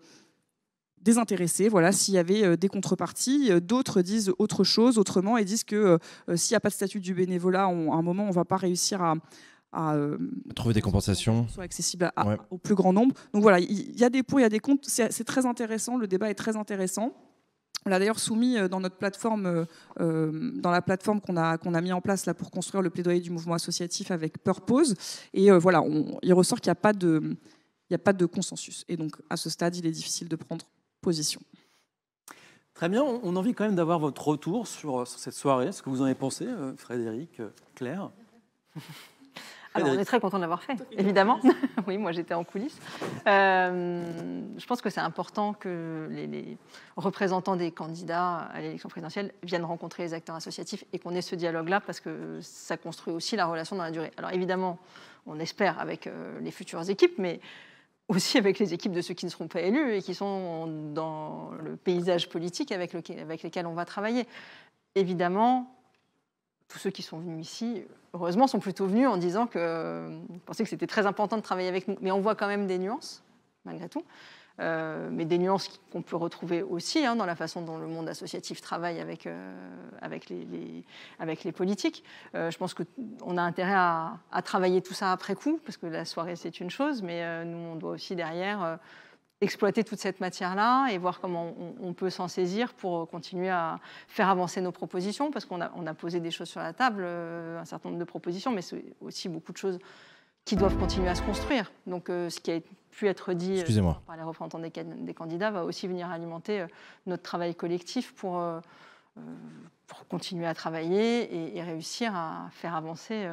désintéressé, voilà, s'il y avait euh, des contreparties. D'autres disent autre chose, autrement, et disent que s'il n'y a pas de statut du bénévolat, à un moment, on ne va pas réussir à à euh, trouver des compensations soit accessible au plus grand nombre. Donc voilà, il y, a des pour, il y a des comptes, c'est très intéressant, le débat est très intéressant. On l'a d'ailleurs soumis euh, dans notre plateforme, euh, dans la plateforme qu'on a, qu'on a mis en place là pour construire le plaidoyer du mouvement associatif avec Purpose. Et voilà, il ressort qu'il n'y a, pas de, il a pas de consensus. Et donc à ce stade, il est difficile de prendre position. Très bien, on a envie quand même d'avoir votre retour sur, sur cette soirée, ce que vous en avez pensé, Frédéric, Claire. Ah ben, on est très content de l'avoir fait, évidemment. oui, moi j'étais en coulisses. Euh, je pense que c'est important que les, représentants des candidats à l'élection présidentielle viennent rencontrer les acteurs associatifs et qu'on ait ce dialogue-là parce que ça construit aussi la relation dans la durée. Alors évidemment, on espère avec euh, les futures équipes, mais aussi avec les équipes de ceux qui ne seront pas élus et qui sont dans le paysage politique avec, lequel, avec lesquels on va travailler. Évidemment, tous ceux qui sont venus ici, heureusement, sont plutôt venus en disant que euh, pensaient que c'était très important de travailler avec nous. Mais on voit quand même des nuances, malgré tout. Euh, mais des nuances qu'on peut retrouver aussi hein, dans la façon dont le monde associatif travaille avec, euh, avec, les, politiques. je pense qu'on a intérêt à, à, travailler tout ça après coup, parce que la soirée, c'est une chose, mais nous, on doit aussi derrière exploiter toute cette matière-là et voir comment on, peut s'en saisir pour euh, continuer à faire avancer nos propositions, parce qu'on a, on a posé des choses sur la table, euh, un certain nombre de propositions, mais c'est aussi beaucoup de choses qui doivent continuer à se construire. Donc euh, ce qui a pu être dit par les représentants des, candidats va aussi venir alimenter notre travail collectif pour, pour continuer à travailler et réussir à faire avancer.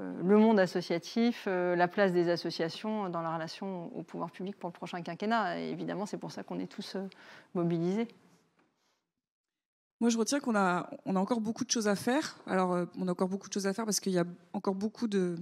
Euh, le monde associatif, euh, la place des associations dans la relation au pouvoir public pour le prochain quinquennat. évidemment, c'est pour ça qu'on est tous euh, mobilisés. Moi, je retiens qu'on a, on a encore beaucoup de choses à faire. Alors, on a encore beaucoup de choses à faire parce qu'il y a encore beaucoup de,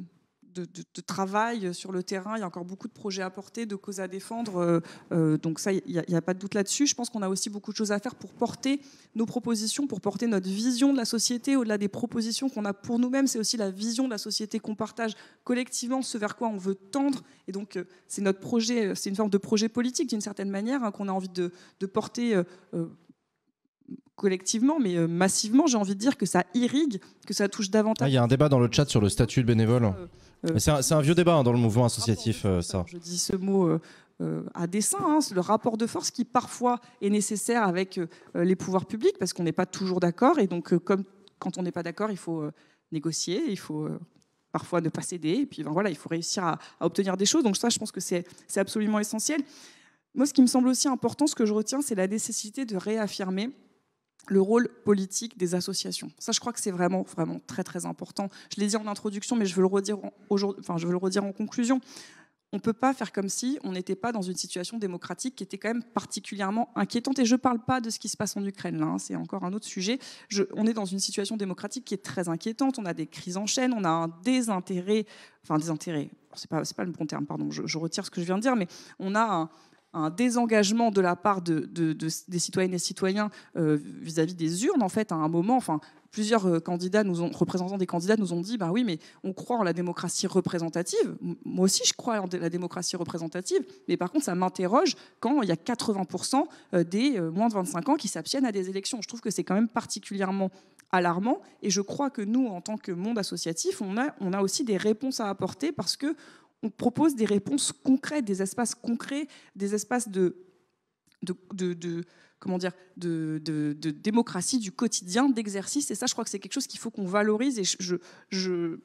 de, travail sur le terrain. Il y a encore beaucoup de projets à porter, de causes à défendre. Euh, euh, donc ça, il n'y a, pas de doute là-dessus. Je pense qu'on a aussi beaucoup de choses à faire pour porter nos propositions, pour porter notre vision de la société au-delà des propositions qu'on a pour nous-mêmes. C'est aussi la vision de la société qu'on partage collectivement, ce vers quoi on veut tendre. Et donc euh, c'est notre projet, c'est une forme de projet politique d'une certaine manière hein, qu'on a envie de, porter collectivement, mais euh, massivement, j'ai envie de dire que ça irrigue, que ça touche davantage. Ah, il y a un débat dans le chat sur le statut de bénévole. Euh, euh, c'est un, vieux débat hein, dans le mouvement associatif, ça. Je dis ce mot à dessein, hein, le rapport de force qui parfois est nécessaire avec les pouvoirs publics, parce qu'on n'est pas toujours d'accord, et donc comme quand on n'est pas d'accord, il faut négocier, il faut parfois ne pas céder, et puis ben, voilà, il faut réussir à, à obtenir des choses. Donc ça, je pense que c'est absolument essentiel. Moi, ce qui me semble aussi important, ce que je retiens, c'est la nécessité de réaffirmer le rôle politique des associations. Ça, je crois que c'est vraiment, vraiment très, très important. Je l'ai dit en introduction, mais je veux le redire en, enfin, je veux le redire en conclusion. On ne peut pas faire comme si on n'était pas dans une situation démocratique qui était quand même particulièrement inquiétante. Et je ne parle pas de ce qui se passe en Ukraine, là, hein, c'est encore un autre sujet. Je, on est dans une situation démocratique qui est très inquiétante. On a des crises en chaîne, on a un désintérêt, enfin, désintérêt, c'est pas, pas le bon terme, pardon, je, je retire ce que je viens de dire, mais on a un un désengagement de la part de, des citoyennes et citoyens euh, vis-à-vis des urnes, en fait, à un moment. Enfin, plusieurs euh, candidats nous ont, représentants des candidats nous ont dit, bah oui, mais on croit en la démocratie représentative. Moi aussi, je crois en la démocratie représentative, mais par contre, ça m'interroge quand il y a 80% euh, des moins de 25 ans qui s'abstiennent à des élections. Je trouve que c'est quand même particulièrement alarmant. Et je crois que nous, en tant que monde associatif, on a, on a aussi des réponses à apporter parce que on propose des réponses concrètes, des espaces concrets, des espaces de, de, comment dire, de, démocratie du quotidien, d'exercice. Et ça, je crois que c'est quelque chose qu'il faut qu'on valorise. Et je,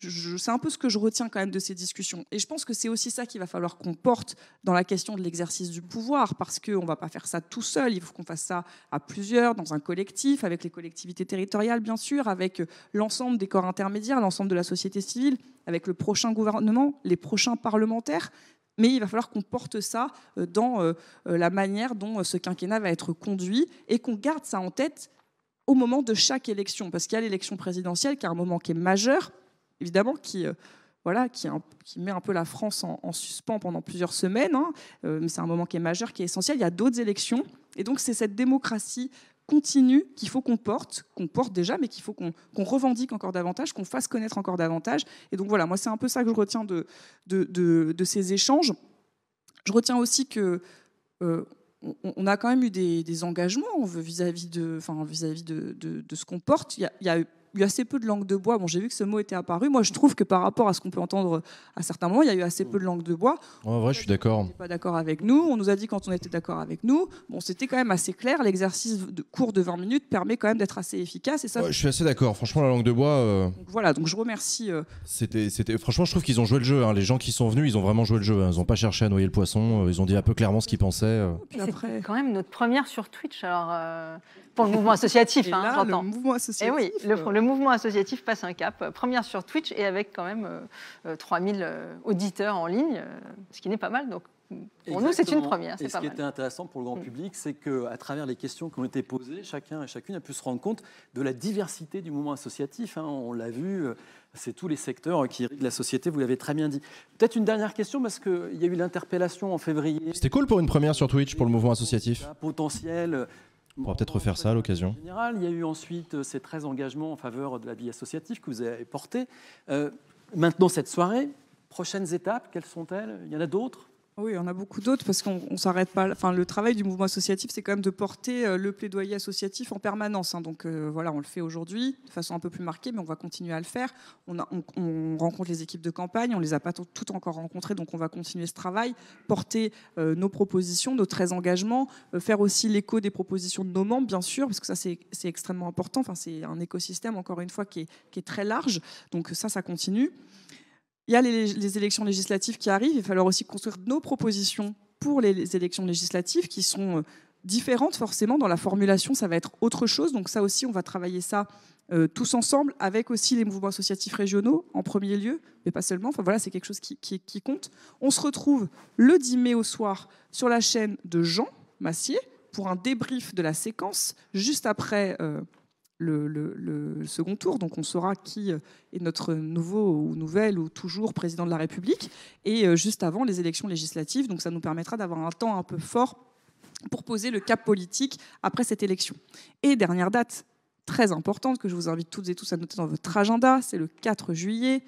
c'est un peu ce que je retiens quand même de ces discussions. Et je pense que c'est aussi ça qu'il va falloir qu'on porte dans la question de l'exercice du pouvoir, parce qu'on ne va pas faire ça tout seul, il faut qu'on fasse ça à plusieurs, dans un collectif, avec les collectivités territoriales, bien sûr, avec euh, l'ensemble des corps intermédiaires, l'ensemble de la société civile, avec le prochain gouvernement, les prochains parlementaires. Mais il va falloir qu'on porte ça euh, dans euh, la manière dont ce quinquennat va être conduit et qu'on garde ça en tête au moment de chaque élection, parce qu'il y a l'élection présidentielle qui est un moment qui est majeur, évidemment, qui euh, voilà, qui, met un peu la France en, suspens pendant plusieurs semaines. Hein. Euh, mais c'est un moment qui est majeur, qui est essentiel. Il y a d'autres élections. Et donc, c'est cette démocratie continue qu'il faut qu'on porte, qu'on porte déjà, mais qu'il faut qu'on revendique encore davantage, qu'on fasse connaître encore davantage. Et donc, voilà, moi, c'est un peu ça que je retiens de, de, ces échanges. Je retiens aussi que. Euh, on, a quand même eu des, des engagements vis-à-vis de, enfin, vis -vis de, de, ce qu'on porte. Il y, a, il y, a, il y a assez peu de langue de bois. Bon, j'ai vu que ce mot était apparu. Moi, je trouve que par rapport à ce qu'on peut entendre à certains moments, il y a eu assez peu de langue de bois. en vrai, je suis d'accord. pas d'accord avec nous. On nous a dit quand on était d'accord avec nous. Bon, c'était quand même assez clair. L'exercice de court de 20 minutes permet quand même d'être assez efficace. Et ça, je suis assez d'accord. Franchement, la langue de bois. Euh, voilà, donc je remercie. Euh, c'était, c'était... Franchement, je trouve qu'ils ont joué le jeu. Hein. Les gens qui sont venus, ils ont vraiment joué le jeu. Hein. Ils n'ont pas cherché à noyer le poisson. Euh, ils ont dit un peu clairement ce qu'ils pensaient. Euh... quand même notre première sur Twitch. Alors, pour le mouvement associatif, hein, Le mouvement eh associatif. oui, euh. le, mouvement associatif passe un cap. Euh, première sur Twitch et avec quand même 3000 euh, auditeurs en ligne, ce qui n'est pas mal. Donc pour nous, c'est une première. ce qui était intéressant pour le grand mm. public, c'est qu'à travers les questions qui ont été posées, chacun et chacune a pu se rendre compte de la diversité du mouvement associatif. Hein. On l'a vu, c'est tous les secteurs qui irriguent la société, vous l'avez très bien dit. Peut-être une dernière question, parce qu'il y a eu l'interpellation en février. C'était cool pour une première sur Twitch pour le mouvement associatif. un Potentiel on pourra peut-être refaire ça à l'occasion. Général, il y a eu ensuite euh, ces 13 engagements en faveur de la vie associative que vous avez porté. Euh, maintenant, cette soirée, prochaines étapes, quelles sont-elles Il y en a d'autres oui, on a beaucoup d'autres parce qu'on s'arrête pas. Enfin, le travail du mouvement associatif, c'est quand même de porter euh, le plaidoyer associatif en permanence. Hein. Donc euh, voilà, on le fait aujourd'hui de façon un peu plus marquée, mais on va continuer à le faire. On, rencontre les équipes de campagne, on les a pas toutes encore rencontrées, donc on va continuer ce travail, porter euh, nos propositions, nos 13 engagements, faire aussi l'écho des propositions de nos membres, bien sûr, parce que ça c'est extrêmement important. Enfin, c'est un écosystème encore une fois qui est très large. Donc ça, ça continue. Il y a les, élections législatives qui arrivent. Il va falloir aussi construire nos propositions pour les élections législatives qui sont euh, différentes forcément dans la formulation. Ça va être autre chose. Donc ça aussi, on va travailler ça euh, tous ensemble, avec aussi les mouvements associatifs régionaux en premier lieu, mais pas seulement. Enfin voilà, c'est quelque chose qui, compte. On se retrouve le 10 mai au soir sur la chaîne de Jean Massier pour un débrief de la séquence juste après. Euh, le, second tour. Donc on saura qui euh, est notre nouveau ou nouvelle ou toujours président de la République. Et euh, juste avant les élections législatives, donc ça nous permettra d'avoir un temps un peu fort pour poser le cap politique après cette élection. Et dernière date très importante que je vous invite toutes et tous à noter dans votre agenda, c'est le 4 juillet,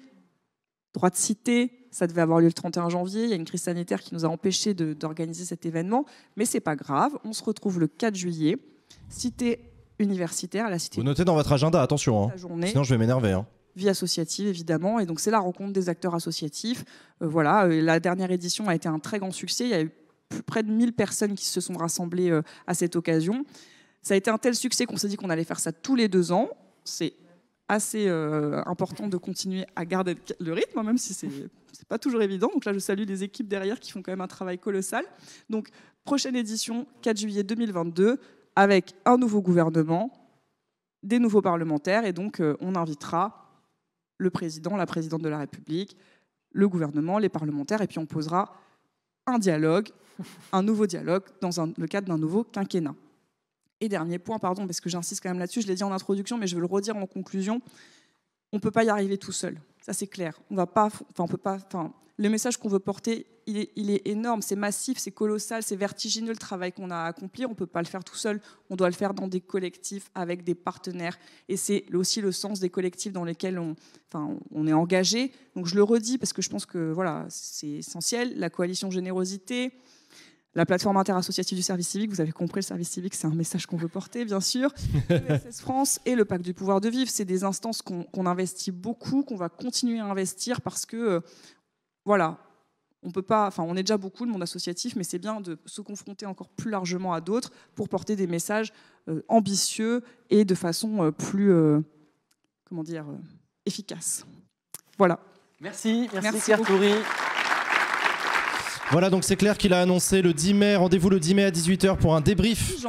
droit de cité, ça devait avoir lieu le 31 janvier. Il y a une crise sanitaire qui nous a empêchés d'organiser cet événement. Mais c'est pas grave. On se retrouve le 4 juillet. Cité universitaire à la Cité. Vous notez dans votre agenda, attention, hein. sinon je vais m'énerver. Hein. Vie associative, évidemment. Et donc, c'est la rencontre des acteurs associatifs. Euh, voilà, euh, la dernière édition a été un très grand succès. Il y a eu plus près de 1000 personnes qui se sont rassemblées euh, à cette occasion. Ça a été un tel succès qu'on s'est dit qu'on allait faire ça tous les deux ans. C'est assez important de continuer à garder le rythme, hein, même si c'est c'est pas toujours évident. Donc là, je salue les équipes derrière qui font quand même un travail colossal. Donc prochaine édition, 4 juillet 2022 avec un nouveau gouvernement, des nouveaux parlementaires, et donc euh, on invitera le président, la présidente de la République, le gouvernement, les parlementaires, et puis on posera un dialogue, un nouveau dialogue, dans le cadre d'un nouveau quinquennat. Et dernier point, pardon, parce que j'insiste quand même là-dessus, je l'ai dit en introduction, mais je veux le redire en conclusion, on ne peut pas y arriver tout seul. Ça, c'est clair. On va pas, enfin, on peut pas, enfin, le message qu'on veut porter, il est, il est énorme, c'est massif, c'est colossal, c'est vertigineux le travail qu'on a à accomplir. On ne peut pas le faire tout seul, on doit le faire dans des collectifs, avec des partenaires. Et c'est aussi le sens des collectifs dans lesquels on, enfin, on est engagé. Donc je le redis parce que je pense que voilà, c'est essentiel. La coalition Générosité, la plateforme interassociative du service civique, vous avez compris, le service civique, c'est un message qu'on veut porter, bien sûr. France et le Pacte du pouvoir de vivre, c'est des instances qu'on investit beaucoup, qu'on va continuer à investir parce que, euh, voilà, on peut pas, enfin, on est déjà beaucoup le monde associatif, mais c'est bien de se confronter encore plus largement à d'autres pour porter des messages euh, ambitieux et de façon euh, plus, comment dire, efficace. Voilà. Merci, merci, merci Pierre voilà, donc c'est clair qu'il a annoncé le 10 mai. Rendez-vous le 10 mai à 18h pour un débrief.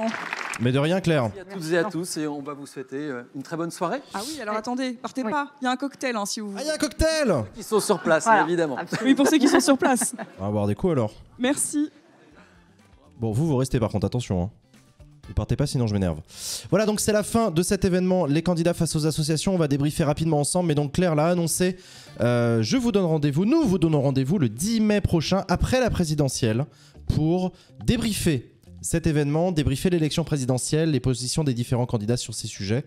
Mais de rien, Claire. Merci à toutes et à tous, et on va vous souhaiter euh, une très bonne soirée. Ah oui, alors attendez, partez pas. Il y a un cocktail, hein, si vous voulez. Ah, il y a un cocktail Qui sont sur place, évidemment. Oui, pour ceux qui sont sur place. On va avoir des coups alors. Merci. Bon, vous, vous restez par contre, attention. Hein. Vous partez pas, sinon je m'énerve. Voilà, donc c'est la fin de cet événement, les candidats face aux associations. On va débriefer rapidement ensemble, mais donc Claire l'a annoncé. Euh, je vous donne rendez-vous, nous vous donnons rendez-vous le 10 mai prochain, après la présidentielle, pour débriefer cet événement, débriefer l'élection présidentielle, les positions des différents candidats sur ces sujets,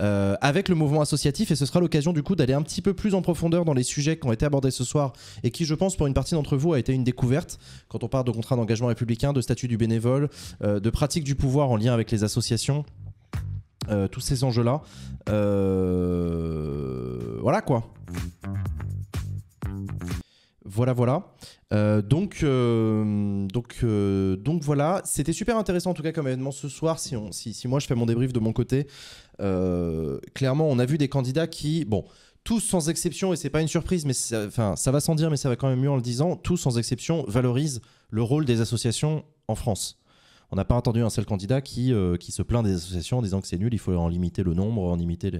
euh, avec le mouvement associatif. Et ce sera l'occasion du coup d'aller un petit peu plus en profondeur dans les sujets qui ont été abordés ce soir et qui, je pense, pour une partie d'entre vous, a été une découverte quand on parle de contrat d'engagement républicain, de statut du bénévole, euh, de pratique du pouvoir en lien avec les associations. Euh, tous ces enjeux-là. voilà quoi. Voilà, voilà. Euh, euh, euh, donc, voilà, c'était super intéressant en tout cas comme événement ce soir. Si, moi je fais mon débrief de mon côté, clairement, on a vu des candidats qui, bon, tous sans exception, et c'est pas une surprise, mais ça va sans dire, mais ça va quand même mieux en le disant, tous sans exception valorisent le rôle des associations en France on n'a pas entendu un seul candidat qui, euh, qui se plaint des associations en disant que c'est nul, il faut en limiter le nombre, en limiter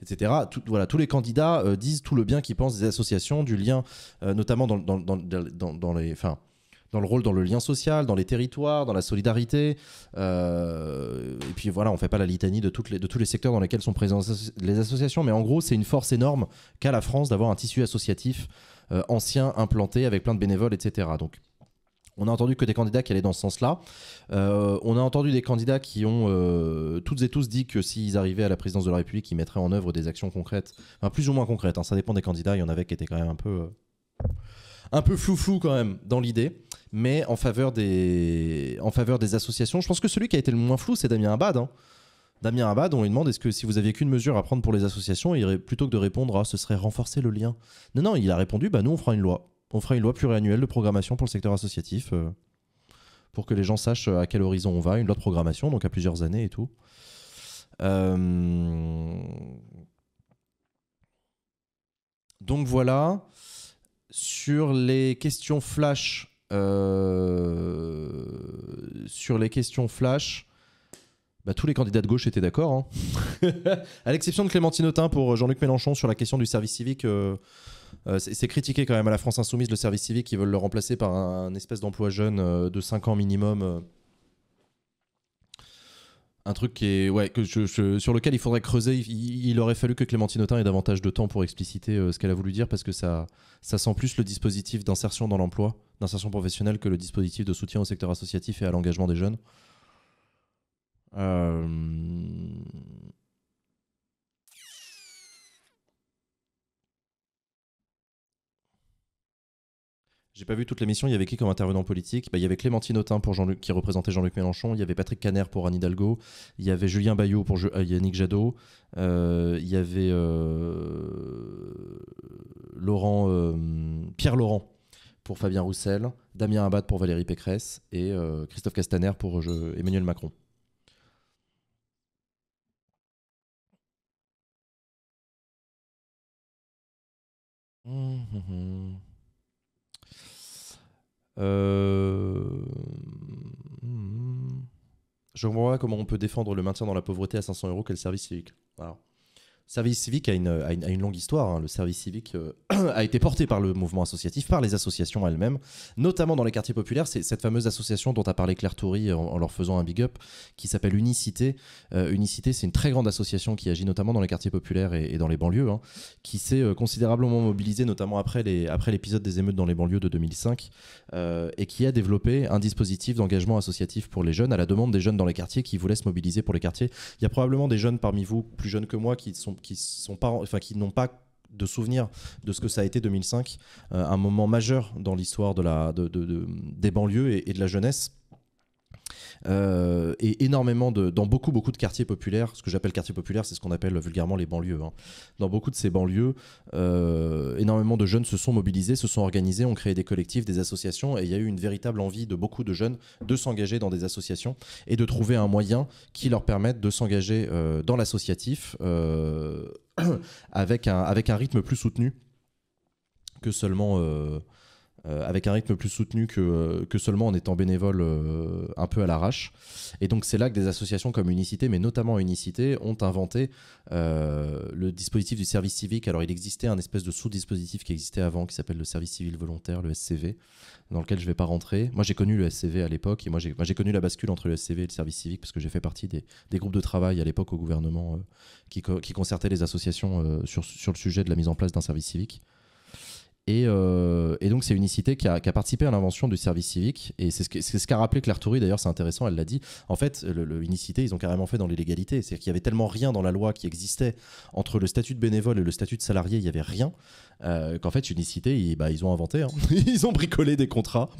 etc. voilà, tous les candidats euh, disent tout le bien qu'ils pensent des associations, du lien, euh, notamment dans, dans, dans, les... dans le rôle, dans le lien social, dans les territoires, dans la solidarité. et puis voilà, on ne fait pas la litanie de, toutes les, de tous les secteurs dans lesquels sont présentes les associations, mais en gros, c'est une force énorme qu'a la France d'avoir un tissu associatif ancien, implanté, avec plein de bénévoles, etc. Donc on a entendu que des candidats qui allaient dans ce sens-là. Euh, on a entendu des candidats qui ont euh, toutes et tous dit que s'ils arrivaient à la présidence de la République, ils mettraient en œuvre des actions concrètes, enfin plus ou moins concrètes. Hein. ça dépend des candidats. Il y en avait qui étaient quand même un peu, euh, un peu flou quand même dans l'idée, mais en faveur des, en faveur des associations. Je pense que celui qui a été le moins flou, c'est Damien Abad. Hein. Damien Abad, on lui demande est-ce que si vous aviez qu'une mesure à prendre pour les associations, il, plutôt que de répondre ah, ce serait renforcer le lien. Non, non, il a répondu bah nous on fera une loi on fera une loi pluriannuelle de programmation pour le secteur associatif, euh, pour que les gens sachent à quel horizon on va, une loi de programmation, donc à plusieurs années et tout. Euh, donc voilà, sur les questions flash, euh, sur les questions flash, bah, tous les candidats de gauche étaient d'accord, hein. à l'exception de Clémentine Autain pour Jean-Luc Mélenchon sur la question du service civique. Euh, c'est critiqué quand même à la France Insoumise, le service civique, qui veulent le remplacer par un, espèce d'emploi jeune euh, de 5 ans minimum. Euh. Un truc qui est, ouais, que sur lequel il faudrait creuser. Il, aurait fallu que Clémentine Autain ait davantage de temps pour expliciter ce qu'elle a voulu dire, parce que ça, ça sent plus le dispositif d'insertion dans l'emploi, d'insertion professionnelle, que le dispositif de soutien au secteur associatif et à l'engagement des jeunes. Euh J'ai pas vu toute l'émission, il y avait qui comme intervenant politique bah, Il y avait Clémentine Autain pour Jean -Luc, qui représentait Jean-Luc Mélenchon, il y avait Patrick Caner pour Anne Hidalgo, il y avait Julien Bayou pour euh, Yannick Jadot, euh, il y avait euh, Laurent, Pierre Laurent pour Fabien Roussel, Damien Abad pour Valérie Pécresse et Christophe Castaner pour Emmanuel Macron. Mmh, mmh, mmh. Euh... Hmm, hmm, hmm. Je vois comment on peut défendre le maintien dans la pauvreté à 500 euros. Quel service civique Alors, service civique a une, a une, longue histoire. Hein. Le service civique euh, a été porté par le mouvement associatif, par les associations elles-mêmes, notamment dans les quartiers populaires. C'est cette fameuse association dont a parlé Claire Toury euh, en, leur faisant un big up, qui s'appelle Unicité. Euh, Unicité, c'est une très grande association qui agit notamment dans les quartiers populaires et, dans les banlieues, hein, qui s'est considérablement mobilisée, notamment après, les, après l'épisode des émeutes dans les banlieues de 2005, et qui a développé un dispositif d'engagement associatif pour les jeunes, à la demande des jeunes dans les quartiers qui voulaient se mobiliser pour les quartiers. Il y a probablement des jeunes parmi vous, plus jeunes que moi, qui sont qui n'ont pas de souvenir de ce que ça a été 2005, euh, un moment majeur dans l'histoire des banlieues et de la jeunesse. Euh, et énormément de, dans beaucoup beaucoup de quartiers populaires, ce que j'appelle quartiers populaires, c'est ce qu'on appelle vulgairement les banlieues. Hein. Dans beaucoup de ces banlieues, euh, énormément de jeunes se sont mobilisés, se sont organisés, ont créé des collectifs, des associations, et il y a eu une véritable envie de beaucoup de jeunes de s'engager dans des associations et de trouver un moyen qui leur permette de s'engager euh, dans l'associatif avec, un, avec un rythme plus soutenu que seulement euh, avec un rythme plus soutenu que, euh, seulement en étant bénévole euh, un peu à l'arrache. Et donc c'est là que des associations comme Unicité, mais notamment Unicité, ont inventé le dispositif du service civique. Alors il existait un espèce de sous-dispositif qui existait avant, qui s'appelle le service civil volontaire, le SCV, dans lequel je ne vais pas rentrer. Moi j'ai connu le SCV à l'époque, et moi j'ai connu la bascule entre le SCV et le service civique, parce que j'ai fait partie des, groupes de travail à l'époque au gouvernement qui, qui, concertaient les associations sur le sujet de la mise en place d'un service civique. Euh, et, donc, c'est Unicité qui a, participé à l'invention du service civique. Et c'est ce qu'a rappelé Claire Toury, d'ailleurs, c'est intéressant, elle l'a dit. En fait, le, Unicité, ils ont carrément fait dans l'illégalité. C'est-à-dire qu'il y avait tellement rien dans la loi qui existait entre le statut de bénévole et le statut de salarié, il n'y avait rien. Euh, qu'en fait, Unicité, ils, bah, ont inventé. Hein. ils ont bricolé des contrats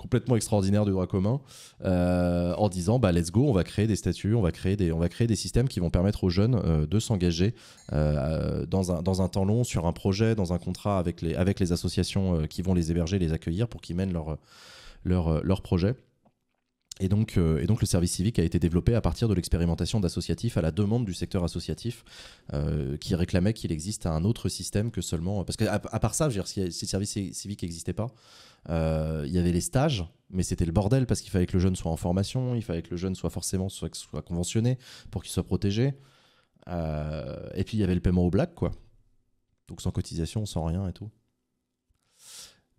complètement extraordinaire du droit commun euh, en disant bah let's go, on va créer des statuts, on va créer des, on va créer des systèmes qui vont permettre aux jeunes euh, de s'engager euh, dans, un, dans un temps long sur un projet, dans un contrat avec les, avec les associations qui vont les héberger, les accueillir pour qu'ils mènent leur, leur, leur projet. Et donc, et donc, le service civique a été développé à partir de l'expérimentation d'associatifs à la demande du secteur associatif qui réclamait qu'il existe un autre système que seulement. Parce que, à, part ça, je veux si, si, le service civique n'existait pas, euh, il y avait les stages, mais c'était le bordel parce qu'il fallait que le jeune soit en formation, il fallait que le jeune soit forcément soit, conventionné pour qu'il soit protégé. Euh, et puis il y avait le paiement au black, quoi. Donc sans cotisation, sans rien et tout.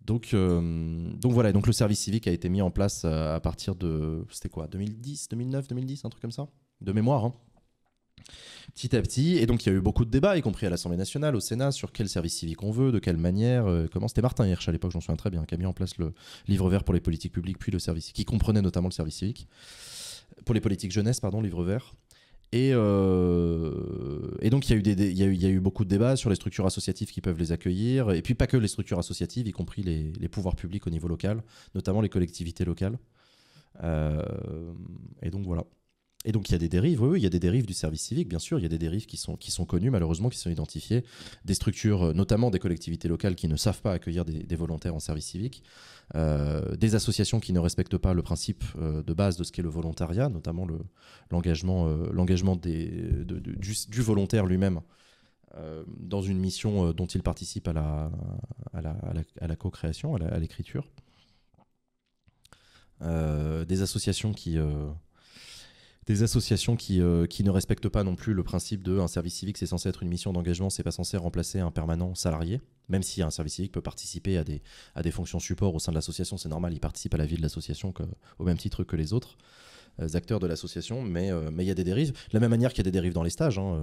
Donc, euh, donc voilà, donc le service civique a été mis en place à partir de, c'était quoi, 2010, 2009, 2010, un truc comme ça, de mémoire. Hein petit à petit. Et donc, il y a eu beaucoup de débats, y compris à l'Assemblée nationale, au Sénat, sur quel service civique on veut, de quelle manière, euh, comment. C'était Martin Hirsch à l'époque, j'en souviens très bien, qui a mis en place le livre vert pour les politiques publiques, puis le service, qui comprenait notamment le service civique. Pour les politiques jeunesse, pardon, livre vert. Et, donc, il y, a eu beaucoup de débats sur les structures associatives qui peuvent les accueillir, et puis pas que les structures associatives, y compris les, pouvoirs publics au niveau local, notamment les collectivités locales. Euh, et donc, voilà. Et donc il y a des dérives, oui, il y a des dérives du service civique, bien sûr, il y a des dérives qui sont, qui sont connues, malheureusement, qui sont identifiées, des structures, euh, notamment des collectivités locales qui ne savent pas accueillir des, volontaires en service civique, euh, des associations qui ne respectent pas le principe euh, de base de ce qu'est le volontariat, notamment l'engagement du, volontaire lui-même dans une mission dont il participe à la, à la, à la co-création, à l'écriture. des associations qui des associations euh, qui, ne respectent pas non plus le principe de un service civique, c'est censé être une mission d'engagement, c'est pas censé remplacer un permanent salarié, même si un service civique peut participer à des, à des fonctions support au sein de l'association, c'est normal, il participe à la vie de l'association au même titre que les autres euh, acteurs de l'association, mais euh, mais il y a des dérives. De la même manière qu'il y a des dérives dans les stages, hein,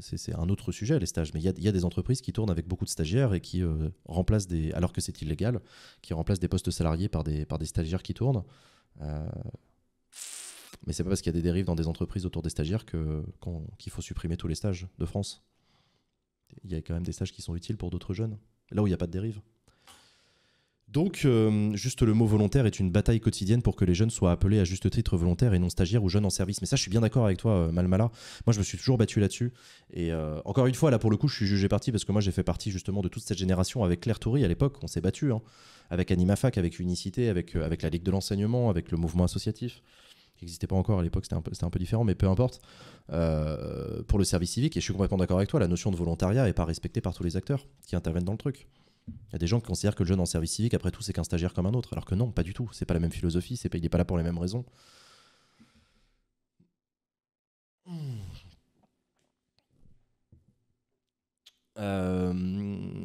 c'est un autre sujet les stages, mais il y, a, des entreprises qui tournent avec beaucoup de stagiaires et qui remplacent des, alors que c'est illégal, qui remplacent des postes salariés par des, par des stagiaires qui tournent. Mais c'est pas parce qu'il y a des dérives dans des entreprises autour des stagiaires qu'il faut supprimer tous les stages de France. Il y a quand même des stages qui sont utiles pour d'autres jeunes, là où il n'y a pas de dérive. Donc, euh, juste le mot volontaire est une bataille quotidienne pour que les jeunes soient appelés à juste titre volontaire et non stagiaires ou jeunes en service. Mais ça, je suis bien d'accord avec toi, euh, Malmala. Moi, je me suis toujours battu là-dessus. Et euh, encore une fois, là, pour le coup, je suis jugé parti parce que moi, j'ai fait partie justement de toute cette génération avec Claire Toury à l'époque. On s'est battu hein, avec Animafac, avec Unicité, avec, avec la Ligue de l'enseignement, avec le mouvement associatif qui n'existait pas encore à l'époque, c'était un, peu, différent, mais peu importe, euh, pour le service civique, et je suis complètement d'accord avec toi, la notion de volontariat n'est pas respectée par tous les acteurs qui interviennent dans le truc. Il y a des gens qui considèrent que le jeune en service civique, après tout, c'est qu'un stagiaire comme un autre, alors que non, pas du tout, c'est pas la même philosophie, c'est pas, il n'est pas là pour les mêmes raisons. Hmm. Euh,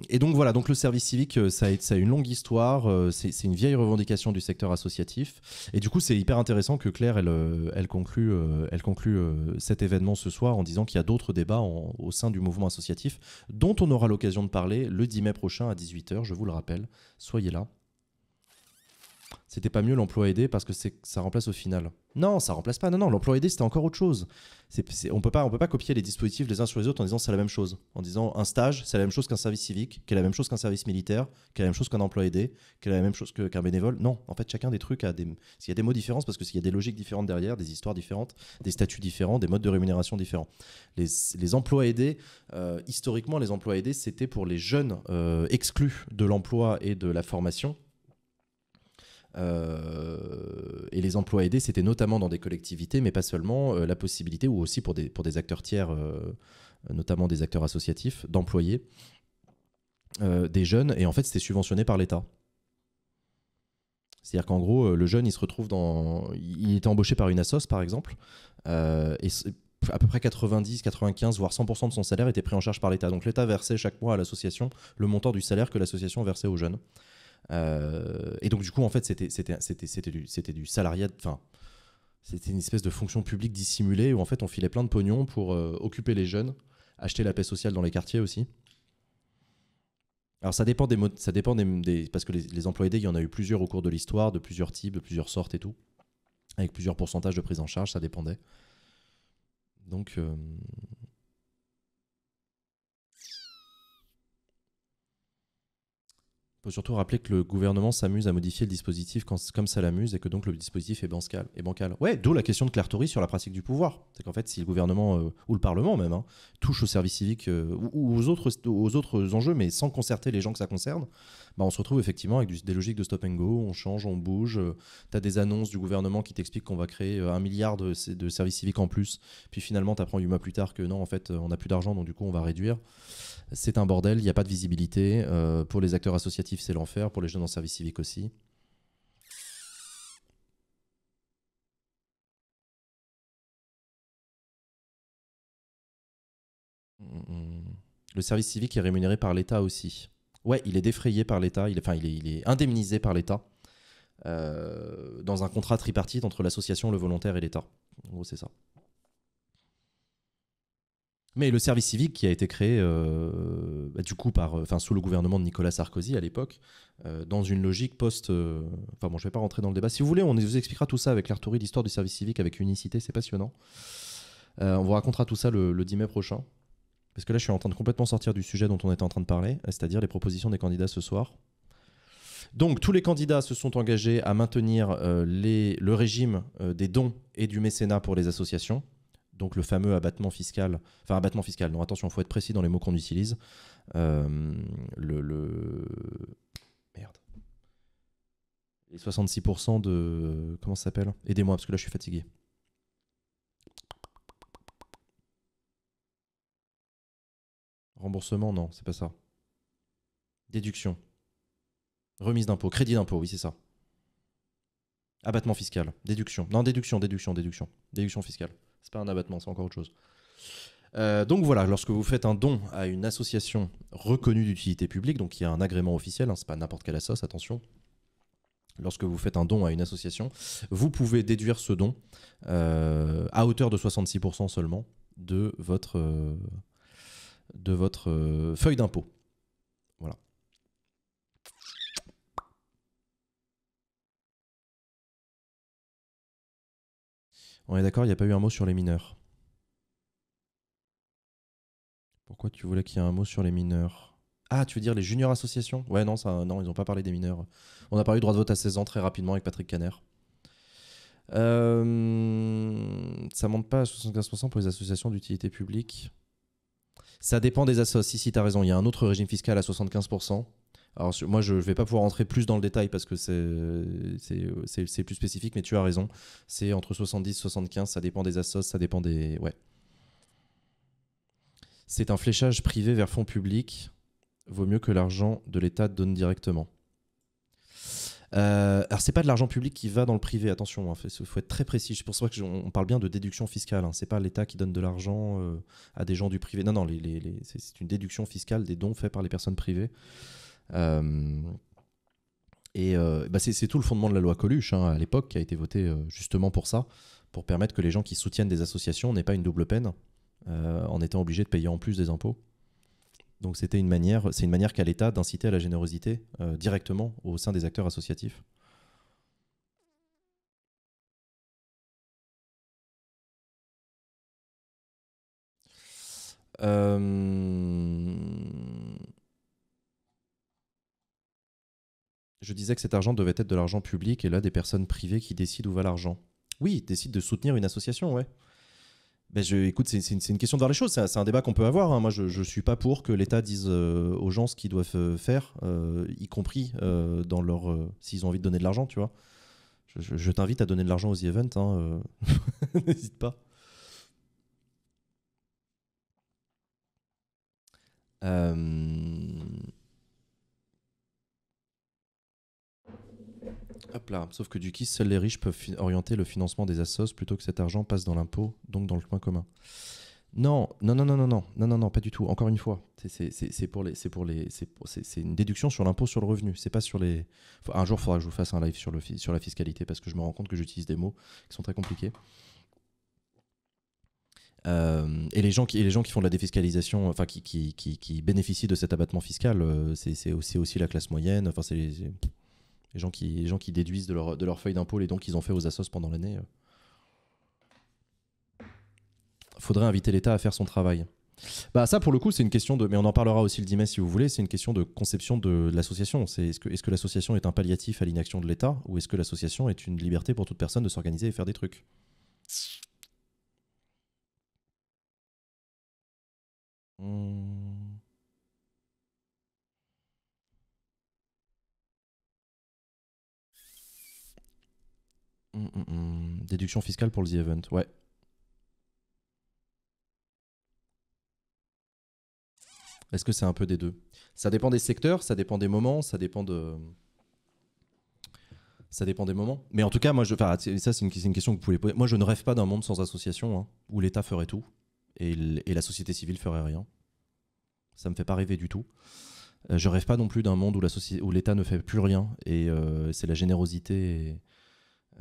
et donc voilà, donc le service civique, euh, ça a, une longue histoire, euh, c'est une vieille revendication du secteur associatif. Et du coup, c'est hyper intéressant que Claire, elle, euh, elle conclut, elle conclut cet événement ce soir en disant qu'il y a d'autres débats au sein du mouvement associatif dont on aura l'occasion de parler le 10 mai prochain à 18h, je vous le rappelle. Soyez là c'était pas mieux l'emploi aidé parce que ça remplace au final. Non, ça remplace pas. Non, non, l'emploi aidé, c'était encore autre chose. on peut pas, on peut pas copier les dispositifs les uns sur les autres en disant c'est la même chose. En disant un stage, c'est la même chose qu'un service civique, qu'est la même chose qu'un service militaire, qu'est la même chose qu'un emploi aidé, qu'est est la même chose qu'un bénévole. Non, en fait, chacun des trucs a des, y a des mots différents, parce que y a des logiques différentes derrière, des histoires différentes, des statuts différents, des modes de rémunération différents. Les, emplois aidés, euh, historiquement, les emplois aidés, c'était pour les jeunes euh, exclus de l'emploi et de la formation euh, et les emplois aidés, c'était notamment dans des collectivités, mais pas seulement, euh, la possibilité, ou aussi pour des, pour des acteurs tiers, euh, notamment des acteurs associatifs, d'employer des jeunes. Et en fait, c'était subventionné par l'État. C'est-à-dire qu'en gros, le jeune, il se retrouve dans. Il est embauché par une assoce, par exemple, et à peu près 90, 95, voire 100% de son salaire était pris en charge par l'État. Donc l'État versait chaque mois à l'association le montant du salaire que l'association versait aux jeunes. Euh, et donc, du coup, en fait, c'était du, du salariat. Enfin, c'était une espèce de fonction publique dissimulée où, en fait, on filait plein de pognon pour euh, occuper les jeunes, acheter la paix sociale dans les quartiers aussi. Alors ça dépend des ça dépend des, parce que les, les, emplois aidés, il y en a eu plusieurs au cours de l'histoire, de plusieurs types, de plusieurs sortes et tout, avec plusieurs pourcentages de prise en charge, ça dépendait. Donc euh, faut surtout rappeler que le gouvernement s'amuse à modifier le dispositif comme ça l'amuse et que donc le dispositif est bancal. Et bancal. Ouais, d'où la question de Claire Tory sur la pratique du pouvoir. C'est qu'en fait, si le gouvernement euh, ou le Parlement même hein, touche au service civique euh, ou, aux, autres, aux autres enjeux, mais sans concerter les gens que ça concerne, bah, on se retrouve effectivement avec des logiques de stop and go, on change, on bouge. Euh, tu as des annonces du gouvernement qui t'expliquent qu'on va créer un milliard de, de services civiques en plus, puis finalement, tu apprends 8 mois plus tard que non, en fait, on n'a plus d'argent, donc du coup, on va réduire. C'est un bordel, il n'y a pas de visibilité pour les acteurs associatifs c'est l'enfer. Pour les jeunes en service civique aussi. Le service civique est rémunéré par l'État aussi. Ouais, il est défrayé par l'État, il, est, enfin, il, est, indemnisé par l'État euh, dans un contrat tripartite entre l'association, le volontaire et l'État. gros, c'est ça. Mais le service civique qui a été créé euh, bah, du coup par, euh, enfin, sous le gouvernement de Nicolas Sarkozy à l'époque, euh, dans une logique post. Enfin bon, je vais pas rentrer dans le débat. Si vous voulez, on vous expliquera tout ça avec l'Artourie, l'histoire du service civique avec Unicité, c'est passionnant. on vous racontera tout ça le, 10 mai prochain. Parce que là, je suis en train de complètement sortir du sujet dont on était en train de parler, c'est-à-dire les propositions des candidats ce soir. Donc, tous les candidats se sont engagés à maintenir les, le régime des dons et du mécénat pour les associations donc le fameux abattement fiscal, enfin abattement fiscal, non attention, il faut être précis dans les mots qu'on utilise. Euh, le, Merde. Les 66% de... Comment ça s'appelle Aidez-moi parce que là je suis fatigué. Remboursement, non, c'est pas ça. Déduction. Remise d'impôt, crédit d'impôt, oui c'est ça. Abattement fiscal, déduction. Non, déduction, déduction, déduction. Déduction fiscale. C'est pas un abattement, c'est encore autre chose. Euh, donc voilà, lorsque vous faites un don à une association reconnue d'utilité publique, donc il y a un agrément officiel, hein, c'est pas n'importe quelle association. attention. Lorsque vous faites un don à une association, vous pouvez déduire ce don euh, à hauteur de 66% seulement de votre, euh, de votre feuille d'impôt. On est d'accord, il n'y a pas eu un mot sur les mineurs. Pourquoi tu voulais qu'il y ait un mot sur les mineurs Ah, tu veux dire les juniors associations Ouais, non, ça, non ils n'ont pas parlé des mineurs. On a parlé du droit de vote à 16 ans très rapidement avec Patrick Caner. Ça euh, ça monte pas à 75% pour les associations d'utilité publique. Ça dépend des associations. Si, si, as raison. Il y a un autre régime fiscal à 75%. Alors, moi, je ne vais pas pouvoir entrer plus dans le détail parce que c'est plus spécifique, mais tu as raison. C'est entre 70 et 75, ça dépend des assos, ça dépend des. Ouais. C'est un fléchage privé vers fonds publics. Vaut mieux que l'argent de l'État donne directement. Euh, alors, c'est pas de l'argent public qui va dans le privé, attention, il hein, faut être très précis. C'est pour ça qu'on parle bien de déduction fiscale. Hein. C'est pas l'État qui donne de l'argent euh, à des gens du privé. Non, non, c'est une déduction fiscale des dons faits par les personnes privées. Euh, et euh, bah, c'est tout le fondement de la loi Coluche hein, à l'époque qui a été votée euh, justement pour ça, pour permettre que les gens qui soutiennent des associations n'aient pas une double peine en étant obligés de payer en plus des impôts. Donc c'était une manière, c'est une manière qu'a l'État d'inciter à la générosité directement au sein des acteurs associatifs. Euh, Je disais que cet argent devait être de l'argent public et là des personnes privées qui décident où va l'argent. Oui, décident de soutenir une association, ouais. Ben je, écoute, c'est une, question de voir les choses. C'est un, débat qu'on peut avoir. Hein. Moi, je ne suis pas pour que l'État dise euh, aux gens ce qu'ils doivent euh, faire, euh, y compris dans leur s'ils ont envie de donner de l'argent, tu vois. Je, t'invite à donner de l'argent aux The Event. Hein, N'hésite pas. Hop Sauf que du qui, seuls les riches peuvent orienter le financement des assos plutôt que cet argent passe dans l'impôt, donc dans le point commun. Non, non, non, non, non, non, non, non, non, pas du tout. Encore une fois, c'est pour les, c'est pour les, c'est une déduction sur l'impôt sur le revenu. C'est pas sur les. Un jour, il faudra que je vous fasse un live sur la fiscalité parce que je me rends compte que j'utilise des mots qui sont très compliqués. Euh, et les gens qui les gens qui font de la défiscalisation, enfin qui, qui, bénéficient de cet abattement fiscal, euh, c'est aussi aussi la classe moyenne. Enfin c'est les gens qui, gens qui déduisent de leur, de feuille d'impôt les dons qu'ils ont fait aux assos pendant l'année. Euh. Faudrait inviter l'État à faire son travail. Bah ça pour le coup c'est une question de, mais on en parlera aussi le 10 mai si vous voulez, c'est une question de conception de, l'association. C'est est-ce que, est -ce que l'association est un palliatif à l'inaction de l'État ou est-ce que l'association est une liberté pour toute personne de s'organiser et faire des trucs hmm. Mm, mm, mm. Déduction fiscale pour le The Event, ouais. Est-ce que c'est un peu des deux Ça dépend des secteurs, ça dépend des moments, ça dépend de. Ça dépend des moments. Mais en tout cas, moi, je... ça, c'est une... question que vous pouvez poser. Moi, je ne rêve pas d'un monde sans association, hein, où l'État ferait tout et, la société civile ferait rien. Ça ne me fait pas rêver du tout. Euh, je rêve pas non plus d'un monde où l'État ne fait plus rien et euh, c'est la générosité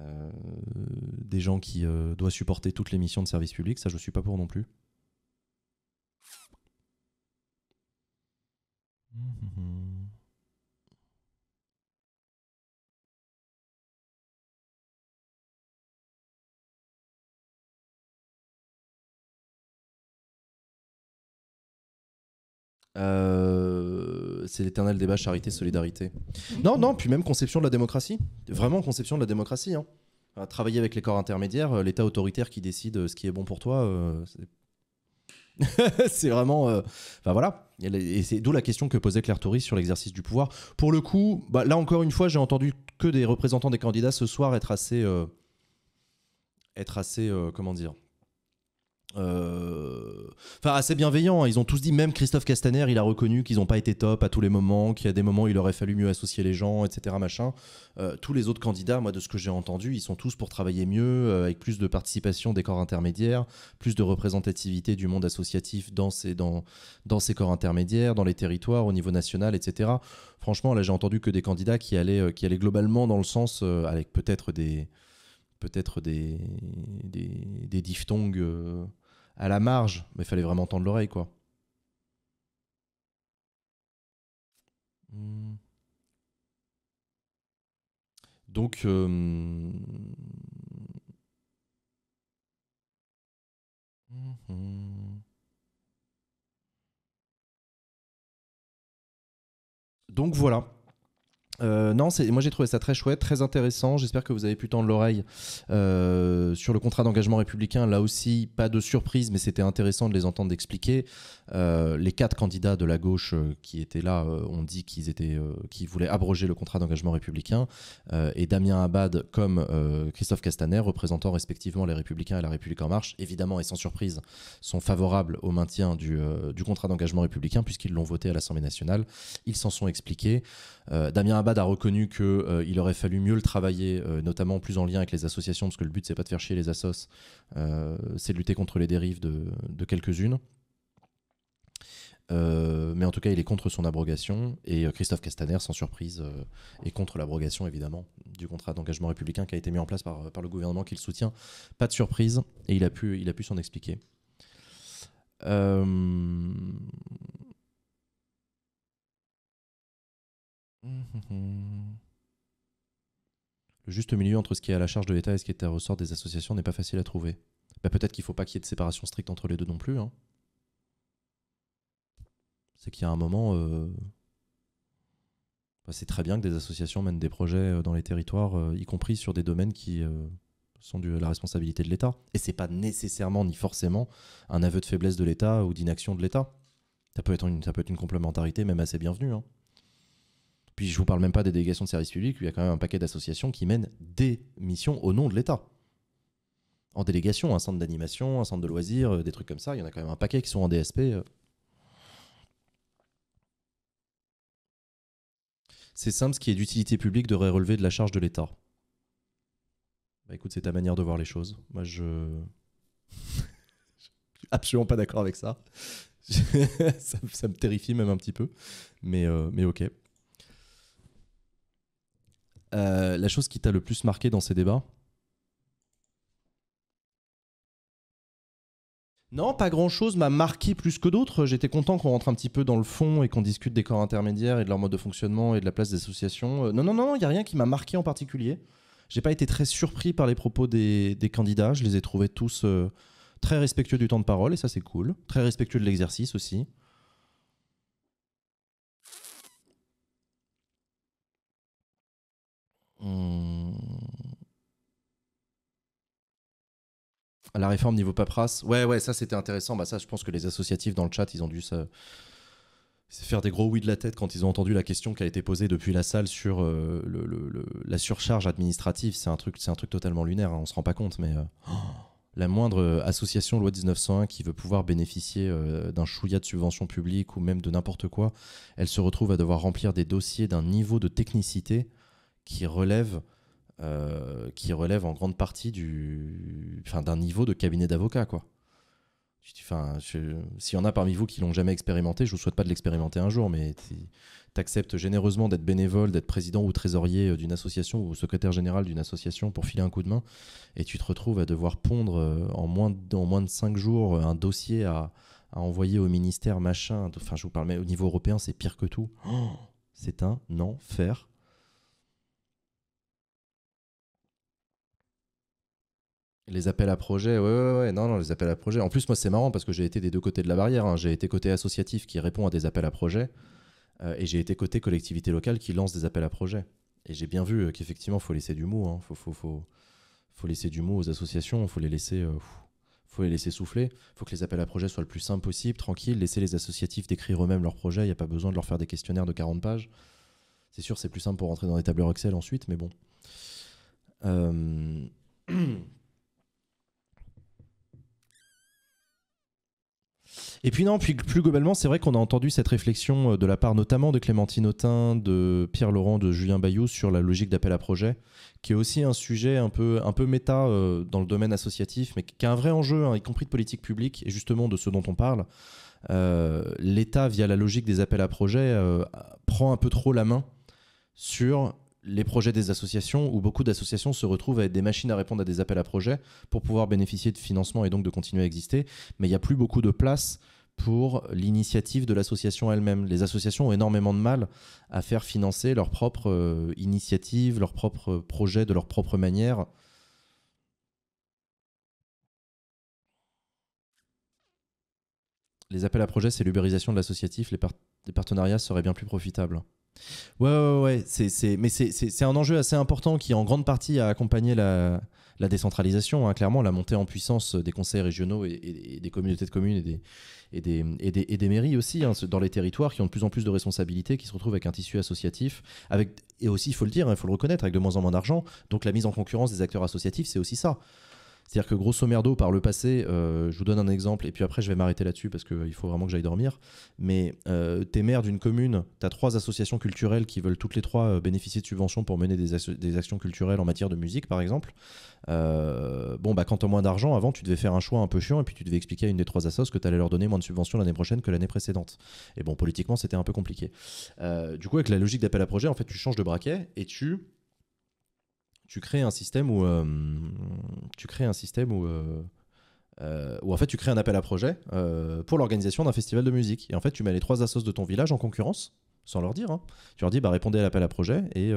euh, des gens qui euh, doivent supporter toutes les missions de service public, ça je suis pas pour non plus. Euh, c'est l'éternel débat charité-solidarité. Non, non, puis même conception de la démocratie. Vraiment conception de la démocratie. Hein. Euh, travailler avec les corps intermédiaires, euh, l'État autoritaire qui décide euh, ce qui est bon pour toi, c'est vraiment. Enfin voilà. Et c'est d'où la question que posait Claire Touris sur l'exercice du pouvoir. Pour le coup, bah, là encore une fois, j'ai entendu que des représentants des candidats ce soir être assez. être assez. comment dire euh, enfin assez bienveillant. Hein. Ils ont tous dit, même Christophe Castaner, il a reconnu qu'ils n'ont pas été top à tous les moments, qu'il y a des moments où il aurait fallu mieux associer les gens, etc. Machin. Euh, tous les autres candidats, moi de ce que j'ai entendu, ils sont tous pour travailler mieux, euh, avec plus de participation des corps intermédiaires, plus de représentativité du monde associatif dans ces, dans, dans ces corps intermédiaires, dans les territoires, au niveau national, etc. Franchement, là j'ai entendu que des candidats qui allaient, qui allaient globalement dans le sens, avec peut-être des peut-être des, des, des, diphtongues à la marge, mais il fallait vraiment tendre l'oreille, quoi. Hmm. Donc, euh, hmm, hmm. donc voilà. Euh, non, moi j'ai trouvé ça très chouette, très intéressant. J'espère que vous avez pu tendre l'oreille euh, sur le contrat d'engagement républicain. Là aussi, pas de surprise, mais c'était intéressant de les entendre expliquer. Euh, les quatre candidats de la gauche euh, qui étaient là euh, ont dit qu'ils étaient, voulaient abroger le contrat d'engagement républicain. et Damien Abad, comme Christophe Castaner, représentant respectivement les Républicains et la République en marche, évidemment et sans surprise, sont favorables au maintien du, contrat d'engagement républicain puisqu'ils l'ont voté à l'Assemblée nationale. Ils s'en sont expliqués. Damien Abad a reconnu qu'il aurait fallu mieux le travailler, notamment plus en lien avec les associations, parce que le but c'est pas de faire chier les assos, c'est de lutter contre les dérives de quelques-unes. Euh, mais en tout cas, il est contre son abrogation. Et euh, Christophe Castaner, sans surprise, euh, est contre l'abrogation, évidemment, du contrat d'engagement républicain qui a été mis en place par, le gouvernement qu'il soutient. Pas de surprise. Et il a pu, il a pu s'en expliquer. Le juste milieu entre ce qui est à la charge de l'État et ce qui est à ressort des associations n'est pas facile à trouver. Bah, peut-être qu'il ne faut pas qu'il y ait de séparation stricte entre les deux non plus. Hein c'est qu'il y a un moment, euh, bah, c'est très bien que des associations mènent des projets euh, dans les territoires, euh, y compris sur des domaines qui sont de la responsabilité de l'État. Et c'est pas nécessairement ni forcément un aveu de faiblesse de l'État ou d'inaction de l'État. Ça peut être une, ça peut être une complémentarité même assez bienvenue. Hein. Puis je vous parle même pas des délégations de services publics, il y a quand même un paquet d'associations qui mènent des missions au nom de l'État. En délégation, un centre d'animation, un centre de loisirs, des trucs comme ça, il y en a quand même un paquet qui sont en DSP. C'est simple, ce qui est d'utilité publique devrait relever de la charge de l'État. Bah, écoute, c'est ta manière de voir les choses. Moi, je. je suis absolument pas d'accord avec ça. ça. me terrifie même un petit peu. Mais, euh, mais ok. Euh, la chose qui t'a le plus marqué dans ces débats Non, pas grand-chose m'a marqué plus que d'autres. J'étais content qu'on rentre un petit peu dans le fond et qu'on discute des corps intermédiaires et de leur mode de fonctionnement et de la place des associations. Euh, non, non, non, il n'y a rien qui m'a marqué en particulier. J'ai pas été très surpris par les propos des, candidats. Je les ai trouvés tous euh, très respectueux du temps de parole et ça c'est cool. Très respectueux de l'exercice aussi. Hmm. la réforme niveau paperasse. Ouais, ouais, ça c'était intéressant. Bah, ça, je pense que les associatifs dans le chat, ils ont dû se faire des gros oui de la tête quand ils ont entendu la question qui a été posée depuis la salle sur euh, la surcharge administrative. C'est un truc, un truc totalement lunaire. on hein. on se rend pas compte, mais euh, la moindre euh, association loi 1901 qui veut pouvoir bénéficier d'un chouïa de subvention publique ou même de n'importe quoi, elle se retrouve à devoir remplir des dossiers d'un niveau de technicité qui relève euh, qui relève en grande partie du, enfin, d'un niveau de cabinet d'avocat, quoi. Si s'il y en a parmi vous qui l'ont jamais expérimenté, je vous souhaite pas de l'expérimenter un jour, mais tu t'acceptes généreusement d'être bénévole, d'être président ou trésorier euh, d'une association ou secrétaire général d'une association pour filer un coup de main, et tu te retrouves à devoir pondre euh, en moins de, en moins de 5 jours un dossier à, envoyer au ministère, machin. Enfin, je vous parle, au niveau européen, c'est pire que tout. Oh, c'est un enfer. Les appels à projets, ouais, ouais, ouais, non, non, les appels à projets. En plus, moi, c'est marrant parce que j'ai été des deux côtés de la barrière. Hein. J'ai été côté associatif qui répond à des appels à projets euh, et j'ai été côté collectivité locale qui lance des appels à projets. Et j'ai bien vu euh, qu'effectivement, il faut laisser du mot. Hein. Faut, faut, laisser du mot aux associations. Faut les laisser, euh, faut les laisser souffler. Faut que les appels à projets soient le plus simple possible, tranquille. Laisser les associatifs décrire eux-mêmes leurs projets. Il n'y a pas besoin de leur faire des questionnaires de 40 pages. C'est sûr, c'est plus simple pour rentrer dans des tableurs Excel ensuite, mais bon. Euh... Et puis non, puis plus globalement, c'est vrai qu'on a entendu cette réflexion euh, de la part notamment de Clémentine Autain, de Pierre Laurent, de Julien Bayou sur la logique d'appel à projet, qui est aussi un sujet un peu, un peu méta euh, dans le domaine associatif, mais qui a un vrai enjeu, hein, y compris de politique publique et justement de ce dont on parle. Euh, L'État, via la logique des appels à projet, prend un peu trop la main sur les projets des associations, où beaucoup d'associations se retrouvent à être des machines à répondre à des appels à projets pour pouvoir bénéficier de financement et donc de continuer à exister. Mais il n'y a plus beaucoup de place pour l'initiative de l'association elle-même. Les associations ont énormément de mal à faire financer leurs propres euh, initiatives, leurs propres projets de leur propre manière. Les appels à projets, c'est l'ubérisation de l'associatif, les partenariats seraient bien plus profitables. Ouais, ouais, ouais. mais c'est un enjeu assez important qui, en grande partie, a accompagné la, décentralisation, hein, clairement, la montée en puissance des conseils régionaux et, des communautés de communes et des, et des, mairies aussi, hein, dans les territoires qui ont de plus en plus de responsabilités, qui se retrouvent avec un tissu associatif, avec, et aussi, il faut le dire, hein, il faut le reconnaître, avec de moins en moins d'argent. Donc la mise en concurrence des acteurs associatifs, c'est aussi ça. C'est-à-dire que grosso merdo, par le passé, euh, je vous donne un exemple, et puis après je vais m'arrêter là-dessus parce qu'il faut vraiment que j'aille dormir, mais euh, t'es maire d'une commune, t'as trois associations culturelles qui veulent toutes les trois euh, bénéficier de subventions pour mener des, actions culturelles en matière de musique, par exemple. bon, bah quand t'as moins d'argent, avant tu devais faire un choix un peu chiant, et puis tu devais expliquer à une des trois assos que t'allais leur donner moins de subventions l'année prochaine que l'année précédente. Et bon, politiquement, c'était un peu compliqué. du coup, avec la logique d'appel à projet, en fait, tu changes de braquet et tu tu crées un système où euh, tu crées un système où, euh, euh, où en fait tu crées un appel à projet euh, pour l'organisation d'un festival de musique et en fait tu mets les trois assos de ton village en concurrence sans leur dire hein. tu leur dis bah répondez à l'appel à projet et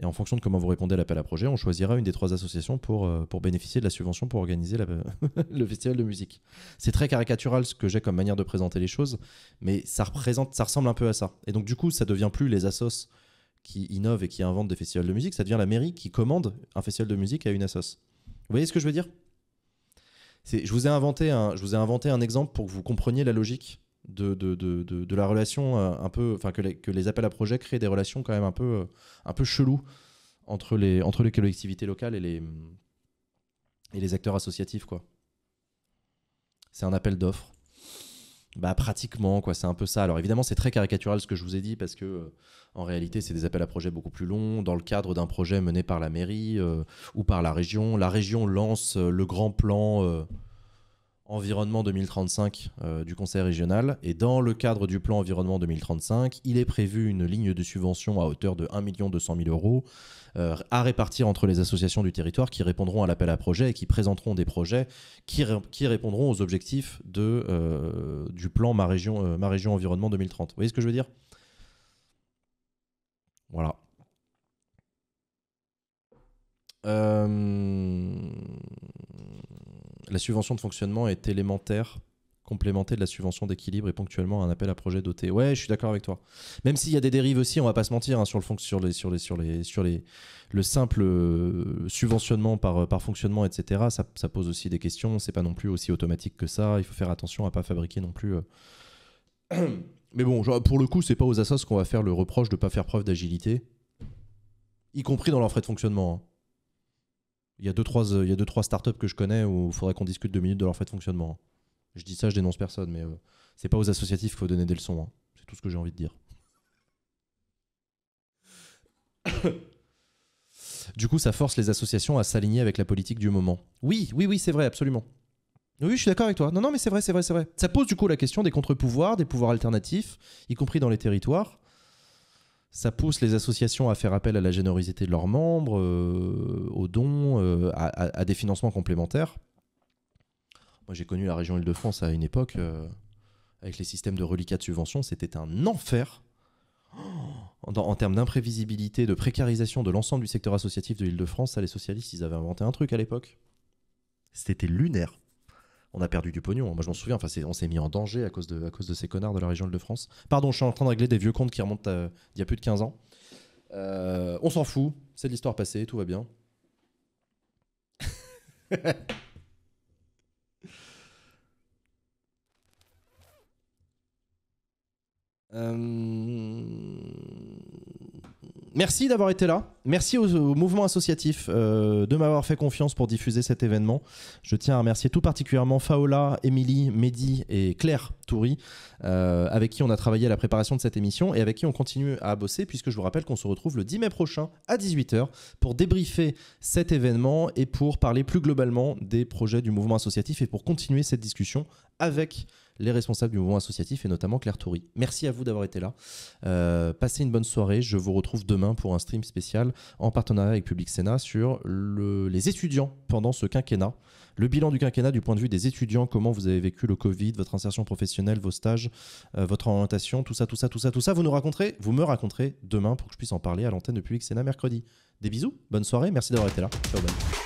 et en fonction de comment vous répondez à l'appel à projet, on choisira une des trois associations pour, pour bénéficier de la subvention pour organiser le festival de musique. C'est très caricatural ce que j'ai comme manière de présenter les choses, mais ça, représente, ça ressemble un peu à ça. Et donc du coup, ça devient plus les assos qui innove et qui invente des festivals de musique, ça devient la mairie qui commande un festival de musique à une assoce. Vous voyez ce que je veux dire je vous, ai inventé un, je vous ai inventé un exemple pour que vous compreniez la logique de, de, la relation euh, un peu. Enfin, que, les appels à projets créent des relations quand même un peu, euh, un peu cheloues entre les, entre les collectivités locales et les, et les acteurs associatifs, C'est un appel d'offres bah, pratiquement, quoi, c'est un peu ça. Alors évidemment, c'est très caricatural ce que je vous ai dit parce que euh, en réalité, c'est des appels à projets beaucoup plus longs dans le cadre d'un projet mené par la mairie euh, ou par la région. La région lance euh, le grand plan environnement 2035 euh, du Conseil régional. Et dans le cadre du plan environnement 2035, il est prévu une ligne de subvention à hauteur de 1 200 000 euros euh, à répartir entre les associations du territoire qui répondront à l'appel à projet et qui présenteront des projets qui, répondront aux objectifs de, euh, du plan Ma région, Ma région Environnement 2030. Vous voyez ce que je veux dire Voilà. Euh... La subvention de fonctionnement est élémentaire, complémentée de la subvention d'équilibre et ponctuellement un appel à projet doté. Ouais, je suis d'accord avec toi. Même s'il y a des dérives aussi, on va pas se mentir hein, sur le sur les sur les sur les le simple euh, subventionnement par par fonctionnement, etc. Ça, pose aussi des questions. C'est pas non plus aussi automatique que ça. Il faut faire attention à pas fabriquer non plus. Euh, Mais bon, pour le coup, c'est pas aux assos qu'on va faire le reproche de pas faire preuve d'agilité, y compris dans leurs frais de fonctionnement. Hein. Il y a deux trois, euh, il y deux trois startups que je connais où il faudrait qu'on discute deux minutes de leur fait de fonctionnement. Hein. Je dis ça, je dénonce personne, mais euh, c'est pas aux associatifs qu'il faut donner des leçons. Hein. C'est tout ce que j'ai envie de dire. du coup, ça force les associations à s'aligner avec la politique du moment. Oui, oui, oui, c'est vrai, absolument. Oui, je suis d'accord avec toi. Non, non, mais c'est vrai, c'est vrai, c'est vrai. Ça pose du coup la question des contre-pouvoirs, des pouvoirs alternatifs, y compris dans les territoires ça pousse les associations à faire appel à la générosité de leurs membres, euh, aux dons, euh, à, des financements complémentaires. Moi, j'ai connu la région Île-de-France à une époque, euh, avec les systèmes de reliquats de subventions, c'était un enfer en, termes d'imprévisibilité, de précarisation de l'ensemble du secteur associatif de l'Île-de-France. Ça, les socialistes, ils avaient inventé un truc à l'époque. C'était lunaire on a perdu du pognon. Moi, je m'en souviens. Enfin, on s'est mis en danger à cause, de, ces connards de la région de France. Pardon, je suis en train de régler des vieux comptes qui remontent euh, d'il il y a plus de 15 ans. Euh, on s'en fout. C'est de l'histoire passée. Tout va bien. Euh, merci d'avoir été là. Merci au, mouvement associatif euh, de m'avoir fait confiance pour diffuser cet événement. Je tiens à remercier tout particulièrement Faola, Émilie, Mehdi et Claire Toury, euh, avec qui on a travaillé à la préparation de cette émission et avec qui on continue à bosser, puisque je vous rappelle qu'on se retrouve le 10 mai prochain à 18h pour débriefer cet événement et pour parler plus globalement des projets du mouvement associatif et pour continuer cette discussion avec les responsables du mouvement associatif et notamment Claire Toury. Merci à vous d'avoir été là. Euh, passez une bonne soirée. Je vous retrouve demain pour un stream spécial en partenariat avec Public Sénat sur les étudiants pendant ce quinquennat. Le bilan du quinquennat du point de vue des étudiants, comment vous avez vécu le Covid, votre insertion professionnelle, vos stages, euh, votre orientation, tout ça, tout ça, tout ça, tout ça, vous nous raconterez, vous me raconterez demain pour que je puisse en parler à l'antenne de Public Sénat mercredi. Des bisous, bonne soirée, merci d'avoir été là. Ciao, bye.